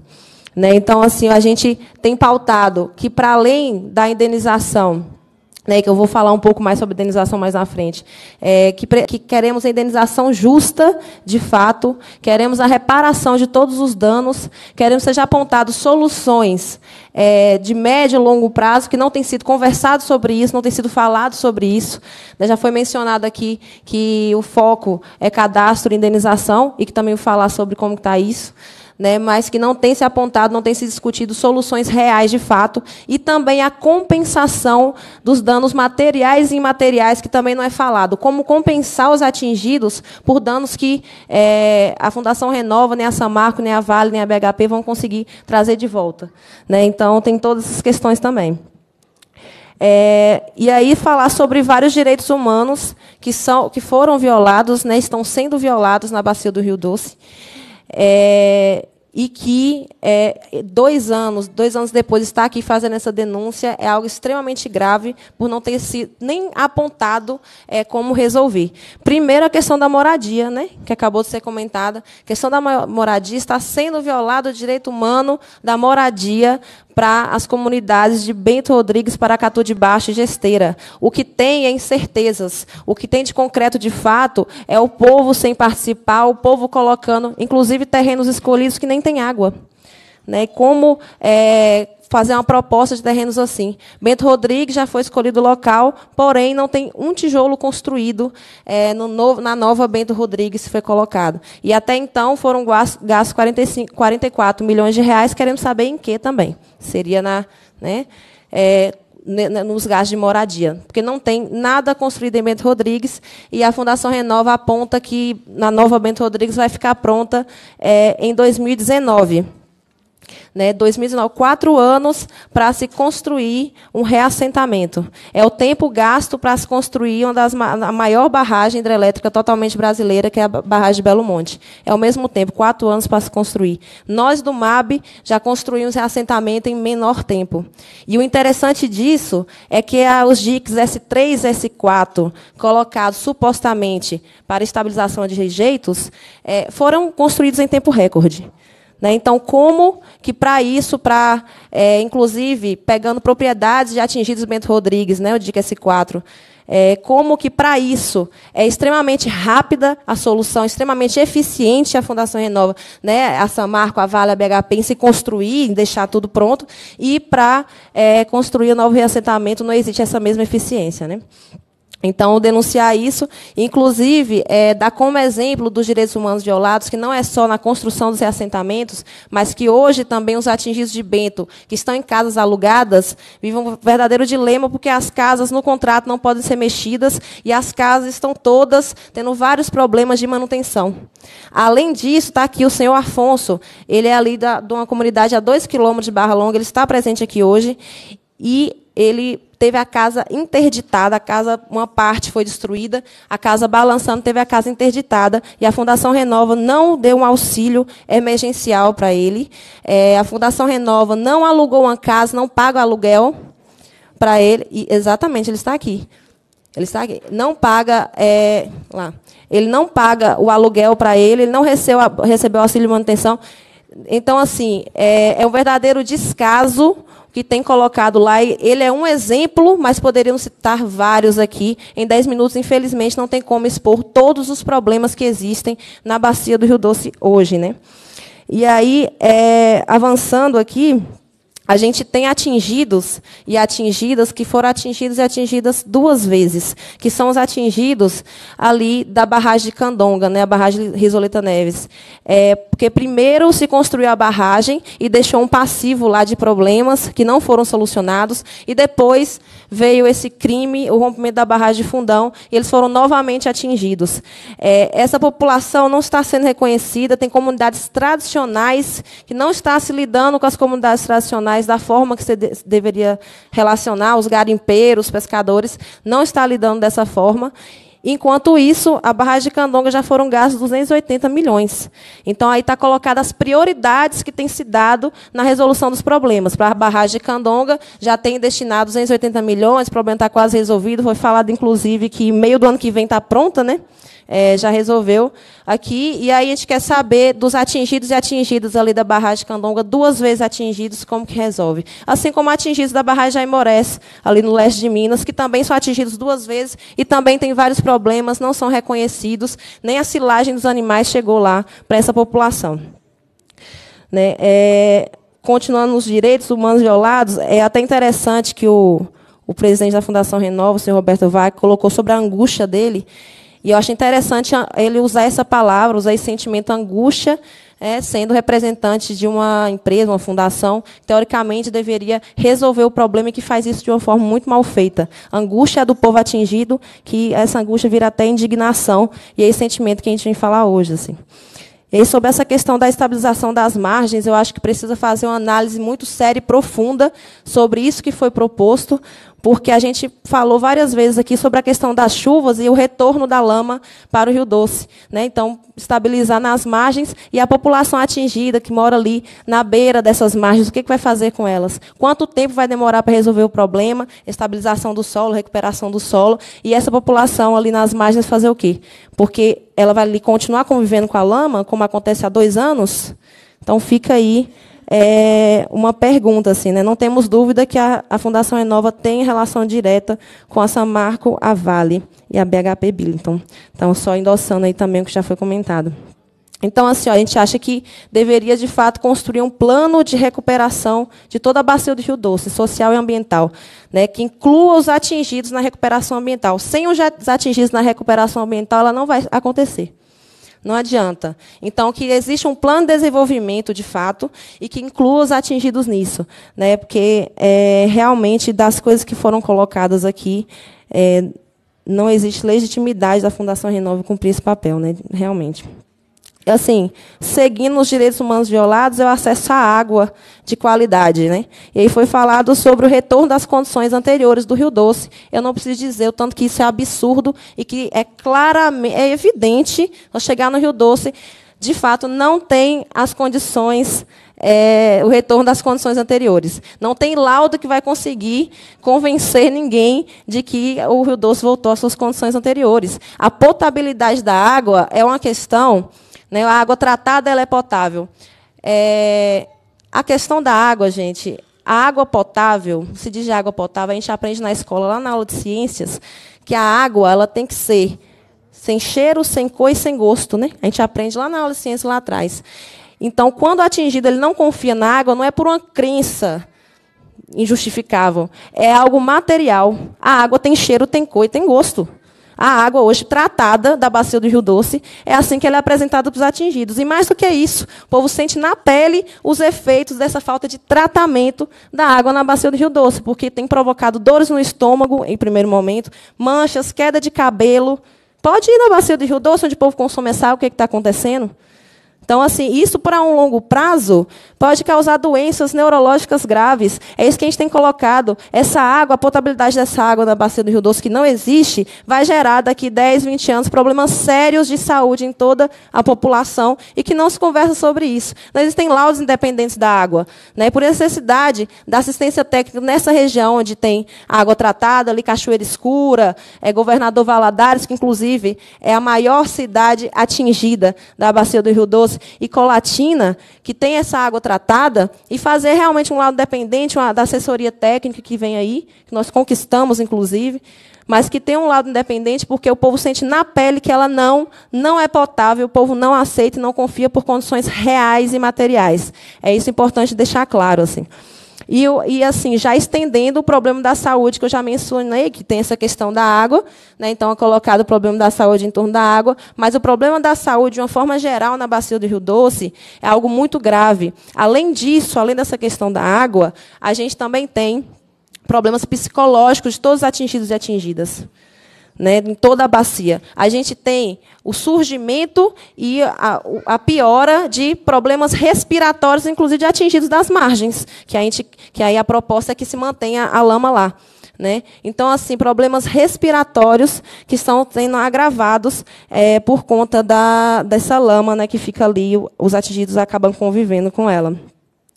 Né? Então, assim, a gente tem pautado que, para além da indenização, né, que eu vou falar um pouco mais sobre indenização mais na frente, é, que, que, queremos a indenização justa, de fato, queremos a reparação de todos os danos, queremos seja apontadas soluções é, de médio e longo prazo, que não tem sido conversado sobre isso, não tem sido falado sobre isso. Né, já foi mencionado aqui que o foco é cadastro e indenização, e que também vou falar sobre como está isso né, mas que não tem se apontado, não tem se discutido soluções reais de fato, e também a compensação dos danos materiais e imateriais, que também não é falado. Como compensar os atingidos por danos que é, a Fundação Renova, nem a Samarco, nem a Vale, nem a BHP vão conseguir trazer de volta. Né? Então, tem todas essas questões também. É, e aí falar sobre vários direitos humanos que, são, que foram violados, né, estão sendo violados na bacia do Rio Doce. É, e que é, dois anos, dois anos depois, estar aqui fazendo essa denúncia é algo extremamente grave por não ter sido nem apontado é, como resolver. Primeiro, a questão da moradia, né, que acabou de ser comentada. A questão da moradia está sendo violado o direito humano da moradia para as comunidades de Bento Rodrigues, Paracatu de Baixo e Gesteira. O que tem é incertezas. O que tem de concreto, de fato, é o povo sem participar, o povo colocando, inclusive, terrenos escolhidos que nem tem água. Né? Como é, fazer uma proposta de terrenos assim. Bento Rodrigues já foi escolhido o local, porém não tem um tijolo construído é, no novo, na nova Bento Rodrigues foi colocado. E até então foram gastos 45, 44 milhões de reais, queremos saber em que também. Seria na, né, é, nos gastos de moradia, porque não tem nada construído em Bento Rodrigues e a Fundação Renova aponta que na nova Bento Rodrigues vai ficar pronta é, em 2019. Né, 2019, quatro anos para se construir um reassentamento. É o tempo gasto para se construir uma das ma a maior barragem hidrelétrica totalmente brasileira, que é a barragem de Belo Monte. É o mesmo tempo, quatro anos para se construir. Nós do MAB já construímos reassentamento em menor tempo. E o interessante disso é que os diques S3 S4, colocados supostamente para estabilização de rejeitos, é, foram construídos em tempo recorde. Né? Então, como que para isso, para é, inclusive pegando propriedades já atingidas Bento Rodrigues, né, o DIC S4, é, como que para isso é extremamente rápida a solução, extremamente eficiente a Fundação Renova, né, a Samarco, a Vale, a BHP, em se construir, em deixar tudo pronto, e para é, construir o um novo reassentamento não existe essa mesma eficiência. Né? Então, denunciar isso, inclusive, é, dar como exemplo dos direitos humanos violados, que não é só na construção dos reassentamentos, mas que hoje também os atingidos de Bento, que estão em casas alugadas, vivem um verdadeiro dilema, porque as casas no contrato não podem ser mexidas e as casas estão todas tendo vários problemas de manutenção. Além disso, está aqui o senhor Afonso, ele é ali da, de uma comunidade a dois quilômetros de Barra Longa, ele está presente aqui hoje, e ele teve a casa interditada, a casa, uma parte foi destruída, a casa balançando, teve a casa interditada, e a Fundação Renova não deu um auxílio emergencial para ele. É, a Fundação Renova não alugou uma casa, não paga aluguel para ele. E, exatamente, ele está aqui. Ele está aqui. Não paga é, lá. Ele não paga o aluguel para ele. Ele não recebeu, recebeu auxílio de manutenção. Então, assim, é, é um verdadeiro descaso que tem colocado lá. Ele é um exemplo, mas poderíamos citar vários aqui. Em 10 minutos, infelizmente, não tem como expor todos os problemas que existem na bacia do Rio Doce hoje. Né? E aí, é, avançando aqui, a gente tem atingidos e atingidas que foram atingidos e atingidas duas vezes, que são os atingidos ali da barragem de Candonga, né, a barragem Risoleta Neves. É, porque primeiro se construiu a barragem e deixou um passivo lá de problemas que não foram solucionados, e depois veio esse crime, o rompimento da barragem de Fundão, e eles foram novamente atingidos. É, essa população não está sendo reconhecida, tem comunidades tradicionais que não está se lidando com as comunidades tradicionais profissionais da forma que você de deveria relacionar, os garimpeiros, os pescadores, não está lidando dessa forma. Enquanto isso, a barragem de Candonga já foram gastos 280 milhões. Então, aí está colocadas as prioridades que têm se dado na resolução dos problemas. Para a barragem de Candonga, já tem destinado 280 milhões, o problema está quase resolvido. Foi falado, inclusive, que meio do ano que vem está pronta, né? é, já resolveu aqui. E aí a gente quer saber dos atingidos e atingidas ali da barragem Candonga, duas vezes atingidos, como que resolve. Assim como atingidos da barragem Aimorés, ali no leste de Minas, que também são atingidos duas vezes e também tem vários problemas, não são reconhecidos, nem a silagem dos animais chegou lá para essa população. Né? É, continuando nos direitos humanos violados, é até interessante que o, o presidente da Fundação Renova, o senhor Roberto Vai, colocou sobre a angústia dele e eu acho interessante ele usar essa palavra, usar esse sentimento angústia, é, sendo representante de uma empresa, uma fundação, teoricamente deveria resolver o problema e que faz isso de uma forma muito mal feita. Angústia é do povo atingido, que essa angústia vira até indignação, e é esse sentimento que a gente vem falar hoje. Assim. E sobre essa questão da estabilização das margens, eu acho que precisa fazer uma análise muito séria e profunda sobre isso que foi proposto, porque a gente falou várias vezes aqui sobre a questão das chuvas e o retorno da lama para o Rio Doce. Né? Então, estabilizar nas margens e a população atingida que mora ali na beira dessas margens, o que, que vai fazer com elas? Quanto tempo vai demorar para resolver o problema? Estabilização do solo, recuperação do solo. E essa população ali nas margens fazer o quê? Porque ela vai ali continuar convivendo com a lama, como acontece há dois anos? Então, fica aí é, uma pergunta, assim, né? Não temos dúvida que a, a Fundação Enova tem relação direta com a Samarco, a Vale e a BHP Billington. Então, só endossando aí também o que já foi comentado. Então, assim, ó, a gente acha que deveria, de fato, construir um plano de recuperação de toda a bacia do Rio Doce, social e ambiental, né, que inclua os atingidos na recuperação ambiental. Sem os atingidos na recuperação ambiental, ela não vai acontecer. Não adianta. Então, que exista um plano de desenvolvimento, de fato, e que inclua os atingidos nisso. Né? Porque, é, realmente, das coisas que foram colocadas aqui, é, não existe legitimidade da Fundação Renova cumprir esse papel, né? realmente assim, seguindo os direitos humanos violados, é o acesso à água de qualidade. Né? E aí foi falado sobre o retorno das condições anteriores do Rio Doce. Eu não preciso dizer o tanto que isso é absurdo e que é claramente, é evidente, ao chegar no Rio Doce, de fato, não tem as condições é, o retorno das condições anteriores. Não tem laudo que vai conseguir convencer ninguém de que o Rio Doce voltou às suas condições anteriores. A potabilidade da água é uma questão né? A água tratada ela é potável. É... A questão da água, gente, a água potável, se diz água potável, a gente aprende na escola, lá na aula de ciências, que a água ela tem que ser sem cheiro, sem cor e sem gosto. Né? A gente aprende lá na aula de ciências lá atrás. Então, quando o atingido ele não confia na água, não é por uma crença injustificável, é algo material. A água tem cheiro, tem cor e tem gosto a água hoje tratada da bacia do Rio Doce é assim que ela é apresentada para os atingidos. E mais do que isso, o povo sente na pele os efeitos dessa falta de tratamento da água na bacia do Rio Doce, porque tem provocado dores no estômago, em primeiro momento, manchas, queda de cabelo. Pode ir na bacia do Rio Doce, onde o povo consome essa água, o que é está acontecendo? Então, assim, isso para um longo prazo pode causar doenças neurológicas graves. É isso que a gente tem colocado. Essa água, a potabilidade dessa água na bacia do Rio Doce, que não existe, vai gerar daqui 10, 20 anos problemas sérios de saúde em toda a população e que não se conversa sobre isso. Não existem laudos independentes da água. Né? Por necessidade da assistência técnica nessa região onde tem água tratada, ali Cachoeira Escura, é, Governador Valadares, que inclusive é a maior cidade atingida da bacia do Rio Doce, Manaus e Colatina, que tem essa água tratada, e fazer realmente um lado dependente uma, da assessoria técnica que vem aí, que nós conquistamos, inclusive, mas que tem um lado independente porque o povo sente na pele que ela não, não é potável, o povo não aceita e não confia por condições reais e materiais. É isso importante deixar claro. assim. E, e, assim, já estendendo o problema da saúde, que eu já mencionei, que tem essa questão da água, né? então é colocado o problema da saúde em torno da água, mas o problema da saúde, de uma forma geral, na bacia do Rio Doce, é algo muito grave. Além disso, além dessa questão da água, a gente também tem problemas psicológicos de todos os atingidos e atingidas né, em toda a bacia. A gente tem o surgimento e a, a, piora de problemas respiratórios, inclusive atingidos das margens, que, a gente, que aí a proposta é que se mantenha a lama lá. Né? Então, assim, problemas respiratórios que estão sendo agravados é, por conta da, dessa lama né, que fica ali, os atingidos acabam convivendo com ela.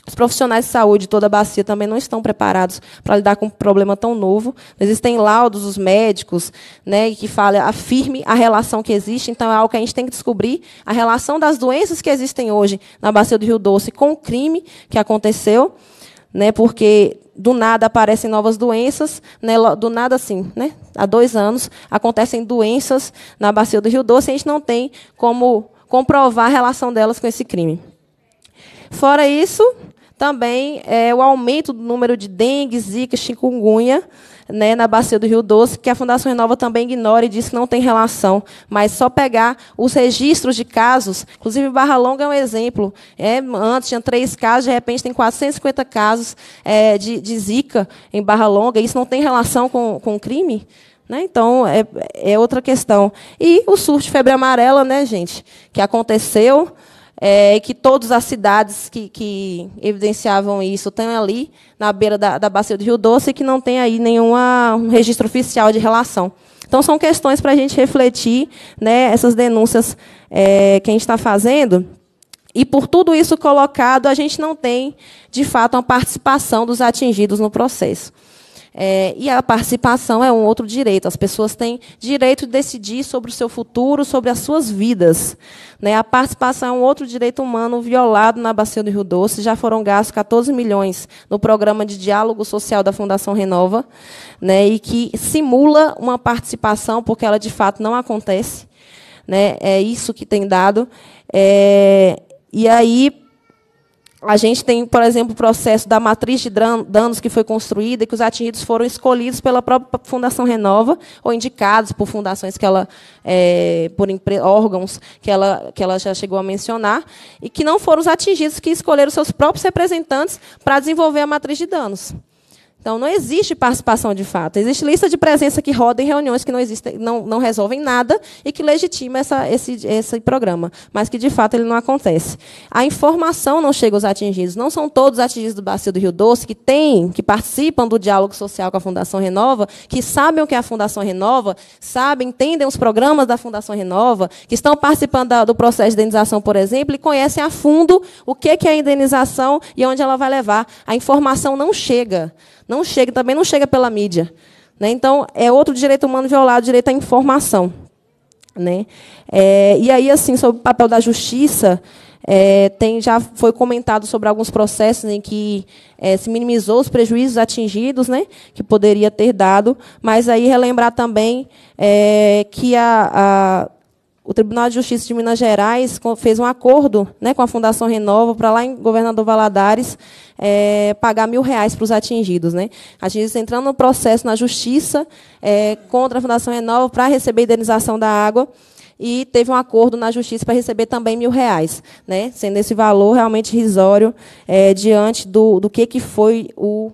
Os profissionais de saúde de toda a bacia também não estão preparados para lidar com um problema tão novo. Existem laudos dos médicos né, que fala, afirme a relação que existe, então é algo que a gente tem que descobrir, a relação das doenças que existem hoje na bacia do Rio Doce com o crime que aconteceu, né, porque do nada aparecem novas doenças, né, do nada assim, né, há dois anos acontecem doenças na bacia do Rio Doce e a gente não tem como comprovar a relação delas com esse crime. Fora isso, também é, o aumento do número de dengue, zika, chikungunya né, na bacia do Rio Doce, que a Fundação Renova também ignora e diz que não tem relação, mas só pegar os registros de casos, inclusive Barra Longa é um exemplo, é, antes tinha três casos, de repente tem 450 casos é, de, de zika em Barra Longa, isso não tem relação com, com crime? Né? Então, é, é outra questão. E o surto de febre amarela, né, gente, que aconteceu é, que todas as cidades que, que, evidenciavam isso estão ali, na beira da, da bacia do Rio Doce, e que não tem aí nenhum um registro oficial de relação. Então, são questões para a gente refletir né, essas denúncias é, que a gente está fazendo. E por tudo isso colocado, a gente não tem, de fato, uma participação dos atingidos no processo. É, e a participação é um outro direito. As pessoas têm direito de decidir sobre o seu futuro, sobre as suas vidas. Né? A participação é um outro direito humano violado na Bacia do Rio Doce. Já foram gastos 14 milhões no programa de diálogo social da Fundação Renova, né? e que simula uma participação, porque ela de fato não acontece. Né? É isso que tem dado. É, e aí, a gente tem, por exemplo, o processo da matriz de danos que foi construída e que os atingidos foram escolhidos pela própria Fundação Renova ou indicados por fundações que ela, é, por órgãos que ela, que ela já chegou a mencionar e que não foram os atingidos que escolheram seus próprios representantes para desenvolver a matriz de danos. Então, não existe participação de fato. Existe lista de presença que roda em reuniões que não, existem, não, não resolvem nada e que legitima essa, esse, esse programa, mas que, de fato, ele não acontece. A informação não chega aos atingidos. Não são todos atingidos do Bacia do Rio Doce que têm, que participam do diálogo social com a Fundação Renova, que sabem o que é a Fundação Renova, sabem, entendem os programas da Fundação Renova, que estão participando do processo de indenização, por exemplo, e conhecem a fundo o que é a indenização e onde ela vai levar. A informação não chega. Não chega, também não chega pela mídia. Né? Então, é outro direito humano violado, direito à informação. Né? É, e aí, assim, sobre o papel da justiça, é, tem, já foi comentado sobre alguns processos em que é, se minimizou os prejuízos atingidos, né, que poderia ter dado, mas aí relembrar também é, que a, a o Tribunal de Justiça de Minas Gerais fez um acordo né, com a Fundação Renova para lá em Governador Valadares é, pagar mil reais para os atingidos. Né? Atingidos tá entrando no processo na Justiça é, contra a Fundação Renova para receber indenização da água e teve um acordo na Justiça para receber também mil reais, né? sendo esse valor realmente risório é, diante do, do que, que foi o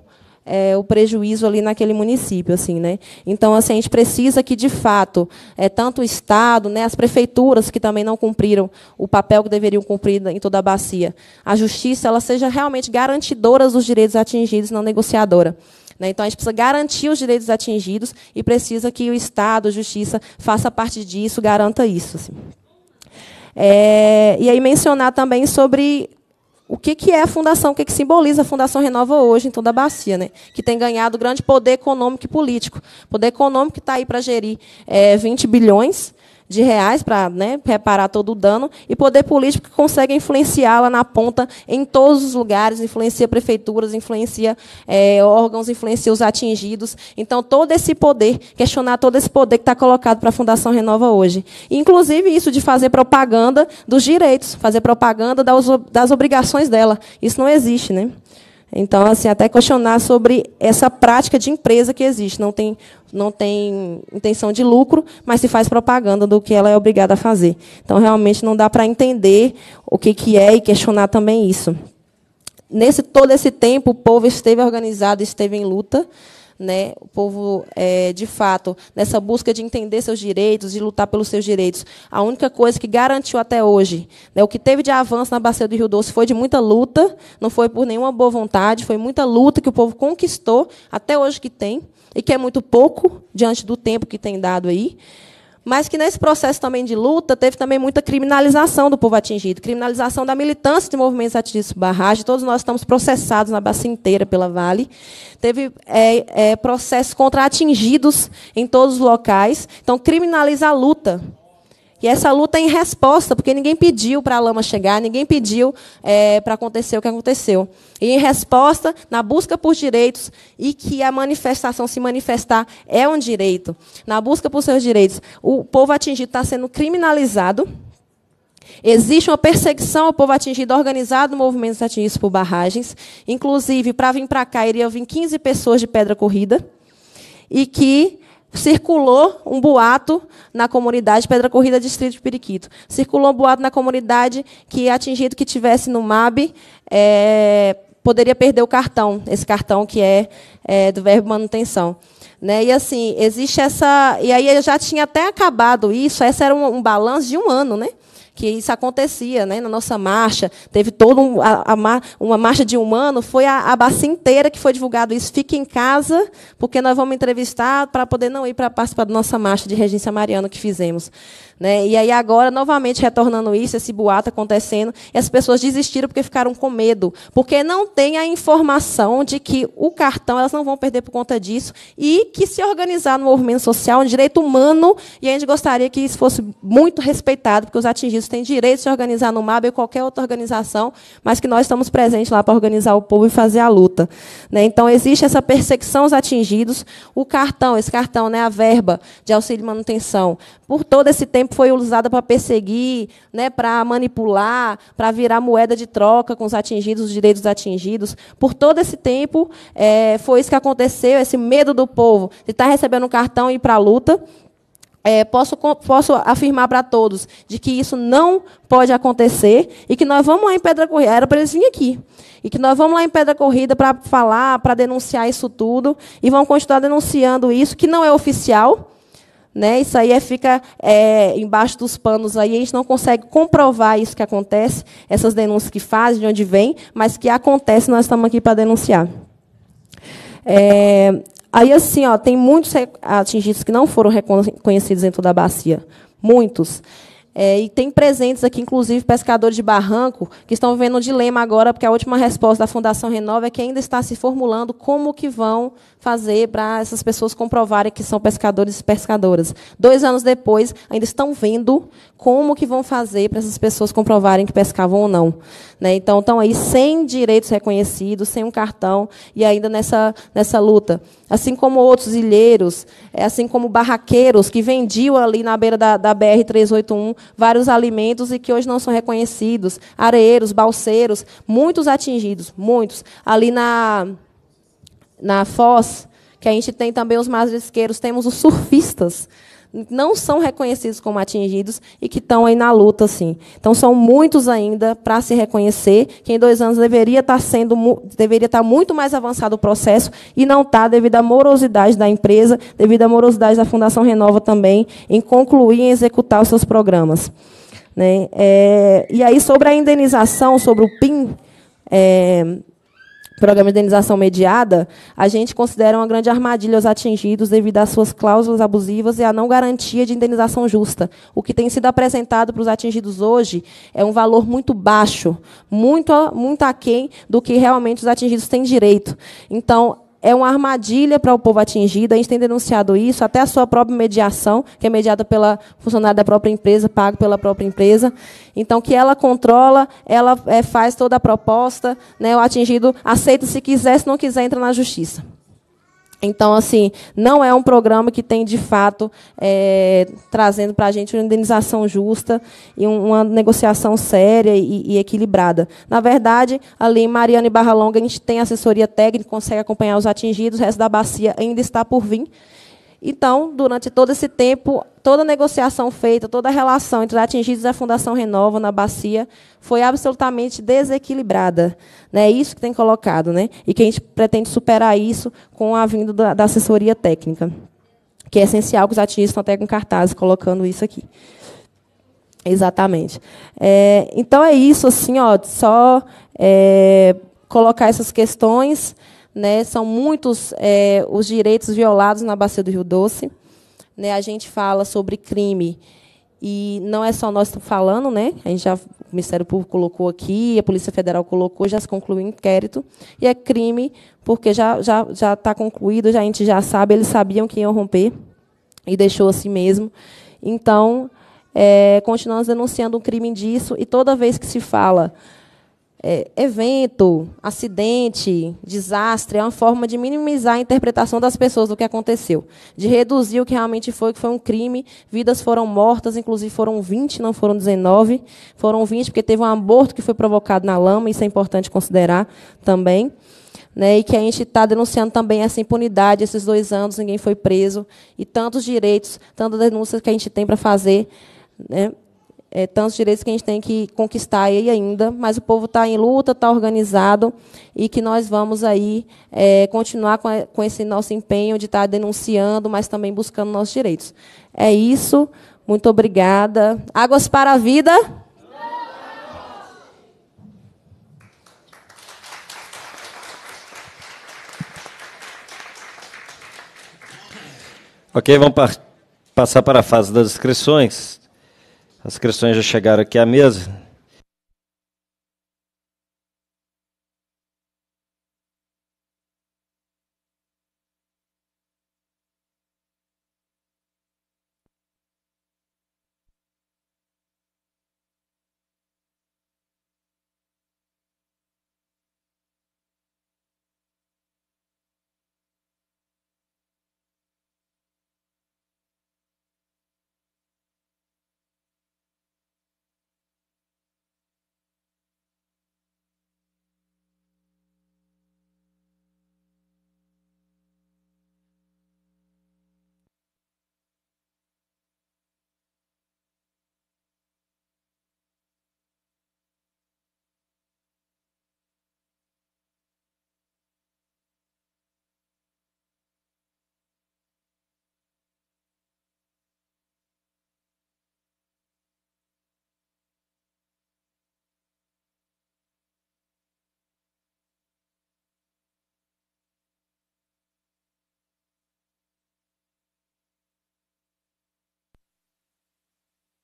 é, o prejuízo ali naquele município, assim, né? Então, assim, a gente precisa que, de fato, é, tanto o Estado, né, as prefeituras que também não cumpriram o papel que deveriam cumprir em toda a bacia, a justiça ela seja realmente garantidora dos direitos atingidos, não negociadora. Né? Então, a gente precisa garantir os direitos atingidos e precisa que o Estado, a Justiça, faça parte disso, garanta isso. Assim. É, e aí mencionar também sobre o que, que é a fundação, o que, que simboliza a Fundação Renova hoje em toda a bacia, né? que tem ganhado grande poder econômico e político. Poder econômico que está aí para gerir é, 20 bilhões, de reais para né, reparar todo o dano, e poder político que consegue influenciá-la na ponta em todos os lugares, influencia prefeituras, influencia é, órgãos, influencia os atingidos. Então, todo esse poder, questionar todo esse poder que está colocado para a Fundação Renova hoje. Inclusive, isso de fazer propaganda dos direitos, fazer propaganda das obrigações dela. Isso não existe, né? Então, assim, até questionar sobre essa prática de empresa que existe. Não tem, não tem intenção de lucro, mas se faz propaganda do que ela é obrigada a fazer. Então, realmente, não dá para entender o que, que é e questionar também isso. Nesse todo esse tempo, o povo esteve organizado, esteve em luta né? O povo, é, de fato, nessa busca de entender seus direitos, de lutar pelos seus direitos. A única coisa que garantiu até hoje, né, o que teve de avanço na bacia do Rio Doce foi de muita luta, não foi por nenhuma boa vontade, foi muita luta que o povo conquistou até hoje que tem e que é muito pouco diante do tempo que tem dado aí mas que nesse processo também de luta teve também muita criminalização do povo atingido, criminalização da militância de movimentos atingidos por barragem. Todos nós estamos processados na bacia inteira pela Vale. Teve é, é, processos contra atingidos em todos os locais. Então, criminaliza a luta e essa luta é em resposta, porque ninguém pediu para a lama chegar, ninguém pediu é, para acontecer o que aconteceu. E em resposta, na busca por direitos e que a manifestação se manifestar é um direito. Na busca por seus direitos, o povo atingido está sendo criminalizado. Existe uma perseguição ao povo atingido, organizado movimentos atingidos por barragens. Inclusive, para vir para cá, iriam vir 15 pessoas de pedra corrida. E que circulou um boato na comunidade Pedra Corrida, distrito de Periquito. Circulou um boato na comunidade que atingido que tivesse no MAB é, poderia perder o cartão, esse cartão que é, é do verbo manutenção. Né? E assim, existe essa. E aí já tinha até acabado isso, esse era um, um balanço de um ano, né? que isso acontecia, né? Na nossa marcha, teve toda um, uma marcha de um ano, foi a, a bacia inteira que foi divulgado isso. Fique em casa, porque nós vamos entrevistar para poder não ir para participar da nossa marcha de Regência Mariana que fizemos. Né? E aí agora, novamente, retornando isso, esse boato acontecendo, e as pessoas desistiram porque ficaram com medo, porque não tem a informação de que o cartão elas não vão perder por conta disso, e que se organizar no movimento social é um direito humano, e a gente gostaria que isso fosse muito respeitado, porque os atingidos têm direito de se organizar no MAB ou qualquer outra organização, mas que nós estamos presentes lá para organizar o povo e fazer a luta. Né? Então, existe essa perseguição aos atingidos, o cartão, esse cartão, né, a verba de auxílio e manutenção, por todo esse tempo tempo foi usada para perseguir, né, para manipular, para virar moeda de troca com os atingidos, os direitos atingidos. Por todo esse tempo, é, foi isso que aconteceu, esse medo do povo de estar tá recebendo um cartão e ir para a luta. É, posso, posso afirmar para todos de que isso não pode acontecer e que nós vamos lá em Pedra Corrida, era para eles virem aqui, e que nós vamos lá em Pedra Corrida para falar, para denunciar isso tudo, e vão continuar denunciando isso, que não é oficial, né? Isso aí é, fica é, embaixo dos panos aí, a gente não consegue comprovar isso que acontece, essas denúncias que fazem, de onde vem, mas que acontece, nós estamos aqui para denunciar. É, aí, assim, ó, tem muitos atingidos que não foram reconhecidos dentro da bacia. Muitos. É, e tem presentes aqui, inclusive, pescadores de barranco, que estão vivendo um dilema agora, porque a última resposta da Fundação Renova é que ainda está se formulando como que vão fazer para essas pessoas comprovarem que são pescadores e pescadoras. Dois anos depois, ainda estão vendo como que vão fazer para essas pessoas comprovarem que pescavam ou não. Né? Então, estão aí sem direitos reconhecidos, sem um cartão, e ainda nessa, nessa luta. Assim como outros ilheiros, é, assim como barraqueiros que vendiam ali na beira da, da BR-381 vários alimentos e que hoje não são reconhecidos, areiros, balseiros, muitos atingidos, muitos. Ali na na Foz, que a gente tem também os marisqueiros, temos os surfistas. Não são reconhecidos como atingidos e que estão aí na luta, sim Então, são muitos ainda para se reconhecer, que em dois anos deveria estar tá sendo, deveria estar tá muito mais avançado o processo e não está devido à morosidade da empresa, devido à morosidade da Fundação Renova também, em concluir e executar os seus programas. Né? É, e aí, sobre a indenização, sobre o PIN, é, programa de indenização mediada, a gente considera uma grande armadilha os atingidos devido às suas cláusulas abusivas e à não garantia de indenização justa. O que tem sido apresentado para os atingidos hoje é um valor muito baixo, muito, muito aquém do que realmente os atingidos têm direito. Então, é uma armadilha para o povo atingido. A gente tem denunciado isso, até a sua própria mediação, que é mediada pela funcionária da própria empresa, paga pela própria empresa. Então, que ela controla, ela é, faz toda a proposta, né? o atingido aceita se quiser, se não quiser, entra na justiça. Então, assim, não é um programa que tem, de fato, é, trazendo para a gente uma indenização justa e uma negociação séria e, e, equilibrada. Na verdade, ali em Mariana e Barra Longa, a gente tem assessoria técnica, consegue acompanhar os atingidos, o resto da bacia ainda está por vir. Então, durante todo esse tempo, toda a negociação feita, toda a relação entre atingidos e a Fundação Renova na bacia foi absolutamente desequilibrada. Né? É isso que tem colocado, né? e que a gente pretende superar isso com a vinda da, da assessoria técnica, que é essencial que os atingidos estão até com cartazes colocando isso aqui. Exatamente. É, então, é isso, assim, ó, só é, colocar essas questões... Né? São muitos é, os direitos violados na Bacia do Rio Doce. Né? A gente fala sobre crime e não é só nós falando, né? A gente já o Ministério Público colocou aqui, a Polícia Federal colocou, já se concluiu o inquérito e é crime porque já já já está concluído, já a gente já sabe, eles sabiam que iam romper e deixou assim mesmo. Então, é, continuamos denunciando um crime disso e toda vez que se fala é, evento, acidente, desastre, é uma forma de minimizar a interpretação das pessoas do que aconteceu, de reduzir o que realmente foi, que foi um crime, vidas foram mortas, inclusive foram 20, não foram 19, foram 20 porque teve um aborto que foi provocado na lama, isso é importante considerar também. Né, e que a gente está denunciando também essa impunidade, esses dois anos ninguém foi preso, e tantos direitos, tantas denúncias que a gente tem para fazer. Né, é, tantos direitos que a gente tem que conquistar aí ainda, mas o povo está em luta, está organizado e que nós vamos aí é, continuar com, com, esse nosso empenho de estar tá denunciando, mas também buscando nossos direitos. É isso. Muito obrigada. Águas para a vida. Ok, vamos passar para a fase das inscrições. As questões já chegaram aqui à mesa.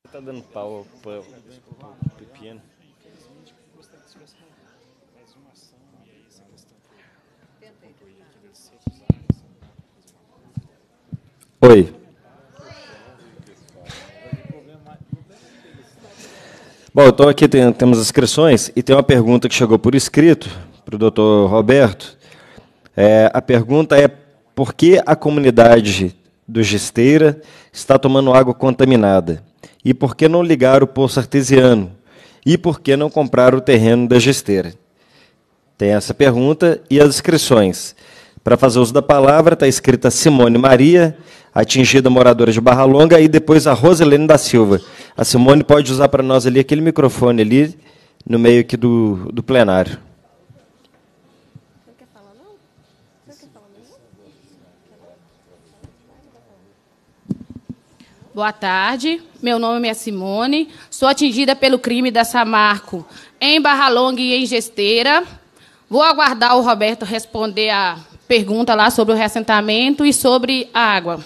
Está dando pau para pequeno. Oi. Bom, então aqui tem, temos inscrições e tem uma pergunta que chegou por escrito para o doutor Roberto. É, a pergunta é por que a comunidade do Gesteira está tomando água contaminada? E por que não ligar o poço artesiano? E por que não comprar o terreno da gesteira? Tem essa pergunta e as inscrições. Para fazer uso da palavra, está escrita Simone Maria, atingida moradora de Barra Longa, e depois a Roselene da Silva. A Simone pode usar para nós ali aquele microfone ali, no meio aqui do, do plenário. Boa tarde, meu nome é Simone, sou atingida pelo crime da Samarco em Barra Longa e em Gesteira. Vou aguardar o Roberto responder a pergunta lá sobre o reassentamento e sobre a água.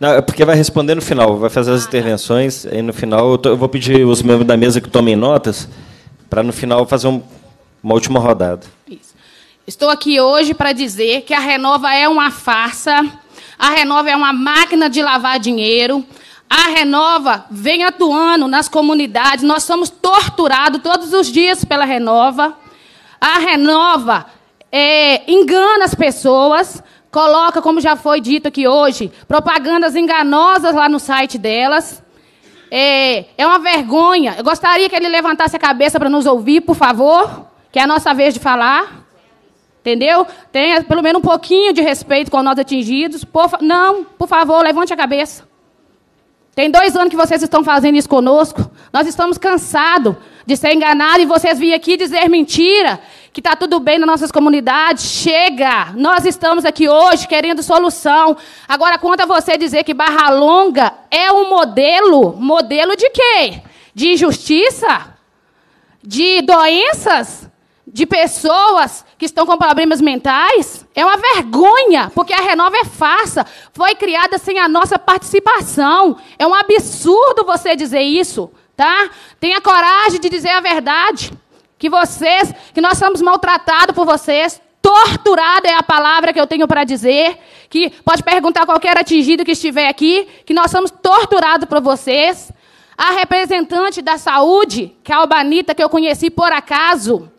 Não, é porque vai responder no final, vai fazer as ah, tá. intervenções, e no final eu, tô, eu, vou pedir os membros da mesa que tomem notas, para no final fazer um, uma última rodada. Isso. Estou aqui hoje para dizer que a Renova é uma farsa a Renova é uma máquina de lavar dinheiro. A Renova vem atuando nas comunidades. Nós somos torturados todos os dias pela Renova. A Renova é, engana as pessoas, coloca, como já foi dito aqui hoje, propagandas enganosas lá no site delas. É, é uma vergonha. Eu gostaria que ele levantasse a cabeça para nos ouvir, por favor, que é a nossa vez de falar. Entendeu? Tenha pelo menos um pouquinho de respeito com nós atingidos. Por, não, por favor, levante a cabeça. Tem dois anos que vocês estão fazendo isso conosco. Nós estamos cansados de ser enganados e vocês virem aqui dizer mentira, que está tudo bem nas nossas comunidades. Chega! Nós estamos aqui hoje querendo solução. Agora, quanto a você dizer que Barra Longa é um modelo, modelo de quê? De injustiça? De doenças? de pessoas que estão com problemas mentais é uma vergonha, porque a Renova é farsa, foi criada sem a nossa participação. É um absurdo você dizer isso, tá? Tenha coragem de dizer a verdade, que vocês, que nós somos maltratados por vocês, torturado é a palavra que eu tenho para dizer, que pode perguntar a qualquer atingido que estiver aqui, que nós somos torturados por vocês. A representante da saúde, que é a Albanita, que eu conheci por acaso,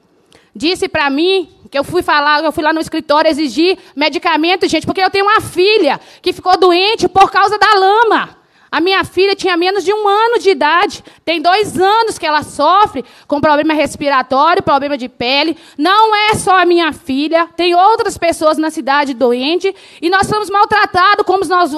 disse para mim que eu fui falar, eu fui lá no escritório exigir medicamento, gente, porque eu tenho uma filha que ficou doente por causa da lama. A minha filha tinha menos de um ano de idade, tem dois anos que ela sofre com problema respiratório, problema de pele. Não é só a minha filha, tem outras pessoas na cidade doente e nós somos maltratados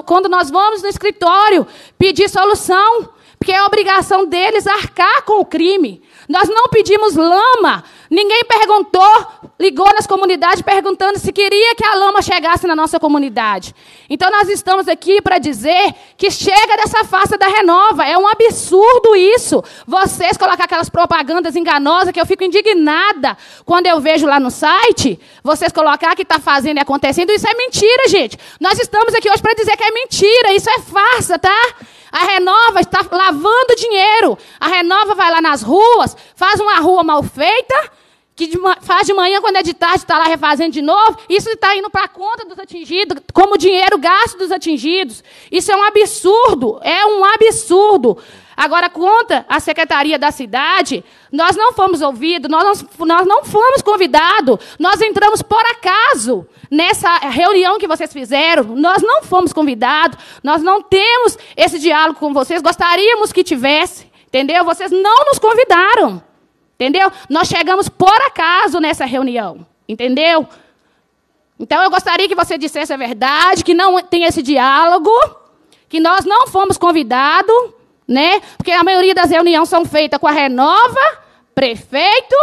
quando nós vamos no escritório pedir solução, porque é obrigação deles arcar com o crime. Nós não pedimos lama, Ninguém perguntou, ligou nas comunidades perguntando se queria que a lama chegasse na nossa comunidade. Então nós estamos aqui para dizer que chega dessa farsa da renova. É um absurdo isso. Vocês colocar aquelas propagandas enganosas que eu fico indignada quando eu vejo lá no site. Vocês colocar que está fazendo e acontecendo. Isso é mentira, gente. Nós estamos aqui hoje para dizer que é mentira. Isso é farsa, tá? A Renova está lavando dinheiro. A Renova vai lá nas ruas, faz uma rua mal feita, que de faz de manhã, quando é de tarde, está lá refazendo de novo. Isso está indo para a conta dos atingidos, como dinheiro gasto dos atingidos. Isso é um absurdo. É um absurdo. Agora, conta a secretaria da cidade, nós não fomos ouvidos, nós não, nós não fomos convidados, nós entramos por acaso nessa reunião que vocês fizeram, nós não fomos convidados, nós não temos esse diálogo com vocês, gostaríamos que tivesse, entendeu? Vocês não nos convidaram, entendeu? Nós chegamos por acaso nessa reunião, entendeu? Então, eu gostaria que você dissesse a verdade, que não tem esse diálogo, que nós não fomos convidados né? Porque a maioria das reuniões são feitas com a renova, prefeito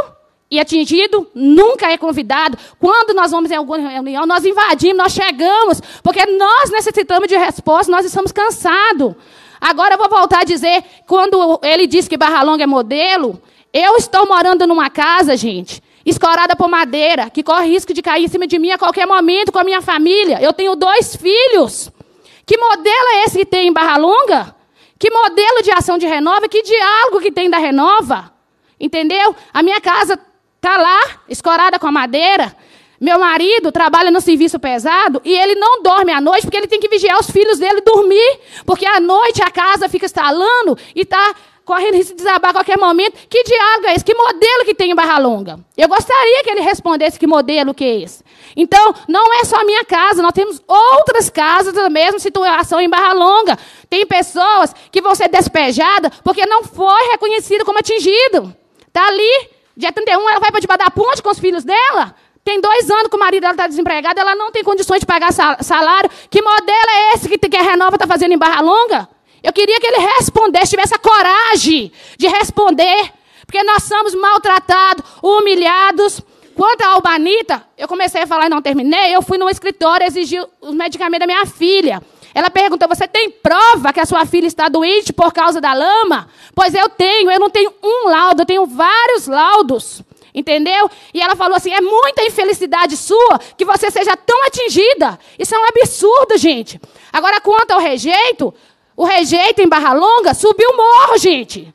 e atingido nunca é convidado. Quando nós vamos em alguma reunião, nós invadimos, nós chegamos, porque nós necessitamos de resposta, nós estamos cansados. Agora eu vou voltar a dizer, quando ele disse que Barra Longa é modelo, eu estou morando numa casa, gente, escorada por madeira, que corre risco de cair em cima de mim a qualquer momento com a minha família. Eu tenho dois filhos. Que modelo é esse que tem em Barra Longa? Que modelo de ação de renova? Que diálogo que tem da renova? Entendeu? A minha casa está lá, escorada com a madeira. Meu marido trabalha no serviço pesado e ele não dorme à noite porque ele tem que vigiar os filhos dele dormir. Porque à noite a casa fica estalando e está corre risco de desabar a qualquer momento. Que diálogo é esse? Que modelo que tem em Barra Longa? Eu gostaria que ele respondesse que modelo que é esse. Então, não é só a minha casa, nós temos outras casas da mesma situação em Barra Longa. Tem pessoas que vão ser despejadas porque não foi reconhecido como atingido. Está ali, dia 31, ela vai para debaixo da ponte com os filhos dela. Tem dois anos que o marido dela está desempregado, ela não tem condições de pagar salário. Que modelo é esse que a Renova está fazendo em Barra Longa? Eu queria que ele respondesse, tivesse a coragem de responder, porque nós somos maltratados, humilhados. Quanto à albanita, eu comecei a falar e não terminei. Eu fui no escritório exigir os medicamentos da minha filha. Ela perguntou: Você tem prova que a sua filha está doente por causa da lama? Pois eu tenho, eu não tenho um laudo, eu tenho vários laudos. Entendeu? E ela falou assim: é muita infelicidade sua que você seja tão atingida. Isso é um absurdo, gente. Agora, quanto ao rejeito, o rejeito em Barra Longa subiu o morro, gente.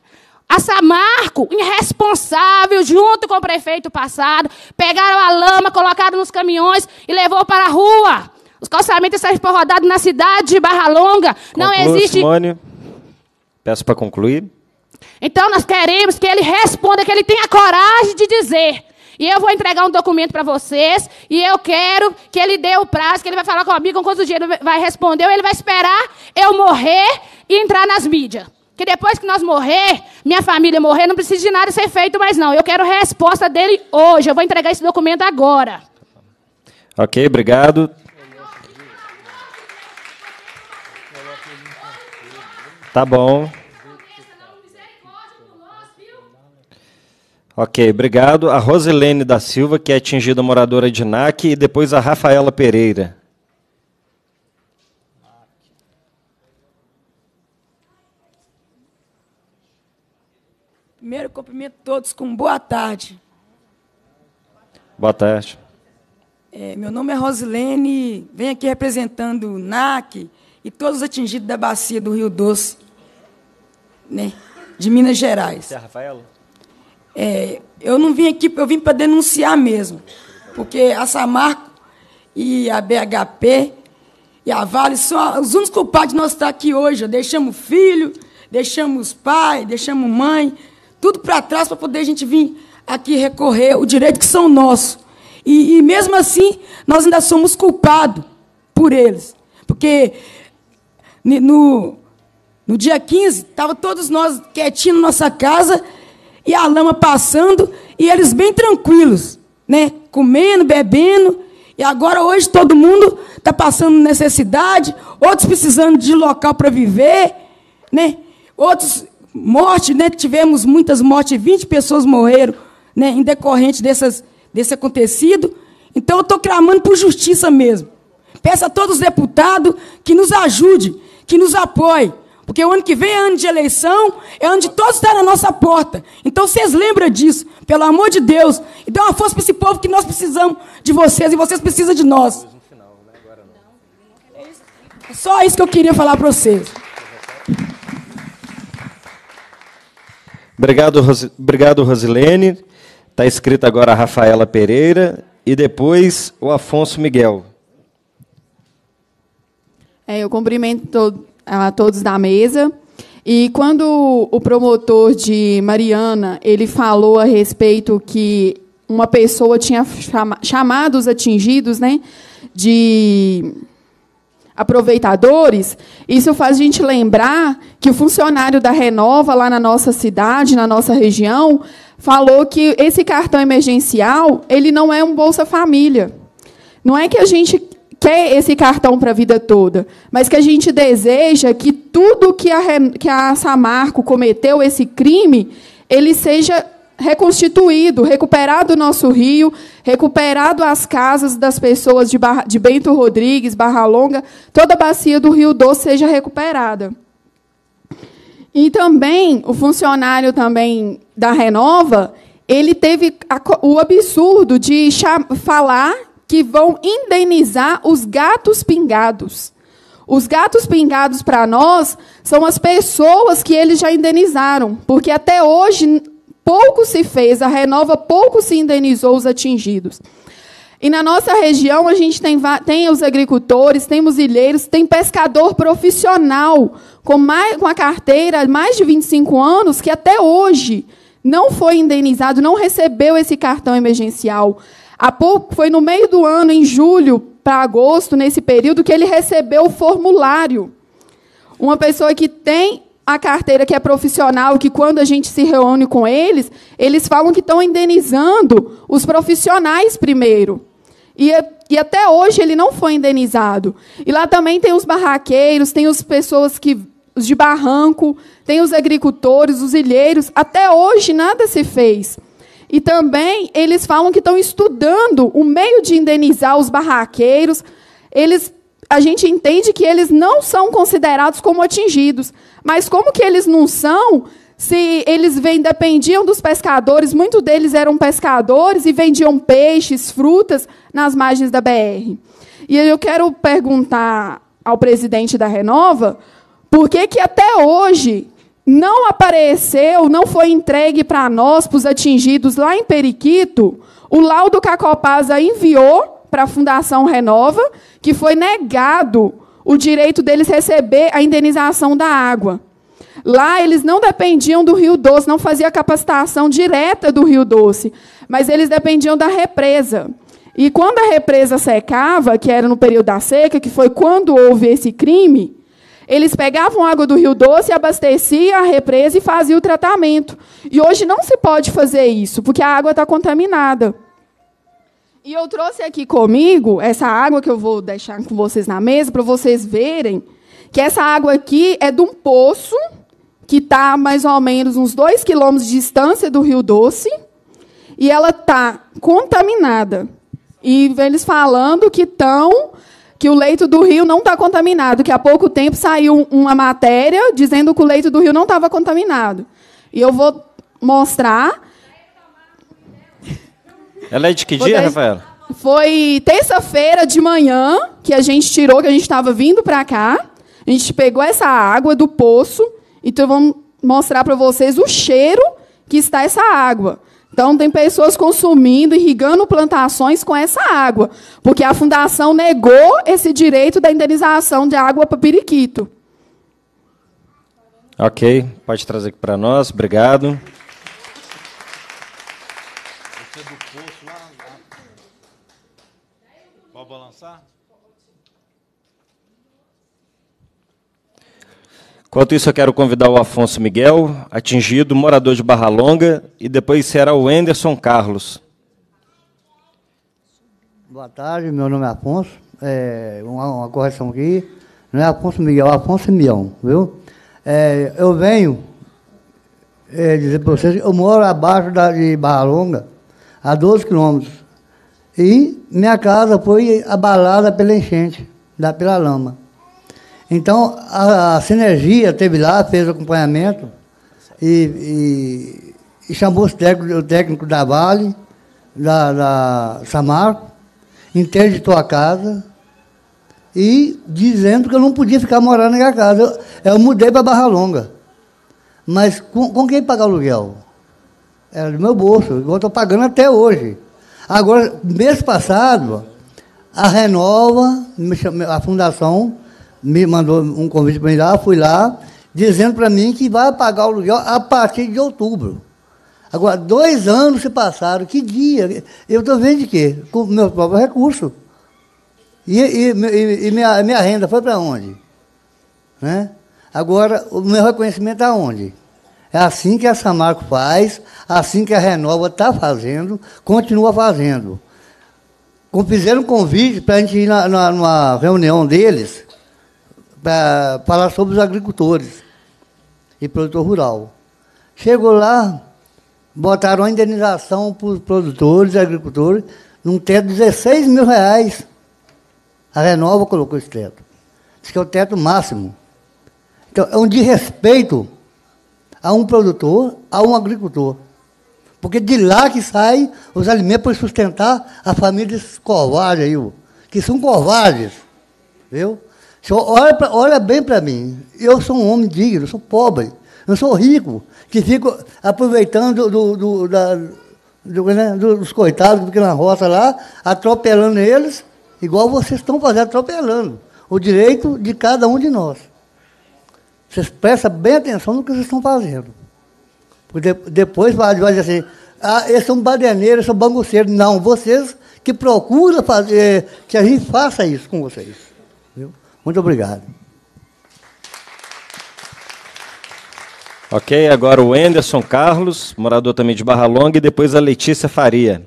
A Samarco, irresponsável, junto com o prefeito passado, pegaram a lama, colocaram nos caminhões e levou para a rua. Os calçamentos saem por rodado na cidade de Barra Longa. Não existe. Simone, peço para concluir. Então nós queremos que ele responda, que ele tenha coragem de dizer e eu vou entregar um documento para vocês, e eu quero que ele dê o prazo, que ele vai falar comigo, com quantos dias ele vai responder, ou ele vai esperar eu morrer e entrar nas mídias. Que depois que nós morrer, minha família morrer, não precisa de nada ser feito mais não. Eu quero resposta dele hoje. Eu vou entregar esse documento agora. Ok, obrigado. Tá bom. Ok, obrigado. A Rosilene da Silva, que é atingida moradora de NAC, e depois a Rafaela Pereira. Primeiro, cumprimento todos com boa tarde. Boa tarde. É, meu nome é Rosilene, venho aqui representando o NAC e todos os atingidos da bacia do Rio Doce, né, de Minas Gerais. Você é Rafaela? É, eu não vim aqui, eu vim para denunciar mesmo, porque a Samarco e a BHP e a Vale são os únicos culpados de nós estar aqui hoje. Deixamos filho, deixamos pai, deixamos mãe, tudo para trás para poder a gente vir aqui recorrer o direito que são nossos. E, e mesmo assim, nós ainda somos culpados por eles. Porque no, no dia 15, estavam todos nós quietinhos na nossa casa e a lama passando, e eles bem tranquilos, né? Comendo, bebendo. E agora hoje todo mundo está passando necessidade, outros precisando de local para viver, né? Outros morte, né? Tivemos muitas mortes, 20 pessoas morreram, né? Em decorrente dessas, desse acontecido. Então eu estou clamando por justiça mesmo. Peço a todos os deputados que nos ajude, que nos apoie, porque o ano que vem é ano de eleição, é ano de todos estar na nossa porta. Então vocês lembram disso, pelo amor de Deus. E dá uma força para esse povo que nós precisamos de vocês e vocês precisam de nós. É só isso que eu queria falar para vocês. Obrigado, Obrigado Rosilene. Está escrita agora a Rafaela Pereira e depois o Afonso Miguel. É, eu cumprimento a todos da mesa. E quando o promotor de Mariana ele falou a respeito que uma pessoa tinha chama, chamado os atingidos né, de aproveitadores, isso faz a gente lembrar que o funcionário da Renova, lá na nossa cidade, na nossa região, falou que esse cartão emergencial ele não é um Bolsa Família. Não é que a gente quer esse cartão para a vida toda, mas que a gente deseja que tudo que a, que a Samarco cometeu, esse crime, ele seja reconstituído, recuperado o nosso rio, recuperado as casas das pessoas de, de Bento Rodrigues, Barra Longa, toda a bacia do Rio Doce seja recuperada. E também o funcionário também da Renova, ele teve o absurdo de falar que vão indenizar os gatos pingados. Os gatos pingados para nós são as pessoas que eles já indenizaram, porque até hoje pouco se fez, a Renova pouco se indenizou os atingidos. E na nossa região a gente tem, tem os agricultores, tem os ilheiros, tem pescador profissional com, mais, com a carteira mais de 25 anos que até hoje não foi indenizado, não recebeu esse cartão emergencial. Há pouco, foi no meio do ano, em julho para agosto, nesse período, que ele recebeu o formulário. Uma pessoa que tem a carteira que é profissional, que quando a gente se reúne com eles, eles falam que estão indenizando os profissionais primeiro. E, e até hoje ele não foi indenizado. E lá também tem os barraqueiros, tem as pessoas que. os de barranco, tem os agricultores, os ilheiros. Até hoje nada se fez. E também eles falam que estão estudando o meio de indenizar os barraqueiros. Eles, a gente entende que eles não são considerados como atingidos. Mas como que eles não são se eles vem, dependiam dos pescadores, muitos deles eram pescadores e vendiam peixes, frutas nas margens da BR. E eu quero perguntar ao presidente da Renova por que, que até hoje não apareceu, não foi entregue para nós, para os atingidos lá em Periquito, o laudo que a Copasa enviou para a Fundação Renova, que foi negado o direito deles receber a indenização da água. Lá eles não dependiam do Rio Doce, não fazia capacitação direta do Rio Doce, mas eles dependiam da represa. E quando a represa secava, que era no período da seca, que foi quando houve esse crime, eles pegavam água do Rio Doce, abasteciam a represa e faziam o tratamento. E hoje não se pode fazer isso, porque a água está contaminada. E eu trouxe aqui comigo essa água que eu vou deixar com vocês na mesa, para vocês verem que essa água aqui é de um poço que está mais ou menos uns dois quilômetros de distância do Rio Doce e ela está contaminada. E eles falando que estão que o leito do rio não está contaminado, que há pouco tempo saiu uma matéria dizendo que o leito do rio não estava contaminado. E eu vou mostrar. Ela é de que dia, Rafaela? Foi terça-feira de manhã que a gente tirou, que a gente estava vindo para cá. A gente pegou essa água do poço. Então, vamos mostrar para vocês o cheiro que está essa água. Então, tem pessoas consumindo, irrigando plantações com essa água, porque a fundação negou esse direito da indenização de água para Periquito. Ok, pode trazer aqui para nós, obrigado. Enquanto isso, eu quero convidar o Afonso Miguel, atingido, morador de Barra Longa, e depois será o Anderson Carlos. Boa tarde, meu nome é Afonso. É, uma, uma, correção aqui. Não é Afonso Miguel, é Afonso Mião, viu? É, eu venho é, dizer para vocês que eu moro abaixo da, de Barra Longa, a 12 quilômetros. E minha casa foi abalada pela enchente, da, pela lama. Então, a, a Sinergia teve lá, fez acompanhamento e, e, e chamou técnicos, o técnico da Vale, da, da Samarco, interditou a casa e dizendo que eu não podia ficar morando na casa. Eu, eu mudei para Barra Longa. Mas com, com quem pagar o aluguel? Era do meu bolso, igual estou pagando até hoje. Agora, mês passado, a Renova, a fundação, me mandou um convite para ir lá, fui lá, dizendo para mim que vai pagar o aluguel a partir de outubro. Agora, dois anos se passaram, que dia? Eu estou vendo de quê? Com meus próprios recursos. E, e, e, e minha, minha renda foi para onde? Né? Agora, o meu reconhecimento é aonde? É assim que a Samarco faz, assim que a Renova está fazendo, continua fazendo. Fizeram um convite para a gente ir na, na, numa reunião deles, para falar sobre os agricultores e produtor rural. Chegou lá, botaram a indenização para os produtores e agricultores num teto de 16 mil reais. A Renova colocou esse teto. Diz que é o teto máximo. Então, é um desrespeito a um produtor, a um agricultor. Porque de lá que saem os alimentos para sustentar a família desses covardes aí, que são covardes. Viu? olha, pra, olha bem para mim. Eu sou um homem digno, sou pobre, não sou rico, que fico aproveitando do, do, da, do, né, dos coitados, porque na roça lá, atropelando eles, igual vocês estão fazendo, atropelando o direito de cada um de nós. Vocês prestem bem atenção no que vocês estão fazendo. Porque depois vai, dizer assim, ah, eles são badeneiros, são banguceiros. Não, vocês que procuram fazer, que a gente faça isso com vocês. Muito obrigado. Ok, agora o Anderson Carlos, morador também de Barra Longa, e depois a Letícia Faria.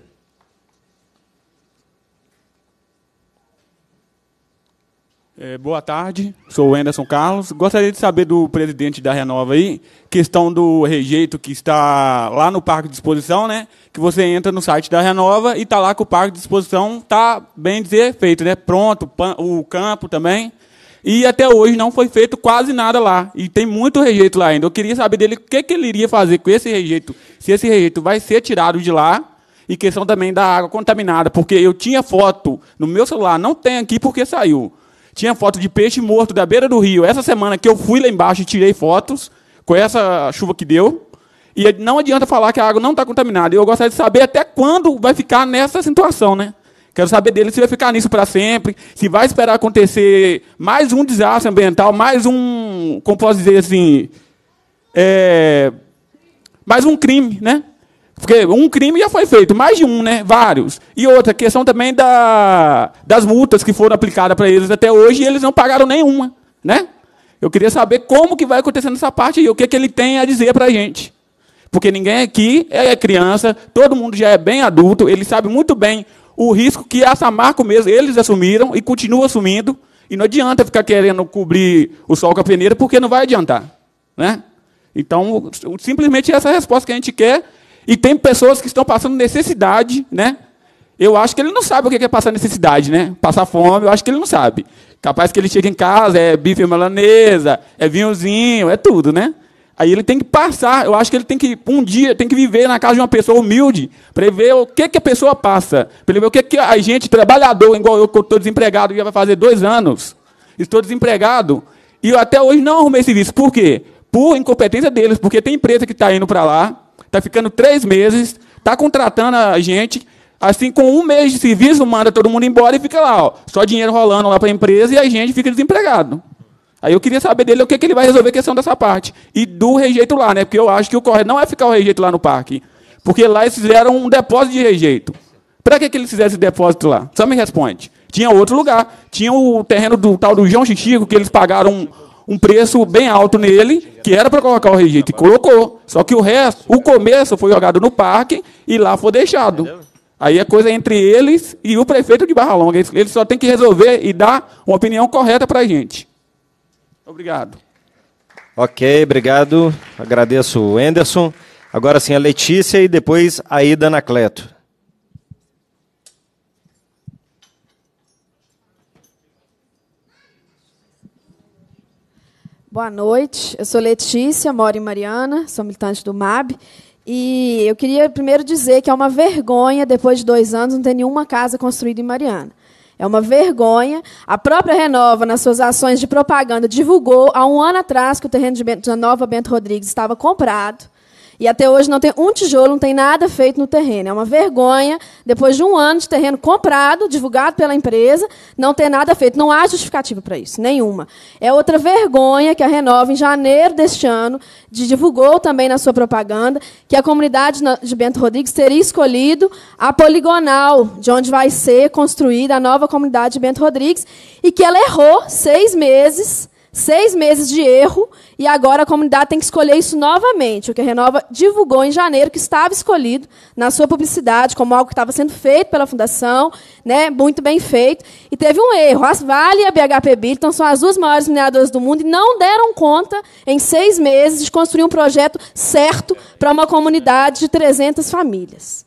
É, boa tarde, sou o Anderson Carlos. Gostaria de saber do presidente da Renova aí, questão do rejeito que está lá no parque de exposição, né? Que você entra no site da Renova e está lá que o parque de exposição está, bem dizer, feito, né? Pronto, o campo também. E até hoje não foi feito quase nada lá. E tem muito rejeito lá ainda. Eu queria saber dele o que, que ele iria fazer com esse rejeito. Se esse rejeito vai ser tirado de lá. E questão também da água contaminada. Porque eu tinha foto no meu celular. Não tem aqui porque saiu. Tinha foto de peixe morto da beira do rio. Essa semana que eu fui lá embaixo e tirei fotos com essa chuva que deu. E não adianta falar que a água não está contaminada. Eu gostaria de saber até quando vai ficar nessa situação, né? Quero saber dele se vai ficar nisso para sempre, se vai esperar acontecer mais um desastre ambiental, mais um, como posso dizer assim, é, mais um crime, né? Porque um crime já foi feito, mais de um, né? Vários. E outra, questão também da, das multas que foram aplicadas para eles até hoje e eles não pagaram nenhuma, né? Eu queria saber como que vai acontecer nessa parte e o que, que ele tem a dizer para a gente. Porque ninguém aqui é criança, todo mundo já é bem adulto, ele sabe muito bem o risco que a Samarco mesmo, eles assumiram e continuam assumindo, e não adianta ficar querendo cobrir o sol com a peneira, porque não vai adiantar. Né? Então, simplesmente essa é a resposta que a gente quer, e tem pessoas que estão passando necessidade, né? Eu acho que ele não sabe o que é passar necessidade, né? Passar fome, eu acho que ele não sabe. Capaz que ele chega em casa, é bife melanesa, é vinhozinho, é tudo, né? Aí ele tem que passar, eu acho que ele tem que, um dia, tem que viver na casa de uma pessoa humilde, para ver o que, que a pessoa passa, para ver o que, que a gente, trabalhador, igual eu, que estou desempregado, já vai fazer dois anos, estou desempregado, e eu até hoje não arrumei serviço. Por quê? Por incompetência deles, porque tem empresa que está indo para lá, está ficando três meses, está contratando a gente, assim, com um mês de serviço, manda todo mundo embora e fica lá, ó, só dinheiro rolando lá para a empresa e a gente fica desempregado. Aí eu queria saber dele o que, que ele vai resolver a questão dessa parte. E do rejeito lá, né? Porque eu acho que o correto não é ficar o rejeito lá no parque. Porque lá eles fizeram um depósito de rejeito. Para que, que eles fizeram esse depósito lá? Só me responde. Tinha outro lugar. Tinha o terreno do tal do João Chichico, que eles pagaram um, um preço bem alto nele, que era para colocar o rejeito. E colocou. Só que o resto, o começo foi jogado no parque e lá foi deixado. Aí a é coisa entre eles e o prefeito de Barra Longa. Eles só tem que resolver e dar uma opinião correta para a gente. Obrigado. Ok, obrigado. Agradeço o Anderson. Agora sim a Letícia e depois a Ida Anacleto. Boa noite, eu sou Letícia, moro em Mariana, sou militante do MAB. E eu queria primeiro dizer que é uma vergonha, depois de dois anos, não ter nenhuma casa construída em Mariana. É uma vergonha. A própria Renova, nas suas ações de propaganda, divulgou há um ano atrás que o terreno de Nova Bento Rodrigues estava comprado. E até hoje não tem um tijolo, não tem nada feito no terreno. É uma vergonha, depois de um ano de terreno comprado, divulgado pela empresa, não ter nada feito. Não há justificativa para isso, nenhuma. É outra vergonha que a Renova, em janeiro deste ano, divulgou também na sua propaganda que a comunidade de Bento Rodrigues teria escolhido a poligonal, de onde vai ser construída a nova comunidade de Bento Rodrigues, e que ela errou seis meses seis meses de erro e agora a comunidade tem que escolher isso novamente. O que a Renova divulgou em janeiro que estava escolhido na sua publicidade como algo que estava sendo feito pela fundação, né, muito bem feito. E teve um erro. A Vale e a BHP Billiton são as duas maiores mineradoras do mundo e não deram conta em seis meses de construir um projeto certo para uma comunidade de 300 famílias.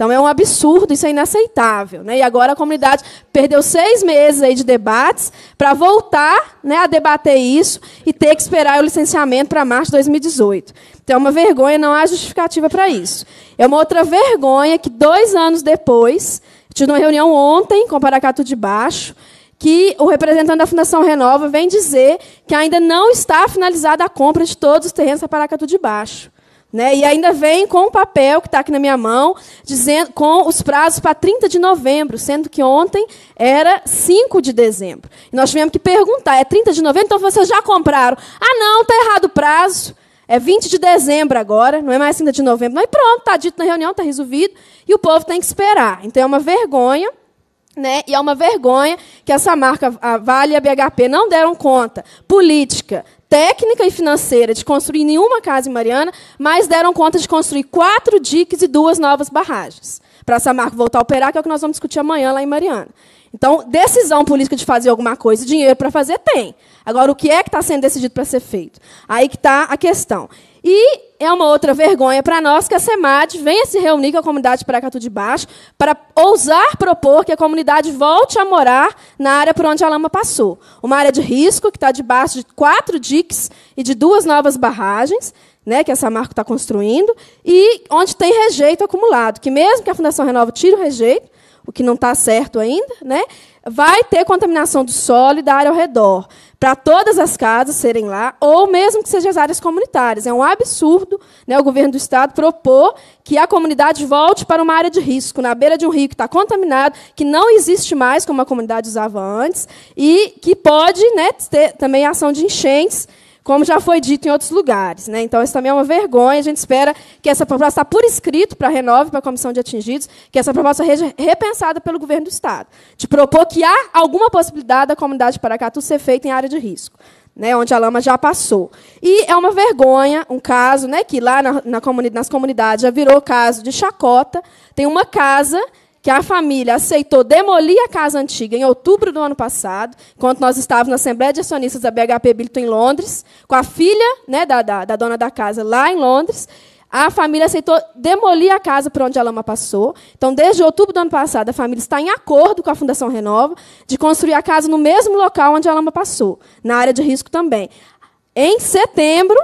Então é um absurdo, isso é inaceitável. Né? E agora a comunidade perdeu seis meses aí de debates para voltar né, a debater isso e ter que esperar o licenciamento para março de 2018. Então é uma vergonha, não há justificativa para isso. É uma outra vergonha que dois anos depois, tive uma reunião ontem com o Paracatu de Baixo, que o representante da Fundação Renova vem dizer que ainda não está finalizada a compra de todos os terrenos da Paracatu de Baixo. Né? E ainda vem com o papel que está aqui na minha mão, dizendo com os prazos para 30 de novembro, sendo que ontem era 5 de dezembro. E nós tivemos que perguntar: é 30 de novembro? Então vocês já compraram? Ah, não, está errado o prazo. É 20 de dezembro agora, não é mais 30 de novembro. Mas pronto, está dito na reunião, está resolvido, e o povo tem que esperar. Então é uma vergonha. Né? E é uma vergonha que essa marca, a Vale e a BHP, não deram conta. Política, técnica e financeira de construir nenhuma casa em Mariana, mas deram conta de construir quatro diques e duas novas barragens. Para Samarco voltar a operar, que é o que nós vamos discutir amanhã lá em Mariana. Então, decisão política de fazer alguma coisa, dinheiro para fazer, tem. Agora, o que é que está sendo decidido para ser feito? Aí que está a questão. E é uma outra vergonha para nós que a SEMAD venha se reunir com a comunidade de Paracatu de Baixo para ousar propor que a comunidade volte a morar na área por onde a lama passou. Uma área de risco que está debaixo de quatro diques e de duas novas barragens, né, que essa Samarco está construindo, e onde tem rejeito acumulado, que mesmo que a Fundação Renova tire o rejeito, o que não está certo ainda, né? Vai ter contaminação do solo e da área ao redor, para todas as casas serem lá, ou mesmo que sejam as áreas comunitárias. É um absurdo né, o governo do Estado propor que a comunidade volte para uma área de risco, na beira de um rio que está contaminado, que não existe mais, como a comunidade usava antes, e que pode né, ter também ação de enchentes como já foi dito em outros lugares. Né? Então, isso também é uma vergonha. A gente espera que essa proposta está por escrito para a Renove, para a Comissão de Atingidos, que essa proposta seja repensada pelo governo do Estado, de propor que há alguma possibilidade da comunidade de Paracatu ser feita em área de risco. Né, onde a lama já passou. E é uma vergonha, um caso né, que lá na, na nas comunidades já virou caso de chacota. Tem uma casa que a família aceitou demolir a casa antiga em outubro do ano passado, quando nós estávamos na Assembleia de Acionistas da BHP Bilton em Londres, com a filha né, da, da, da dona da casa lá em Londres, a família aceitou demolir a casa por onde a lama passou. Então, desde outubro do ano passado, a família está em acordo com a Fundação Renova de construir a casa no mesmo local onde a lama passou, na área de risco também. Em setembro,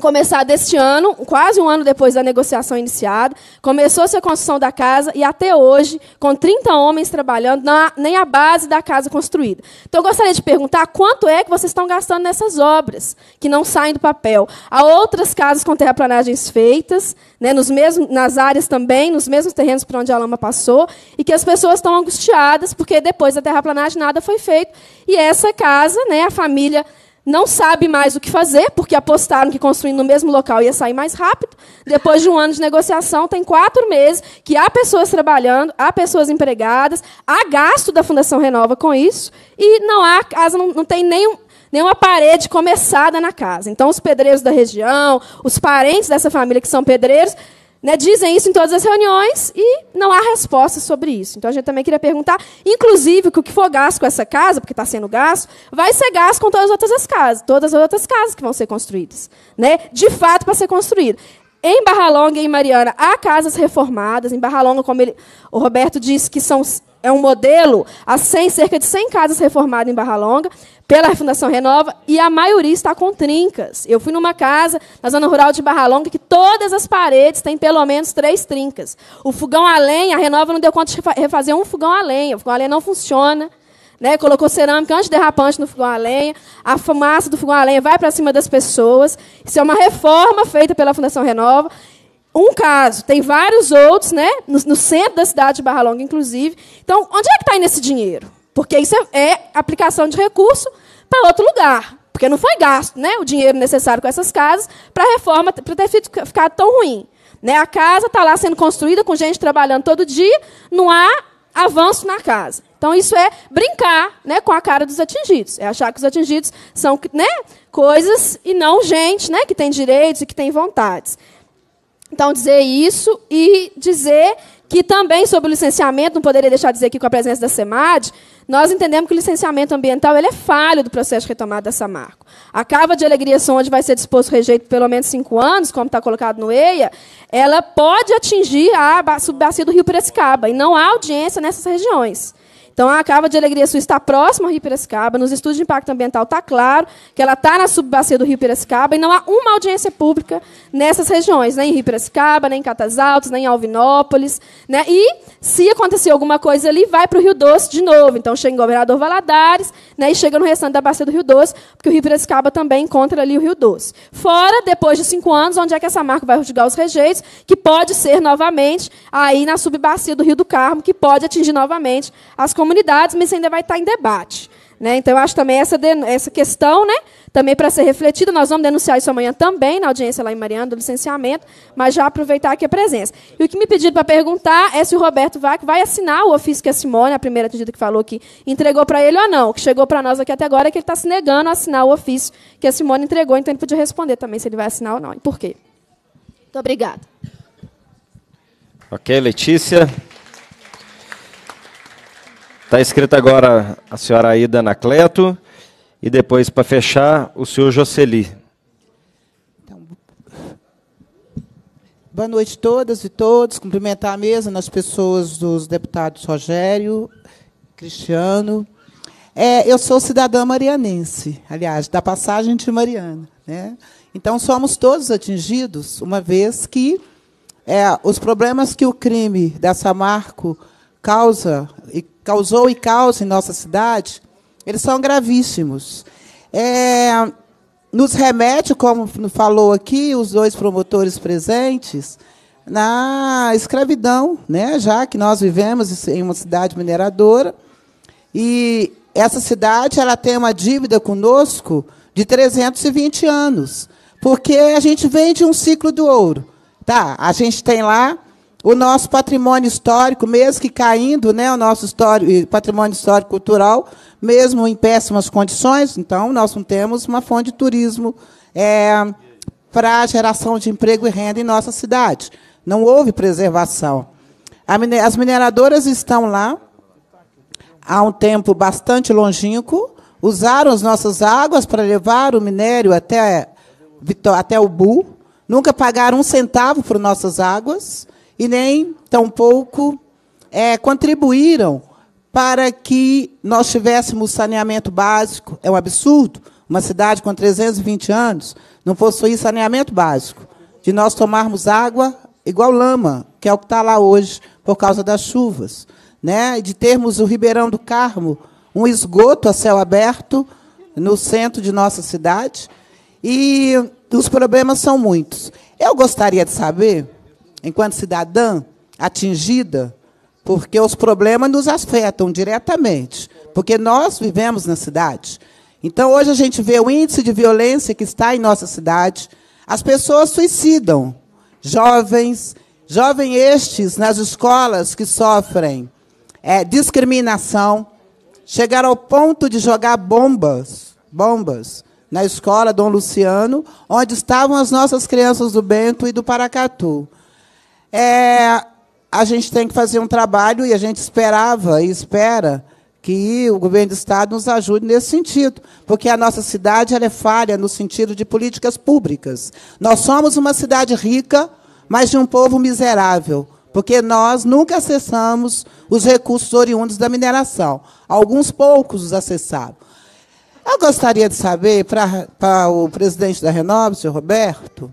começado este ano, quase um ano depois da negociação iniciada, começou-se a construção da casa e até hoje, com 30 homens trabalhando, há, nem a base da casa construída. Então, eu gostaria de perguntar quanto é que vocês estão gastando nessas obras que não saem do papel. Há outras casas com terraplanagens feitas, né, nos mesmos, nas áreas também, nos mesmos terrenos por onde a lama passou, e que as pessoas estão angustiadas porque depois da terraplanagem nada foi feito. E essa casa, né, a família não sabe mais o que fazer, porque apostaram que construindo no mesmo local ia sair mais rápido. Depois de um ano de negociação, tem quatro meses que há pessoas trabalhando, há pessoas empregadas, há gasto da Fundação Renova com isso, e não há casa, não, não tem nenhum, nenhuma parede começada na casa. Então, os pedreiros da região, os parentes dessa família que são pedreiros, né, dizem isso em todas as reuniões e não há resposta sobre isso. Então a gente também queria perguntar, inclusive, que o que for gasto com essa casa, porque está sendo gasto, vai ser gasto com todas as outras casas, todas as outras casas que vão ser construídas. Né, de fato, para ser construído. Em Barra Longa e em Mariana, há casas reformadas. Em Barra Longa, como ele, o Roberto disse, que são é um modelo há 100, cerca de 100 casas reformadas em Barra Longa pela Fundação Renova e a maioria está com trincas. Eu fui numa casa na zona rural de Barra Longa que todas as paredes têm pelo menos três trincas. O fogão a lenha, a Renova não deu conta de refazer um fogão a lenha. O fogão a lenha não funciona. Né, colocou cerâmica antiderrapante no fogão a lenha, a fumaça do fogão a lenha vai para cima das pessoas. Isso é uma reforma feita pela Fundação Renova um caso, tem vários outros, né? No, no, centro da cidade de Barra Longa, inclusive. Então, onde é que está indo esse dinheiro? Porque isso é, é aplicação de recurso para outro lugar. Porque não foi gasto né, o dinheiro necessário com essas casas para a reforma para ter ficado tão ruim. Né? A casa está lá sendo construída com gente trabalhando todo dia, não há avanço na casa. Então, isso é brincar né, com a cara dos atingidos. É achar que os atingidos são né, coisas e não gente né, que tem direitos e que tem vontades. Então, dizer isso e dizer que também sobre o licenciamento, não poderia deixar de dizer aqui com a presença da SEMAD, nós entendemos que o licenciamento ambiental ele é falho do processo de retomada da Samarco. A cava de alegria onde vai ser disposto o rejeito por pelo menos cinco anos, como está colocado no EIA, ela pode atingir a subbacia do Rio Piracicaba, e não há audiência nessas regiões. Então, a Cava de Alegria Sul está próxima ao Rio Piracicaba. Nos estudos de impacto ambiental está claro que ela está na subbacia do Rio Piracicaba e não há uma audiência pública nessas regiões, nem né? em Rio Piracicaba, nem em Catas Altos, nem em Alvinópolis. Né? E, se acontecer alguma coisa ali, vai para o Rio Doce de novo. Então, chega em Governador Valadares né, e chega no restante da bacia do Rio Doce, porque o Rio Piracicaba também encontra ali o Rio Doce. Fora, depois de cinco anos, onde é que essa marca vai rodigar os rejeitos, que pode ser novamente aí na subbacia do Rio do Carmo, que pode atingir novamente as comunidades comunidades, mas isso ainda vai estar em debate. Né? Então, eu acho também essa, essa questão, né? também para ser refletida, nós vamos denunciar isso amanhã também, na audiência lá em Mariana, do licenciamento, mas já aproveitar aqui a presença. E o que me pediram para perguntar é se o Roberto Vac vai assinar o ofício que a Simone, a primeira atendida que falou que entregou para ele ou não. O que chegou para nós aqui até agora é que ele está se negando a assinar o ofício que a Simone entregou, então ele podia responder também se ele vai assinar ou não. E por quê? Muito obrigada. Ok, Letícia. Está escrita agora a senhora Aida Anacleto e depois, para fechar, o senhor Jocely. Então, boa noite a todas e todos. Cumprimentar a mesa nas pessoas dos deputados Rogério, Cristiano. É, eu sou cidadã marianense, aliás, da passagem de Mariana. Né? Então, somos todos atingidos, uma vez que é, os problemas que o crime da Samarco causa e causou e causa em nossa cidade, eles são gravíssimos. É, nos remete, como falou aqui, os dois promotores presentes, na escravidão, né? já que nós vivemos em uma cidade mineradora, e essa cidade ela tem uma dívida conosco de 320 anos, porque a gente vem de um ciclo do ouro. Tá, a gente tem lá o nosso patrimônio histórico, mesmo que caindo, né, o nosso histórico, patrimônio histórico cultural, mesmo em péssimas condições, então nós não temos uma fonte de turismo é, para a geração de emprego e renda em nossa cidade. Não houve preservação. As mineradoras estão lá há um tempo bastante longínquo, usaram as nossas águas para levar o minério até, até o Bu, nunca pagaram um centavo por nossas águas e nem tampouco é, contribuíram para que nós tivéssemos saneamento básico. É um absurdo uma cidade com 320 anos não possuir saneamento básico, de nós tomarmos água igual lama, que é o que está lá hoje por causa das chuvas, né? de termos o Ribeirão do Carmo, um esgoto a céu aberto no centro de nossa cidade. E os problemas são muitos. Eu gostaria de saber enquanto cidadã atingida, porque os problemas nos afetam diretamente, porque nós vivemos na cidade. Então, hoje a gente vê o índice de violência que está em nossa cidade. As pessoas suicidam, jovens, jovens estes nas escolas que sofrem é, discriminação, chegaram ao ponto de jogar bombas, bombas na escola Dom Luciano, onde estavam as nossas crianças do Bento e do Paracatu é, a gente tem que fazer um trabalho e a gente esperava e espera que o governo do Estado nos ajude nesse sentido, porque a nossa cidade é falha no sentido de políticas públicas. Nós somos uma cidade rica, mas de um povo miserável, porque nós nunca acessamos os recursos oriundos da mineração. Alguns poucos os acessaram. Eu gostaria de saber, para, para o presidente da Renova, senhor Roberto,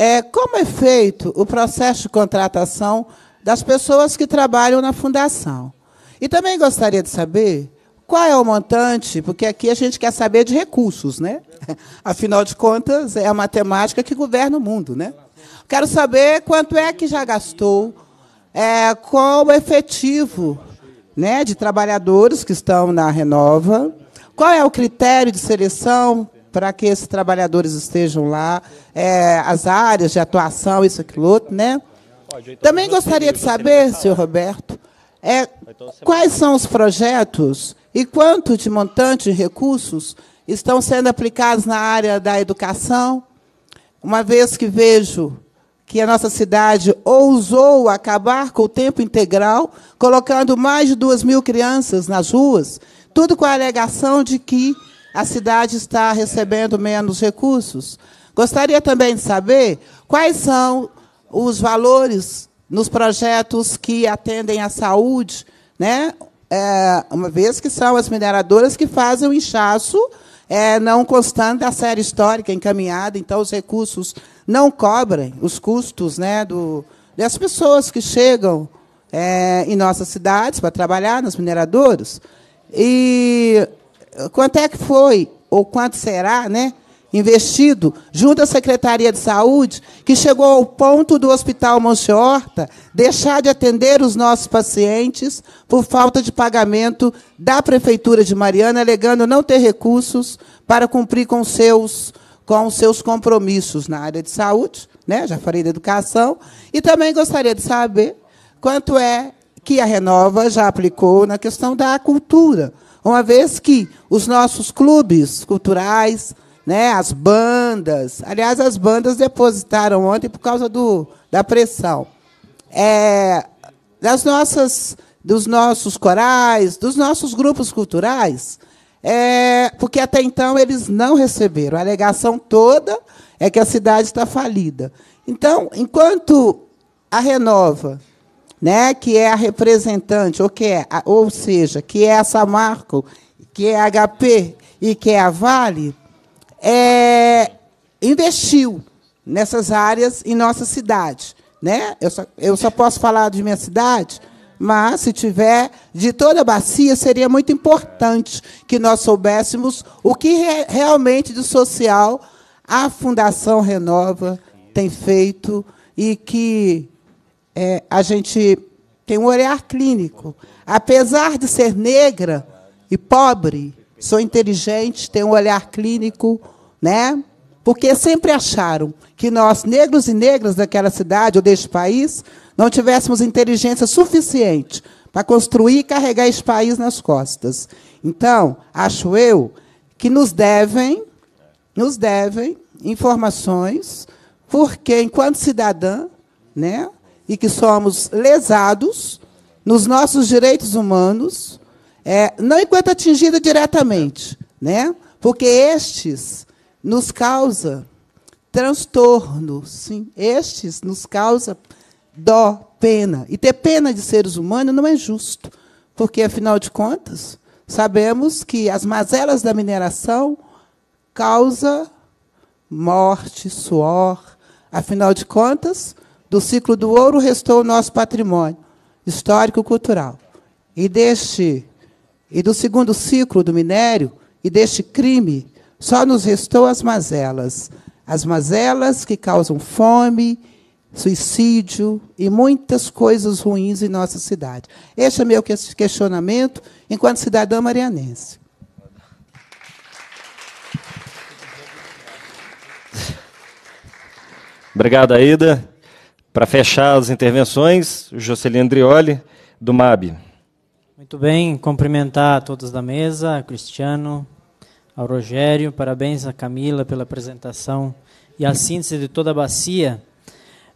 é, como é feito o processo de contratação das pessoas que trabalham na fundação? E também gostaria de saber qual é o montante, porque aqui a gente quer saber de recursos, né? Afinal de contas, é a matemática que governa o mundo, né? Quero saber quanto é que já gastou, é, qual o efetivo né, de trabalhadores que estão na Renova, qual é o critério de seleção para que esses trabalhadores estejam lá, é, as áreas de atuação, isso, aquilo, outro, né? Então, Também gostaria de saber, senhor Roberto, é, então, quais são os projetos e quanto de montante de recursos estão sendo aplicados na área da educação, uma vez que vejo que a nossa cidade ousou acabar com o tempo integral, colocando mais de duas mil crianças nas ruas, tudo com a alegação de que a cidade está recebendo menos recursos. Gostaria também de saber quais são os valores nos projetos que atendem à saúde, né? É, uma vez que são as mineradoras que fazem o inchaço é, não constante da série histórica encaminhada, então os recursos não cobrem os custos né, do, das pessoas que chegam é, em nossas cidades para trabalhar nas mineradoras. E quanto é que foi, ou quanto será, né? Investido junto à Secretaria de Saúde, que chegou ao ponto do Hospital Monte Horta deixar de atender os nossos pacientes por falta de pagamento da Prefeitura de Mariana, alegando não ter recursos para cumprir com seus, com os seus compromissos na área de saúde, né? já falei da educação, e também gostaria de saber quanto é que a Renova já aplicou na questão da cultura uma vez que os nossos clubes culturais, né, as bandas, aliás, as bandas depositaram ontem por causa do, da pressão, é, das nossas, dos nossos corais, dos nossos grupos culturais, é, porque até então eles não receberam. A alegação toda é que a cidade está falida. Então, enquanto a Renova né, que é a representante, ou, que é, ou seja, que é a Samarco, que é a HP e que é a Vale, é, investiu nessas áreas em nossa cidade. Né? Eu, só, eu só posso falar de minha cidade, mas se tiver de toda a bacia, seria muito importante que nós soubéssemos o que re realmente de social a Fundação Renova tem feito e que é, a gente tem um olhar clínico. Apesar de ser negra e pobre, sou inteligente, tenho um olhar clínico, né? Porque sempre acharam que nós, negros e negras daquela cidade ou deste país, não tivéssemos inteligência suficiente para construir e carregar esse país nas costas. Então, acho eu que nos devem, nos devem informações, porque enquanto cidadã, né, e que somos lesados nos nossos direitos humanos, é, não enquanto atingida diretamente, né? porque estes nos causa transtorno, sim, estes nos causa dó, pena. E ter pena de seres humanos não é justo, porque, afinal de contas, sabemos que as mazelas da mineração causam morte, suor. Afinal de contas, do ciclo do ouro restou o nosso patrimônio histórico-cultural. E deste e do segundo ciclo do minério e deste crime, só nos restou as mazelas, as mazelas que causam fome, suicídio e muitas coisas ruins em nossa cidade. Este é meu questionamento enquanto cidadã marianense. Obrigado, Aida. Para fechar as intervenções, Jocelyn Andrioli, do MAB. Muito bem, cumprimentar a todos da mesa, a Cristiano, ao Rogério, parabéns a Camila pela apresentação e a síntese de toda a bacia.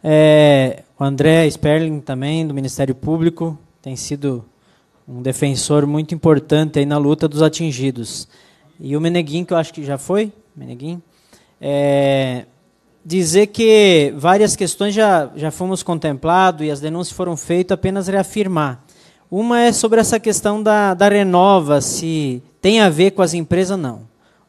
É, o André Sperling também, do Ministério Público, tem sido um defensor muito importante aí na luta dos atingidos. E o Meneguin, que eu acho que já foi, Meneguin, é, dizer que várias questões já, já fomos contemplados e as denúncias foram feitas, apenas reafirmar. Uma é sobre essa questão da, da renova, se tem a ver com as empresas não.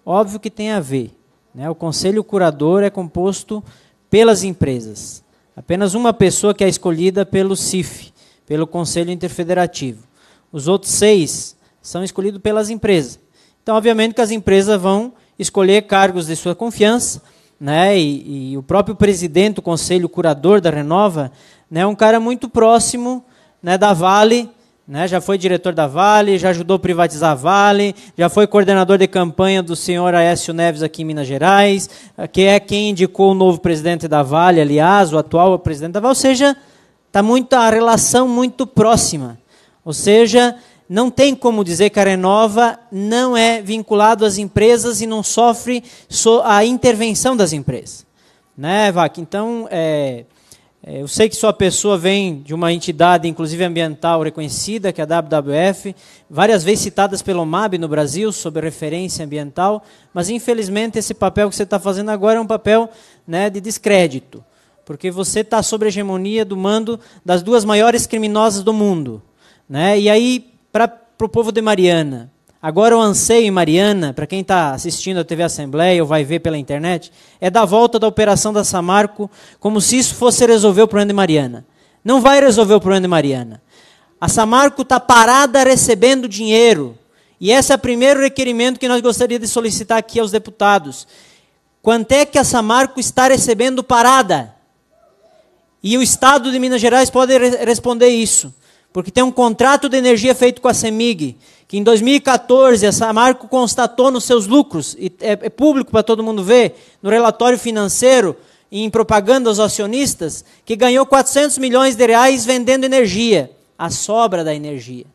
Óbvio que tem a ver. Né? O conselho curador é composto pelas empresas. Apenas uma pessoa que é escolhida pelo CIF, pelo Conselho Interfederativo. Os outros seis são escolhidos pelas empresas. Então, obviamente que as empresas vão escolher cargos de sua confiança né? E, e, o próprio presidente, do conselho curador da Renova, né? Um cara muito próximo, né? Da Vale, né? Já foi diretor da Vale, já ajudou a privatizar a Vale, já foi coordenador de campanha do senhor Aécio Neves aqui em Minas Gerais, que é quem indicou o novo presidente da Vale, aliás, o atual presidente da Vale, ou seja, tá muito a relação muito próxima. Ou seja, não tem como dizer que a Renova não é vinculado às empresas e não sofre a intervenção das empresas. Né, Vac? Então, é, é, eu sei que sua pessoa vem de uma entidade, inclusive ambiental, reconhecida, que é a WWF, várias vezes citadas pelo MAB no Brasil, sobre referência ambiental, mas infelizmente esse papel que você está fazendo agora é um papel né, de descrédito, porque você está sob a hegemonia do mando das duas maiores criminosas do mundo. Né? E aí para o povo de Mariana. Agora o anseio em Mariana, para quem está assistindo a TV Assembleia ou vai ver pela internet, é da volta da operação da Samarco, como se isso fosse resolver o problema de Mariana. Não vai resolver o problema de Mariana. A Samarco está parada recebendo dinheiro. E esse é o primeiro requerimento que nós gostaríamos de solicitar aqui aos deputados. Quanto é que a Samarco está recebendo parada? E o Estado de Minas Gerais pode responder isso. Porque tem um contrato de energia feito com a CEMIG, que em 2014 a Samarco constatou nos seus lucros, e é, é público para todo mundo ver, no relatório financeiro, em propaganda aos acionistas, que ganhou 400 milhões de reais vendendo energia, a sobra da energia.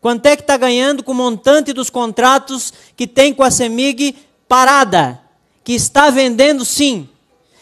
Quanto é que está ganhando com o montante dos contratos que tem com a CEMIG parada, que está vendendo sim.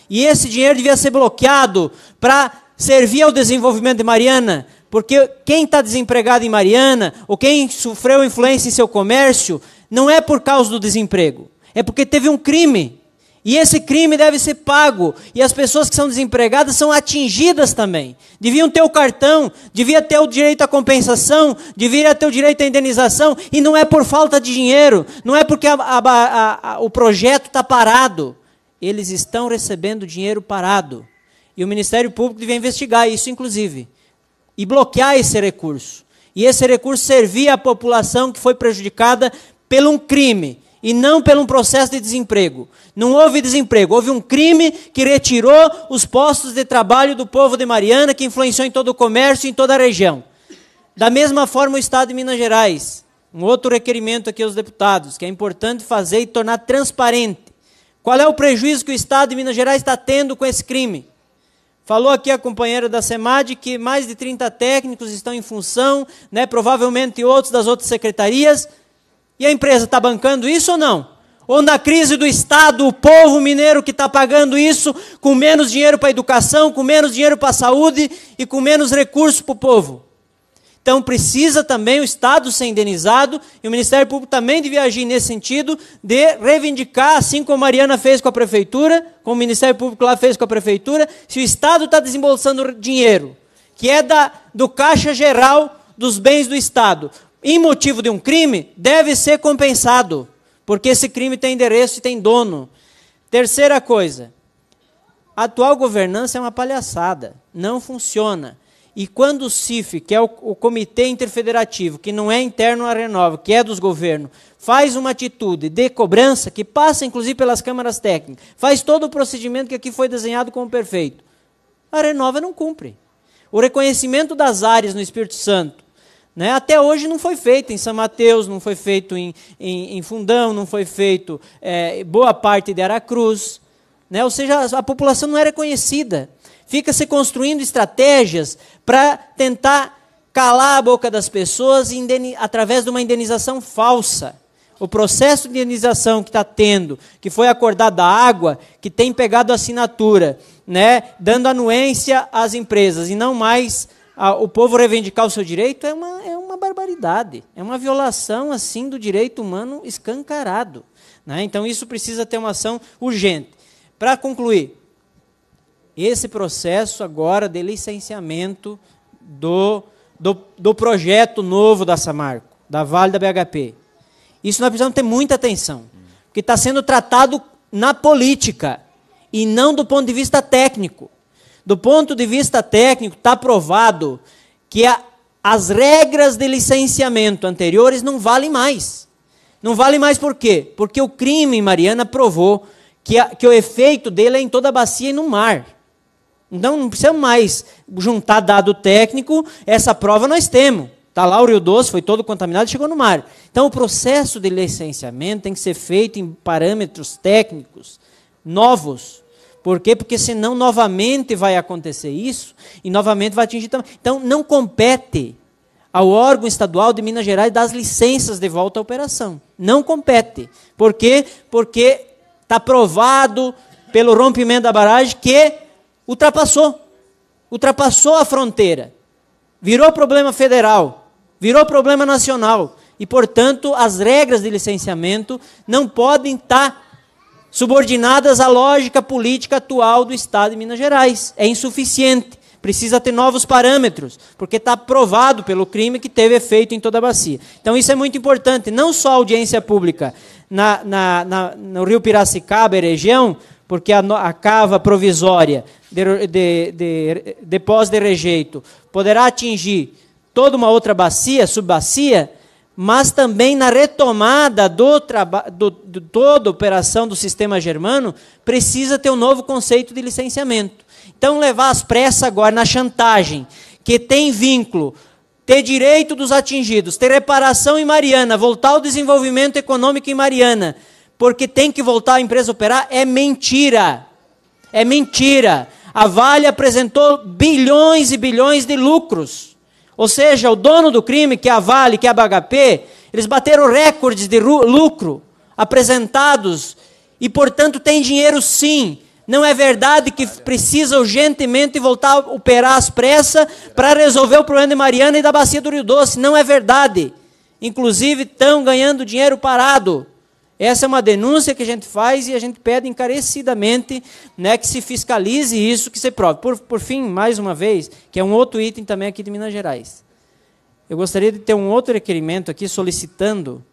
E esse dinheiro devia ser bloqueado para servir ao desenvolvimento de Mariana, porque quem está desempregado em Mariana, ou quem sofreu influência em seu comércio, não é por causa do desemprego, é porque teve um crime. E esse crime deve ser pago. E as pessoas que são desempregadas são atingidas também. Deviam ter o cartão, devia ter o direito à compensação, devia ter o direito à indenização. E não é por falta de dinheiro, não é porque a, a, a, o projeto está parado. Eles estão recebendo dinheiro parado. E o Ministério Público devia investigar isso, inclusive e bloquear esse recurso. E esse recurso servir à população que foi prejudicada pelo um crime e não pelo um processo de desemprego. Não houve desemprego, houve um crime que retirou os postos de trabalho do povo de Mariana, que influenciou em todo o comércio e em toda a região. Da mesma forma, o Estado de Minas Gerais. Um outro requerimento aqui aos deputados, que é importante fazer e tornar transparente. Qual é o prejuízo que o Estado de Minas Gerais está tendo com esse crime? Falou aqui a companheira da SEMAD que mais de 30 técnicos estão em função, né, provavelmente outros das outras secretarias. E a empresa está bancando isso ou não? Ou na crise do Estado, o povo mineiro que está pagando isso com menos dinheiro para a educação, com menos dinheiro para a saúde e com menos recursos para o povo? Então precisa também o Estado ser indenizado e o Ministério Público também devia agir nesse sentido de reivindicar, assim como a Mariana fez com a prefeitura, como o Ministério Público lá fez com a prefeitura, se o Estado está desembolsando dinheiro, que é da, do caixa geral dos bens do Estado, em motivo de um crime, deve ser compensado, porque esse crime tem endereço e tem dono. Terceira coisa, a atual governança é uma palhaçada, não funciona. E quando o CIF, que é o, o Comitê Interfederativo, que não é interno à Renova, que é dos governos, faz uma atitude de cobrança, que passa inclusive pelas câmaras técnicas, faz todo o procedimento que aqui foi desenhado como perfeito, a Renova não cumpre. O reconhecimento das áreas no Espírito Santo, né, até hoje não foi feito em São Mateus, não foi feito em, em, em Fundão, não foi feito é, boa parte de Aracruz. Né, ou seja, a, a população não é era conhecida. Fica se construindo estratégias para tentar calar a boca das pessoas através de uma indenização falsa. O processo de indenização que está tendo, que foi acordado da água, que tem pegado assinatura, né, dando anuência às empresas e não mais a, o povo reivindicar o seu direito, é uma, é uma barbaridade. É uma violação assim do direito humano escancarado. Né? Então isso precisa ter uma ação urgente. Para concluir, esse processo agora de licenciamento do, do, do projeto novo da Samarco, da Vale da BHP. Isso nós precisamos ter muita atenção, porque está sendo tratado na política e não do ponto de vista técnico. Do ponto de vista técnico, está provado que a, as regras de licenciamento anteriores não valem mais. Não valem mais por quê? Porque o crime, Mariana, provou que, a, que o efeito dele é em toda a bacia e no mar. Então não precisamos mais juntar dado técnico, essa prova nós temos. Está lá o Rio Doce, foi todo contaminado e chegou no mar. Então o processo de licenciamento tem que ser feito em parâmetros técnicos novos. Por quê? Porque senão novamente vai acontecer isso e novamente vai atingir também. Então não compete ao órgão estadual de Minas Gerais dar as licenças de volta à operação. Não compete. Por quê? Porque está provado pelo rompimento da barragem que ultrapassou. Ultrapassou a fronteira. Virou problema federal, virou problema nacional. E, portanto, as regras de licenciamento não podem estar subordinadas à lógica política atual do Estado de Minas Gerais. É insuficiente. Precisa ter novos parâmetros, porque está provado pelo crime que teve efeito em toda a bacia. Então, isso é muito importante. Não só a audiência pública na, na, na no Rio Piracicaba e região, porque a, a cava provisória de, de, de, depósito de rejeito poderá atingir toda uma outra bacia, subbacia, mas também na retomada do, do, do toda a operação do sistema germano, precisa ter um novo conceito de licenciamento. Então, levar as pressas agora na chantagem, que tem vínculo, ter direito dos atingidos, ter reparação em Mariana, voltar ao desenvolvimento econômico em Mariana, porque tem que voltar a empresa a operar, é mentira. É mentira. A Vale apresentou bilhões e bilhões de lucros. Ou seja, o dono do crime, que é a Vale, que é a BHP, eles bateram recordes de lucro apresentados e, portanto, tem dinheiro sim. Não é verdade que precisa urgentemente voltar a operar às pressas para resolver o problema de Mariana e da bacia do Rio Doce. Não é verdade. Inclusive, estão ganhando dinheiro parado. Essa é uma denúncia que a gente faz e a gente pede encarecidamente né, que se fiscalize isso, que se prove. Por, por fim, mais uma vez, que é um outro item também aqui de Minas Gerais. Eu gostaria de ter um outro requerimento aqui solicitando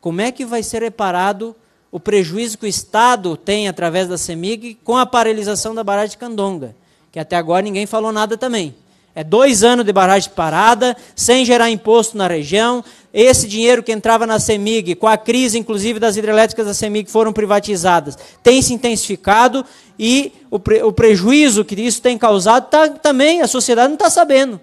como é que vai ser reparado o prejuízo que o Estado tem através da CEMIG com a paralisação da barragem de Candonga, que até agora ninguém falou nada também. É dois anos de barragem parada, sem gerar imposto na região, esse dinheiro que entrava na CEMIG, com a crise inclusive das hidrelétricas da CEMIG, foram privatizadas, tem se intensificado e o, pre, o prejuízo que isso tem causado tá, também a sociedade não está sabendo,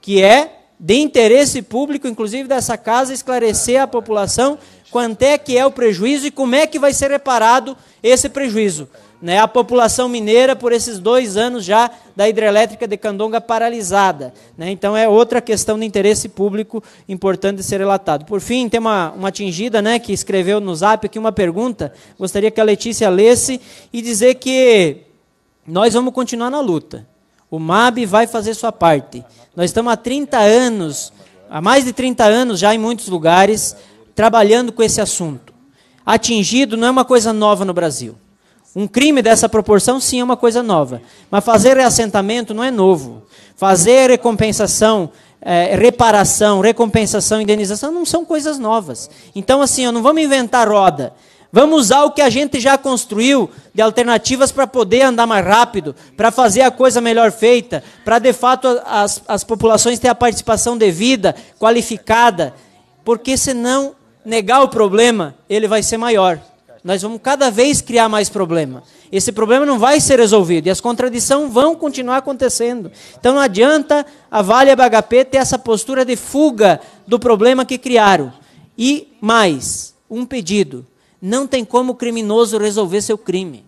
que é de interesse público, inclusive dessa casa, esclarecer à população quanto é que é o prejuízo e como é que vai ser reparado esse prejuízo. Né? A população mineira, por esses dois anos já da hidrelétrica de Candonga paralisada. Né? Então, é outra questão de interesse público importante de ser relatado. Por fim, tem uma, uma atingida né, que escreveu no zap aqui uma pergunta. Gostaria que a Letícia lesse e dizer que nós vamos continuar na luta. O MAB vai fazer sua parte. Nós estamos há 30 anos, há mais de 30 anos já em muitos lugares, trabalhando com esse assunto. Atingido não é uma coisa nova no Brasil. Um crime dessa proporção, sim, é uma coisa nova. Mas fazer reassentamento não é novo. Fazer recompensação, é, reparação, recompensação, indenização não são coisas novas. Então, assim, ó, não vamos inventar roda. Vamos usar o que a gente já construiu de alternativas para poder andar mais rápido, para fazer a coisa melhor feita, para de fato as, as populações ter a participação devida, qualificada. Porque senão, negar o problema, ele vai ser maior nós vamos cada vez criar mais problema. Esse problema não vai ser resolvido e as contradições vão continuar acontecendo. Então não adianta a Vale e a BHP ter essa postura de fuga do problema que criaram. E mais, um pedido. Não tem como o criminoso resolver seu crime.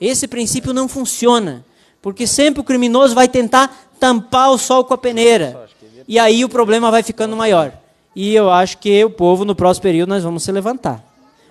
Esse princípio não funciona, porque sempre o criminoso vai tentar tampar o sol com a peneira. E aí o problema vai ficando maior. E eu acho que o povo, no próximo período, nós vamos se levantar.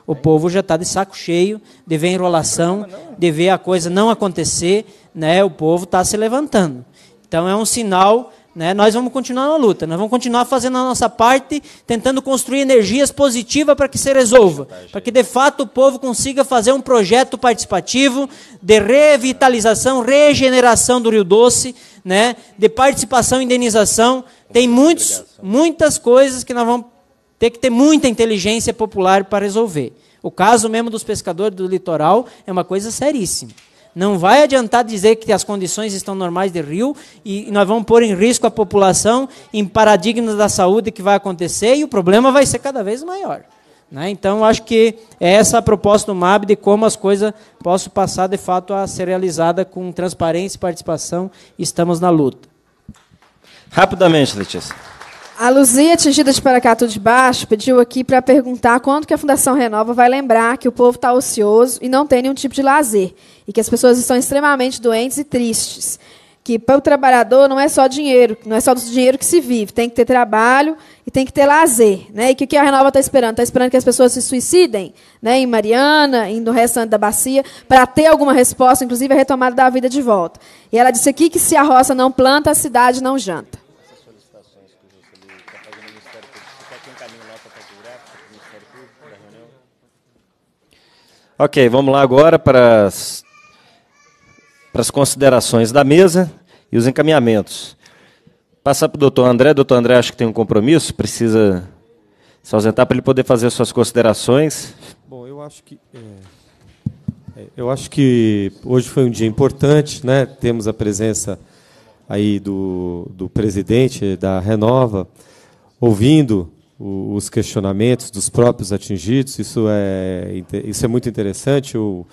O povo já está de saco cheio de ver enrolação, de ver a coisa não acontecer, né? O povo está se levantando. Então é um sinal, né? Nós vamos continuar na luta, nós vamos continuar fazendo a nossa parte, tentando construir energias positivas para que se resolva, para que de fato o povo consiga fazer um projeto participativo de revitalização, regeneração do Rio Doce, né? De participação, indenização. Tem muitos, muitas coisas que nós vamos tem que ter muita inteligência popular para resolver. O caso mesmo dos pescadores do litoral é uma coisa seríssima. Não vai adiantar dizer que as condições estão normais de rio e nós vamos pôr em risco a população em paradigmas da saúde que vai acontecer e o problema vai ser cada vez maior. Né? Então, acho que é essa a proposta do MAB de como as coisas possam passar de fato a ser realizada com transparência e participação. Estamos na luta. Rapidamente, Letícia. A Luzia, atingida de Paracatu de Baixo, pediu aqui para perguntar quando que a Fundação Renova vai lembrar que o povo está ocioso e não tem nenhum tipo de lazer, e que as pessoas estão extremamente doentes e tristes. Que para o trabalhador não é só dinheiro, não é só do dinheiro que se vive, tem que ter trabalho e tem que ter lazer. Né? E o que a Renova está esperando? Está esperando que as pessoas se suicidem né? em Mariana, em no restante da bacia, para ter alguma resposta, inclusive a retomada da vida de volta. E ela disse aqui que se a roça não planta, a cidade não janta que o está fazendo no Ministério Público. para o Ministério Público, reunião? Ok, vamos lá agora para as, para as considerações da mesa e os encaminhamentos. Passar para o doutor André. Doutor André, acho que tem um compromisso, precisa se ausentar para ele poder fazer suas considerações. Bom, eu acho que. É, é, eu acho que hoje foi um dia importante, né? Temos a presença aí do, do presidente da Renova, ouvindo o, os questionamentos dos próprios atingidos. Isso é, isso é muito interessante. Eu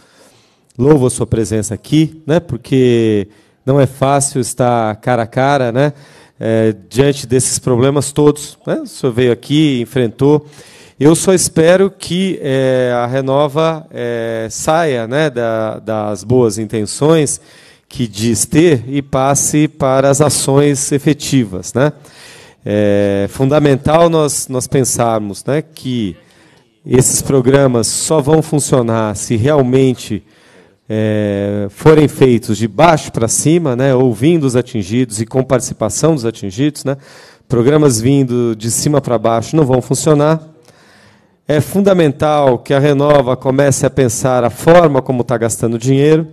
louvo a sua presença aqui, né, porque não é fácil estar cara a cara né, é, diante desses problemas todos. Né? O senhor veio aqui, enfrentou. Eu só espero que é, a Renova é, saia né, da, das boas intenções que diz ter e passe para as ações efetivas. Né? É fundamental nós, nós pensarmos né, que esses programas só vão funcionar se realmente é, forem feitos de baixo para cima, né, ouvindo os atingidos e com participação dos atingidos. Né? Programas vindo de cima para baixo não vão funcionar. É fundamental que a Renova comece a pensar a forma como está gastando dinheiro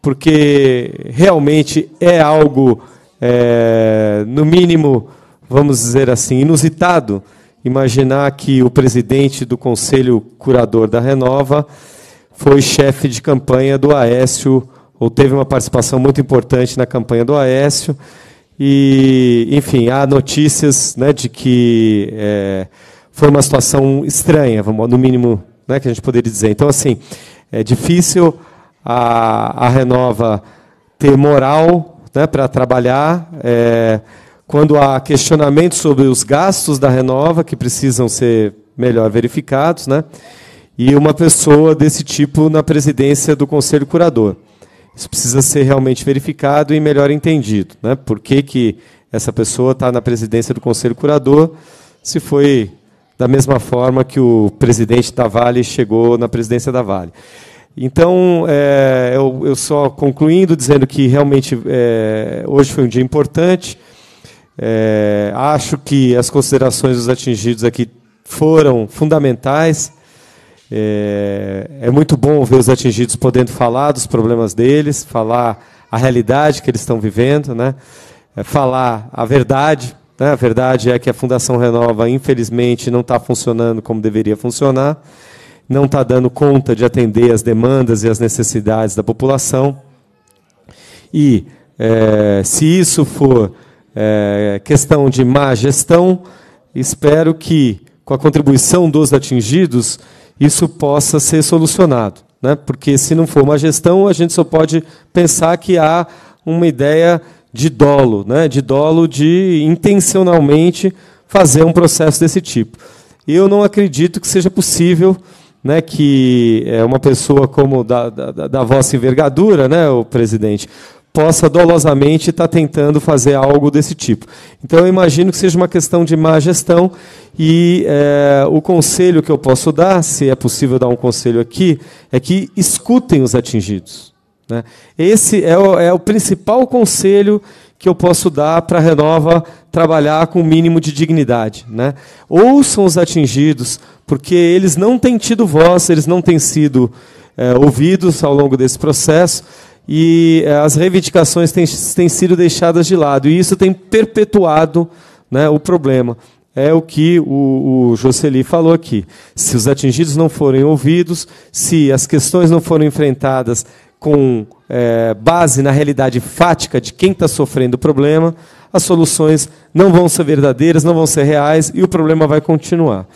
porque realmente é algo, é, no mínimo, vamos dizer assim, inusitado imaginar que o presidente do Conselho Curador da Renova foi chefe de campanha do Aécio, ou teve uma participação muito importante na campanha do Aécio. E, enfim, há notícias né, de que é, foi uma situação estranha, no mínimo, né, que a gente poderia dizer. Então, assim, é difícil a, a Renova ter moral né, para trabalhar. É, quando há questionamentos sobre os gastos da Renova, que precisam ser melhor verificados, né? e uma pessoa desse tipo na presidência do Conselho Curador. Isso precisa ser realmente verificado e melhor entendido. Né? Por que, que essa pessoa está na presidência do Conselho Curador se foi da mesma forma que o presidente da Vale chegou na presidência da Vale. Então, é, eu, eu, só concluindo dizendo que realmente é, hoje foi um dia importante. É, acho que as considerações dos atingidos aqui foram fundamentais. É, é muito bom ver os atingidos podendo falar dos problemas deles, falar a realidade que eles estão vivendo, né? É, falar a verdade. Né? A verdade é que a Fundação Renova, infelizmente, não está funcionando como deveria funcionar não está dando conta de atender as demandas e as necessidades da população. E é, se isso for é, questão de má gestão, espero que, com a contribuição dos atingidos, isso possa ser solucionado. Né? Porque, se não for uma gestão, a gente só pode pensar que há uma ideia de dolo, né? de dolo de intencionalmente fazer um processo desse tipo. Eu não acredito que seja possível né, que é uma pessoa como da, da, da vossa envergadura, né, o presidente, possa dolosamente estar tá tentando fazer algo desse tipo. Então, eu imagino que seja uma questão de má gestão e é, o conselho que eu posso dar, se é possível dar um conselho aqui, é que escutem os atingidos. Né? Esse é o, é o principal conselho que eu posso dar para a Renova trabalhar com o mínimo de dignidade. Né? Ouçam os atingidos, porque eles não têm tido voz, eles não têm sido é, ouvidos ao longo desse processo e é, as reivindicações têm, têm sido deixadas de lado. E isso tem perpetuado né, o problema. É o que o, o falou aqui. Se os atingidos não forem ouvidos, se as questões não forem enfrentadas com é, base na realidade fática de quem está sofrendo o problema, as soluções não vão ser verdadeiras, não vão ser reais e o problema vai continuar.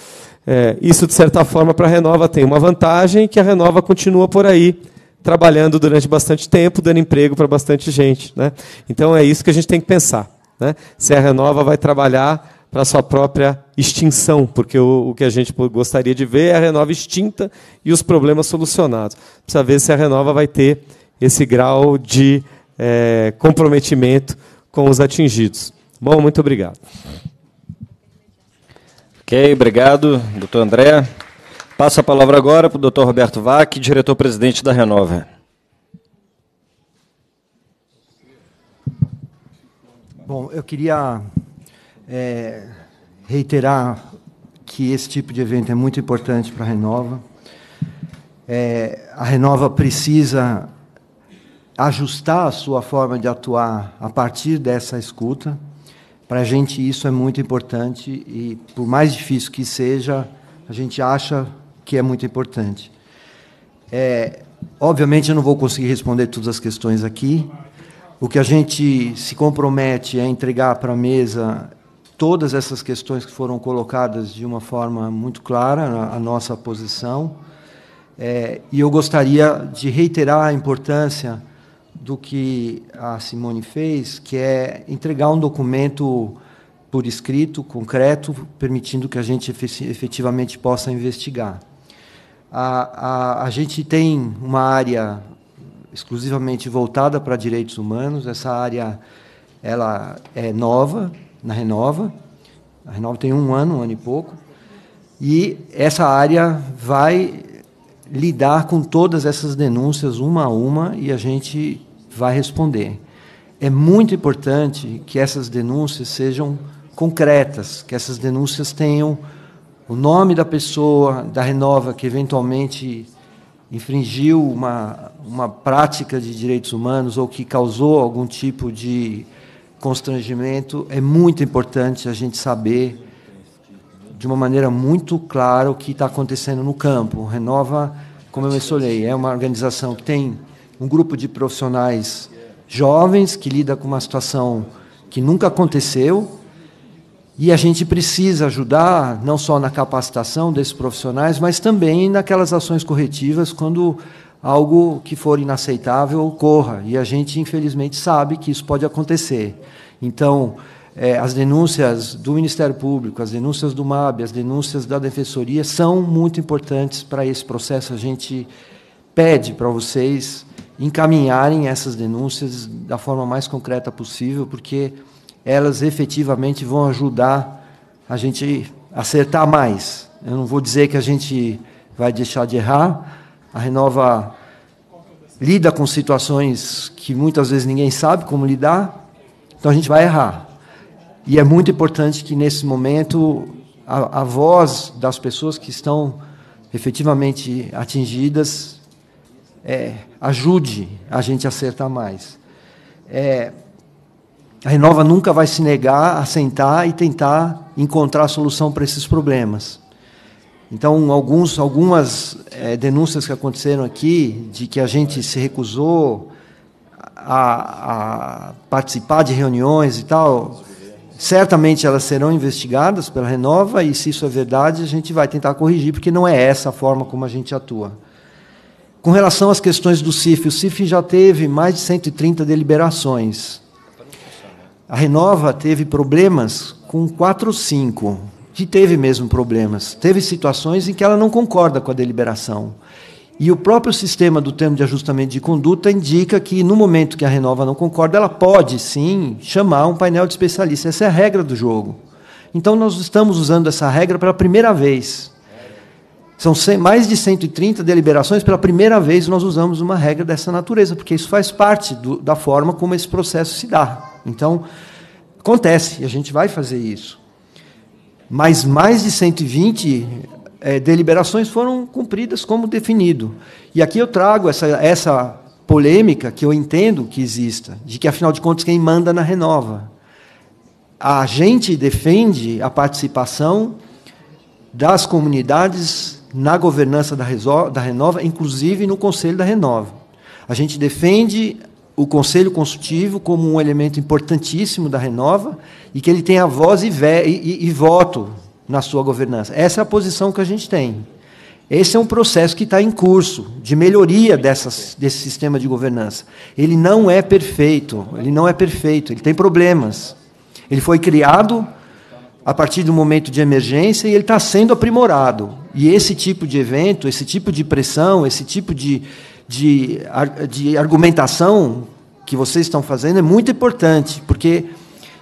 É, isso, de certa forma, para a Renova tem uma vantagem que a Renova continua por aí, trabalhando durante bastante tempo, dando emprego para bastante gente. Né? Então é isso que a gente tem que pensar. Né? Se a Renova vai trabalhar para a sua própria extinção, porque o, o, que a gente gostaria de ver é a Renova extinta e os problemas solucionados. Precisa ver se a Renova vai ter esse grau de é, comprometimento com os atingidos. Bom, muito obrigado. Ok, obrigado, doutor André. Passo a palavra agora para o doutor Roberto Vac, diretor-presidente da Renova. Bom, eu queria é, reiterar que esse tipo de evento é muito importante para a Renova. É, a Renova precisa ajustar a sua forma de atuar a partir dessa escuta. Para a gente isso é muito importante e, por mais difícil que seja, a gente acha que é muito importante. É, obviamente, eu não vou conseguir responder todas as questões aqui. O que a gente se compromete é entregar para a mesa todas essas questões que foram colocadas de uma forma muito clara, a, nossa posição. É, e eu gostaria de reiterar a importância do que a Simone fez, que é entregar um documento por escrito, concreto, permitindo que a gente efetivamente possa investigar. A, a, a gente tem uma área exclusivamente voltada para direitos humanos, essa área ela é nova, na Renova, a Renova tem um ano, um ano e pouco, e essa área vai lidar com todas essas denúncias uma a uma e a gente vai responder. É muito importante que essas denúncias sejam concretas, que essas denúncias tenham o nome da pessoa da Renova que eventualmente infringiu uma, uma prática de direitos humanos ou que causou algum tipo de constrangimento, é muito importante a gente saber de uma maneira muito clara o que está acontecendo no campo. Renova, como eu mencionei, é uma organização que tem um grupo de profissionais jovens que lida com uma situação que nunca aconteceu e a gente precisa ajudar não só na capacitação desses profissionais, mas também naquelas ações corretivas quando algo que for inaceitável ocorra. E a gente, infelizmente, sabe que isso pode acontecer. Então, é, as denúncias do Ministério Público, as denúncias do MAB, as denúncias da Defensoria são muito importantes para esse processo. A gente pede para vocês encaminharem essas denúncias da forma mais concreta possível, porque elas efetivamente vão ajudar a gente acertar mais. Eu não vou dizer que a gente vai deixar de errar. A Renova lida com situações que muitas vezes ninguém sabe como lidar, então a gente vai errar. E é muito importante que nesse momento a, a voz das pessoas que estão efetivamente atingidas é, ajude a gente a acertar mais. É, a Renova nunca vai se negar a sentar e tentar encontrar solução para esses problemas. Então, alguns, algumas é, denúncias que aconteceram aqui, de que a gente se recusou a, a participar de reuniões e tal, certamente elas serão investigadas pela Renova e, se isso é verdade, a gente vai tentar corrigir, porque não é essa a forma como a gente atua. Com relação às questões do CIF, o CIF já teve mais de 130 deliberações. A Renova teve problemas com 4 ou 5, que teve mesmo problemas. Teve situações em que ela não concorda com a deliberação. E o próprio sistema do termo de ajustamento de conduta indica que, no momento que a Renova não concorda, ela pode sim chamar um painel de especialistas. Essa é a regra do jogo. Então, nós estamos usando essa regra pela primeira vez são mais de 130 deliberações, pela primeira vez nós usamos uma regra dessa natureza, porque isso faz parte do, da forma como esse processo se dá. Então, acontece, e a gente vai fazer isso. Mas mais de 120 é, eh, deliberações foram cumpridas como definido. E aqui eu trago essa, essa polêmica que eu entendo que exista, de que, afinal de contas, quem manda na renova. A gente defende a participação das comunidades na governança da, da Renova, inclusive no Conselho da Renova. A gente defende o Conselho Consultivo como um elemento importantíssimo da Renova e que ele tenha voz e, e, e voto na sua governança. Essa é a posição que a gente tem. Esse é um processo que está em curso de melhoria dessas, desse sistema de governança. Ele não é perfeito, ele não é perfeito, ele tem problemas. Ele foi criado a partir do momento de emergência e ele está sendo aprimorado. E esse tipo de evento, esse tipo de pressão, esse tipo de, de, de argumentação que vocês estão fazendo é muito importante, porque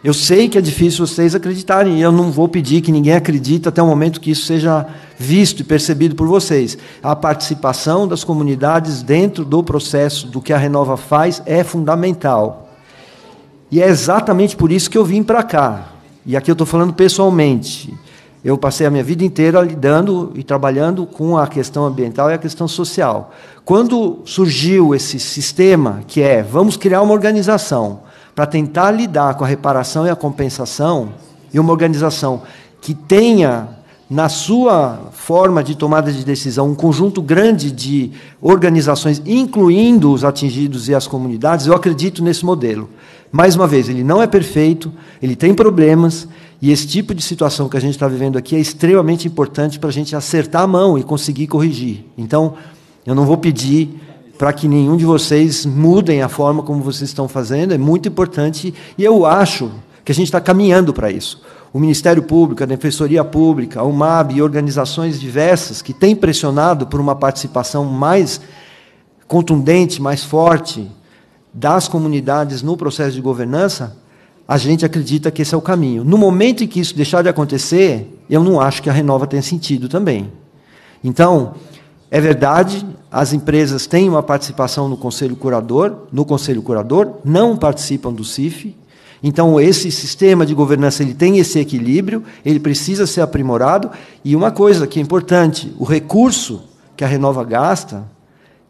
eu sei que é difícil vocês acreditarem, e eu não vou pedir que ninguém acredite até o momento que isso seja visto e percebido por vocês. A participação das comunidades dentro do processo do que a Renova faz é fundamental. E é exatamente por isso que eu vim para cá e aqui eu estou falando pessoalmente, eu passei a minha vida inteira lidando e trabalhando com a questão ambiental e a questão social. Quando surgiu esse sistema, que é vamos criar uma organização para tentar lidar com a reparação e a compensação, e uma organização que tenha na sua forma de tomada de decisão um conjunto grande de organizações, incluindo os atingidos e as comunidades, eu acredito nesse modelo. Mais uma vez, ele não é perfeito, ele tem problemas, e esse tipo de situação que a gente está vivendo aqui é extremamente importante para a gente acertar a mão e conseguir corrigir. Então, eu não vou pedir para que nenhum de vocês mudem a forma como vocês estão fazendo, é muito importante, e eu acho que a gente está caminhando para isso. O Ministério Público, a Defensoria Pública, a UMAB e organizações diversas que têm pressionado por uma participação mais contundente, mais forte das comunidades no processo de governança, a gente acredita que esse é o caminho. No momento em que isso deixar de acontecer, eu não acho que a Renova tenha sentido também. Então, é verdade, as empresas têm uma participação no conselho curador, no conselho curador, não participam do CIF. Então, esse sistema de governança ele tem esse equilíbrio, ele precisa ser aprimorado. E uma coisa que é importante: o recurso que a Renova gasta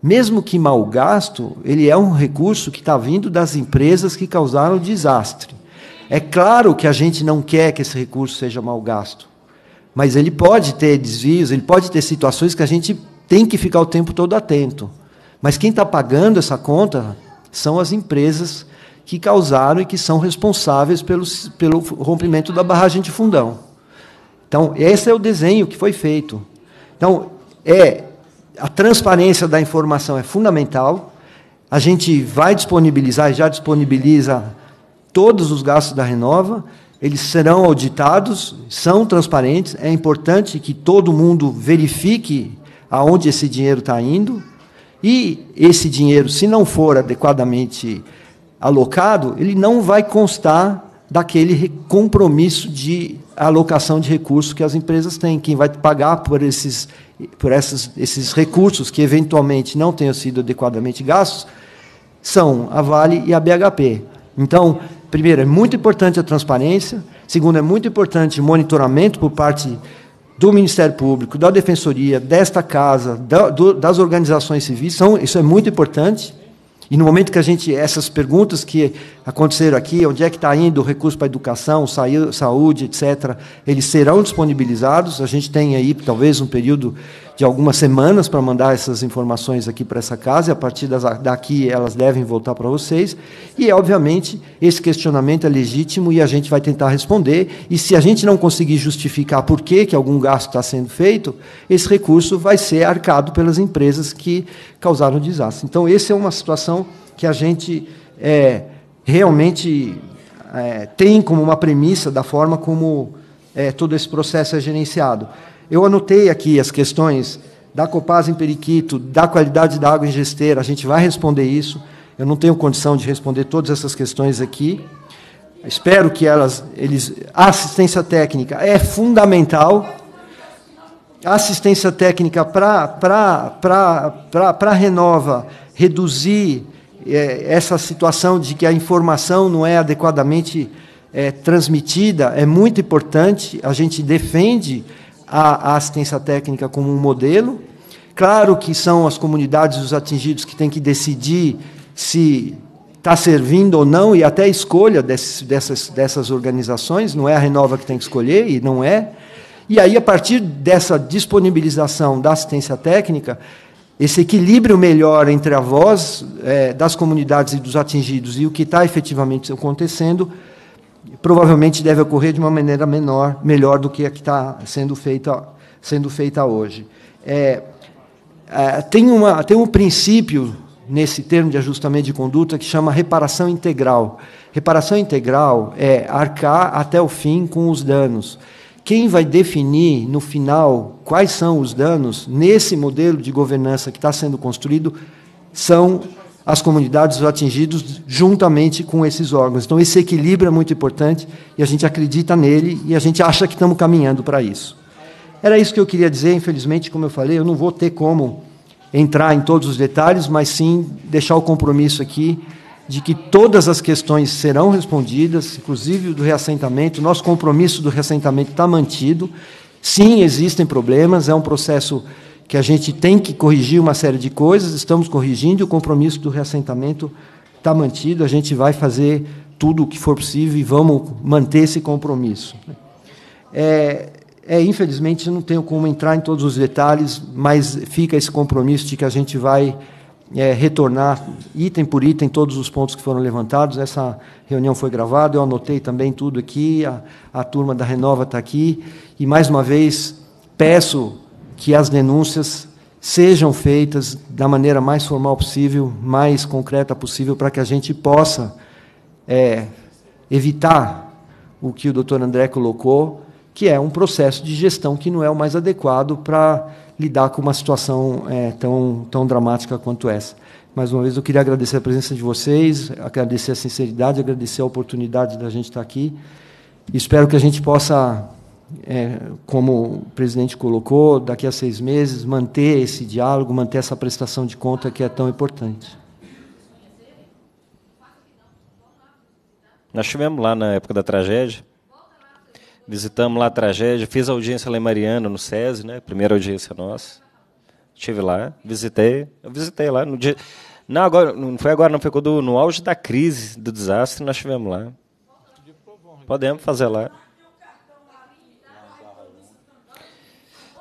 mesmo que mal gasto, ele é um recurso que está vindo das empresas que causaram o desastre. É claro que a gente não quer que esse recurso seja mal gasto, mas ele pode ter desvios, ele pode ter situações que a gente tem que ficar o tempo todo atento. Mas quem está pagando essa conta são as empresas que causaram e que são responsáveis pelo, pelo rompimento da barragem de fundão. Então, esse é o desenho que foi feito. Então, é a transparência da informação é fundamental. A gente vai disponibilizar, já disponibiliza todos os gastos da Renova, eles serão auditados, são transparentes, é importante que todo mundo verifique aonde esse dinheiro está indo. E esse dinheiro, se não for adequadamente alocado, ele não vai constar daquele compromisso de alocação de recursos que as empresas têm. Quem vai pagar por esses por essas, esses recursos que eventualmente não tenham sido adequadamente gastos, são a Vale e a BHP. Então, primeiro, é muito importante a transparência, segundo, é muito importante o monitoramento por parte do Ministério Público, da Defensoria, desta casa, da, do, das organizações civis, são, isso é muito importante. E no momento que a gente, essas perguntas que aconteceram aqui, onde é que está indo o recurso para educação, saúde, etc., eles serão disponibilizados. A gente tem aí talvez um período de algumas semanas para mandar essas informações aqui para essa casa, e a partir das, daqui elas devem voltar para vocês. E, obviamente, esse questionamento é legítimo e a gente vai tentar responder. E se a gente não conseguir justificar por que, que algum gasto está sendo feito, esse recurso vai ser arcado pelas empresas que causaram o desastre. Então, essa é uma situação que a gente é, realmente é, tem como uma premissa da forma como é, todo esse processo é gerenciado. Eu anotei aqui as questões da Copasa em Periquito, da qualidade da água em gesteira, a gente vai responder isso. Eu não tenho condição de responder todas essas questões aqui. Espero que elas. Eles, a assistência técnica é fundamental. A assistência técnica para renova reduzir é, essa situação de que a informação não é adequadamente é, transmitida é muito importante. A gente defende a assistência técnica como um modelo. Claro que são as comunidades dos atingidos que têm que decidir se está servindo ou não, e até a escolha desses, dessas, dessas organizações, não é a Renova que tem que escolher, e não é. E aí, a partir dessa disponibilização da assistência técnica, esse equilíbrio melhor entre a voz é, das comunidades e dos atingidos e o que está efetivamente acontecendo provavelmente deve ocorrer de uma maneira menor, melhor do que a que está sendo feita, sendo feita hoje. É, é, tem, uma, tem um princípio nesse termo de ajustamento de conduta que chama reparação integral. Reparação integral é arcar até o fim com os danos. Quem vai definir no final quais são os danos nesse modelo de governança que está sendo construído são as comunidades, os atingidos, juntamente com esses órgãos. Então, esse equilíbrio é muito importante e a gente acredita nele e a gente acha que estamos caminhando para isso. Era isso que eu queria dizer, infelizmente, como eu falei, eu não vou ter como entrar em todos os detalhes, mas sim deixar o compromisso aqui de que todas as questões serão respondidas, inclusive o do reassentamento. Nosso compromisso do reassentamento está mantido. Sim, existem problemas, é um processo que a gente tem que corrigir uma série de coisas, estamos corrigindo, o compromisso do reassentamento está mantido, a gente vai fazer tudo o que for possível e vamos manter esse compromisso. É, é, infelizmente, não tenho como entrar em todos os detalhes, mas fica esse compromisso de que a gente vai é, retornar item por item todos os pontos que foram levantados. Essa reunião foi gravada, eu anotei também tudo aqui, a, a turma da Renova está aqui, e mais uma vez peço que as denúncias sejam feitas da maneira mais formal possível, mais concreta possível, para que a gente possa é, evitar o que o doutor André colocou, que é um processo de gestão que não é o mais adequado para lidar com uma situação é, tão, tão dramática quanto essa. Mais uma vez, eu queria agradecer a presença de vocês, agradecer a sinceridade, agradecer a oportunidade da gente estar aqui. Espero que a gente possa é, como o presidente colocou, daqui a seis meses, manter esse diálogo, manter essa prestação de conta que é tão importante. Nós estivemos lá na época da tragédia, visitamos lá a tragédia, fiz a audiência lei Mariana, no SESI, né? primeira audiência nossa. Estive lá, visitei, eu visitei lá. No dia... Não, agora, não foi agora, não, foi no auge da crise, do desastre, nós estivemos lá. Podemos fazer lá.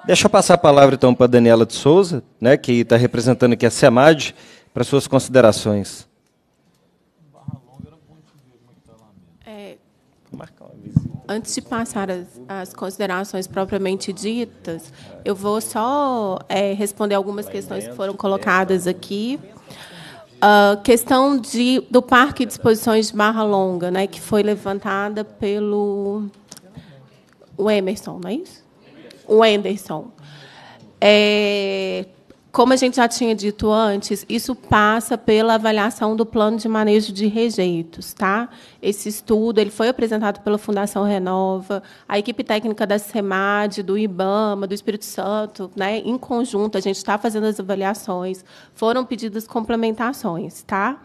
Deixa eu passar a palavra então para a Daniela de Souza, né, que está representando aqui a SEMAD, para suas considerações. É, antes de passar as, as, considerações propriamente ditas, eu vou só é, responder algumas questões que foram é. colocadas aqui. A ah, questão de, do Parque de Exposições de Barra Longa, né, que foi levantada pelo o Emerson, não é isso? o Anderson. É, como a gente já tinha dito antes, isso passa pela avaliação do plano de manejo de rejeitos, tá? Esse estudo ele foi apresentado pela Fundação Renova, a equipe técnica da SEMAD, do IBAMA, do Espírito Santo, né? Em conjunto, a gente está fazendo as avaliações. Foram pedidas complementações, tá?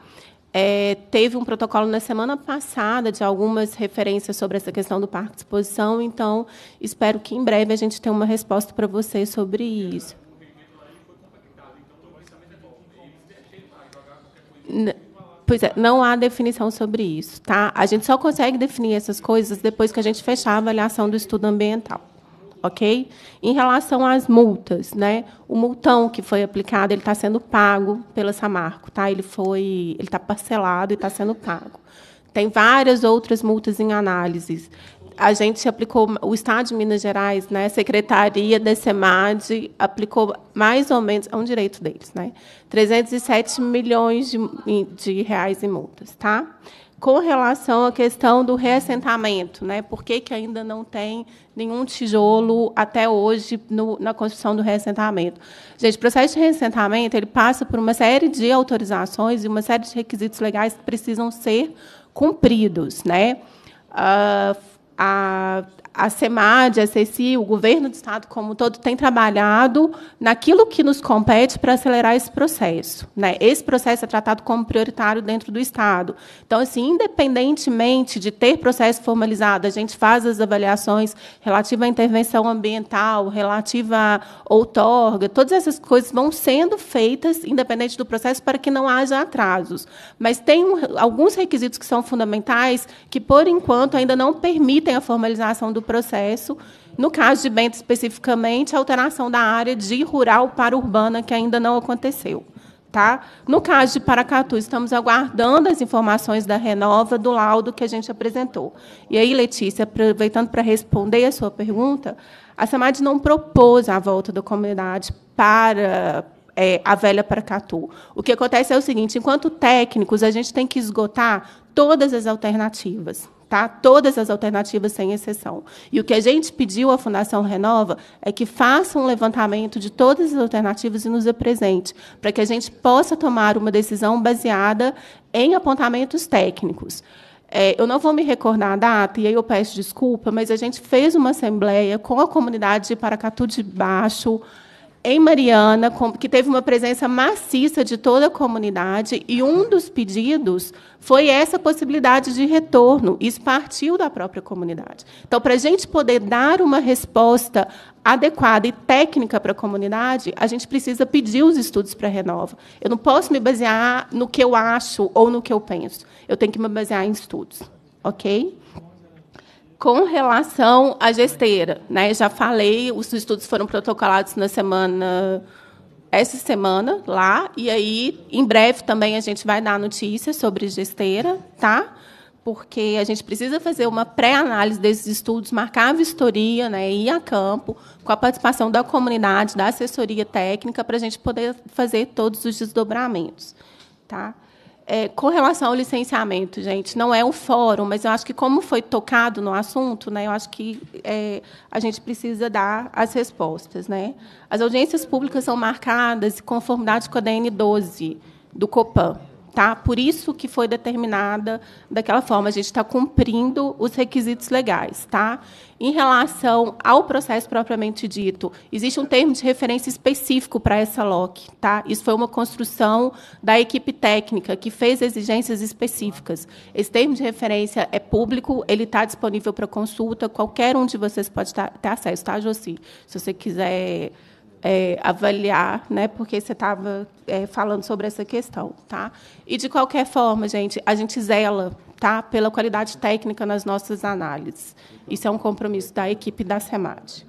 É, teve um protocolo na semana passada de algumas referências sobre essa questão do parque de exposição, então espero que em breve a gente tenha uma resposta para vocês sobre isso. N Pois é, não há definição sobre isso, tá? A gente só consegue definir essas coisas depois que a gente fechar a avaliação do estudo ambiental ok? Em relação às multas, né? O multão que foi aplicado ele está sendo pago pela Samarco, tá? Ele foi, ele está parcelado e está sendo pago. Tem várias outras multas em análises. A gente aplicou, o Estado de Minas Gerais, né, a Secretaria da SEMAD, aplicou mais ou menos, é um direito deles, né, 307 milhões de, de reais em multas. Tá? com relação à questão do reassentamento, né? Por que, que ainda não tem nenhum tijolo até hoje no, na construção do reassentamento? Gente, o processo de reassentamento ele passa por uma série de autorizações e uma série de requisitos legais que precisam ser cumpridos, né? Uh, a, a SEMAD, a CECI, o governo do Estado como todo tem trabalhado naquilo que nos compete para acelerar esse processo. Né? Esse processo é tratado como prioritário dentro do Estado. Então, assim, independentemente de ter processo formalizado, a gente faz as avaliações relativa à intervenção ambiental, relativa à outorga, todas essas coisas vão sendo feitas, independente do processo, para que não haja atrasos. Mas tem alguns requisitos que são fundamentais que, por enquanto, ainda não permitem a formalização do processo. No caso de Bento, especificamente, a alteração da área de rural para urbana, que ainda não aconteceu. Tá? No caso de Paracatu, estamos aguardando as informações da Renova do laudo que a gente apresentou. E aí, Letícia, aproveitando para responder a sua pergunta, a SAMAD não propôs a volta da comunidade para é, a velha Paracatu. O que acontece é o seguinte: enquanto técnicos, a gente tem que esgotar todas as alternativas. Tá? Todas as alternativas, sem exceção. E o que a gente pediu à Fundação Renova é que faça um levantamento de todas as alternativas e nos apresente, para que a gente possa tomar uma decisão baseada em apontamentos técnicos. É, eu não vou me recordar a data, e aí eu peço desculpa, mas a gente fez uma assembleia com a comunidade de Paracatu de Baixo, em Mariana, que teve uma presença maciça de toda a comunidade, e um dos pedidos foi essa possibilidade de retorno. Isso partiu da própria comunidade. Então, para a gente poder dar uma resposta adequada e técnica para a comunidade, a gente precisa pedir os estudos para a Renova. Eu não posso me basear no que eu acho ou no que eu penso. Eu tenho que me basear em estudos. Ok? Com relação à gesteira, né? Já falei, os estudos foram protocolados na semana essa semana lá e aí em breve também a gente vai dar notícias sobre gesteira, tá? Porque a gente precisa fazer uma pré-análise desses estudos, marcar a vistoria, né, ir a campo, com a participação da comunidade, da assessoria técnica, para a gente poder fazer todos os desdobramentos. Tá? É, com relação ao licenciamento, gente, não é o fórum, mas eu acho que como foi tocado no assunto, né, eu acho que é, a gente precisa dar as respostas, né? As audiências públicas são marcadas em conformidade com a DN 12 do Copan. Tá? Por isso que foi determinada daquela forma. A gente está cumprindo os requisitos legais. Tá? Em relação ao processo propriamente dito, existe um termo de referência específico para essa LOC. Tá? Isso foi uma construção da equipe técnica que fez exigências específicas. Esse termo de referência é público, ele está disponível para consulta, qualquer um de vocês pode tá, ter acesso, tá, Josi? Se você quiser é, avaliar, né? Porque você estava é, falando sobre essa questão, tá? E de qualquer forma, gente, a gente zela, tá? Pela qualidade técnica nas nossas análises. Isso é um compromisso da equipe da SEMAD.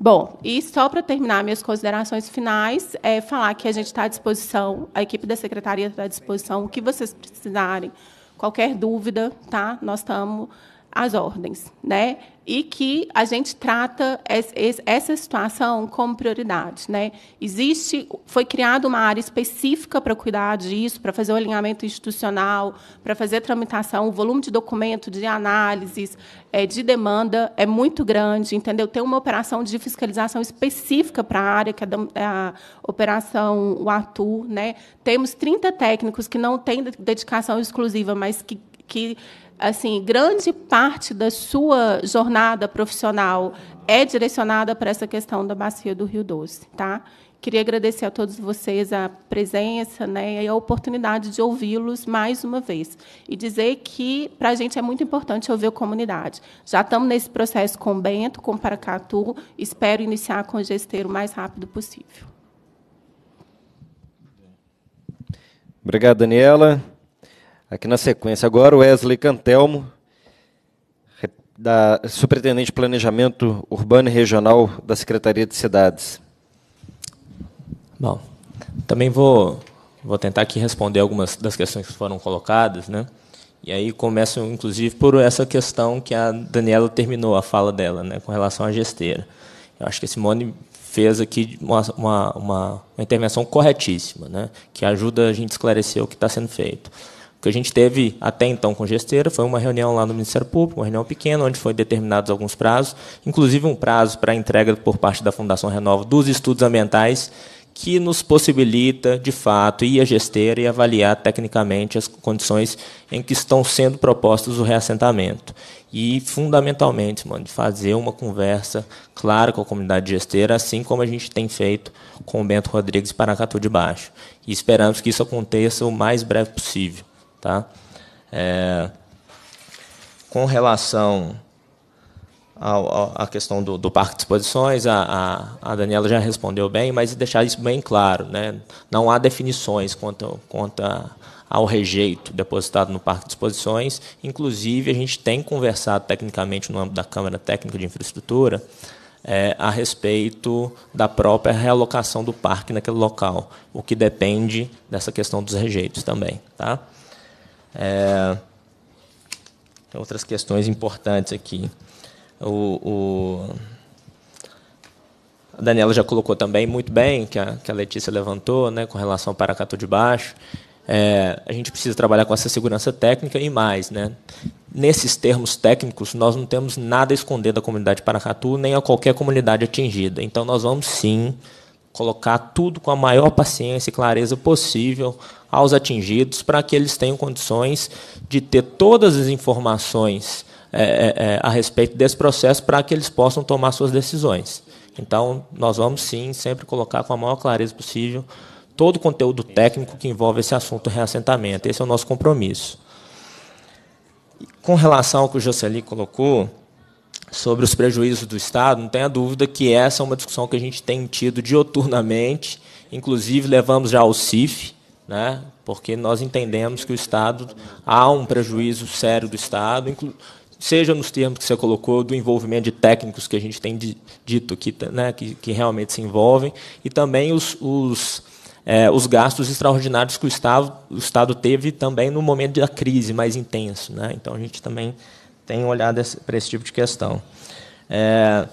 Bom, e só para terminar minhas considerações finais, é falar que a gente está à disposição, a equipe da secretaria está à disposição, o que vocês precisarem, qualquer dúvida, tá? Nós estamos as ordens, né? E que a gente trata essa situação como prioridade, né? Existe, foi criada uma área específica para cuidar disso, para fazer o alinhamento institucional, para fazer tramitação, o volume de documento, de análises, é, de demanda é muito grande, entendeu? Tem uma operação de fiscalização específica para a área, que é a é operação o né? Temos 30 técnicos que não têm dedicação exclusiva, mas que, que assim, grande parte da sua jornada profissional é direcionada para essa questão da bacia do Rio Doce, tá? Queria agradecer a todos vocês a presença né, e a oportunidade de ouvi-los mais uma vez. E dizer que, para a gente, é muito importante ouvir a comunidade. Já estamos nesse processo com Bento, com Paracatu. Espero iniciar com o gesteiro o mais rápido possível. Obrigado, Daniela. Aqui na sequência, agora o Wesley Cantelmo, da Superintendente de Planejamento Urbano e Regional da Secretaria de Cidades. Bom, também vou, vou tentar aqui responder algumas das questões que foram colocadas, né? E aí começo, inclusive, por essa questão que a Daniela terminou a fala dela, né, com relação à gesteira. Eu acho que a Simone fez aqui uma, uma, uma intervenção corretíssima, né, que ajuda a gente a esclarecer o que está sendo feito. O que a gente teve até então com gesteira foi uma reunião lá no Ministério Público, uma reunião pequena, onde foram determinados alguns prazos, inclusive um prazo para a entrega por parte da Fundação Renova dos estudos ambientais, que nos possibilita, de fato, ir à gesteira e avaliar tecnicamente as condições em que estão sendo propostos o reassentamento. E, fundamentalmente, mano, fazer uma conversa clara com a comunidade gesteira, assim como a gente tem feito com o Bento Rodrigues e Paracatu de Baixo. E esperamos que isso aconteça o mais breve possível. Tá? É, com relação à questão do, do, parque de exposições, a, a, a, Daniela já respondeu bem, mas deixar isso bem claro. Né? Não há definições quanto, quanto a, ao rejeito depositado no parque de exposições. Inclusive, a gente tem conversado tecnicamente no âmbito da Câmara Técnica de Infraestrutura é, a respeito da própria realocação do parque naquele local, o que depende dessa questão dos rejeitos também. Tá? É, outras questões importantes aqui. O, o, a Daniela já colocou também muito bem, que a, que a Letícia levantou, né, com relação ao paracato de baixo. É, a gente precisa trabalhar com essa segurança técnica e mais. Né? Nesses termos técnicos, nós não temos nada a esconder da comunidade Paracatu, nem a qualquer comunidade atingida. Então, nós vamos sim colocar tudo com a maior paciência e clareza possível aos atingidos para que eles tenham condições de ter todas as informações é, é, é, a respeito desse processo para que eles possam tomar suas decisões. Então, nós vamos sim sempre colocar com a maior clareza possível todo o conteúdo técnico que envolve esse assunto reassentamento. Esse é o nosso compromisso. Com relação ao que o Jocely colocou, sobre os prejuízos do Estado, não tenha dúvida que essa é uma discussão que a gente tem tido dioturnamente, inclusive levamos já ao CIF, né, porque nós entendemos que o Estado há um prejuízo sério do Estado, seja nos termos que você colocou, do envolvimento de técnicos que a gente tem dito que, né, que, que realmente se envolvem, e também os, os, é, os gastos extraordinários que o Estado, o Estado teve também no momento da crise mais intenso. Né? Então, a gente também tem olhado para esse tipo de questão. É,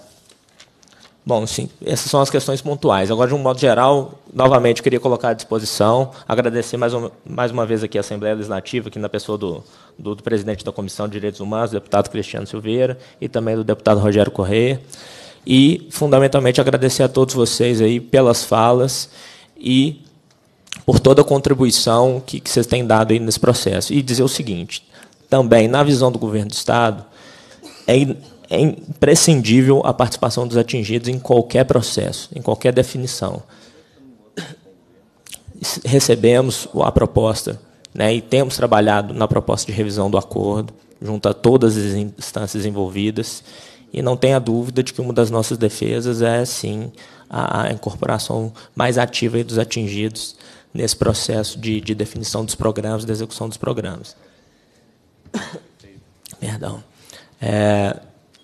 bom, sim, essas são as questões pontuais. Agora, de um modo geral, novamente, queria colocar à disposição, agradecer mais, um, mais uma vez aqui a Assembleia Legislativa, aqui na pessoa do, do, do presidente da Comissão de Direitos Humanos, do deputado Cristiano Silveira, e também do deputado Rogério Correia. E, fundamentalmente, agradecer a todos vocês aí pelas falas e por toda a contribuição que, que vocês têm dado aí nesse processo. E dizer o seguinte, também, na visão do governo do Estado, é, é imprescindível a participação dos atingidos em qualquer processo, em qualquer definição. Recebemos a proposta né, e temos trabalhado na proposta de revisão do acordo, junto a todas as instâncias envolvidas, e não tenha dúvida de que uma das nossas defesas é, sim, a, incorporação mais ativa dos atingidos nesse processo de, de definição dos programas, de execução dos programas. Perdão. É,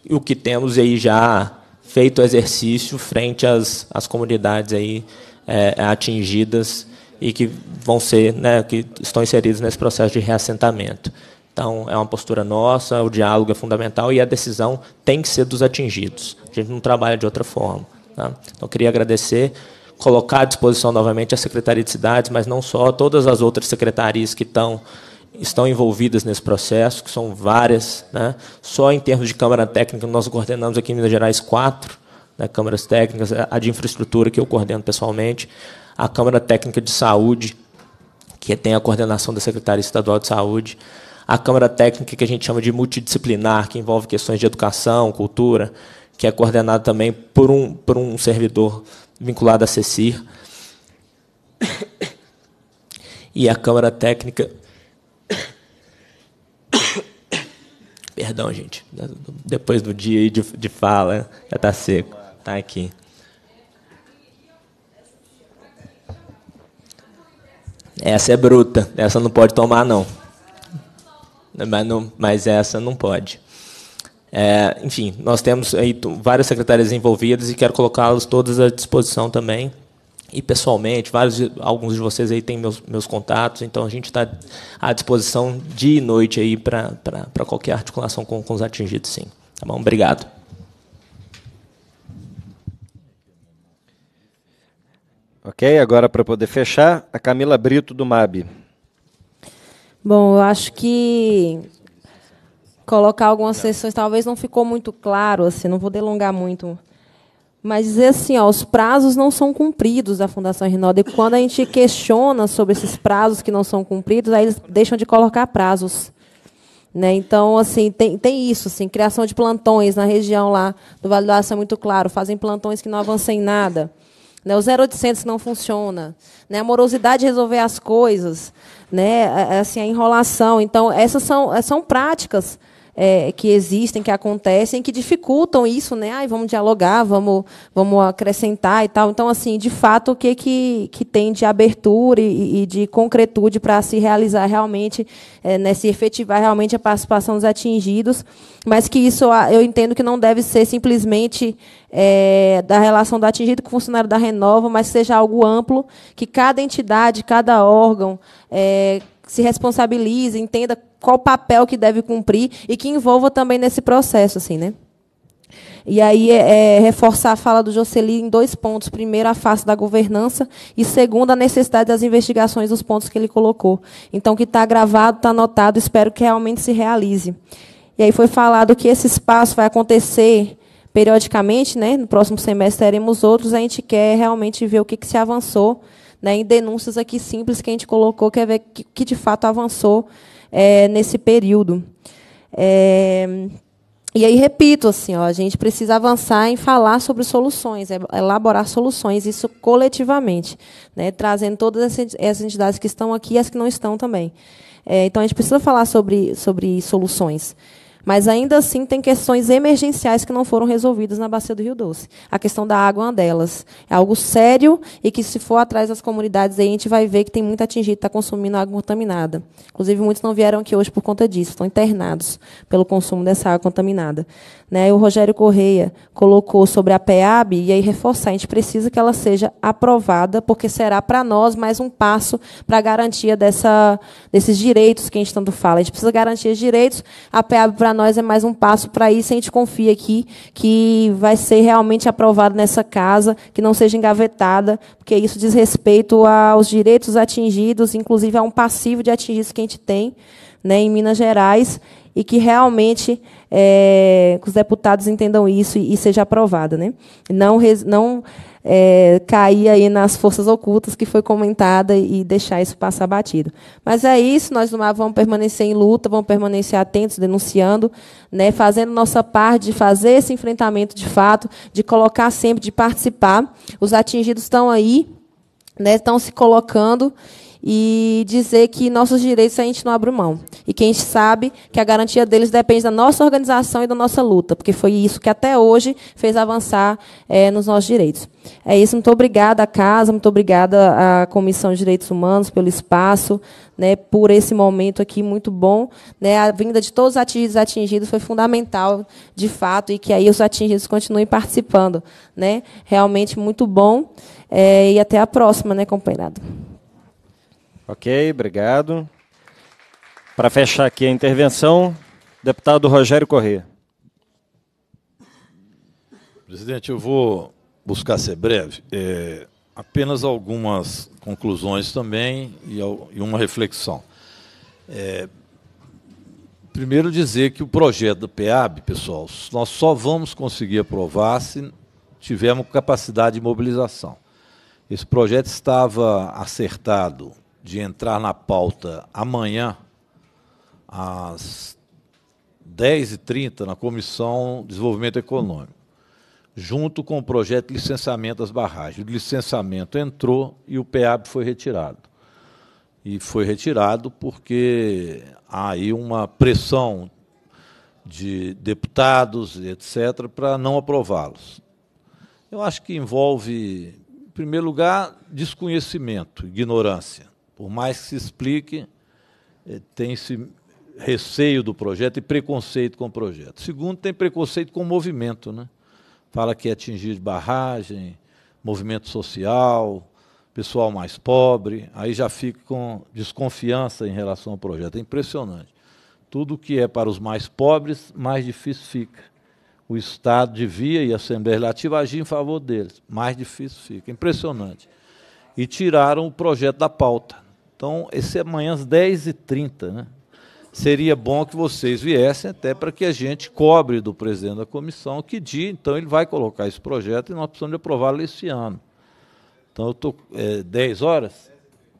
o que temos aí já feito o exercício frente às, às comunidades aí é, é atingidas e que vão ser, né, que estão inseridos nesse processo de reassentamento. Então, é uma postura nossa, o diálogo é fundamental e a decisão tem que ser dos atingidos. A gente não trabalha de outra forma. Tá? Então, queria agradecer, colocar à disposição novamente a Secretaria de Cidades, mas não só, todas as outras secretarias que estão estão envolvidas nesse processo, que são várias. Né? Só em termos de Câmara Técnica, nós coordenamos aqui em Minas Gerais quatro né, câmaras técnicas, a de infraestrutura, que eu coordeno pessoalmente, a Câmara Técnica de Saúde, que tem a coordenação da Secretaria Estadual de Saúde, a Câmara Técnica, que a gente chama de multidisciplinar, que envolve questões de educação, cultura, que é coordenada também por um, por um servidor vinculado à CECIR, e a Câmara Técnica Perdão, gente. Depois do dia de, fala, já tá seco. Tá aqui. Essa é bruta. Essa não pode tomar, não. Mas, não, mas essa não pode. É, enfim, nós temos aí várias secretárias envolvidas e quero colocá-los todas à disposição também e pessoalmente. Vários, alguns de vocês aí têm meus, meus contatos, então a gente está à disposição dia e noite aí para qualquer articulação com, com os atingidos, sim. Tá bom? Obrigado. Ok, agora para poder fechar, a Camila Brito do MAB. Bom, eu acho que colocar algumas sessões talvez não ficou muito claro, assim, não vou delongar muito mas dizer assim, ó, os prazos não são cumpridos da Fundação Rinaldo. E quando a gente questiona sobre esses prazos que não são cumpridos, aí eles deixam de colocar prazos. Né? Então, assim, tem, tem isso, assim, criação de plantões na região lá do Vale do Aço é muito claro, fazem plantões que não avançam em nada. Né? O 0800 não funciona. Né? A morosidade de resolver as coisas, né? É, é, assim, a enrolação. Então, essas são, é, são práticas é, que existem, que acontecem, que dificultam isso, né? Ai, vamos dialogar, vamos, vamos acrescentar e tal. Então, assim, de fato, o que, que, que tem de abertura e, e de concretude para se realizar realmente, é, né, se efetivar realmente a participação dos atingidos, mas que isso ah, eu entendo que não deve ser simplesmente é, da relação do atingido com o funcionário da Renova, mas seja algo amplo, que cada entidade, cada órgão, é, se responsabilize, entenda qual papel que deve cumprir e que envolva também nesse processo, assim, né? E aí é, é, reforçar a fala do Jocely em dois pontos. Primeiro, a face da governança e segundo, a necessidade das investigações dos pontos que ele colocou. Então, que está gravado, está anotado, espero que realmente se realize. E aí foi falado que esse espaço vai acontecer periodicamente, né? No próximo semestre teremos outros, a gente quer realmente ver o que, que se avançou, né? Em denúncias aqui simples que a gente colocou, quer ver que, que de fato avançou é, nesse período. É, e aí, repito, assim, ó, a gente precisa avançar em falar sobre soluções, é, elaborar soluções, isso coletivamente, né, trazendo todas essas entidades que estão aqui e as que não estão também. É, então, a gente precisa falar sobre, sobre soluções. Mas ainda assim tem questões emergenciais que não foram resolvidas na bacia do Rio Doce. A questão da água é uma delas. É algo sério e que se for atrás das comunidades aí, a gente vai ver que tem muita atingida que está consumindo água contaminada. Inclusive muitos não vieram aqui hoje por conta disso, estão internados pelo consumo dessa água contaminada. Né? O Rogério Correia colocou sobre a PEAB e aí reforçar, a gente precisa que ela seja aprovada, porque será para nós mais um passo para a garantia dessa, desses direitos que a gente tanto fala. A gente precisa garantir os direitos, a PEAB para para nós é mais um passo para isso. A gente confia aqui que vai ser realmente aprovado nessa casa, que não seja engavetada, porque isso diz respeito aos direitos atingidos, inclusive a um passivo de atingir que a gente tem né, em Minas Gerais e que realmente é, os deputados entendam isso e, e seja aprovada. Né? Não, não é, cair aí nas forças ocultas que foi comentada e deixar isso passar batido. Mas é isso, nós do MAV vamos permanecer em luta, vamos permanecer atentos, denunciando, né, fazendo nossa parte de fazer esse enfrentamento de fato, de colocar sempre, de participar. Os atingidos estão aí, né, estão se colocando e dizer que nossos direitos a gente não abre mão. E que a gente sabe que a garantia deles depende da nossa organização e da nossa luta, porque foi isso que até hoje fez avançar é, nos nossos direitos. É isso, muito obrigada à casa, muito obrigada à Comissão de Direitos Humanos pelo espaço, né, por esse momento aqui muito bom. Né, a vinda de todos os atingidos, atingidos foi fundamental, de fato, e que aí os atingidos continuem participando. Né, realmente muito bom. É, e até a próxima, né, companheirado? Ok, obrigado. Para fechar aqui a intervenção, deputado Rogério Corrêa. Presidente, eu vou buscar ser breve. É, apenas algumas conclusões também e, e uma reflexão. É, primeiro dizer que o projeto do PEAB, pessoal, nós só vamos conseguir aprovar se tivermos capacidade de mobilização. Esse projeto estava acertado de entrar na pauta amanhã, às 10h30, na Comissão de Desenvolvimento Econômico, junto com o projeto de licenciamento das barragens. O licenciamento entrou e o PEAB foi retirado. E foi retirado porque há aí uma pressão de deputados, etc., para não aprová-los. Eu acho que envolve, em primeiro lugar, desconhecimento, ignorância. Por mais que se explique, eh, tem esse receio do projeto e preconceito com o projeto. Segundo, tem preconceito com o movimento. Né? Fala que é atingir barragem, movimento social, pessoal mais pobre, aí já fica com desconfiança em relação ao projeto. É impressionante. Tudo que é para os mais pobres, mais difícil fica. O Estado devia e a Assembleia Legislativa agir em favor deles. Mais difícil fica. Impressionante. E tiraram o projeto da pauta. Então, esse é amanhã às 10h30, né? Seria bom que vocês viessem até para que a gente cobre do presidente da comissão que dia, então, ele vai colocar esse projeto e nós precisamos de aprová-lo esse ano. Então, eu estou. É, 10 horas?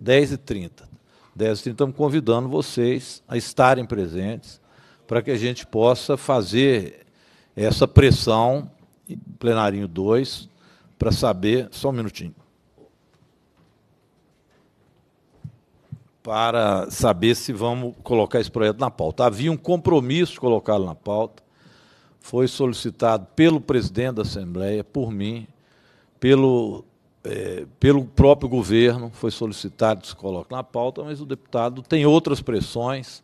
10h30. 10h30, estamos convidando vocês a estarem presentes para que a gente possa fazer essa pressão, plenarinho 2, para saber. Só um minutinho. para saber se vamos colocar esse projeto na pauta. Havia um compromisso de colocá-lo na pauta, foi solicitado pelo presidente da Assembleia, por mim, pelo, é, pelo próprio governo, foi solicitado que se coloque na pauta, mas o deputado tem outras pressões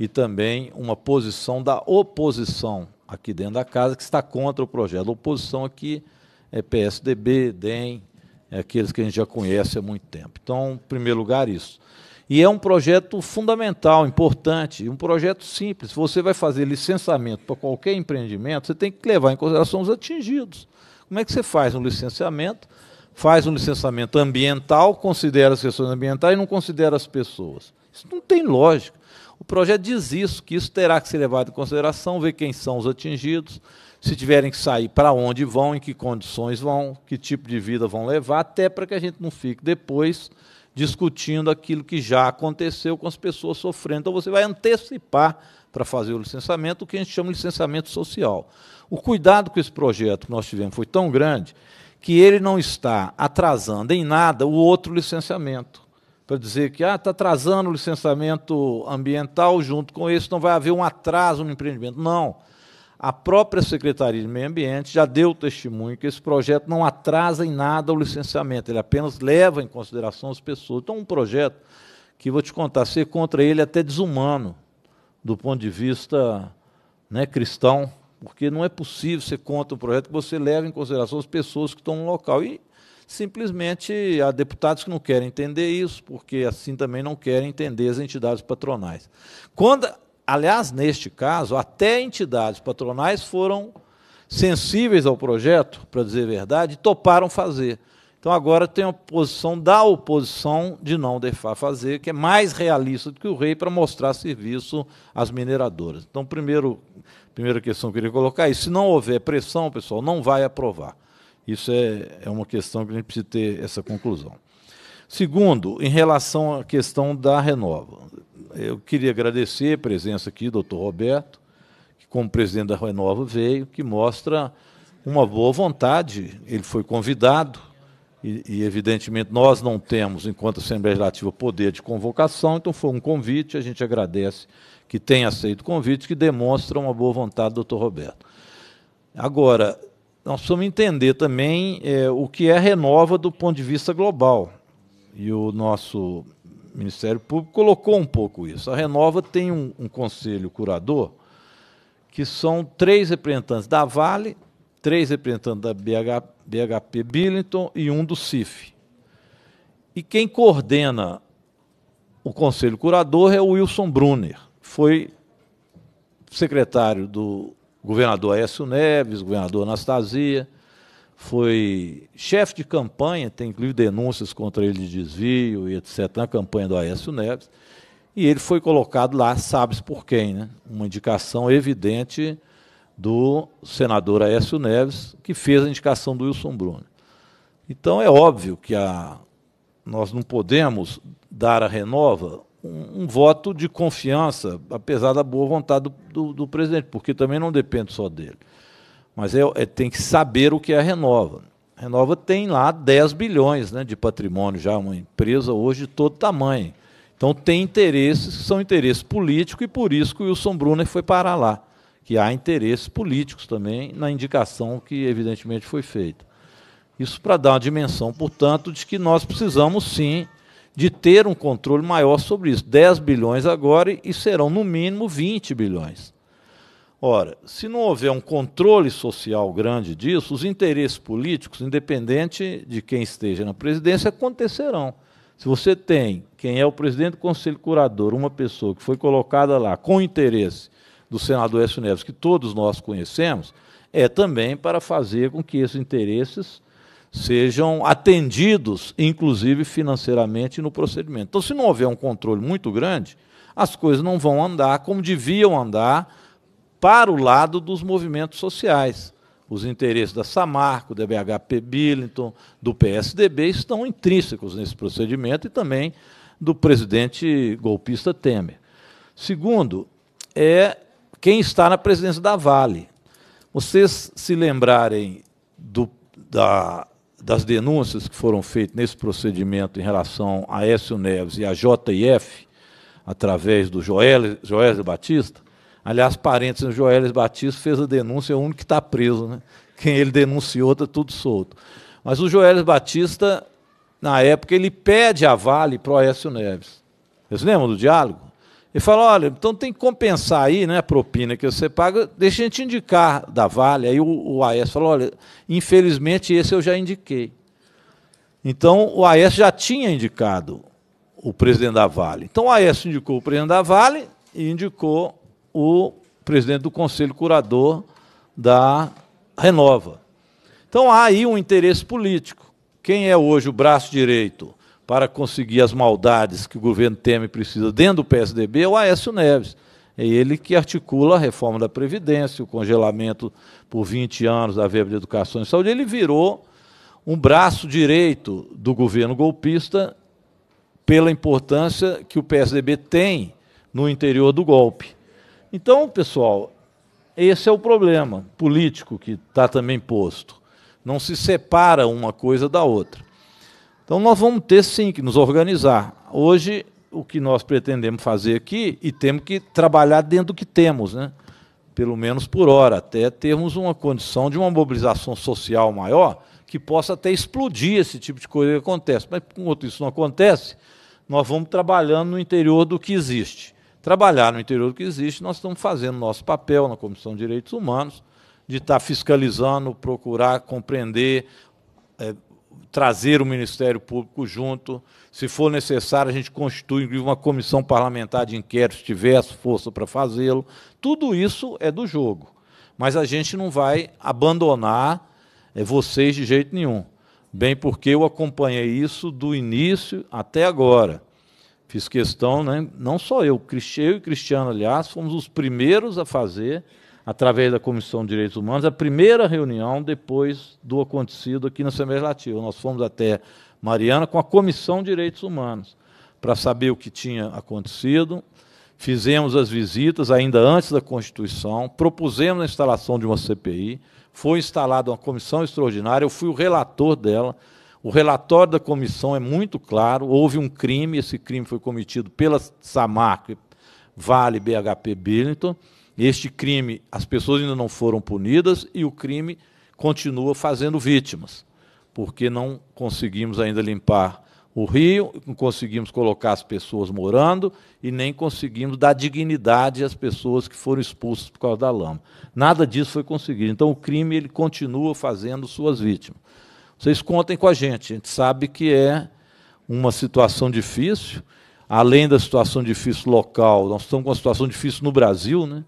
e também uma posição da oposição aqui dentro da casa que está contra o projeto. A oposição aqui é PSDB, DEM, é aqueles que a gente já conhece há muito tempo. Então, em primeiro lugar, isso. E é um projeto fundamental, importante, um projeto simples. Você vai fazer licenciamento para qualquer empreendimento, você tem que levar em consideração os atingidos. Como é que você faz um licenciamento? Faz um licenciamento ambiental, considera as questões ambientais e não considera as pessoas. Isso não tem lógica. O projeto diz isso, que isso terá que ser levado em consideração, ver quem são os atingidos, se tiverem que sair, para onde vão, em que condições vão, que tipo de vida vão levar, até para que a gente não fique depois discutindo aquilo que já aconteceu com as pessoas sofrendo. Então você vai antecipar para fazer o licenciamento, o que a gente chama de licenciamento social. O cuidado com esse projeto que nós tivemos foi tão grande que ele não está atrasando em nada o outro licenciamento. Para dizer que ah, está atrasando o licenciamento ambiental junto com esse, não vai haver um atraso no empreendimento. Não. A própria Secretaria de Meio Ambiente já deu testemunho que esse projeto não atrasa em nada o licenciamento, ele apenas leva em consideração as pessoas. Então, um projeto que, vou te contar, ser contra ele é até desumano, do ponto de vista né, cristão, porque não é possível ser contra um projeto que você leva em consideração as pessoas que estão no local. E, simplesmente há deputados que não querem entender isso, porque assim também não querem entender as entidades patronais. Quando Aliás, neste caso, até entidades patronais foram sensíveis ao projeto, para dizer a verdade, e toparam fazer. Então agora tem a posição da oposição de não deixar fazer, que é mais realista do que o rei para mostrar serviço às mineradoras. Então, primeiro, primeira questão que eu queria colocar é: se não houver pressão, pessoal, não vai aprovar. Isso é, é uma questão que a gente precisa ter essa conclusão. Segundo, em relação à questão da renova eu queria agradecer a presença aqui do doutor Roberto, que como presidente da Renova veio, que mostra uma boa vontade. Ele foi convidado, e, e evidentemente nós não temos, enquanto Assembleia Legislativa, poder de convocação, então foi um convite, a gente agradece que tenha aceito o convite, que demonstra uma boa vontade do doutor Roberto. Agora, nós precisamos entender também é, o que é renova do ponto de vista global. E o nosso Ministério Público colocou um pouco isso. A Renova tem um, um conselho curador que são três representantes da Vale, três representantes da BH, BHP Billington e um do CIF. E quem coordena o conselho curador é o Wilson Brunner. Foi secretário do governador Aécio Neves, governador Anastasia, foi chefe de campanha, tem inclusive denúncias contra ele de desvio e etc., na campanha do Aécio Neves, e ele foi colocado lá, sabe-se por quem, né? uma indicação evidente do senador Aécio Neves, que fez a indicação do Wilson Bruno. Então é óbvio que a, nós não podemos dar à Renova um, um, voto de confiança, apesar da boa vontade do, do, do presidente, porque também não depende só dele mas é, é, tem que saber o que é a Renova. A Renova tem lá 10 bilhões né, de patrimônio, já uma empresa hoje de todo tamanho. Então tem interesses que são interesses políticos e por isso que o Wilson Brunner foi parar lá, que há interesses políticos também na indicação que evidentemente foi feita. Isso para dar uma dimensão, portanto, de que nós precisamos sim de ter um controle maior sobre isso. 10 bilhões agora e serão no mínimo 20 bilhões. Ora, se não houver um controle social grande disso, os interesses políticos, independente de quem esteja na presidência, acontecerão. Se você tem quem é o presidente do Conselho Curador, uma pessoa que foi colocada lá com o interesse do senador Écio Neves, que todos nós conhecemos, é também para fazer com que esses interesses sejam atendidos, inclusive financeiramente, no procedimento. Então, se não houver um controle muito grande, as coisas não vão andar como deviam andar para o lado dos movimentos sociais. Os interesses da Samarco, da BHP Billington, do PSDB estão intrínsecos nesse procedimento e também do presidente golpista Temer. Segundo, é quem está na presidência da Vale. Vocês se lembrarem do, da, das denúncias que foram feitas nesse procedimento em relação a Écio Neves e a JF, através do Joel, Joel Batista, Aliás, parentes do Joelis Batista fez a denúncia, é o único que está preso. Né? Quem ele denunciou está tudo solto. Mas o Joelis Batista, na época, ele pede a Vale para o Aécio Neves. Vocês lembram do diálogo? Ele fala, olha, então tem que compensar aí né, a propina que você paga, deixa a gente indicar da Vale. Aí o, o Aécio falou: olha, infelizmente esse eu já indiquei. Então o Aécio já tinha indicado o presidente da Vale. Então o Aécio indicou o presidente da Vale e indicou o presidente do Conselho Curador da Renova. Então há aí um interesse político. Quem é hoje o braço direito para conseguir as maldades que o governo Temer precisa dentro do PSDB é o Aécio Neves. É ele que articula a reforma da Previdência, o congelamento por 20 anos da verba de educação e saúde. Ele virou um braço direito do governo golpista pela importância que o PSDB tem no interior do golpe. Então, pessoal, esse é o problema político que está também posto. Não se separa uma coisa da outra. Então, nós vamos ter sim que nos organizar. Hoje, o que nós pretendemos fazer aqui, e temos que trabalhar dentro do que temos, né? pelo menos por hora, até termos uma condição de uma mobilização social maior que possa até explodir esse tipo de coisa que acontece. Mas, enquanto isso não acontece, nós vamos trabalhando no interior do que existe trabalhar no interior do que existe, nós estamos fazendo nosso papel na Comissão de Direitos Humanos, de estar tá fiscalizando, procurar compreender, é, trazer o Ministério Público junto. Se for necessário, a gente constitui uma comissão parlamentar de inquérito, se tivesse força para fazê-lo. Tudo isso é do jogo. Mas a gente não vai abandonar é, vocês de jeito nenhum. Bem, porque eu acompanhei isso do início até agora. Fiz questão, né? não só eu, eu e Cristiano, aliás, fomos os primeiros a fazer, através da Comissão de Direitos Humanos, a primeira reunião depois do acontecido aqui na Assembleia Legislativa. Nós fomos até Mariana com a Comissão de Direitos Humanos, para saber o que tinha acontecido. Fizemos as visitas ainda antes da Constituição, propusemos a instalação de uma CPI, foi instalada uma comissão extraordinária, eu fui o relator dela, o relatório da comissão é muito claro: houve um crime, esse crime foi cometido pela Samarco Vale BHP Billington. Este crime, as pessoas ainda não foram punidas e o crime continua fazendo vítimas, porque não conseguimos ainda limpar o rio, não conseguimos colocar as pessoas morando e nem conseguimos dar dignidade às pessoas que foram expulsas por causa da lama. Nada disso foi conseguido. Então o crime ele continua fazendo suas vítimas. Vocês contem com a gente. A gente sabe que é uma situação difícil. Além da situação difícil local, nós estamos com uma situação difícil no Brasil, né?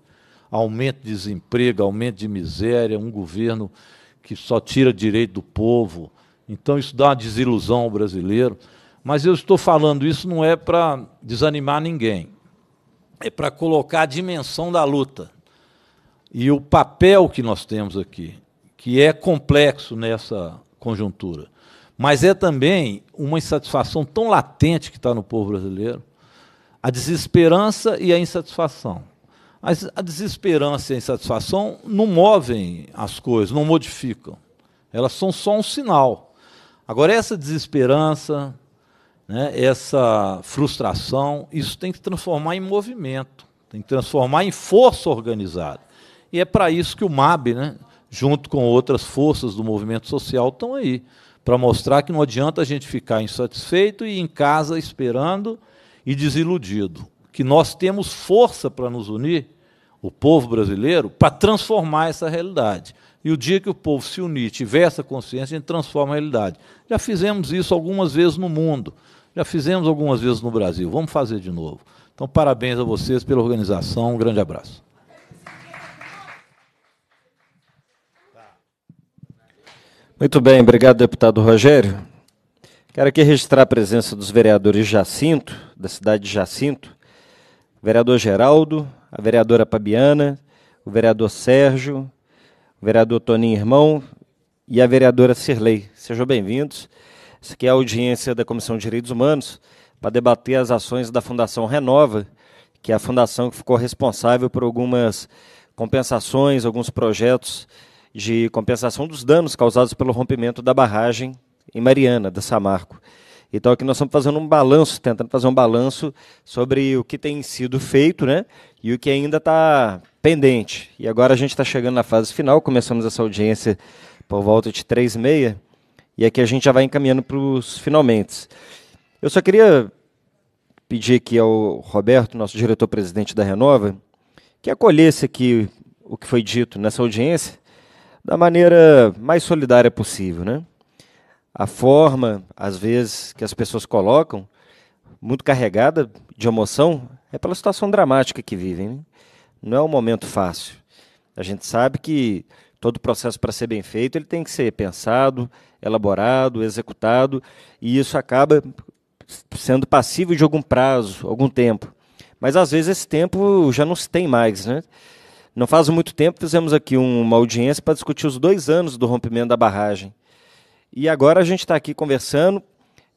Aumento de desemprego, aumento de miséria, um governo que só tira direito do povo. Então isso dá uma desilusão ao brasileiro. Mas eu estou falando isso não é para desanimar ninguém. É para colocar a dimensão da luta e o papel que nós temos aqui, que é complexo nessa conjuntura, mas é também uma insatisfação tão latente que está no povo brasileiro, a desesperança e a insatisfação. Mas A desesperança e a insatisfação não movem as coisas, não modificam. Elas são só um sinal. Agora, essa desesperança, né, essa frustração, isso tem que transformar em movimento, tem que transformar em força organizada. E é para isso que o MAB, né, junto com outras forças do movimento social, estão aí para mostrar que não adianta a gente ficar insatisfeito e em casa esperando e desiludido. Que nós temos força para nos unir, o povo brasileiro, para transformar essa realidade. E o dia que o povo se unir, tiver essa consciência, a gente transforma a realidade. Já fizemos isso algumas vezes no mundo, já fizemos algumas vezes no Brasil. Vamos fazer de novo. Então, parabéns a vocês pela organização. Um grande abraço. Muito bem, obrigado, deputado Rogério. Quero aqui registrar a presença dos vereadores Jacinto, da cidade de Jacinto, o vereador Geraldo, a vereadora Pabiana, o vereador Sérgio, o vereador Toninho Irmão e a vereadora Cirlei. Sejam bem-vindos. Essa aqui é a audiência da Comissão de Direitos Humanos para debater as ações da Fundação Renova, que é a fundação que ficou responsável por algumas compensações, alguns projetos de compensação dos danos causados pelo rompimento da barragem em Mariana, da Samarco. Então aqui nós estamos fazendo um balanço, tentando fazer um balanço sobre o que tem sido feito, né? E o que ainda está pendente. E agora a gente está chegando na fase final, começamos essa audiência por volta de três e meia, e aqui a gente já vai encaminhando para os finalmente. Eu só queria pedir aqui ao Roberto, nosso diretor-presidente da Renova, que acolhesse aqui o que foi dito nessa audiência da maneira mais solidária possível, né? A forma, às vezes, que as pessoas colocam, muito carregada de emoção, é pela situação dramática que vivem. Né? Não é um momento fácil. A gente sabe que todo processo para ser bem feito ele tem que ser pensado, elaborado, executado e isso acaba sendo passivo de algum prazo, algum tempo. Mas às vezes esse tempo já não se tem mais, né? Não faz muito tempo fizemos aqui uma audiência para discutir os dois anos do rompimento da barragem. E agora a gente está aqui conversando,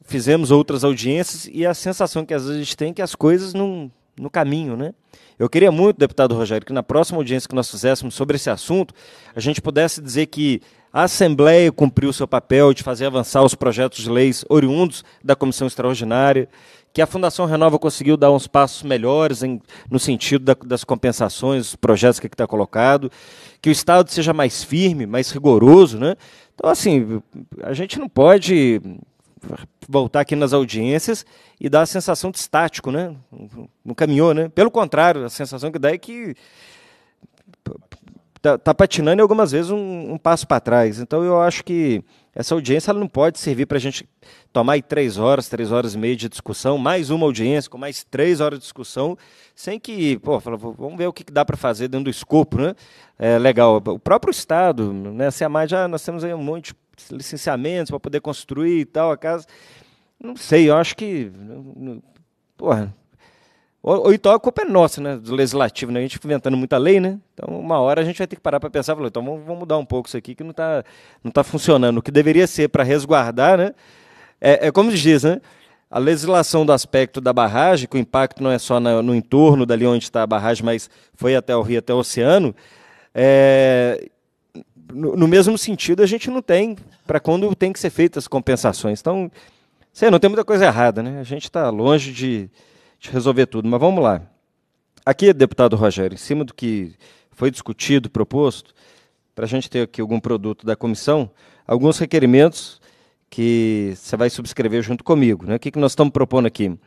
fizemos outras audiências e a sensação que às vezes a gente tem é que as coisas não, no caminho, né? Eu queria muito, deputado Rogério, que na próxima audiência que nós fizéssemos sobre esse assunto, a gente pudesse dizer que a Assembleia cumpriu o seu papel de fazer avançar os projetos de leis oriundos da Comissão Extraordinária, que a Fundação Renova conseguiu dar uns passos melhores em, no sentido da, das compensações, os projetos que está colocado, que o Estado seja mais firme, mais rigoroso. Né? Então, assim, a gente não pode voltar aqui nas audiências e dar a sensação de estático, né? Não caminhou, né? Pelo contrário, a sensação que dá é que está tá patinando e algumas vezes um, um passo para trás. Então eu acho que essa audiência ela não pode servir para a gente tomar aí três horas, três horas e meia de discussão, mais uma audiência com mais três horas de discussão, sem que, pô, fala, vamos ver o que dá para fazer dentro do escopo, né? É, legal. O próprio Estado, né? Se a mais já nós temos aí um monte de licenciamentos para poder construir e tal, a casa. Não sei, eu acho que. Porra, ou, então a culpa é nossa, né? Do legislativo, né? A gente inventando muita lei, né? Então, uma hora a gente vai ter que parar para pensar, falar, então vamos, vamos, mudar um pouco isso aqui que não está não tá funcionando. O que deveria ser para resguardar, né? É, é como diz, né? A legislação do aspecto da barragem, que o impacto não é só na, no entorno dali onde está a barragem, mas foi até o rio, até o oceano, é, no, no mesmo sentido a gente não tem para quando tem que ser feitas as compensações. Então, sei, não tem muita coisa errada, né? A gente está longe de de resolver tudo. Mas vamos lá. Aqui, deputado Rogério, em cima do que foi discutido, proposto, para a gente ter aqui algum produto da comissão, alguns requerimentos que você vai subscrever junto comigo. Né? O que, que nós estamos propondo aqui?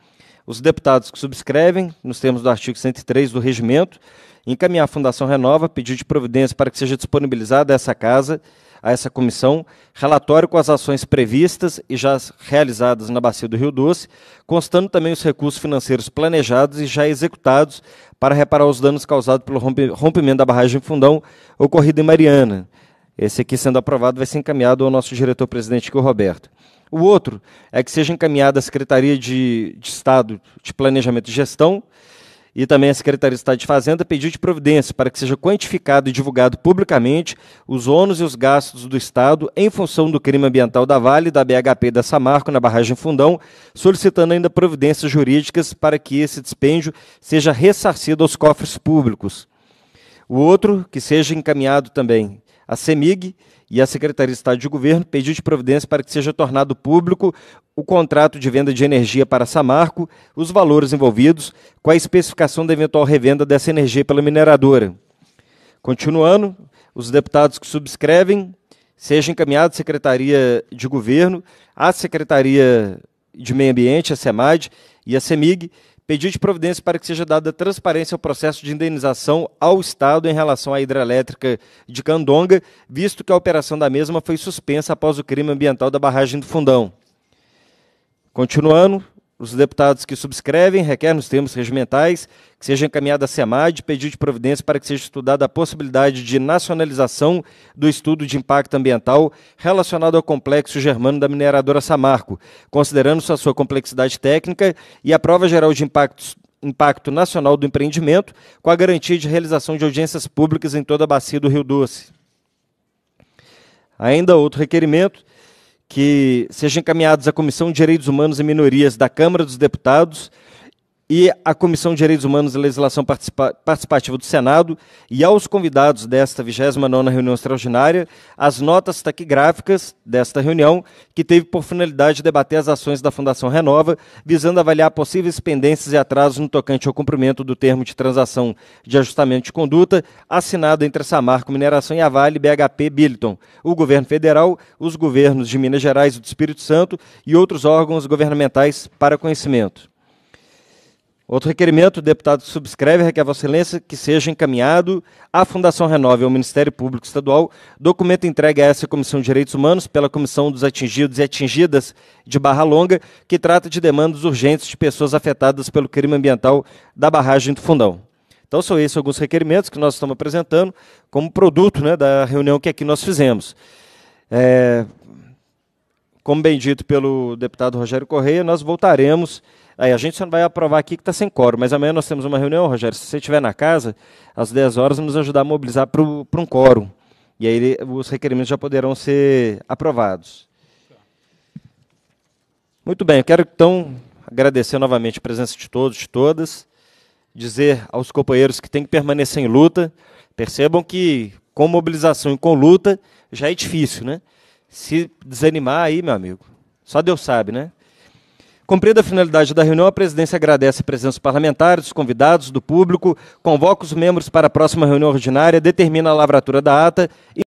Os deputados que subscrevem, nos termos do artigo 103 do regimento, encaminhar à Fundação Renova pedido de providência para que seja disponibilizada essa casa a essa comissão relatório com as ações previstas e já realizadas na Bacia do Rio Doce, constando também os recursos financeiros planejados e já executados para reparar os danos causados pelo rompimento da barragem Fundão ocorrido em Mariana. Esse aqui, sendo aprovado, vai ser encaminhado ao nosso diretor-presidente, que é o Roberto. O outro é que seja encaminhada à Secretaria de, de Estado de Planejamento e Gestão e também a Secretaria de Estado de Fazenda pediu de providência para que seja quantificado e divulgado publicamente os ônus e os gastos do Estado em função do crime ambiental da Vale, da BHP da Samarco na barragem Fundão, solicitando ainda providências jurídicas para que esse dispêndio seja ressarcido aos cofres públicos. O outro, que seja encaminhado também à CEMIG e a Secretaria de Estado de Governo pediu de providência para que seja tornado público o contrato de venda de energia para Samarco, os valores envolvidos, com a especificação da eventual revenda dessa energia pela mineradora. Continuando, os deputados que subscrevem seja encaminhado à Secretaria de Governo, à Secretaria de Meio Ambiente, a SEMAD e a CEMIG, pedido de providência para que seja dada transparência ao processo de indenização ao Estado em relação à hidrelétrica de Candonga, visto que a operação da mesma foi suspensa após o crime ambiental da barragem do Fundão. Continuando, os deputados que subscrevem requerem nos termos regimentais que seja encaminhada à SEMAD pedido de providência para que seja estudada a possibilidade de nacionalização do estudo de impacto ambiental relacionado ao complexo germano da mineradora Samarco, considerando a sua complexidade técnica e a prova geral de impactos impacto nacional do empreendimento, com a garantia de realização de audiências públicas em toda a bacia do Rio Doce. Ainda outro requerimento que sejam encaminhados à Comissão de Direitos Humanos e Minorias da Câmara dos Deputados e à Comissão de Direitos Humanos e Legislação Participa Participativa do Senado e aos convidados desta 29ª reunião extraordinária as notas taquigráficas desta reunião, que teve por finalidade debater as ações da Fundação Renova, visando avaliar possíveis pendências e atrasos no tocante ao cumprimento do termo de transação de ajustamento de conduta assinado entre a Samarco Mineração e a Vale BHP Billiton, o governo federal, os governos de Minas Gerais e do Espírito Santo e outros órgãos governamentais para conhecimento. Outro requerimento, o deputado subscreve, requer a Vossa Excelência que seja encaminhado à Fundação Renove e ao Ministério Público Estadual documento entregue a essa Comissão de Direitos Humanos pela Comissão dos Atingidos e Atingidas de Barra Longa, que trata de demandas urgentes de pessoas afetadas pelo crime ambiental da barragem do Fundão. Então, são esses alguns requerimentos que nós estamos apresentando como produto né, da reunião que aqui nós fizemos. É, como bem dito pelo deputado Rogério Correia, nós voltaremos Aí a gente só não vai aprovar aqui que está sem coro, mas amanhã nós temos uma reunião, Rogério. Se você estiver na casa, às 10 horas, nos ajudar a mobilizar para um quórum. E aí os requerimentos já poderão ser aprovados. Muito bem, eu quero então agradecer novamente a presença de todos, de todas, dizer aos companheiros que têm que permanecer em luta. Percebam que com mobilização e com luta já é difícil, né? Se desanimar aí, meu amigo, só Deus sabe, né? Cumprida a finalidade da reunião, a presidência agradece a presença dos parlamentares, dos convidados, do público, convoca os membros para a próxima reunião ordinária, determina a lavratura da ata e